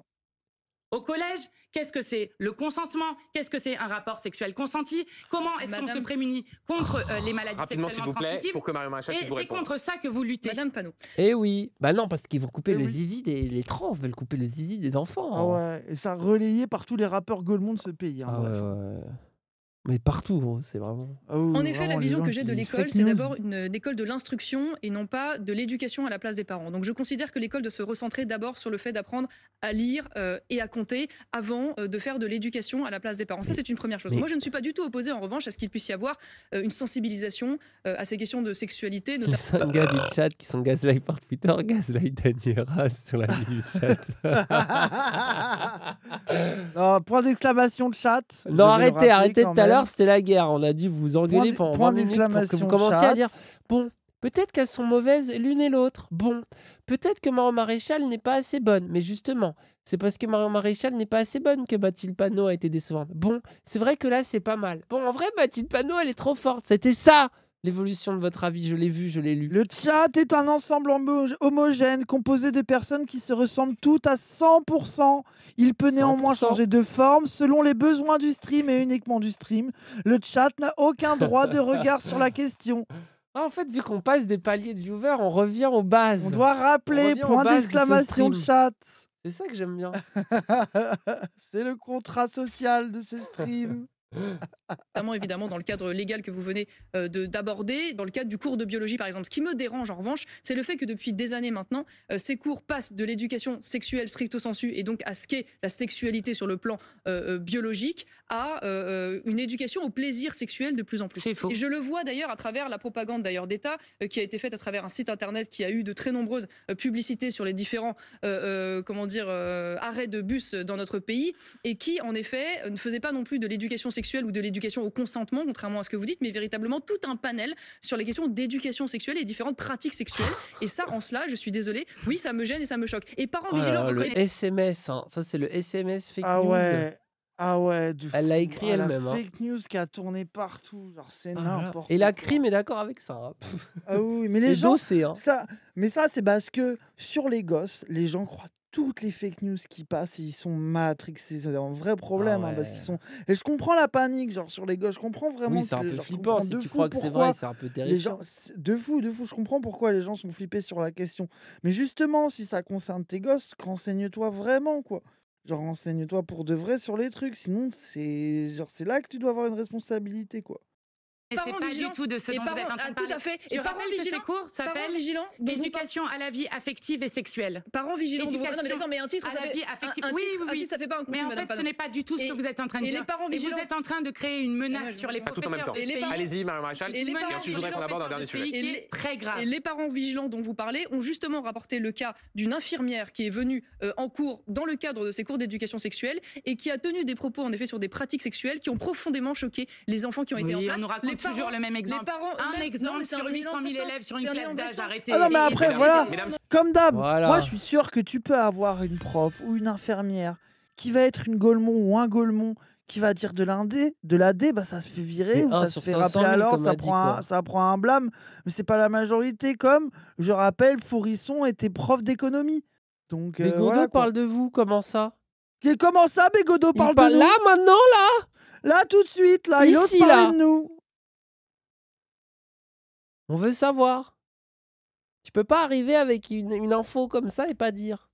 Au collège, qu'est-ce que c'est le consentement Qu'est-ce que c'est un rapport sexuel consenti Comment est-ce qu'on se prémunit contre euh, les oh, maladies sexuellement vous Et c'est contre ça que vous luttez. Madame Panot. Eh oui, bah non, parce qu'ils vont couper eh le zizi des les trans, veulent couper le zizi des enfants. Ah ouais, et ça relayé par tous les rappeurs gaulmons de ce pays. Hein, ah mais partout, hein, c'est vraiment. Ah en effet, la vision que j'ai de l'école, c'est d'abord une, école de l'instruction et non pas de l'éducation à la place des parents. Donc je considère que l'école doit se recentrer d'abord sur le fait d'apprendre à lire euh, et à compter avant euh, de faire de l'éducation à la place des parents. Ça, c'est une première chose. Moi, je ne suis pas du tout opposé, en revanche, à ce qu'il puisse y avoir euh, une sensibilisation à ces questions de sexualité. Notamment... un gars du chat qui sont gaslight par Twitter, gaslight Daniela sur la vie du chat. non, point d'exclamation de chat. Non, arrêtez, arrêtez tout à l'heure c'était la guerre. On a dit vous vous engueulez pendant que vous commenciez à dire bon, peut-être qu'elles sont mauvaises l'une et l'autre. Bon, peut-être que Mario Maréchal n'est pas assez bonne. Mais justement, c'est parce que Marion Maréchal n'est pas assez bonne que Mathilde Panot a été décevante. Bon, c'est vrai que là, c'est pas mal. Bon, en vrai, Mathilde Panot, elle est trop forte. C'était ça L'évolution de votre avis, je l'ai vu, je l'ai lu. Le chat est un ensemble homogène composé de personnes qui se ressemblent toutes à 100%. Il peut néanmoins changer de forme selon les besoins du stream et uniquement du stream. Le chat n'a aucun droit de regard sur la question. Ah, en fait, vu qu'on passe des paliers de viewers, on revient aux bases. On doit rappeler, point d'exclamation de chat. C'est ça que j'aime bien. C'est le contrat social de ce stream. notamment évidemment dans le cadre légal que vous venez euh, d'aborder, dans le cadre du cours de biologie par exemple. Ce qui me dérange en revanche, c'est le fait que depuis des années maintenant, euh, ces cours passent de l'éducation sexuelle stricto sensu et donc à ce qu'est la sexualité sur le plan euh, biologique à une éducation au plaisir sexuel de plus en plus. Et je le vois d'ailleurs à travers la propagande d'ailleurs d'État qui a été faite à travers un site internet qui a eu de très nombreuses publicités sur les différents comment dire arrêts de bus dans notre pays et qui en effet ne faisait pas non plus de l'éducation sexuelle ou de l'éducation au consentement, contrairement à ce que vous dites, mais véritablement tout un panel sur les questions d'éducation sexuelle et différentes pratiques sexuelles. Et ça, en cela, je suis désolé, oui, ça me gêne et ça me choque. Et parents vigilants... vigilants. le SMS, hein. ça c'est le SMS fake ah Ouais. Ah ouais, Elle l'a écrit ah, elle-même. Hein. Fake news qui a tourné partout, genre c'est ah n'importe. Et la crime est d'accord avec ça. Hein. Ah oui, mais les, gens, dossiers, ça, mais ça c'est parce que sur les gosses, les gens croient toutes les fake news qui passent, ils sont matrixés. C'est un vrai ah problème hein, parce qu'ils sont. Et je comprends la panique, genre sur les gosses, Je comprends vraiment. Oui, c'est un peu flippant si tu crois que c'est vrai, c'est un peu terrible. Les gens, de fou, de fou. Je comprends pourquoi les gens sont flippés sur la question. Mais justement, si ça concerne tes gosses, renseigne-toi vraiment, quoi. Genre renseigne-toi pour de vrai sur les trucs. Sinon, c'est genre c'est là que tu dois avoir une responsabilité, quoi. Mais c'est pas vigilants. du tout de ce dont parents, vous êtes en train de ah, parler. Tout à fait. Je et rappelle vigilants, ces cours s'appellent éducation à la vie affective et sexuelle. Parents vigilants. Éducation non, mais un titre, à ça la fait, vie affective. oui, oui, ça fait pas un Mais en Madame fait, ce n'est pas du tout ce que vous êtes en train de et dire. Les parents et vous êtes en train de créer une menace sur les professeurs. Allez-y, Marie Maréchal. Et ensuite, je voudrais qu'on aborde un dernier sujet. Très grave. Et les parents vigilants dont vous parlez ont justement rapporté le cas d'une infirmière qui est venue euh, en cours dans le cadre de ses cours d'éducation sexuelle et qui a tenu des propos en effet sur des pratiques sexuelles qui ont profondément choqué les enfants qui ont été en place toujours le même exemple. un exemple sur 800 000 élèves sur une classe d'âge, arrêtée Ah non, mais après, voilà, comme d'hab, moi je suis sûr que tu peux avoir une prof ou une infirmière qui va être une Gaulmont ou un Gaulmont qui va dire de l'indé, de l'AD, bah ça se fait virer, ça se fait rappeler à l'ordre, ça, prend un, ça prend un blâme. Mais c'est pas la majorité, comme je rappelle, Fourisson était prof d'économie. Donc, mais euh, parle de vous, comment ça Comment ça, mais Godot parle, de nous Là, maintenant, là Là, tout de suite, là, il là. de nous. On veut savoir. Tu peux pas arriver avec une, info comme ça et pas dire.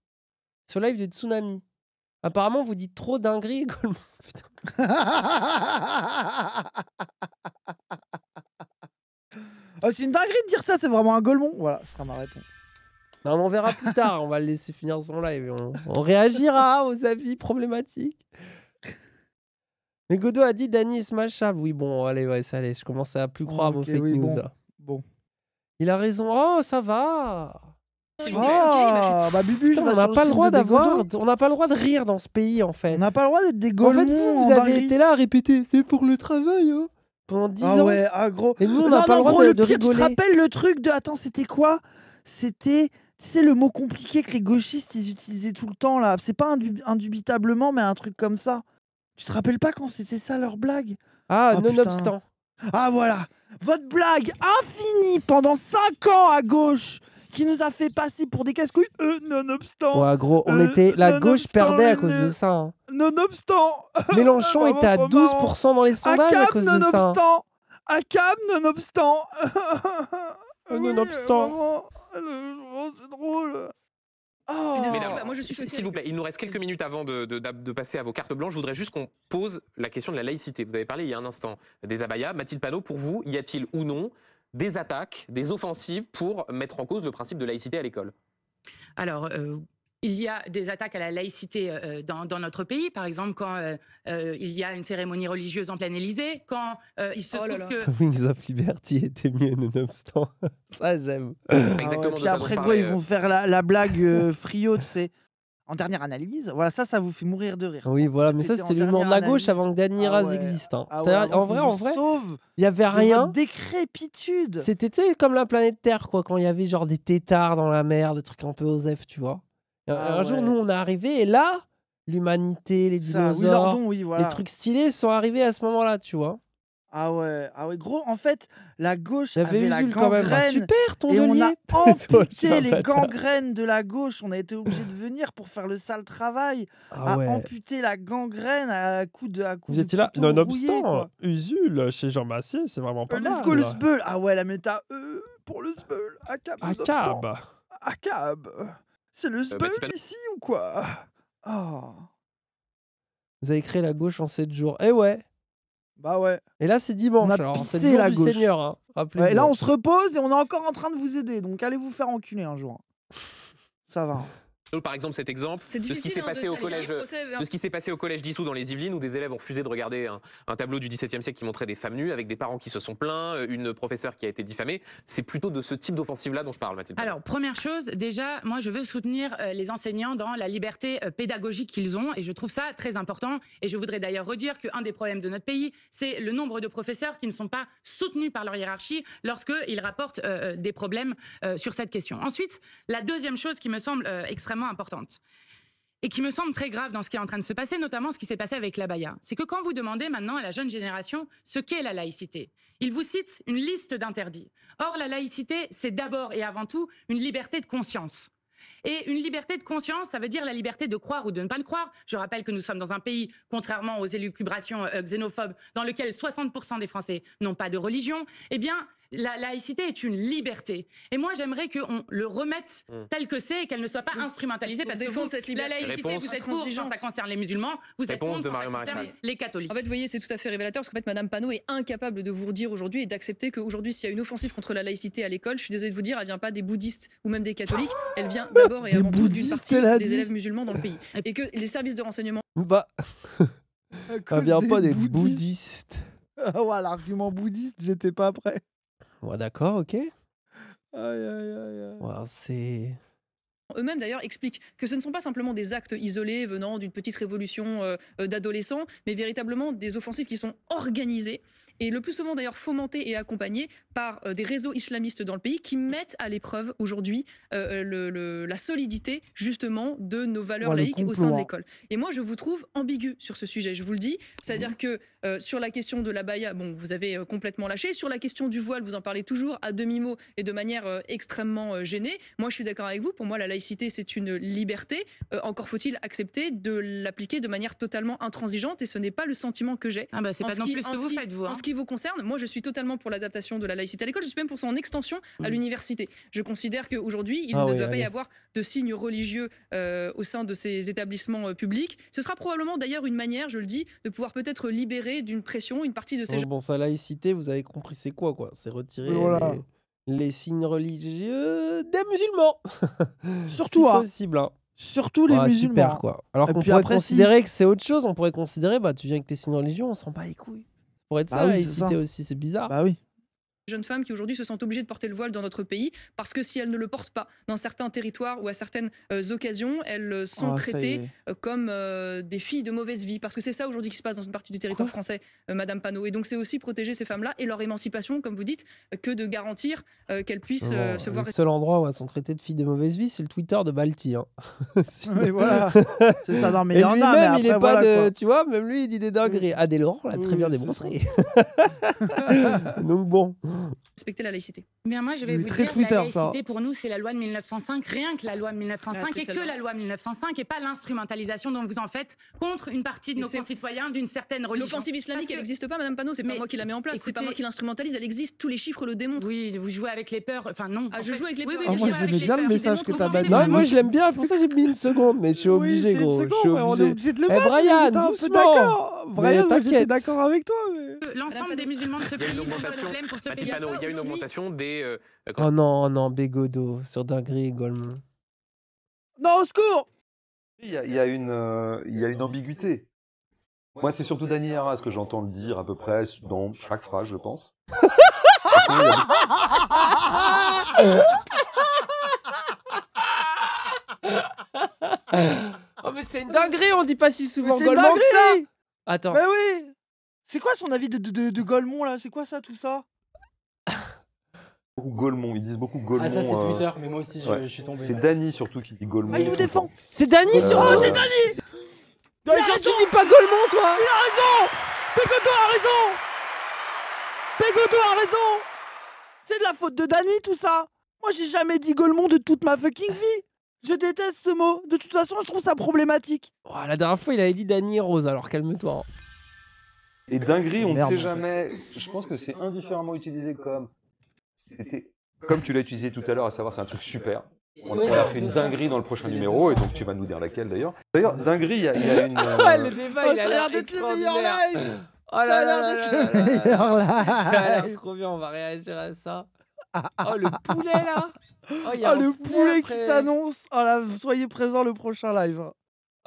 Ce live de tsunami. Apparemment, vous dites trop dinguerie Putain. Oh, c'est une dinguerie de dire ça, c'est vraiment un golemon. Voilà, ce sera ma réponse. Non, on verra plus tard, on va le laisser finir son live et on, réagira aux avis problématiques. Mais Godot a dit Dany est smashable. Oui, bon, allez, ouais, ça allez, je commence à plus croire à vos fake news. Il a raison. Oh, ça va. Oh, bah, on n'a pas le droit d'avoir, on n'a pas le droit de rire dans ce pays en fait. On n'a pas le droit d'être des En fait, vous, vous avez été là à répéter, c'est pour le travail. Hein pendant 10 ah ans. Ouais, ah gros. Et nous, on n'a pas le droit de, rigoler. Tu te rappelles le truc de. Attends, c'était quoi C'était. Tu sais, le mot compliqué que les gauchistes, ils utilisaient tout le temps, là. C'est pas indubitablement, mais un truc comme ça. Tu te rappelles pas quand c'était ça leur blague ah, ah nonobstant. Ah voilà, votre blague infinie pendant 5 ans à gauche qui nous a fait passer pour des casse-couilles, euh, nonobstant. Ouais, gros, on euh, était, la gauche perdait à hein. cause de ça. Nonobstant. Mélenchon était à 12% dans les sondages à cause de ça. nonobstant. cam nonobstant. Euh, nonobstant. c'est drôle. S'il vous plaît, il nous reste quelques minutes avant de, passer à vos cartes blanches. Je voudrais juste qu'on pose la question de la laïcité. Vous avez parlé il y a un instant des abayas. Mathilde Panot, pour vous, y a-t-il ou non des attaques, des offensives pour mettre en cause le principe de laïcité à l'école Alors, euh, il y a des attaques à la laïcité euh, euh, dans, notre pays, par exemple quand euh, il y a une cérémonie religieuse en plein Élysée, quand il se oh trouve que Wings of Liberty était mieux nonobstant. ça j'aime. Et après quoi ils vont faire la, blague Frio, tu sais. En dernière analyse, voilà ça, ça vous fait mourir de rire. Oui, voilà, mais ça c'était l'humour de la gauche avant que Dan ah existe. Hein. Ah à dire en vrai, en vrai, il y avait rien. Décrépitude. C'était comme la planète Terre quoi, quand il y avait genre des tétards dans la mer, des trucs un peu osef, tu vois. Euh, ah un jour, nous, on est arrivé et là, l'humanité, les dinosaures, les trucs stylés sont arrivés à ce moment-là, tu vois. Ah ouais, ah ouais, gros, en fait, la gauche avait la gangrène. Quand même. Ah, super, ton et on a amputé les gangrènes de la gauche. On a été obligé de venir pour faire le sale travail. Ah à amputer la gangrène à coup de. À coup Vous étiez là, nonobstant, Usul chez Jean Massier, c'est vraiment pas euh, mal. Let's le Ah ouais, la méta euh, pour le Sbeul. Acab. Acab. Acab. C'est le euh, bah, spoil ici ou quoi ah. Vous avez créé la gauche en 7 jours. Eh ouais Bah ouais. Et là, c'est dimanche. On a pissé la du Seigneur, hein, et là, hein. on se repose et on est encore en train de vous aider. Donc allez vous faire enculer un jour. Hein. Ça va par exemple cet exemple hein, hein. de ce qui s'est passé, de... s'est passé au collège d'Issou dans les Yvelines où des élèves ont refusé de regarder un, tableau du XVIIe siècle qui montrait des femmes nues avec des parents qui se sont plaints, euh, une professeure qui a été diffamée. C'est plutôt de ce type d'offensive là dont je parle, Mathilde. Alors première chose, déjà, moi je veux soutenir euh, les enseignants dans la liberté euh, pédagogique qu'ils ont et je trouve ça très important. Et je voudrais d'ailleurs redire qu'un des problèmes de notre pays, c'est le nombre de professeurs qui ne sont pas soutenus par leur hiérarchie lorsqu'ils rapportent des problèmes sur cette question. Ensuite, la deuxième chose qui me semble extrêmement importante et qui me semble très grave dans ce qui est en train de se passer, notamment ce qui s'est passé avec la Baïa. C'est que quand vous demandez maintenant à la jeune génération ce qu'est la laïcité, ils vous citent une liste d'interdits. Or, la laïcité, c'est d'abord et avant tout une liberté de conscience. Et une liberté de conscience, ça veut dire la liberté de croire ou de ne pas le croire. Je rappelle que nous sommes dans un pays, contrairement aux élucubrations euh, xénophobes, dans lequel 60% des Français n'ont pas de religion. Eh bien, la laïcité est une liberté. Et moi, j'aimerais qu'on le remette mmh. tel que c'est et qu'elle ne soit pas instrumentalisée parce que vous, cette liberté. la laïcité, vous êtes pour quand ça concerne les musulmans, vous êtes contre les catholiques. En fait, vous voyez, c'est tout à fait révélateur parce qu'en fait, Madame Panot est incapable de vous dire aujourd'hui et d'accepter qu'aujourd'hui, s'il y a une offensive contre la laïcité à l'école, je suis désolée de vous dire, elle vient pas des bouddhistes ou même des catholiques, elle vient d'abord et avant tout des élèves musulmans dans le pays. Et que les services de renseignement. Bah, elle ah, vient pas des bouddhistes. Ah l'argument bouddhiste, j'étais pas prêt. Ouais, d'accord, ok. Ouais, c'est. Eux-mêmes d'ailleurs expliquent que ce ne sont pas simplement des actes isolés venant d'une petite révolution euh, euh, d'adolescents, mais véritablement des offensives qui sont organisées et le plus souvent d'ailleurs fomenté et accompagné par euh, des réseaux islamistes dans le pays qui mettent à l'épreuve aujourd'hui euh, euh, le, la solidité justement de nos valeurs laïques au sein de hein. l'école. Et moi, je vous trouve ambigu sur ce sujet, je vous le dis. C'est-à-dire mmh. que sur la question de la baïa, bon, vous avez complètement lâché. Sur la question du voile, vous en parlez toujours à demi-mot et de manière extrêmement gênée. Moi, je suis d'accord avec vous. Pour moi, la laïcité, c'est une liberté. encore faut-il accepter de l'appliquer de manière totalement intransigeante et ce n'est pas le sentiment que j'ai. Ah bah, c'est pas non plus ce que vous faites, vous. Hein vous concerne, moi je suis totalement pour l'adaptation de la laïcité à l'école, je suis même pour son extension à mm. l'université. Je considère qu'aujourd'hui, il ah ne devrait ah pas y avoir de signes religieux euh, au sein de ces établissements euh, publics. Ce sera probablement d'ailleurs une manière, je le dis, de pouvoir peut-être libérer d'une pression une partie de ces... Oh, gens. bon, sa laïcité, vous avez compris, c'est quoi quoi C'est retirer... Les signes religieux des musulmans. Surtout, hein. Hein. Surtout les bah, musulmans. Alors qu'on pourrait considérer que c'est autre chose, on pourrait considérer, bah, tu viens avec tes signes religieux, on s'en bat les couilles. Pour être bah ça, oui, aussi, c'est bizarre. Bah oui jeunes femmes qui aujourd'hui se sentent obligées de porter le voile dans notre pays parce que si elles ne le portent pas dans certains territoires ou à certaines euh, occasions, elles euh, sont ah, traitées euh, comme des filles de mauvaise vie parce que c'est ça aujourd'hui qui se passe dans une partie du territoire français, Madame Panot. Et donc c'est aussi protéger ces femmes-là et leur émancipation, comme vous dites, que de garantir qu'elles puissent se voir. Le seul endroit où elles sont traitées de filles de mauvaise vie, c'est le Twitter de Balti. mais hein. voilà, c'est ça. Non, mais et lui-même, il est pas de, tu vois, même lui, il dit des dingueries. Mmh. l'a très mm, bien démontré. Donc bon. Respectez la laïcité. Mais moi, je vais vous dire, Twitter, la laïcité, pour nous, c'est la loi de 1905, rien que la loi de 1905, ah, et que la loi de 1905, et pas l'instrumentalisation dont vous en faites contre une partie de nos concitoyens d'une certaine religion. L'offensive islamique, elle n'existe pas, Madame Panot, c'est pas moi qui la mets en place, c'est pas moi qui l'instrumentalise, elle existe, tous les chiffres le démontrent. Oui, vous jouez avec les peurs, enfin non. Ah, je joue avec les peurs. Oui, ah, moi, j'aime bien le message que t'as Non, moi, je l'aime bien, pour ça, j'ai mis une seconde, mais je suis obligé, gros. On est obligé de Brian, doucement. Brian, t'inquiète. d'accord avec toi. Euh, l'ensemble des musulmans de ce pays, pour ce pays. Il y a une augmentation des Oh non, non, Bégodo, sur Dinguerie et Non, au secours Il y a, une, il y a une ambiguïté. Moi, c'est surtout Daniela ce que j'entends le dire à peu près dans chaque phrase, je pense. oh mais c'est une dinguerie, on dit pas si souvent Golemont que ça Attends. Mais oui C'est quoi son avis de, de, de, là C'est quoi ça tout ça Gaulmont. Ils disent beaucoup Gaulmont. Ah, ça, c'est Twitter, euh, mais moi aussi, je, suis tombé. C'est Dany surtout qui dit Gaulmont. Ah, il nous défend C'est Dany euh, surtout Oh, c'est Dany gens tu dis pas Gaulmont, toi Il a raison Pégoto a raison Pégoto a raison C'est de la faute de Dany, tout ça Moi, j'ai jamais dit Gaulmont de toute ma fucking vie je déteste ce mot. De toute façon, je trouve ça problématique. Oh, la dernière fois, il avait dit Dany Rose, alors calme-toi. Hein. Et dinguerie, on ne sait jamais. Je pense que c'est indifféremment utilisé comme c'était comme tu l'as utilisé tout à l'heure, à savoir c'est un truc super. On, va faire a fait une dinguerie dans le prochain numéro, et donc tu vas nous dire laquelle d'ailleurs. D'ailleurs, dinguerie, il y, a une. Euh... Ah, le débat, oh, il a l'air d'être le meilleur live Oh là ça là, l'air d'être le meilleur live Ça a l'air trop bien, on va réagir à ça. Oh le poulet là Oh, ah, le poulet, poulet qui s'annonce Oh là, soyez présents le prochain live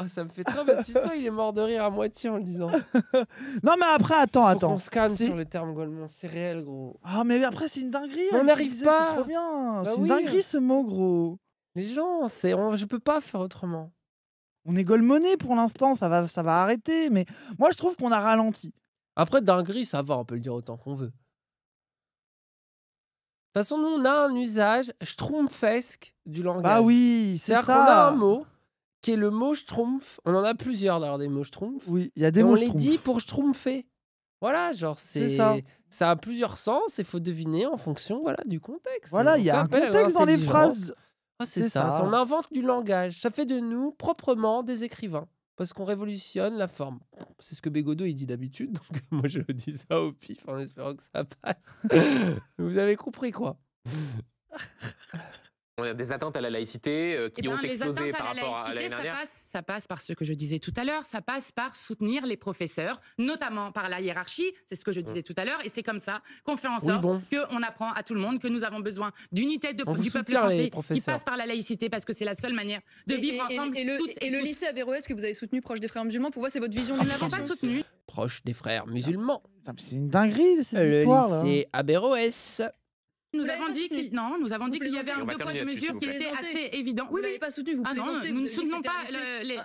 Oh, ça me fait trop mal, tu sais il est mort de rire à moitié en le disant. non, mais après, attends, attends. On sur le terme Goldman, c'est réel, gros. Ah, mais après, c'est une dinguerie. On n'arrive pas. C'est trop bien. Bah c'est une dinguerie, ce mot, gros. Les gens, c'est, je peux pas faire autrement. On est Goldmoné pour l'instant, ça va, ça va arrêter. Mais moi, je trouve qu'on a ralenti. Après, dinguerie, ça va, on peut le dire autant qu'on veut. De toute façon, nous, on a un usage schtroumpfesque du langage. Ah oui, c'est ça. cest un mot qui est le mot schtroumpf. On en a plusieurs d'ailleurs des mots schtroumpf. Oui, il y a des et mots On les dit pour schtroumpfer. Voilà, genre c'est ça. ça a plusieurs sens et faut deviner en fonction voilà du contexte. Voilà, il y a un contexte dans les phrases. Ah, c'est ça. On invente du langage. Ça fait de nous proprement des écrivains parce qu'on révolutionne la forme. C'est ce que Bégodeau il dit d'habitude, donc moi je le dis ça au pif en espérant que ça passe. Vous avez compris quoi on a des attentes à la laïcité euh, qui eh ben, ont explosé par rapport à la laïcité. ça passe, ça passe par ce que je disais tout à l'heure, ça passe par soutenir les professeurs, notamment par la hiérarchie, c'est ce que je mm. disais tout à l'heure, et c'est comme ça qu'on fait en sorte qu'on apprend à tout le monde que nous avons besoin d'unité du peuple français qui passe par la laïcité, parce que c'est la seule manière de vivre ensemble. Et, le, lycée Averroès que vous avez soutenu proche des frères musulmans, pour moi c'est votre vision, nous ne pas soutenu. Proche des frères musulmans. C'est une dinguerie cette histoire. Le lycée nous avons dit qu'il non, nous avons dit qu'il y avait un deux poids de mesure qui était assez évident. Oui, oui, pas soutenu. Vous ah nous ne soutenons pas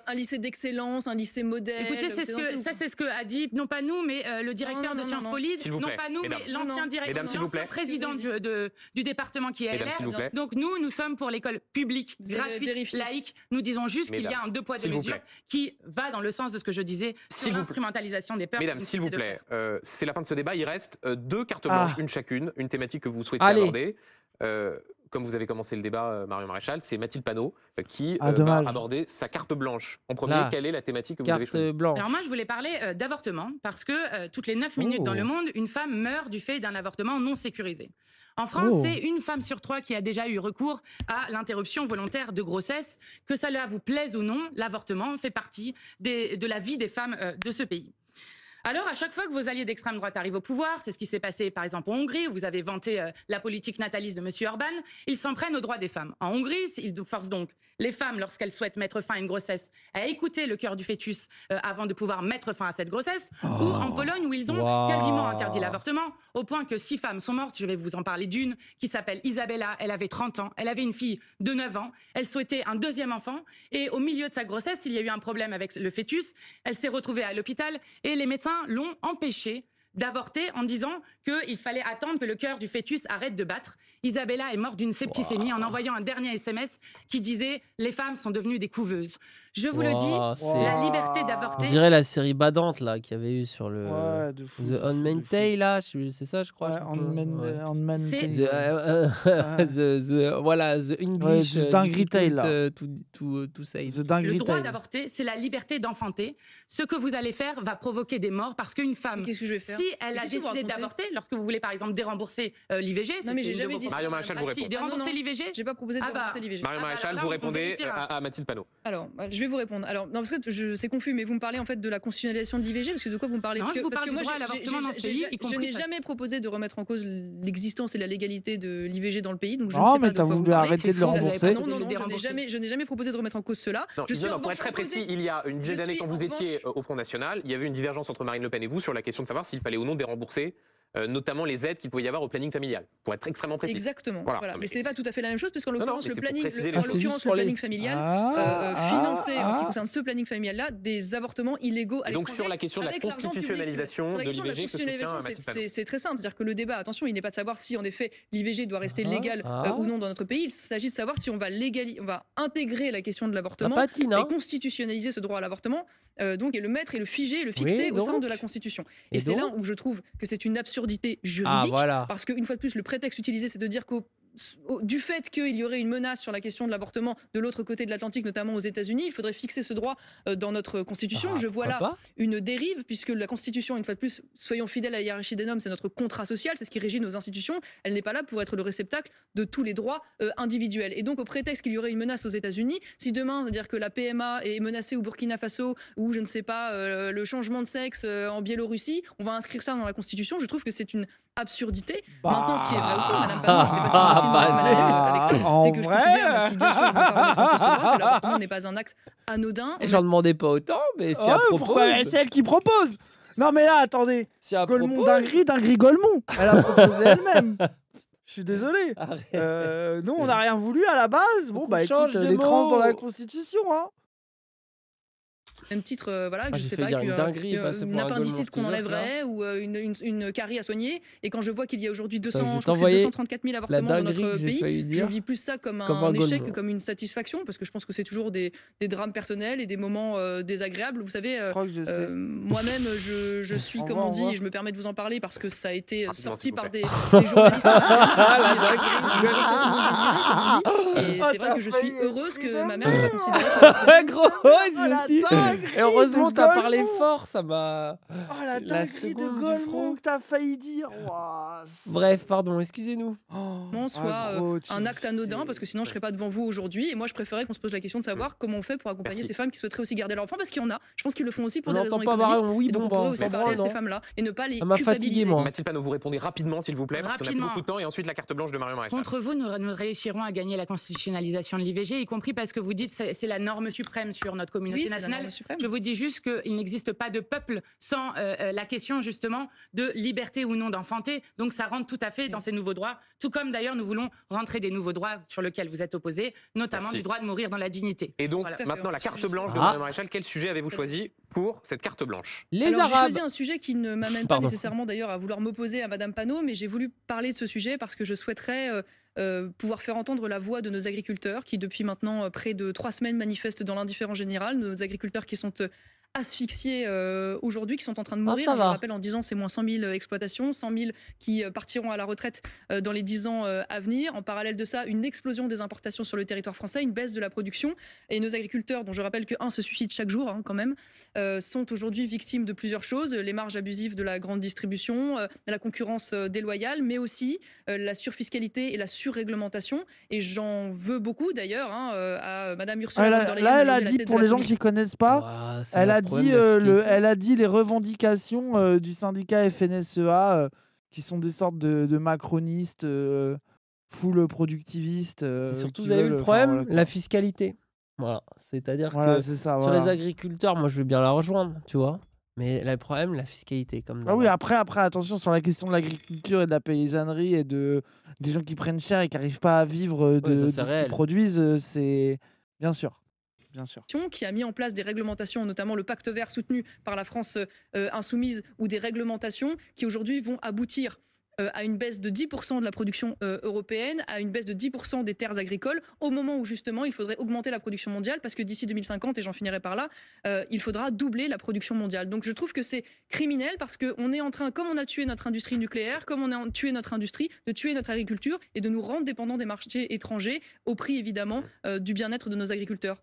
un lycée d'excellence, un lycée modèle. Écoutez, que ça, c'est ce que a dit non pas nous, mais euh, le directeur de Sciences Po non pas nous, mais l'ancien directeur, l'ancien président du département qui est LR. Donc nous, nous sommes pour l'école publique, gratuite, laïque. Nous disons juste qu'il y a un deux poids de mesure qui va dans le sens de ce que je disais sur l'instrumentalisation des peurs. Mesdames, s'il vous plaît, euh, c'est la fin de ce débat. Il reste euh, deux cartes ah. blanches, une chacune, une thématique que vous souhaitez. Euh, comme vous avez commencé le débat, euh, Mario Maréchal, c'est Mathilde Panot euh, qui a ah, abordé va sa carte blanche. En premier, quelle est la thématique que vous avez choisie Alors moi, je voulais parler d'avortement parce que toutes les 9 minutes dans oh. le monde, une femme meurt du fait d'un avortement non sécurisé. En France, oh. c'est une femme sur trois qui a déjà eu recours à l'interruption volontaire de grossesse. Que cela vous plaise ou non, l'avortement fait partie de la vie des femmes de ce pays. Alors, à chaque fois que vos alliés d'extrême droite arrivent au pouvoir, c'est ce qui s'est passé par exemple en Hongrie, où vous avez vanté euh, la politique nataliste de M. Orban, ils s'en prennent aux droits des femmes. En Hongrie, ils forcent donc les femmes, lorsqu'elles souhaitent mettre fin à une grossesse, à écouter le cœur du fœtus euh, avant de pouvoir mettre fin à cette grossesse. ou en oh. Pologne, où ils ont quasiment interdit l'avortement, au point que six femmes sont mortes. Je vais vous en parler d'une qui s'appelle Isabella. Elle avait 30 ans. Elle avait une fille de 9 ans. Elle souhaitait un deuxième enfant. Et au milieu de sa grossesse, il y a eu un problème avec le fœtus. Elle s'est retrouvée à l'hôpital et les médecins l'ont empêché d'avorter en disant qu'il fallait attendre que le cœur du fœtus arrête de battre. Isabella est morte d'une septicémie en envoyant un dernier SMS qui disait Les femmes sont devenues des couveuses. Je vous le dis, la liberté d'avorter. On dirait la série badante là qu'il y avait eu sur le ouais, de fou, The là, c'est ça je crois. The voilà The English ouais, The euh, Dingry Tale euh, euh, le droit d'avorter, c'est la liberté d'enfanter. Ce que vous allez faire va provoquer des morts parce qu'une femme, qu'est-ce que je vais faire si elle a décidé d'avorter, lorsque vous voulez par exemple dérembourser l'IVG, non mais j'ai jamais dit Mario Maréchal vous ah, répond. Ah dérembourser l'IVG, j'ai pas proposé de dérembourser ah bah. l'IVG. Mario bah, Maréchal, vous répondez à Mathilde Panot. Alors bah, je vais vous répondre. Alors, non, parce que c'est confus, mais vous me parlez en fait de la constitutionnalisation de l'IVG, parce que de quoi vous me parlez non, je vous parle moi, je n'ai jamais proposé de remettre en cause l'existence et la légalité de l'IVG dans le pays, donc je ne sais mais t'as voulu arrêter de le rembourser. Non, non, non, je n'ai jamais, je n'ai jamais proposé de remettre en cause cela. je suis pour être très précis, il y a une dizaine d'années, quand vous étiez au Front National, il y avait une divergence entre Marine Le Pen et vous sur la question de savoir s'il fallait ou non dérembourser euh, notamment les aides qu'il pouvait y avoir au planning familial, pour être extrêmement précis. Exactement. Voilà. Mais, ce n'est pas tout à fait la même chose, parce qu'en l'occurrence, le, planning, le planning familial ah, euh, ah, finançait, en ce qui ah. concerne ce planning familial-là, des avortements illégaux à Donc sur la question de la constitutionnalisation de l'IVG, c'est, très simple. C'est-à-dire que le débat, attention, il n'est pas de savoir si en effet l'IVG doit rester légal euh, ou non dans notre pays. Il s'agit de savoir si on va, légaliser, on va intégrer la question de l'avortement hein. et constitutionnaliser ce droit à l'avortement, donc, et le mettre et le figer le fixer au sein de la Constitution. Et, c'est là où je trouve que c'est une absurdité ah, juridique. Ah, voilà. Parce qu'une fois de plus, le prétexte utilisé, c'est de dire qu'au du fait qu'il y aurait une menace sur la question de l'avortement de l'autre côté de l'Atlantique, notamment aux États-Unis, il faudrait fixer ce droit euh, dans notre Constitution. Ah, je vois là une dérive, puisque la Constitution, une fois de plus, soyons fidèles à la hiérarchie des noms, c'est notre contrat social, c'est ce qui régit nos institutions. Elle n'est pas là pour être le réceptacle de tous les droits euh, individuels. Et donc, au prétexte qu'il y aurait une menace aux États-Unis, si demain, cest dire que la PMA est menacée au Burkina Faso, ou je ne sais pas, euh, le changement de sexe en Biélorussie, on va inscrire ça dans la Constitution. Je trouve que c'est une absurdité. Bah. Maintenant, ce qui est vrai aussi, Madame c'est bah, que je considère, bien sûr, que l'avortement n'est pas un acte anodin. j'en demandais pas autant, mais si oh, elle propose... c'est elle qui propose Non mais là, attendez d'un gris, d'un gris Golemont Elle a proposé elle-même je suis désolé. Euh, nous, on n'a rien voulu à la base. Bon, bah écoute, les trans dans la Constitution. Hein même titre, euh, voilà, ah, je sais pas, une euh, dinguerie, un appendicite qu'on enlèverait ou euh, une, une, carie à soigner. Et quand je vois qu'il y a aujourd'hui 234 000 avortements dans notre pays, je vis plus ça comme, un, échec que comme une satisfaction, parce que je pense que c'est toujours des, des, drames personnels et des moments désagréables. Vous savez, moi-même, je, je, suis, comme on dit, et je me permets de vous en parler parce que ça a été ah, sorti par des, journalistes. Ah, et c'est vrai que je suis heureuse que ma mère considéré. Gros, je Heureusement, t'as parlé fort, ça m'a. Oh la dinguerie de que t'as failli dire. Bref, pardon, excusez-nous. Oh, ah, soit euh, un acte anodin, parce que sinon je serais pas devant vous aujourd'hui. Et moi, je préférais qu'on se pose la question de savoir comment on fait pour accompagner ces femmes qui souhaiteraient aussi garder leur enfant, parce qu'il y en a. Je pense qu'ils le font aussi pour on des raisons pas économiques. Oui, bon, donc on bah, ces femmes-là et ne pas les. Ça m'a moi. Mathilde Panot, vous répondez rapidement, s'il vous plaît, parce qu'on a beaucoup de temps. Et ensuite, la carte blanche de Marion Maréchal. Contre vous, nous réussirons à gagner la constitutionnalisation de l'IVG, y compris parce que vous dites c'est la norme suprême sur notre communauté nationale. Je vous dis juste qu'il n'existe pas de peuple sans euh, euh, la question justement de liberté ou non d'enfanter. Donc ça rentre tout à fait dans ces nouveaux droits, tout comme d'ailleurs nous voulons rentrer des nouveaux droits sur lesquels vous êtes opposés, notamment du droit de mourir dans la dignité. Et donc maintenant la carte blanche de ah. Madame Mme Maréchal, quel sujet avez-vous choisi pour cette carte blanche Les Alors, J'ai choisi un sujet qui ne m'amène pas nécessairement d'ailleurs à vouloir m'opposer à Mme Panot, mais j'ai voulu parler de ce sujet parce que je souhaiterais euh, euh, pouvoir faire entendre la voix de nos agriculteurs qui, depuis maintenant euh, près de trois semaines, manifestent dans l'indifférence générale. Nos agriculteurs qui sont euh, asphyxiés euh, aujourd'hui, qui sont en train de ah, mourir. Je je rappelle, en 10 ans, c'est moins 100 000 euh, exploitations, 100 000 qui euh, partiront à la retraite dans les 10 ans à venir. En parallèle de ça, une explosion des importations sur le territoire français, une baisse de la production. Et nos agriculteurs, dont je rappelle qu'un se se suicide chaque jour hein, quand même, sont aujourd'hui victimes de plusieurs choses. Les marges abusives de la grande distribution, la concurrence déloyale, mais aussi la surfiscalité et la surréglementation. Et j'en veux beaucoup d'ailleurs hein, à Madame Ursula. là, elle a dit pour les gens qui ne connaissent pas, elle a euh, le, elle a dit les revendications euh, du syndicat FNSEA, euh, qui sont des sortes de, macronistes, full productivistes. surtout, vous avez eu le problème La fiscalité. Voilà. C'est-à-dire que sur les agriculteurs, moi, je veux bien la rejoindre, tu vois. Mais le problème, la fiscalité, comme Ah oui, après, après, attention sur la question de l'agriculture et de la paysannerie et de des gens qui prennent cher et qui n'arrivent pas à vivre de, de ce qu'ils produisent, c'est bien sûr qui a mis en place des réglementations, notamment le pacte vert soutenu par la France euh, insoumise, ou des réglementations qui aujourd'hui vont aboutir euh, à une baisse de 10% de la production euh, européenne, à une baisse de 10% des terres agricoles, au moment où justement il faudrait augmenter la production mondiale, parce que d'ici 2050, et j'en finirai par là, il faudra doubler la production mondiale. Donc je trouve que c'est criminel parce qu'on est en train, comme on a tué notre industrie nucléaire, comme on a tué notre industrie, de tuer notre agriculture et de nous rendre dépendants des marchés étrangers, au prix évidemment du bien-être de nos agriculteurs.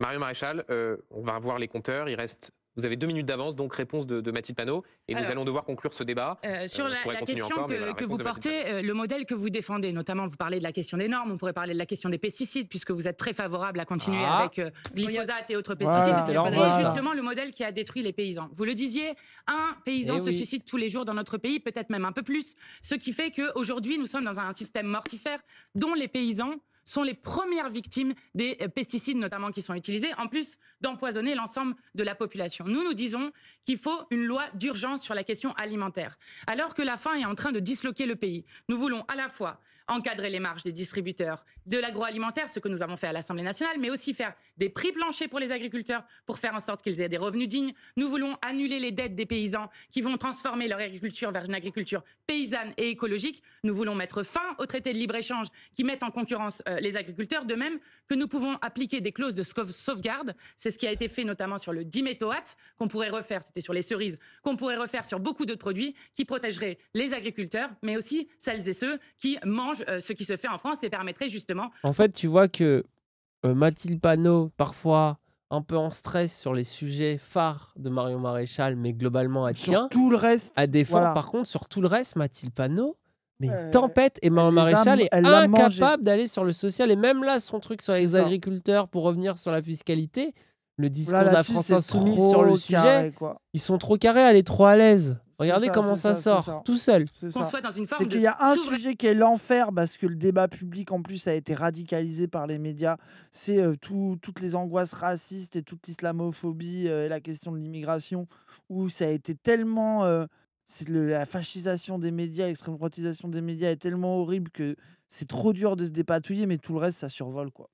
Mario Maréchal, euh, on va revoir les compteurs. Il reste vous avez deux minutes d'avance, donc réponse de, Mathilde Panot. Et nous allons devoir conclure ce débat. Euh, euh, sur la, question que, vous portez, le modèle que vous défendez, notamment vous parlez de la question des normes, on pourrait parler de la question des pesticides, puisque vous êtes très favorable à continuer ah. avec glyphosate et autres pesticides. C'est justement, le modèle qui a détruit les paysans. Vous le disiez, un paysan eh se suicide tous les jours dans notre pays, peut-être même un peu plus. Ce qui fait qu'aujourd'hui, nous sommes dans un système mortifère dont les paysans sont les premières victimes des euh, pesticides, notamment qui sont utilisés, en plus d'empoisonner l'ensemble de la population. Nous, nous disons qu'il faut une loi d'urgence sur la question alimentaire, alors que la faim est en train de disloquer le pays. Nous voulons à la fois encadrer les marges des distributeurs de l'agroalimentaire, ce que nous avons fait à l'Assemblée nationale, mais aussi faire des prix planchers pour les agriculteurs pour faire en sorte qu'ils aient des revenus dignes. Nous voulons annuler les dettes des paysans qui vont transformer leur agriculture vers une agriculture paysanne et écologique. Nous voulons mettre fin au traités de libre-échange qui mettent en concurrence euh, les agriculteurs, de même que nous pouvons appliquer des clauses de sauvegarde. C'est ce qui a été fait notamment sur le diméthoate qu'on pourrait refaire, c'était sur les cerises, qu'on pourrait refaire sur beaucoup d'autres produits qui protégeraient les agriculteurs, mais aussi celles et ceux qui mangent euh, ce qui se fait en France et permettrait justement. En fait, tu vois que euh, Mathilde Panot, parfois un peu en stress sur les sujets phares de Marion Maréchal, mais globalement, elle tient. tout le reste. À défendre, par contre, sur tout le reste, Mathilde Panot. Mais euh, tempête et Marion Maréchal est incapable d'aller sur le social et même là son truc sur les agriculteurs pour revenir sur la fiscalité, le discours de la France Insoumise sur le sujet. ils sont trop carrés, elle est trop à l'aise. Regardez comment ça, sort, tout seul. C'est qu'il y a un sujet qui est l'enfer parce que le débat public en plus a été radicalisé par les médias. C'est euh, toutes les angoisses racistes et toute l'islamophobie euh, et la question de l'immigration où ça a été tellement euh, la fascisation des médias, l'extrême des médias est tellement horrible que c'est trop dur de se dépatouiller, mais tout le reste ça survole quoi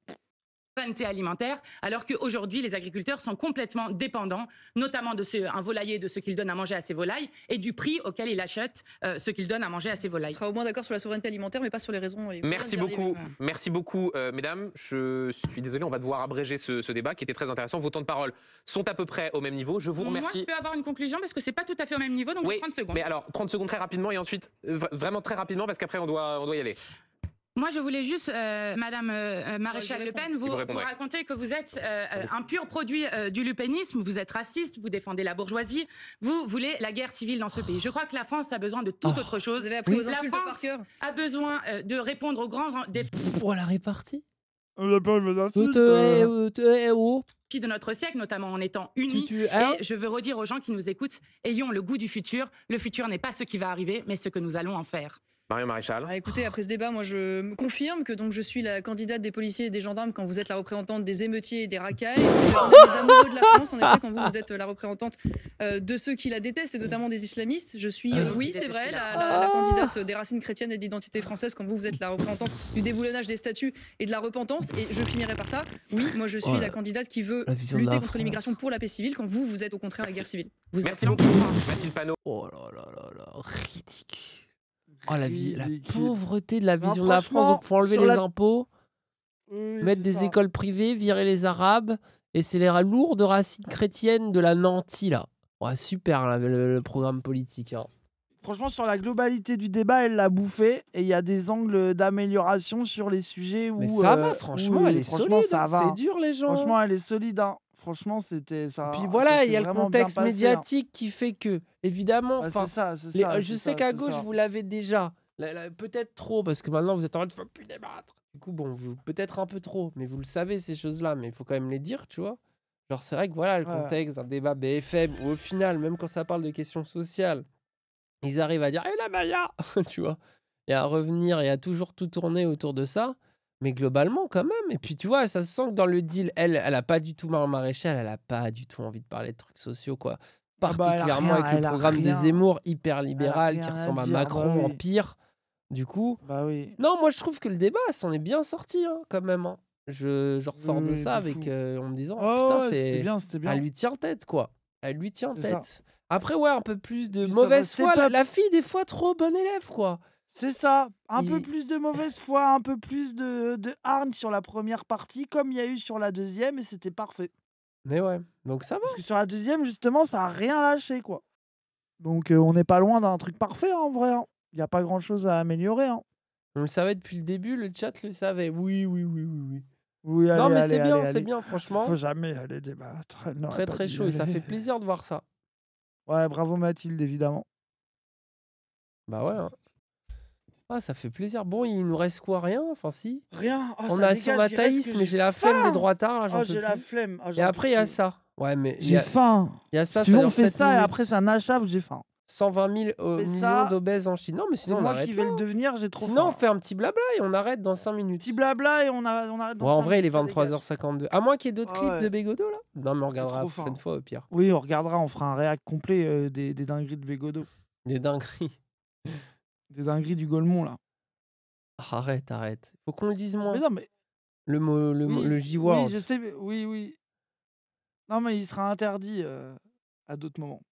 souveraineté alimentaire, alors qu'aujourd'hui, les agriculteurs sont complètement dépendants, notamment de ce, un volailler, de ce qu'ils donnent à manger à ses volailles, et du prix auquel ils achètent euh, ce qu'il donne à manger à ses volailles. On sera au moins d'accord sur la souveraineté alimentaire, mais pas sur les raisons. merci, beaucoup. merci euh, beaucoup, mesdames. Je suis désolé, on va devoir abréger ce, débat qui était très intéressant. Vos temps de parole sont à peu près au même niveau. Je vous remercie. Moi, je peux avoir une conclusion parce que c'est pas tout à fait au même niveau, donc 30 secondes. Mais alors, 30 secondes très rapidement, et ensuite, vraiment très rapidement, parce qu'après, on doit, on doit y aller. Moi, je voulais juste, euh, Madame euh, euh, Maréchal Le Pen, vous, raconter que vous êtes ah, un pur produit du lupénisme, vous êtes raciste, vous défendez la bourgeoisie, vous voulez la guerre civile dans ce pays. Je crois que la France a besoin de tout oh. autre chose. La France a besoin de répondre aux grands défis. répartie. de notre siècle, notamment en étant unis. Et je veux redire aux gens qui nous écoutent, ayons le goût du futur. Le futur n'est pas ce qui va arriver, mais ce que nous allons en faire marie Maréchal. Ah, écoutez, après ce débat, moi je me confirme que donc je suis la candidate des policiers et des gendarmes quand vous êtes la représentante des émeutiers et des racailles. des amoureux de la France, en effet, quand vous, êtes la représentante euh, de ceux qui la détestent et notamment des islamistes. Je suis, euh, oui, c'est vrai, la, candidate des racines chrétiennes et d'identité française quand vous, vous êtes la représentante du déboulonnage des statuts et de la repentance. Et je finirai par ça. Oui, moi je suis la candidate qui veut lutter contre l'immigration pour la paix civile quand vous, vous êtes au contraire la guerre civile. Vous Merci beaucoup. Mathilde Panot. Oh là là là là, ridicule. Oh, la pauvreté de la vision de la France. Donc faut enlever les impôts, mettre des écoles privées, virer les Arabes, et c'est les lourdes racines chrétiennes de la nantie là. super le, programme politique. Hein. Franchement, sur la globalité du débat, elle l'a bouffé. Et il y a des angles d'amélioration sur les sujets où. Mais ça va, euh, franchement, elle est solide. C'est dur, les gens. Franchement, elle est solide. Hein franchement, c'était ça. Puis voilà, il y a le contexte hein. médiatique qui fait que, évidemment, je sais qu'à gauche, vous l'avez déjà. Peut-être trop, parce que maintenant, vous êtes en train de faut plus débattre. Du coup, bon, peut-être un peu trop, mais vous le savez, ces choses-là, mais il faut quand même les dire, tu vois. Genre, c'est vrai que voilà, le contexte d'un débat BFM, où au final, même quand ça parle de questions sociales, ils arrivent à dire, hé, eh, là la Maya Tu vois, et à revenir et à toujours tout tourner autour de ça. Mais globalement, quand même. Et puis, tu vois, ça se sent que dans le deal, elle, elle a pas du tout en Maréchal, elle a pas du tout envie de parler de trucs sociaux, quoi. Ah bah, Particulièrement avec le programme de Zemmour, hyper libéral, qui ressemble à, ah bah Macron en pire. Du coup. Bah oui. Non, moi, je trouve que le débat, s'en est bien sorti, hein, quand même. Hein. Je, je ressors de ça avec, euh, en me disant, putain, c'est. Bien, Elle lui tient tête, quoi. Elle lui tient tête. Après, ouais, un peu plus de mauvaise foi. La, la fille, des fois, trop bonne élève, quoi. C'est ça, un peu plus de mauvaise foi, un peu plus de, de sur la première partie, comme il y a eu sur la deuxième, et c'était parfait. Mais ouais, donc ça va. Parce que sur la deuxième, justement, ça a rien lâché, quoi. Donc euh, on n'est pas loin d'un truc parfait, hein, en vrai. Hein. Il n'y a pas grand-chose à améliorer. Hein. On le savait depuis le début, le chat le savait. Oui, oui, oui, oui, oui. non, mais c'est bien, c'est bien, franchement. Faut jamais aller débattre. Non, très, très chaud, et ça fait plaisir de voir ça. Ouais, bravo Mathilde, évidemment. Bah ouais. Hein. Ah, ça fait plaisir. Bon, il nous reste quoi Rien Enfin, si. Rien. Oh, on a si on a mais j'ai la flemme des droits tard. Là, oh, j'ai la flemme. Oh, et après, il y a ça. Ouais, mais. J'ai faim. Il y a ça. Si on fait ça et après, c'est un achat, j'ai faim. 120 000 euh, millions en Chine. Non, mais sinon, on moi qui vais le devenir, j'ai trop Sinon, on fait un petit blabla et on arrête dans 5 minutes. Petit blabla et on, a, arrête dans En vrai, il est 23h52. À moins qu'il y ait d'autres ah clips de Bégodo, là Non, mais on regardera la prochaine fois, au pire. Oui, on regardera, on fera un réact complet euh, des dingueries de Bégodo. Des dingueries. Des dingueries du Golemont, là. Arrête, arrête. Faut qu'on le dise moins. non, mais... Le mot, le, le J-word. Oui, je sais, oui, oui. Non, mais il sera interdit euh, à d'autres moments.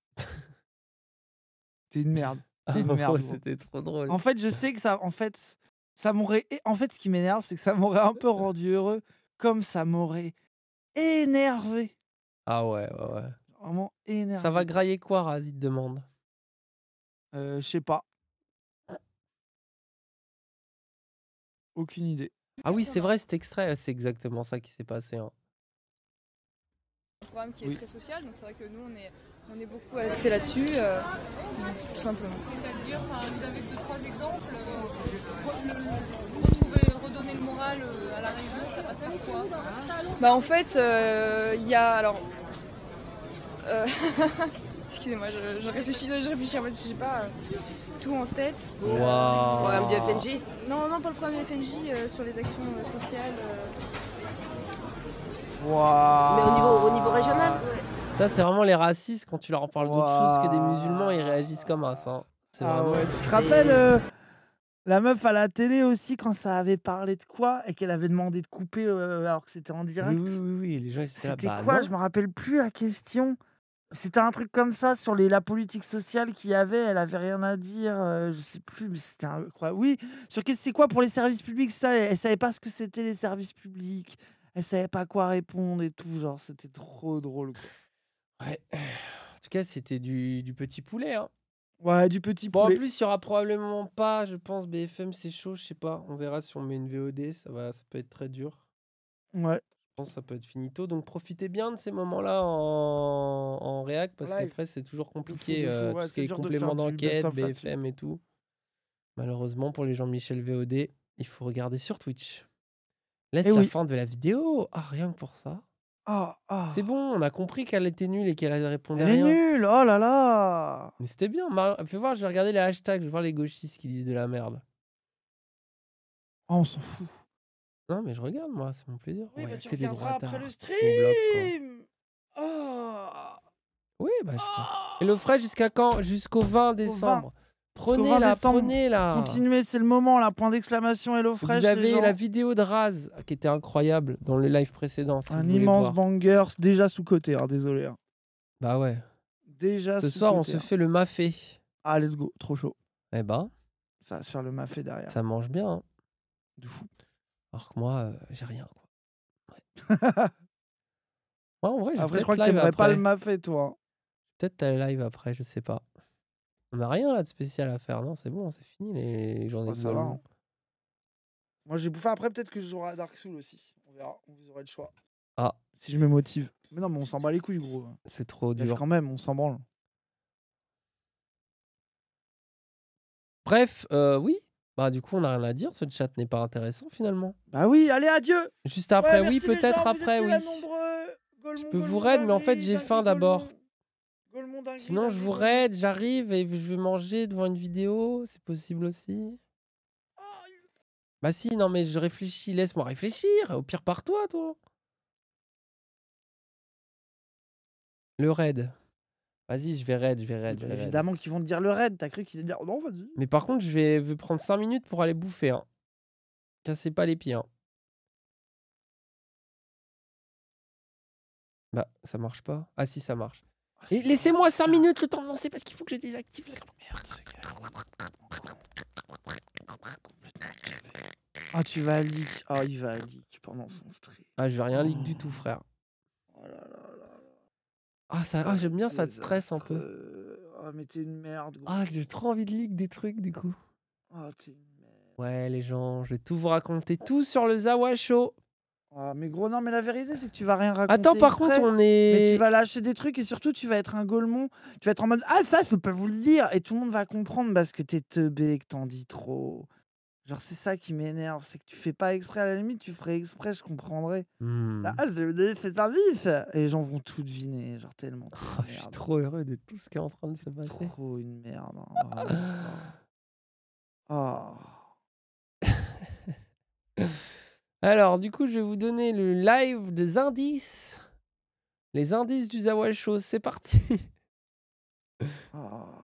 T'es une merde. Ah, c'était trop drôle. En fait, je sais que ça, en fait, ça m'aurait. En fait, ce qui m'énerve, c'est que ça m'aurait un peu rendu heureux, comme ça m'aurait énervé. Ah ouais, ouais, ouais. Vraiment énervé. Ça va grailler quoi, te demande. Euh, je sais pas. Aucune idée. Ah oui, c'est vrai, cet extrait, c'est exactement ça qui s'est passé. Hein. Un programme qui est très social, donc c'est vrai que nous, on est, on est beaucoup axé là-dessus, euh, tout simplement. C'est-à-dire, vous avez deux, trois exemples, vous euh, pouvez redonner le moral euh, à la région, ça passe pas quoi hein. Bah en fait, il y a, alors... Euh, Excusez-moi, je, je, réfléchis, je réfléchis, en fait, pas tout en tête. Le programme du FNJ Non, non, pas le programme du FNJ, euh, sur les actions euh, sociales. Euh. Mais au niveau, régional Ça, c'est vraiment les racistes, quand tu leur parles d'autres d'autre chose que des musulmans, ils réagissent comme un ça. C'est ah Tu te rappelles la meuf à la télé aussi, quand ça avait parlé de quoi et qu'elle avait demandé de couper alors que c'était en direct. Oui, oui, les gens étaient C'était bah quoi Je me rappelle plus la question. C'était un truc comme ça sur les, la politique sociale qu'il y avait. Elle avait rien à dire. je sais plus, mais c'était incroyable. Oui, sur quest c'est quoi pour les services publics Ça, elle, savait pas ce que c'était les services publics. Elle savait pas quoi répondre et tout. Genre, c'était trop drôle. Ouais. En tout cas, c'était du, du, petit poulet. Hein. Ouais, du petit bon, en plus, il y aura probablement pas, je pense, BFM, c'est chaud, je sais pas. On verra si on met une VOD. Ça va, ça peut être très dur. Ouais pense que ça peut être finito. Donc profitez bien de ces moments-là en, en réac parce qu'après c'est toujours compliqué. Euh, tout ce qui est complément d'enquête, BFM et tout. Malheureusement pour les gens michel VOD, il faut regarder sur Twitch. Là, eh la fin de la vidéo. Ah, rien que pour ça. Ah, ah. C'est bon, on a compris qu'elle était nulle et qu'elle répondait rien. Elle est nulle, oh là là Mais c'était bien. Fais voir, je vais regarder les hashtags, je vais voir les gauchistes qui disent de la merde. Ah, on s'en fout. Non, mais je regarde, moi, c'est mon plaisir. Oui, ouais, oh, bah, tu après le stream ah! Oui, bah, je Et le ah! jusqu'à quand Jusqu'au 20 décembre. Prenez la, prenez la. Continuez, c'est le moment là. Point d'exclamation l'eau fraîche. Vous avez la vidéo de Raz qui était incroyable dans le live précédent. un immense banger, déjà sous côté. Hein, désolé. Hein. Bah ouais. Déjà. Ce soir, on se hein. fait le mafé. Ah let's go, trop chaud. Eh ben. Ça va se faire le mafé derrière. Ça mange bien. Hein. De fou. Alors que moi, j'ai rien. Quoi. Ouais. en vrai, après, je crois que t'aimerais pas le mafé, toi. Hein. Peut-être t'as live après, je sais pas. On a rien là de spécial à faire, non C'est bon, c'est fini les journées de hein. Moi, j'ai bouffé après, peut-être que je jouerai à Dark Souls aussi. On verra, vous aurez le choix. Ah. Si je me motive. Mais non, mais on s'en bat les couilles, gros. C'est trop Bref, dur. quand même, on s'en branle. Bref, oui, bah du coup on a rien à dire, ce chat n'est pas intéressant finalement. Bah oui, allez adieu. Juste après, oui, peut-être après, oui. je peux vous raid, mais en fait j'ai faim d'abord. Sinon je vous raid, j'arrive et je vais manger devant une vidéo, c'est possible aussi. Oh, bah si, non mais je réfléchis, laisse-moi réfléchir. Au pire par toi, toi. Le raid. Vas-y, je vais raid, je vais raid. je bah, vais évidemment qu'ils vont te dire le raid. T'as cru qu'ils allaient dire non, vas-y. Mais par contre, je vais, prendre 5 minutes pour aller bouffer. Hein. Cassez pas les pieds. Hein. Bah, ça marche pas. Ah, si, ça marche. Ah, laissez-moi 5 minutes le temps de lancer parce qu'il faut que je désactive. Ah, tu vas leak. Ah, il va leak pendant son stream. Ah, je vais rien leak du tout, oh. frère. Oh là là. Ah, ça, ah, j'aime bien, ça te stresse un peu. ah Oh, mais t'es une merde. Ah, j'ai trop envie de ligue des trucs, du coup. Oh, t'es Ouais, les gens, je vais tout vous raconter, tout sur le Zawa Show. Oh, mais gros, non, mais la vérité, c'est que tu vas rien raconter. Attends, par contre, on est. Mais tu vas lâcher des trucs et surtout, tu vas être un gaulmon. Tu vas être en mode Ah, ça, je peux vous le dire. Et tout le monde va comprendre parce que t'es teubé, que t'en dis trop. Genre, c'est ça qui m'énerve, c'est que tu fais pas exprès, à la limite, tu ferais exprès, je comprendrais. Bah, mmh. Ah, je vais vous donner ces indices. Et les gens vont tout deviner, genre tellement. Oh, je suis trop heureux de tout ce qui est en train de se passer. Trop une merde. Hein, oh. Alors, du coup, je vais vous donner le live des indices. Les indices du Zawal Show, c'est parti. oh.